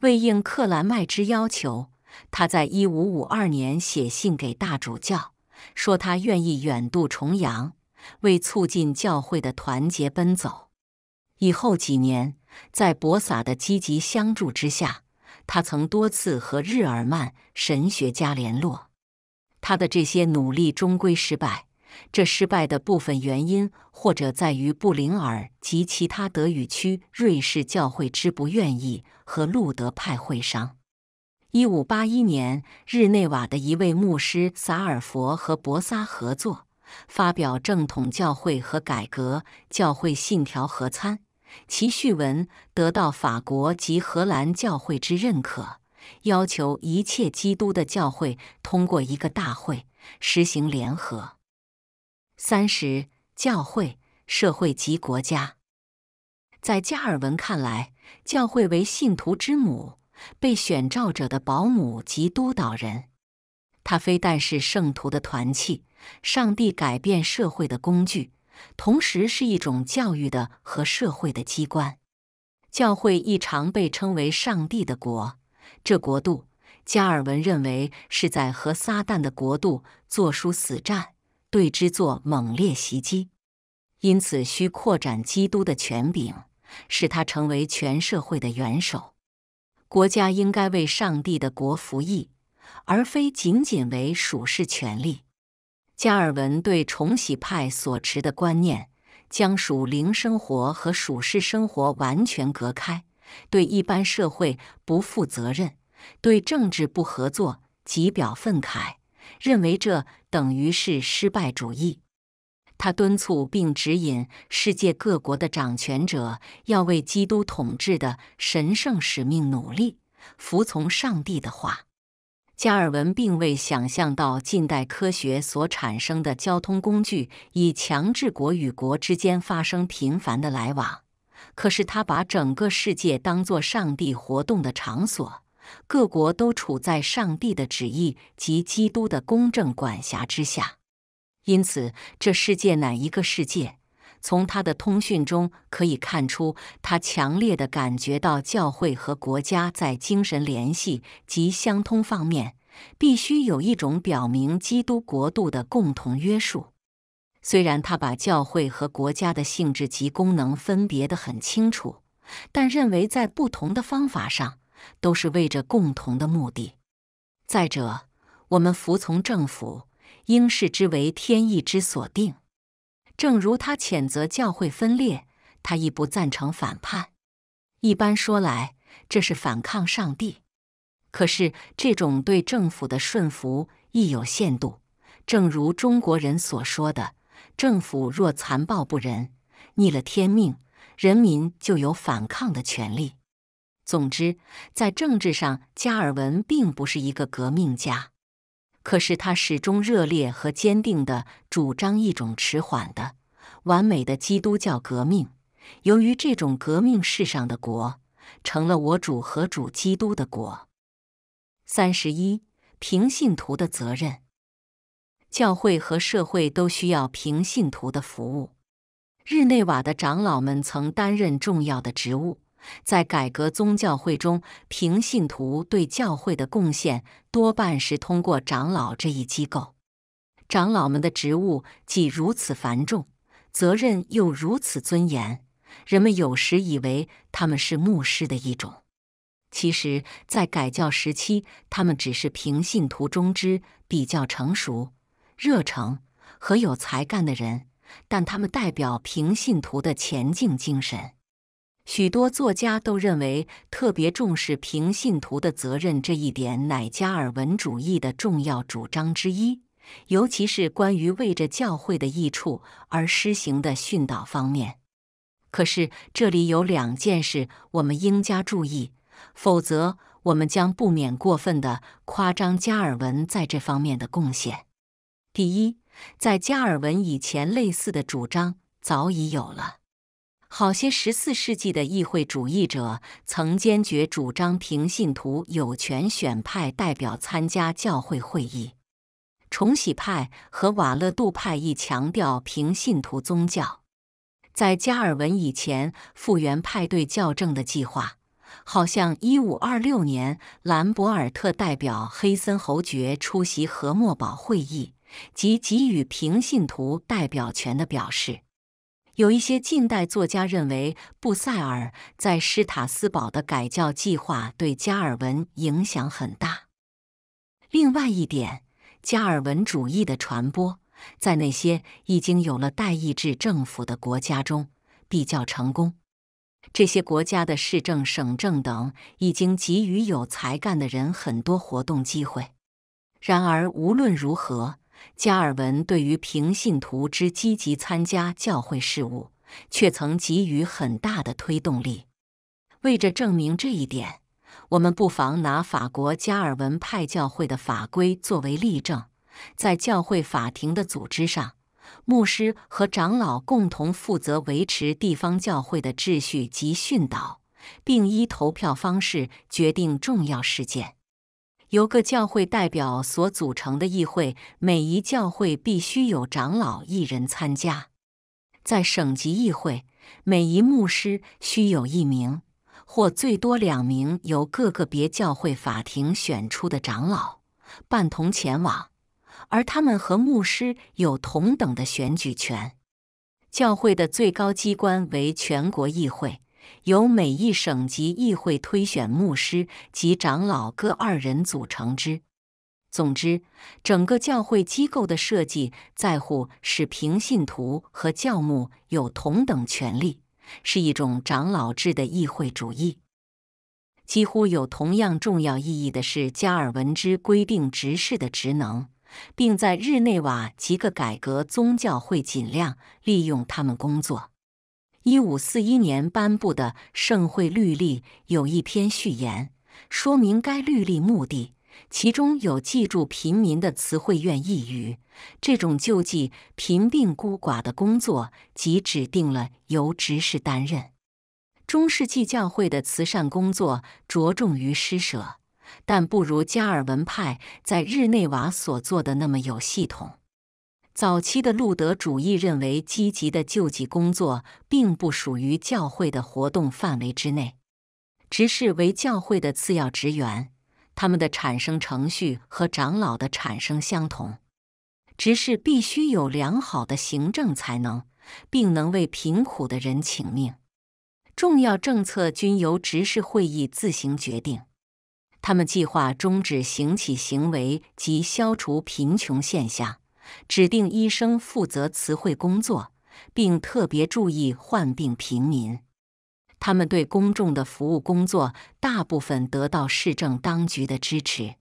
为应克兰麦之要求，他在1552年写信给大主教，说他愿意远渡重洋，为促进教会的团结奔走。以后几年，在博撒的积极相助之下，他曾多次和日耳曼神学家联络。他的这些努力终归失败，这失败的部分原因或者在于布林尔及其他德语区瑞士教会之不愿意和路德派会商。一五八一年，日内瓦的一位牧师萨尔佛和博萨合作，发表正统教会和改革教会信条合参，其序文得到法国及荷兰教会之认可。要求一切基督的教会通过一个大会实行联合。三十教会、社会及国家，在加尔文看来，教会为信徒之母，被选召者的保姆及督导人。他非但是圣徒的团契，上帝改变社会的工具，同时是一种教育的和社会的机关。教会亦常被称为上帝的国。这国度，加尔文认为是在和撒旦的国度做殊死战，对之做猛烈袭击，因此需扩展基督的权柄，使他成为全社会的元首。国家应该为上帝的国服役，而非仅仅为属世权利。加尔文对重洗派所持的观念，将属灵生活和属世生活完全隔开。对一般社会不负责任，对政治不合作，极表愤慨，认为这等于是失败主义。他敦促并指引世界各国的掌权者要为基督统治的神圣使命努力，服从上帝的话。加尔文并未想象到近代科学所产生的交通工具，以强制国与国之间发生频繁的来往。可是他把整个世界当作上帝活动的场所，各国都处在上帝的旨意及基督的公正管辖之下。因此，这世界乃一个世界。从他的通讯中可以看出，他强烈地感觉到教会和国家在精神联系及相通方面，必须有一种表明基督国度的共同约束。虽然他把教会和国家的性质及功能分别得很清楚，但认为在不同的方法上都是为着共同的目的。再者，我们服从政府，应视之为天意之所定。正如他谴责教会分裂，他亦不赞成反叛。一般说来，这是反抗上帝。可是，这种对政府的顺服亦有限度，正如中国人所说的。政府若残暴不仁，逆了天命，人民就有反抗的权利。总之，在政治上，加尔文并不是一个革命家，可是他始终热烈和坚定地主张一种迟缓的、完美的基督教革命。由于这种革命，世上的国成了我主和主基督的国。三十一，平信徒的责任。教会和社会都需要平信徒的服务。日内瓦的长老们曾担任重要的职务，在改革宗教会中，平信徒对教会的贡献多半是通过长老这一机构。长老们的职务既如此繁重，责任又如此尊严，人们有时以为他们是牧师的一种。其实，在改教时期，他们只是平信徒中之比较成熟。热诚和有才干的人，但他们代表平信徒的前进精神。许多作家都认为，特别重视平信徒的责任这一点乃加尔文主义的重要主张之一，尤其是关于为着教会的益处而施行的训导方面。可是，这里有两件事我们应加注意，否则我们将不免过分地夸张加尔文在这方面的贡献。第一，在加尔文以前，类似的主张早已有了。好些十四世纪的议会主义者曾坚决主张平信徒有权选派代表参加教会会议。重洗派和瓦勒杜派亦强调平信徒宗教。在加尔文以前，复原派对校正的计划，好像一五二六年兰博尔特代表黑森侯爵出席和默堡会议。及给予平信徒代表权的表示，有一些近代作家认为，布塞尔在施塔斯堡的改教计划对加尔文影响很大。另外一点，加尔文主义的传播在那些已经有了代议制政府的国家中比较成功。这些国家的市政、省政等已经给予有才干的人很多活动机会。然而，无论如何。加尔文对于平信徒之积极参加教会事务，却曾给予很大的推动力。为着证明这一点，我们不妨拿法国加尔文派教会的法规作为例证。在教会法庭的组织上，牧师和长老共同负责维持地方教会的秩序及训导，并依投票方式决定重要事件。由各教会代表所组成的议会，每一教会必须有长老一人参加。在省级议会，每一牧师需有一名或最多两名由各个别教会法庭选出的长老伴同前往，而他们和牧师有同等的选举权。教会的最高机关为全国议会。由每一省级议会推选牧师及长老各二人组成之。总之，整个教会机构的设计在乎使平信徒和教牧有同等权利，是一种长老制的议会主义。几乎有同样重要意义的是，加尔文之规定执事的职能，并在日内瓦及各改革宗教会尽量利用他们工作。一五四一年颁布的《盛会律例》有一篇序言，说明该律例目的，其中有记住贫民的词汇愿一语。这种救济贫病孤寡的工作，即指定了由执事担任。中世纪教会的慈善工作着重于施舍，但不如加尔文派在日内瓦所做的那么有系统。早期的路德主义认为，积极的救济工作并不属于教会的活动范围之内，执事为教会的次要职员，他们的产生程序和长老的产生相同。执事必须有良好的行政才能，并能为贫苦的人请命。重要政策均由执事会议自行决定。他们计划终止行乞行为及消除贫穷现象。指定医生负责慈惠工作，并特别注意患病平民。他们对公众的服务工作，大部分得到市政当局的支持。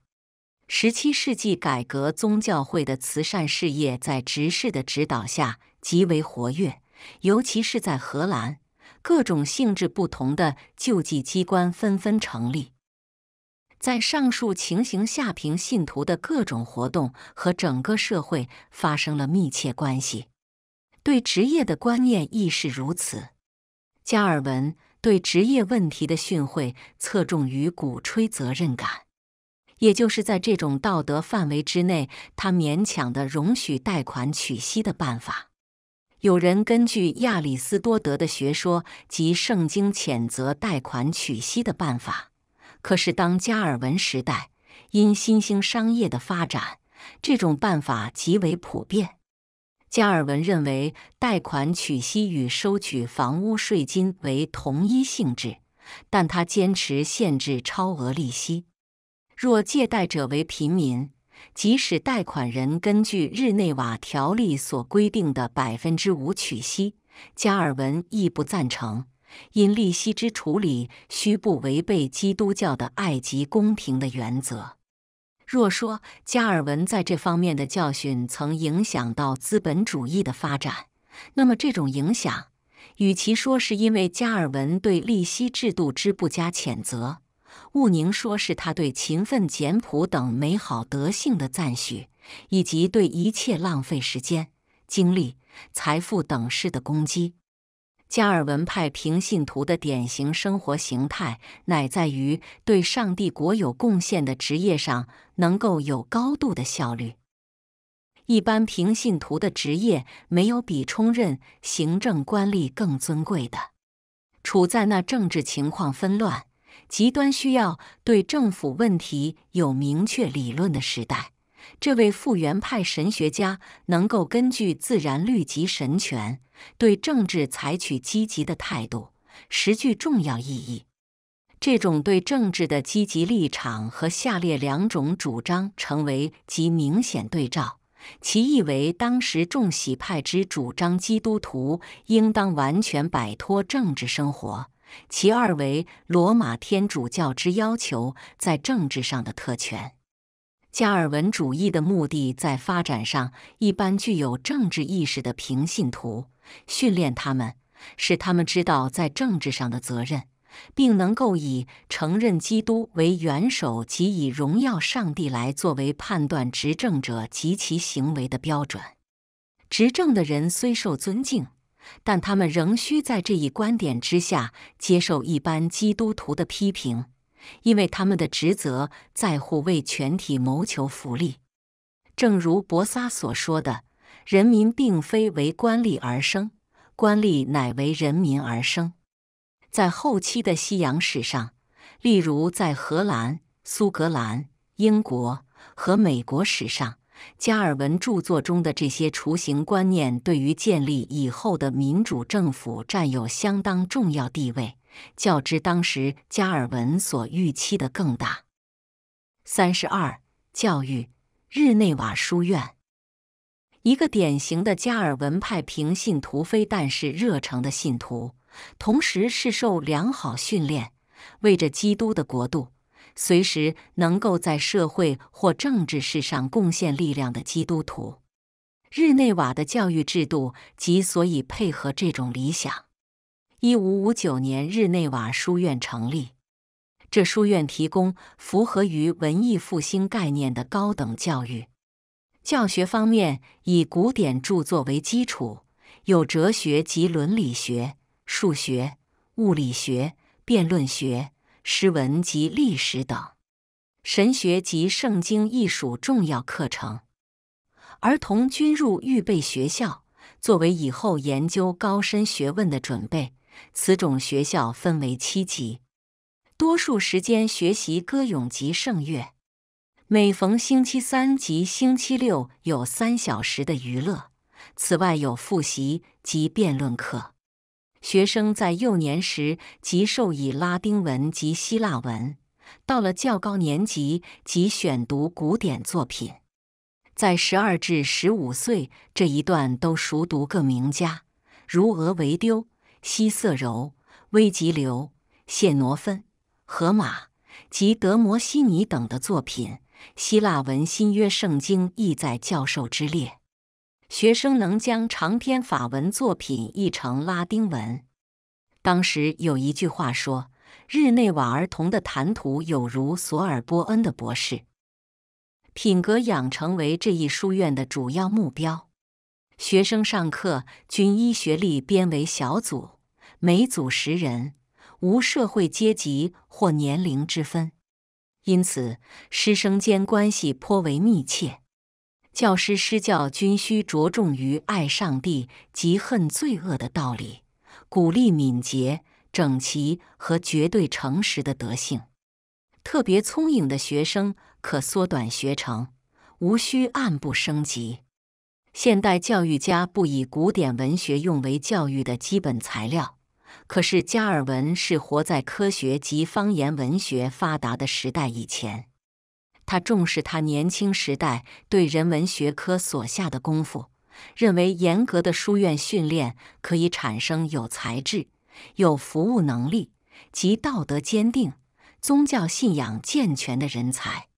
十七世纪改革宗教会的慈善事业在执事的指导下极为活跃，尤其是在荷兰，各种性质不同的救济机关纷纷成立。在上述情形下，平信徒的各种活动和整个社会发生了密切关系。对职业的观念亦是如此。加尔文对职业问题的训诲侧重于鼓吹责任感，也就是在这种道德范围之内，他勉强的容许贷款取息的办法。有人根据亚里斯多德的学说及圣经谴责贷款取息的办法。可是，当加尔文时代因新兴商业的发展，这种办法极为普遍。加尔文认为，贷款取息与收取房屋税金为同一性质，但他坚持限制超额利息。若借贷者为平民，即使贷款人根据日内瓦条例所规定的百分之五取息，加尔文亦不赞成。因利息之处理需不违背基督教的爱及公平的原则。若说加尔文在这方面的教训曾影响到资本主义的发展，那么这种影响，与其说是因为加尔文对利息制度之不加谴责，毋宁说是他对勤奋、简朴等美好德性的赞许，以及对一切浪费时间、精力、财富等事的攻击。加尔文派平信徒的典型生活形态，乃在于对上帝国有贡献的职业上能够有高度的效率。一般平信徒的职业，没有比充任行政官吏更尊贵的。处在那政治情况纷乱、极端需要对政府问题有明确理论的时代。这位复原派神学家能够根据自然律及神权对政治采取积极的态度，实具重要意义。这种对政治的积极立场和下列两种主张成为极明显对照：其一为当时众洗派之主张，基督徒应当完全摆脱政治生活；其二为罗马天主教之要求在政治上的特权。加尔文主义的目的，在发展上一般具有政治意识的平信徒，训练他们，使他们知道在政治上的责任，并能够以承认基督为元首及以荣耀上帝来作为判断执政者及其行为的标准。执政的人虽受尊敬，但他们仍需在这一观点之下接受一般基督徒的批评。因为他们的职责在乎为全体谋求福利，正如博萨所说的：“人民并非为官吏而生，官吏乃为人民而生。”在后期的西洋史上，例如在荷兰、苏格兰、英国和美国史上，加尔文著作中的这些雏形观念，对于建立以后的民主政府占有相当重要地位。较之当时加尔文所预期的更大。三十二、教育，日内瓦书院，一个典型的加尔文派平信徒，非但是热诚的信徒，同时是受良好训练，为着基督的国度，随时能够在社会或政治事上贡献力量的基督徒。日内瓦的教育制度即所以配合这种理想。一五五九年，日内瓦书院成立。这书院提供符合于文艺复兴概念的高等教育。教学方面以古典著作为基础，有哲学及伦理学、数学、物理学、辩论学、诗文及历史等。神学及圣经亦属重要课程。儿童均入预备学校，作为以后研究高深学问的准备。此种学校分为七级，多数时间学习歌咏及圣乐。每逢星期三及星期六有三小时的娱乐。此外有复习及辩论课。学生在幼年时即授以拉丁文及希腊文，到了较高年级即选读古典作品。在十二至十五岁这一段都熟读各名家，如俄维丢。希瑟柔、威吉流、谢挪芬、荷马及德摩西尼等的作品，《希腊文新约圣经》亦在教授之列。学生能将长篇法文作品译成拉丁文。当时有一句话说：“日内瓦儿童的谈吐有如索尔波恩的博士。”品格养成为这一书院的主要目标。学生上课均依学历编为小组。每组十人，无社会阶级或年龄之分，因此师生间关系颇为密切。教师施教均需着重于爱上帝、及恨罪恶的道理，鼓励敏捷、整齐和绝对诚实的德性。特别聪颖的学生可缩短学程，无需按部升级。现代教育家不以古典文学用为教育的基本材料。可是，加尔文是活在科学及方言文学发达的时代以前。他重视他年轻时代对人文学科所下的功夫，认为严格的书院训练可以产生有才智、有服务能力及道德坚定、宗教信仰健全的人才。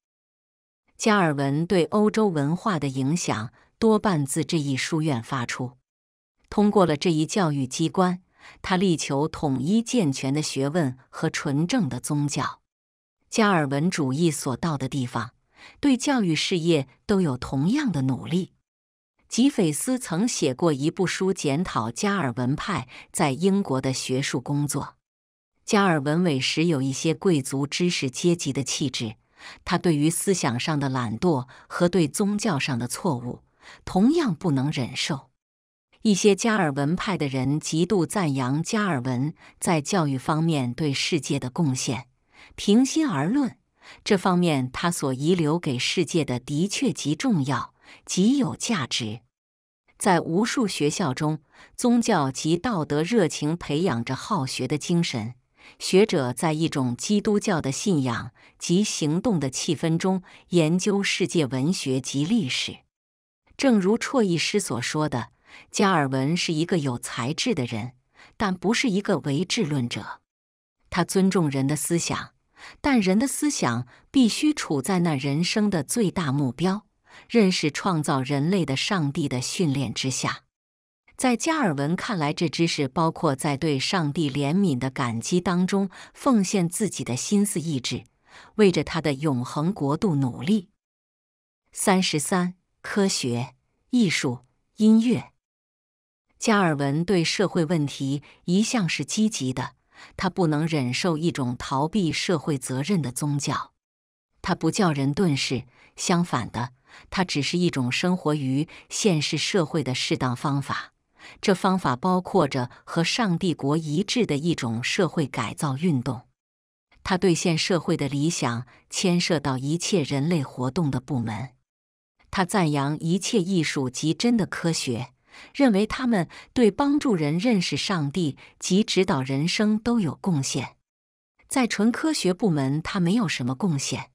加尔文对欧洲文化的影响多半自这一书院发出，通过了这一教育机关。他力求统一健全的学问和纯正的宗教。加尔文主义所到的地方，对教育事业都有同样的努力。吉斐斯曾写过一部书，检讨加尔文派在英国的学术工作。加尔文韦时有一些贵族知识阶级的气质，他对于思想上的懒惰和对宗教上的错误，同样不能忍受。一些加尔文派的人极度赞扬加尔文在教育方面对世界的贡献。平心而论，这方面他所遗留给世界的的确极重要、极有价值。在无数学校中，宗教及道德热情培养着好学的精神。学者在一种基督教的信仰及行动的气氛中研究世界文学及历史。正如绰意师所说的。加尔文是一个有才智的人，但不是一个唯智论者。他尊重人的思想，但人的思想必须处在那人生的最大目标——认识创造人类的上帝的训练之下。在加尔文看来，这知识包括在对上帝怜悯的感激当中奉献自己的心思意志，为着他的永恒国度努力。三十三，科学、艺术、音乐。加尔文对社会问题一向是积极的，他不能忍受一种逃避社会责任的宗教。他不叫人遁世，相反的，他只是一种生活于现实社会的适当方法。这方法包括着和上帝国一致的一种社会改造运动。他兑现社会的理想牵涉到一切人类活动的部门，他赞扬一切艺术及真的科学。认为他们对帮助人认识上帝及指导人生都有贡献，在纯科学部门他没有什么贡献。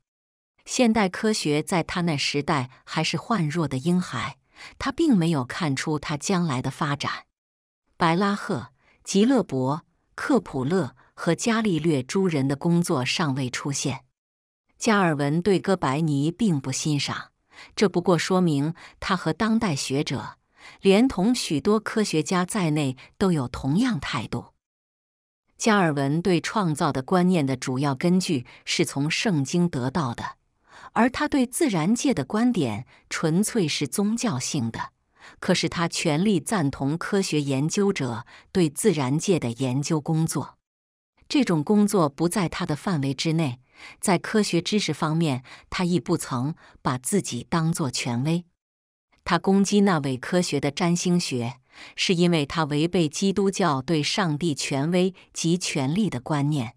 现代科学在他那时代还是幻弱的婴孩，他并没有看出他将来的发展。白拉赫、吉勒伯、克普勒和伽利略诸人的工作尚未出现。加尔文对哥白尼并不欣赏，这不过说明他和当代学者。连同许多科学家在内，都有同样态度。加尔文对创造的观念的主要根据是从圣经得到的，而他对自然界的观点纯粹是宗教性的。可是他全力赞同科学研究者对自然界的研究工作，这种工作不在他的范围之内。在科学知识方面，他亦不曾把自己当作权威。他攻击那伪科学的占星学，是因为他违背基督教对上帝权威及权力的观念，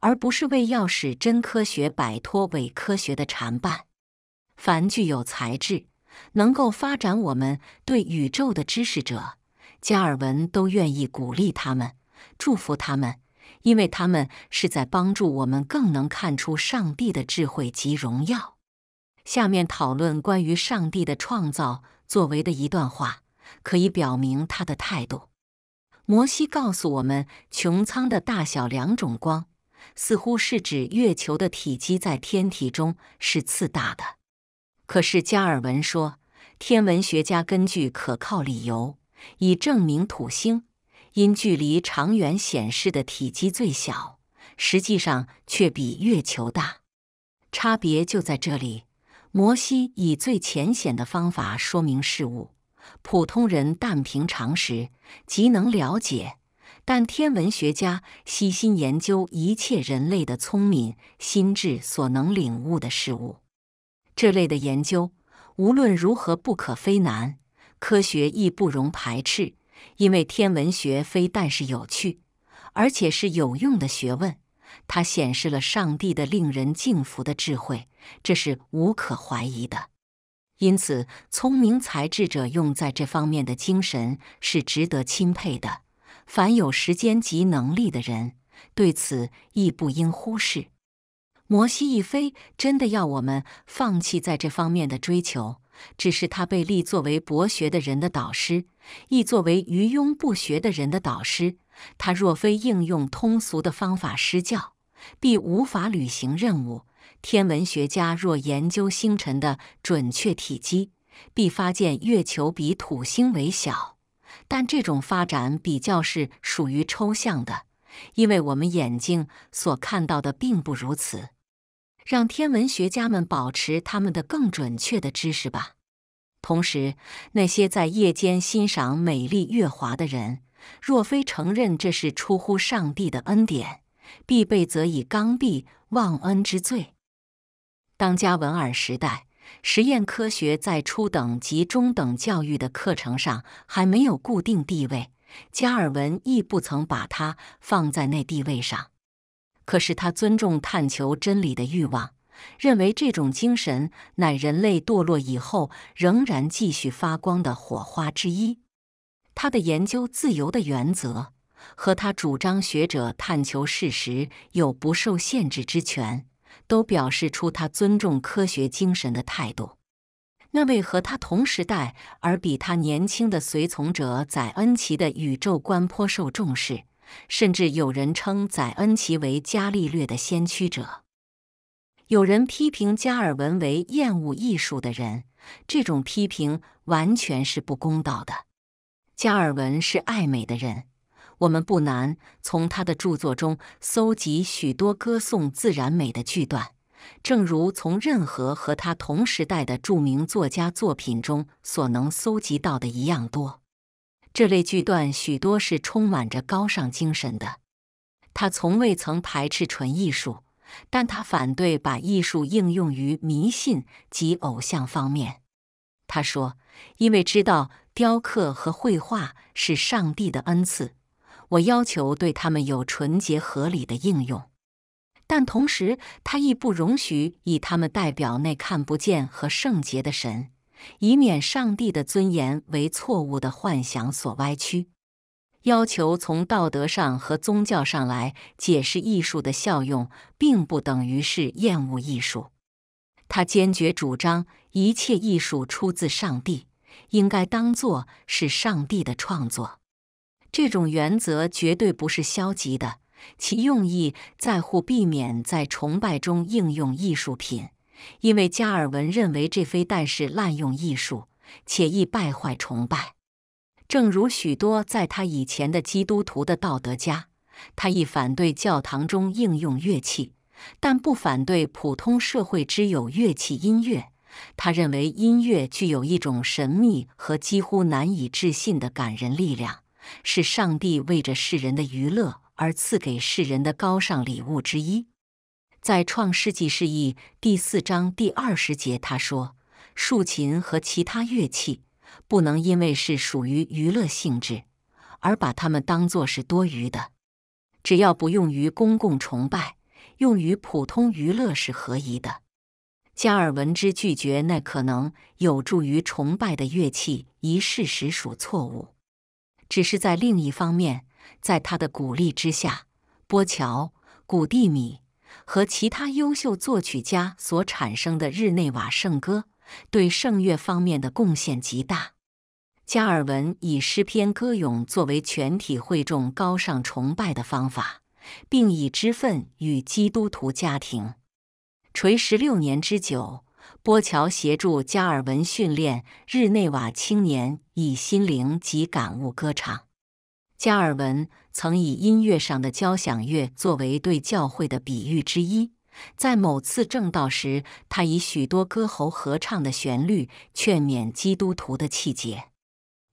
而不是为要使真科学摆脱伪科学的缠绊。凡具有才智、能够发展我们对宇宙的知识者，加尔文都愿意鼓励他们、祝福他们，因为他们是在帮助我们更能看出上帝的智慧及荣耀。下面讨论关于上帝的创造作为的一段话，可以表明他的态度。摩西告诉我们，穹苍的大小两种光，似乎是指月球的体积在天体中是次大的。可是加尔文说，天文学家根据可靠理由，以证明土星因距离长远显示的体积最小，实际上却比月球大，差别就在这里。摩西以最浅显的方法说明事物，普通人但凭常识即能了解；但天文学家悉心研究一切人类的聪明心智所能领悟的事物。这类的研究无论如何不可非难，科学亦不容排斥，因为天文学非但是有趣，而且是有用的学问，它显示了上帝的令人敬服的智慧。这是无可怀疑的，因此，聪明才智者用在这方面的精神是值得钦佩的。凡有时间及能力的人，对此亦不应忽视。摩西一飞真的要我们放弃在这方面的追求，只是他被立作为博学的人的导师，亦作为愚庸不学的人的导师。他若非应用通俗的方法施教，必无法履行任务。天文学家若研究星辰的准确体积，必发现月球比土星为小。但这种发展比较是属于抽象的，因为我们眼睛所看到的并不如此。让天文学家们保持他们的更准确的知识吧。同时，那些在夜间欣赏美丽月华的人，若非承认这是出乎上帝的恩典，必被则以刚愎忘恩之罪。当加文尔时代，实验科学在初等及中等教育的课程上还没有固定地位，加尔文亦不曾把它放在那地位上。可是他尊重探求真理的欲望，认为这种精神乃人类堕落以后仍然继续发光的火花之一。他的研究自由的原则，和他主张学者探求事实有不受限制之权。都表示出他尊重科学精神的态度。那位和他同时代而比他年轻的随从者载恩奇的宇宙观颇受重视，甚至有人称载恩奇为伽利略的先驱者。有人批评加尔文为厌恶艺术的人，这种批评完全是不公道的。加尔文是爱美的人。我们不难从他的著作中搜集许多歌颂自然美的句段，正如从任何和他同时代的著名作家作品中所能搜集到的一样多。这类句段许多是充满着高尚精神的。他从未曾排斥纯艺术，但他反对把艺术应用于迷信及偶像方面。他说：“因为知道雕刻和绘画是上帝的恩赐。”我要求对他们有纯洁合理的应用，但同时他亦不容许以他们代表那看不见和圣洁的神，以免上帝的尊严为错误的幻想所歪曲。要求从道德上和宗教上来解释艺术的效用，并不等于是厌恶艺术。他坚决主张一切艺术出自上帝，应该当作是上帝的创作。这种原则绝对不是消极的，其用意在乎避免在崇拜中应用艺术品，因为加尔文认为这非但是滥用艺术，且易败坏崇拜。正如许多在他以前的基督徒的道德家，他亦反对教堂中应用乐器，但不反对普通社会之有乐器音乐。他认为音乐具有一种神秘和几乎难以置信的感人力量。是上帝为着世人的娱乐而赐给世人的高尚礼物之一。在《创世纪》事义第四章第二十节，他说：“竖琴和其他乐器，不能因为是属于娱乐性质，而把它们当作是多余的。只要不用于公共崇拜，用于普通娱乐是合宜的。”加尔文之拒绝那可能有助于崇拜的乐器一事，实属错误。只是在另一方面，在他的鼓励之下，波乔、古蒂米和其他优秀作曲家所产生的日内瓦圣歌，对圣乐方面的贡献极大。加尔文以诗篇歌咏作为全体会众高尚崇拜的方法，并以之分与基督徒家庭，垂十六年之久。波乔协助加尔文训练日内瓦青年以心灵及感悟歌唱。加尔文曾以音乐上的交响乐作为对教会的比喻之一。在某次正道时，他以许多歌喉合唱的旋律劝勉基督徒的气节。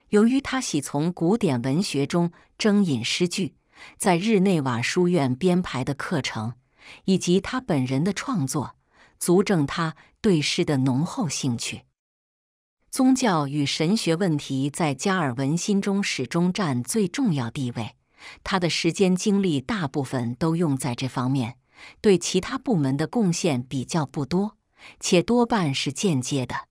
由于他喜从古典文学中征引诗句，在日内瓦书院编排的课程，以及他本人的创作。足证他对诗的浓厚兴趣。宗教与神学问题在加尔文心中始终占最重要地位，他的时间精力大部分都用在这方面，对其他部门的贡献比较不多，且多半是间接的。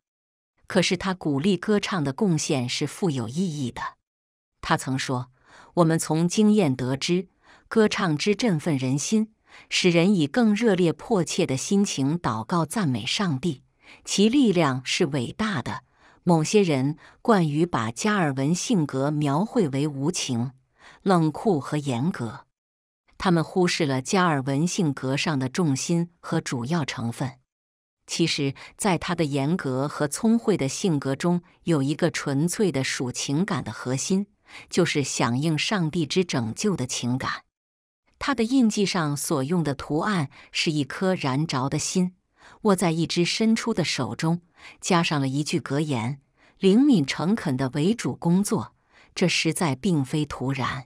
可是他鼓励歌唱的贡献是富有意义的。他曾说：“我们从经验得知，歌唱之振奋人心。”使人以更热烈、迫切的心情祷告、赞美上帝，其力量是伟大的。某些人惯于把加尔文性格描绘为无情、冷酷和严格，他们忽视了加尔文性格上的重心和主要成分。其实，在他的严格和聪慧的性格中，有一个纯粹的属情感的核心，就是响应上帝之拯救的情感。他的印记上所用的图案是一颗燃着的心，握在一只伸出的手中，加上了一句格言：“灵敏诚恳的为主工作。”这实在并非突然。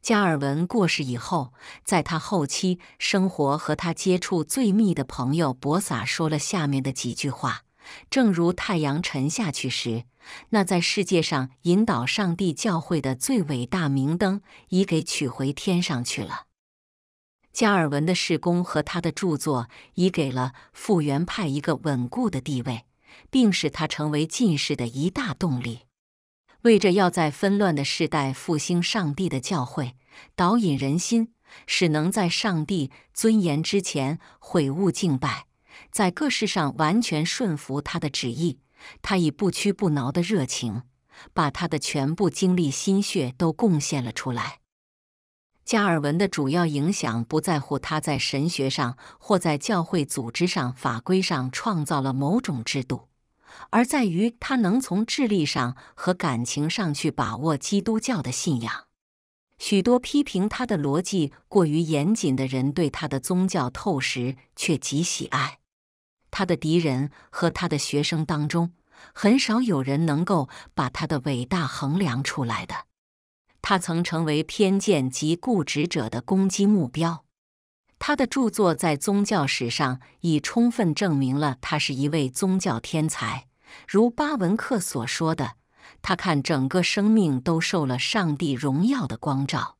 加尔文过世以后，在他后期生活和他接触最密的朋友博萨说了下面的几句话：“正如太阳沉下去时，那在世界上引导上帝教会的最伟大明灯已给取回天上去了。”加尔文的事功和他的著作，已给了复原派一个稳固的地位，并使他成为进士的一大动力。为着要在纷乱的时代复兴上帝的教诲，导引人心，使能在上帝尊严之前悔悟敬拜，在各事上完全顺服他的旨意，他以不屈不挠的热情，把他的全部精力心血都贡献了出来。加尔文的主要影响不在乎他在神学上或在教会组织上、法规上创造了某种制度，而在于他能从智力上和感情上去把握基督教的信仰。许多批评他的逻辑过于严谨的人，对他的宗教透视却极喜爱。他的敌人和他的学生当中，很少有人能够把他的伟大衡量出来的。他曾成为偏见及固执者的攻击目标。他的著作在宗教史上已充分证明了他是一位宗教天才。如巴文克所说的，他看整个生命都受了上帝荣耀的光照。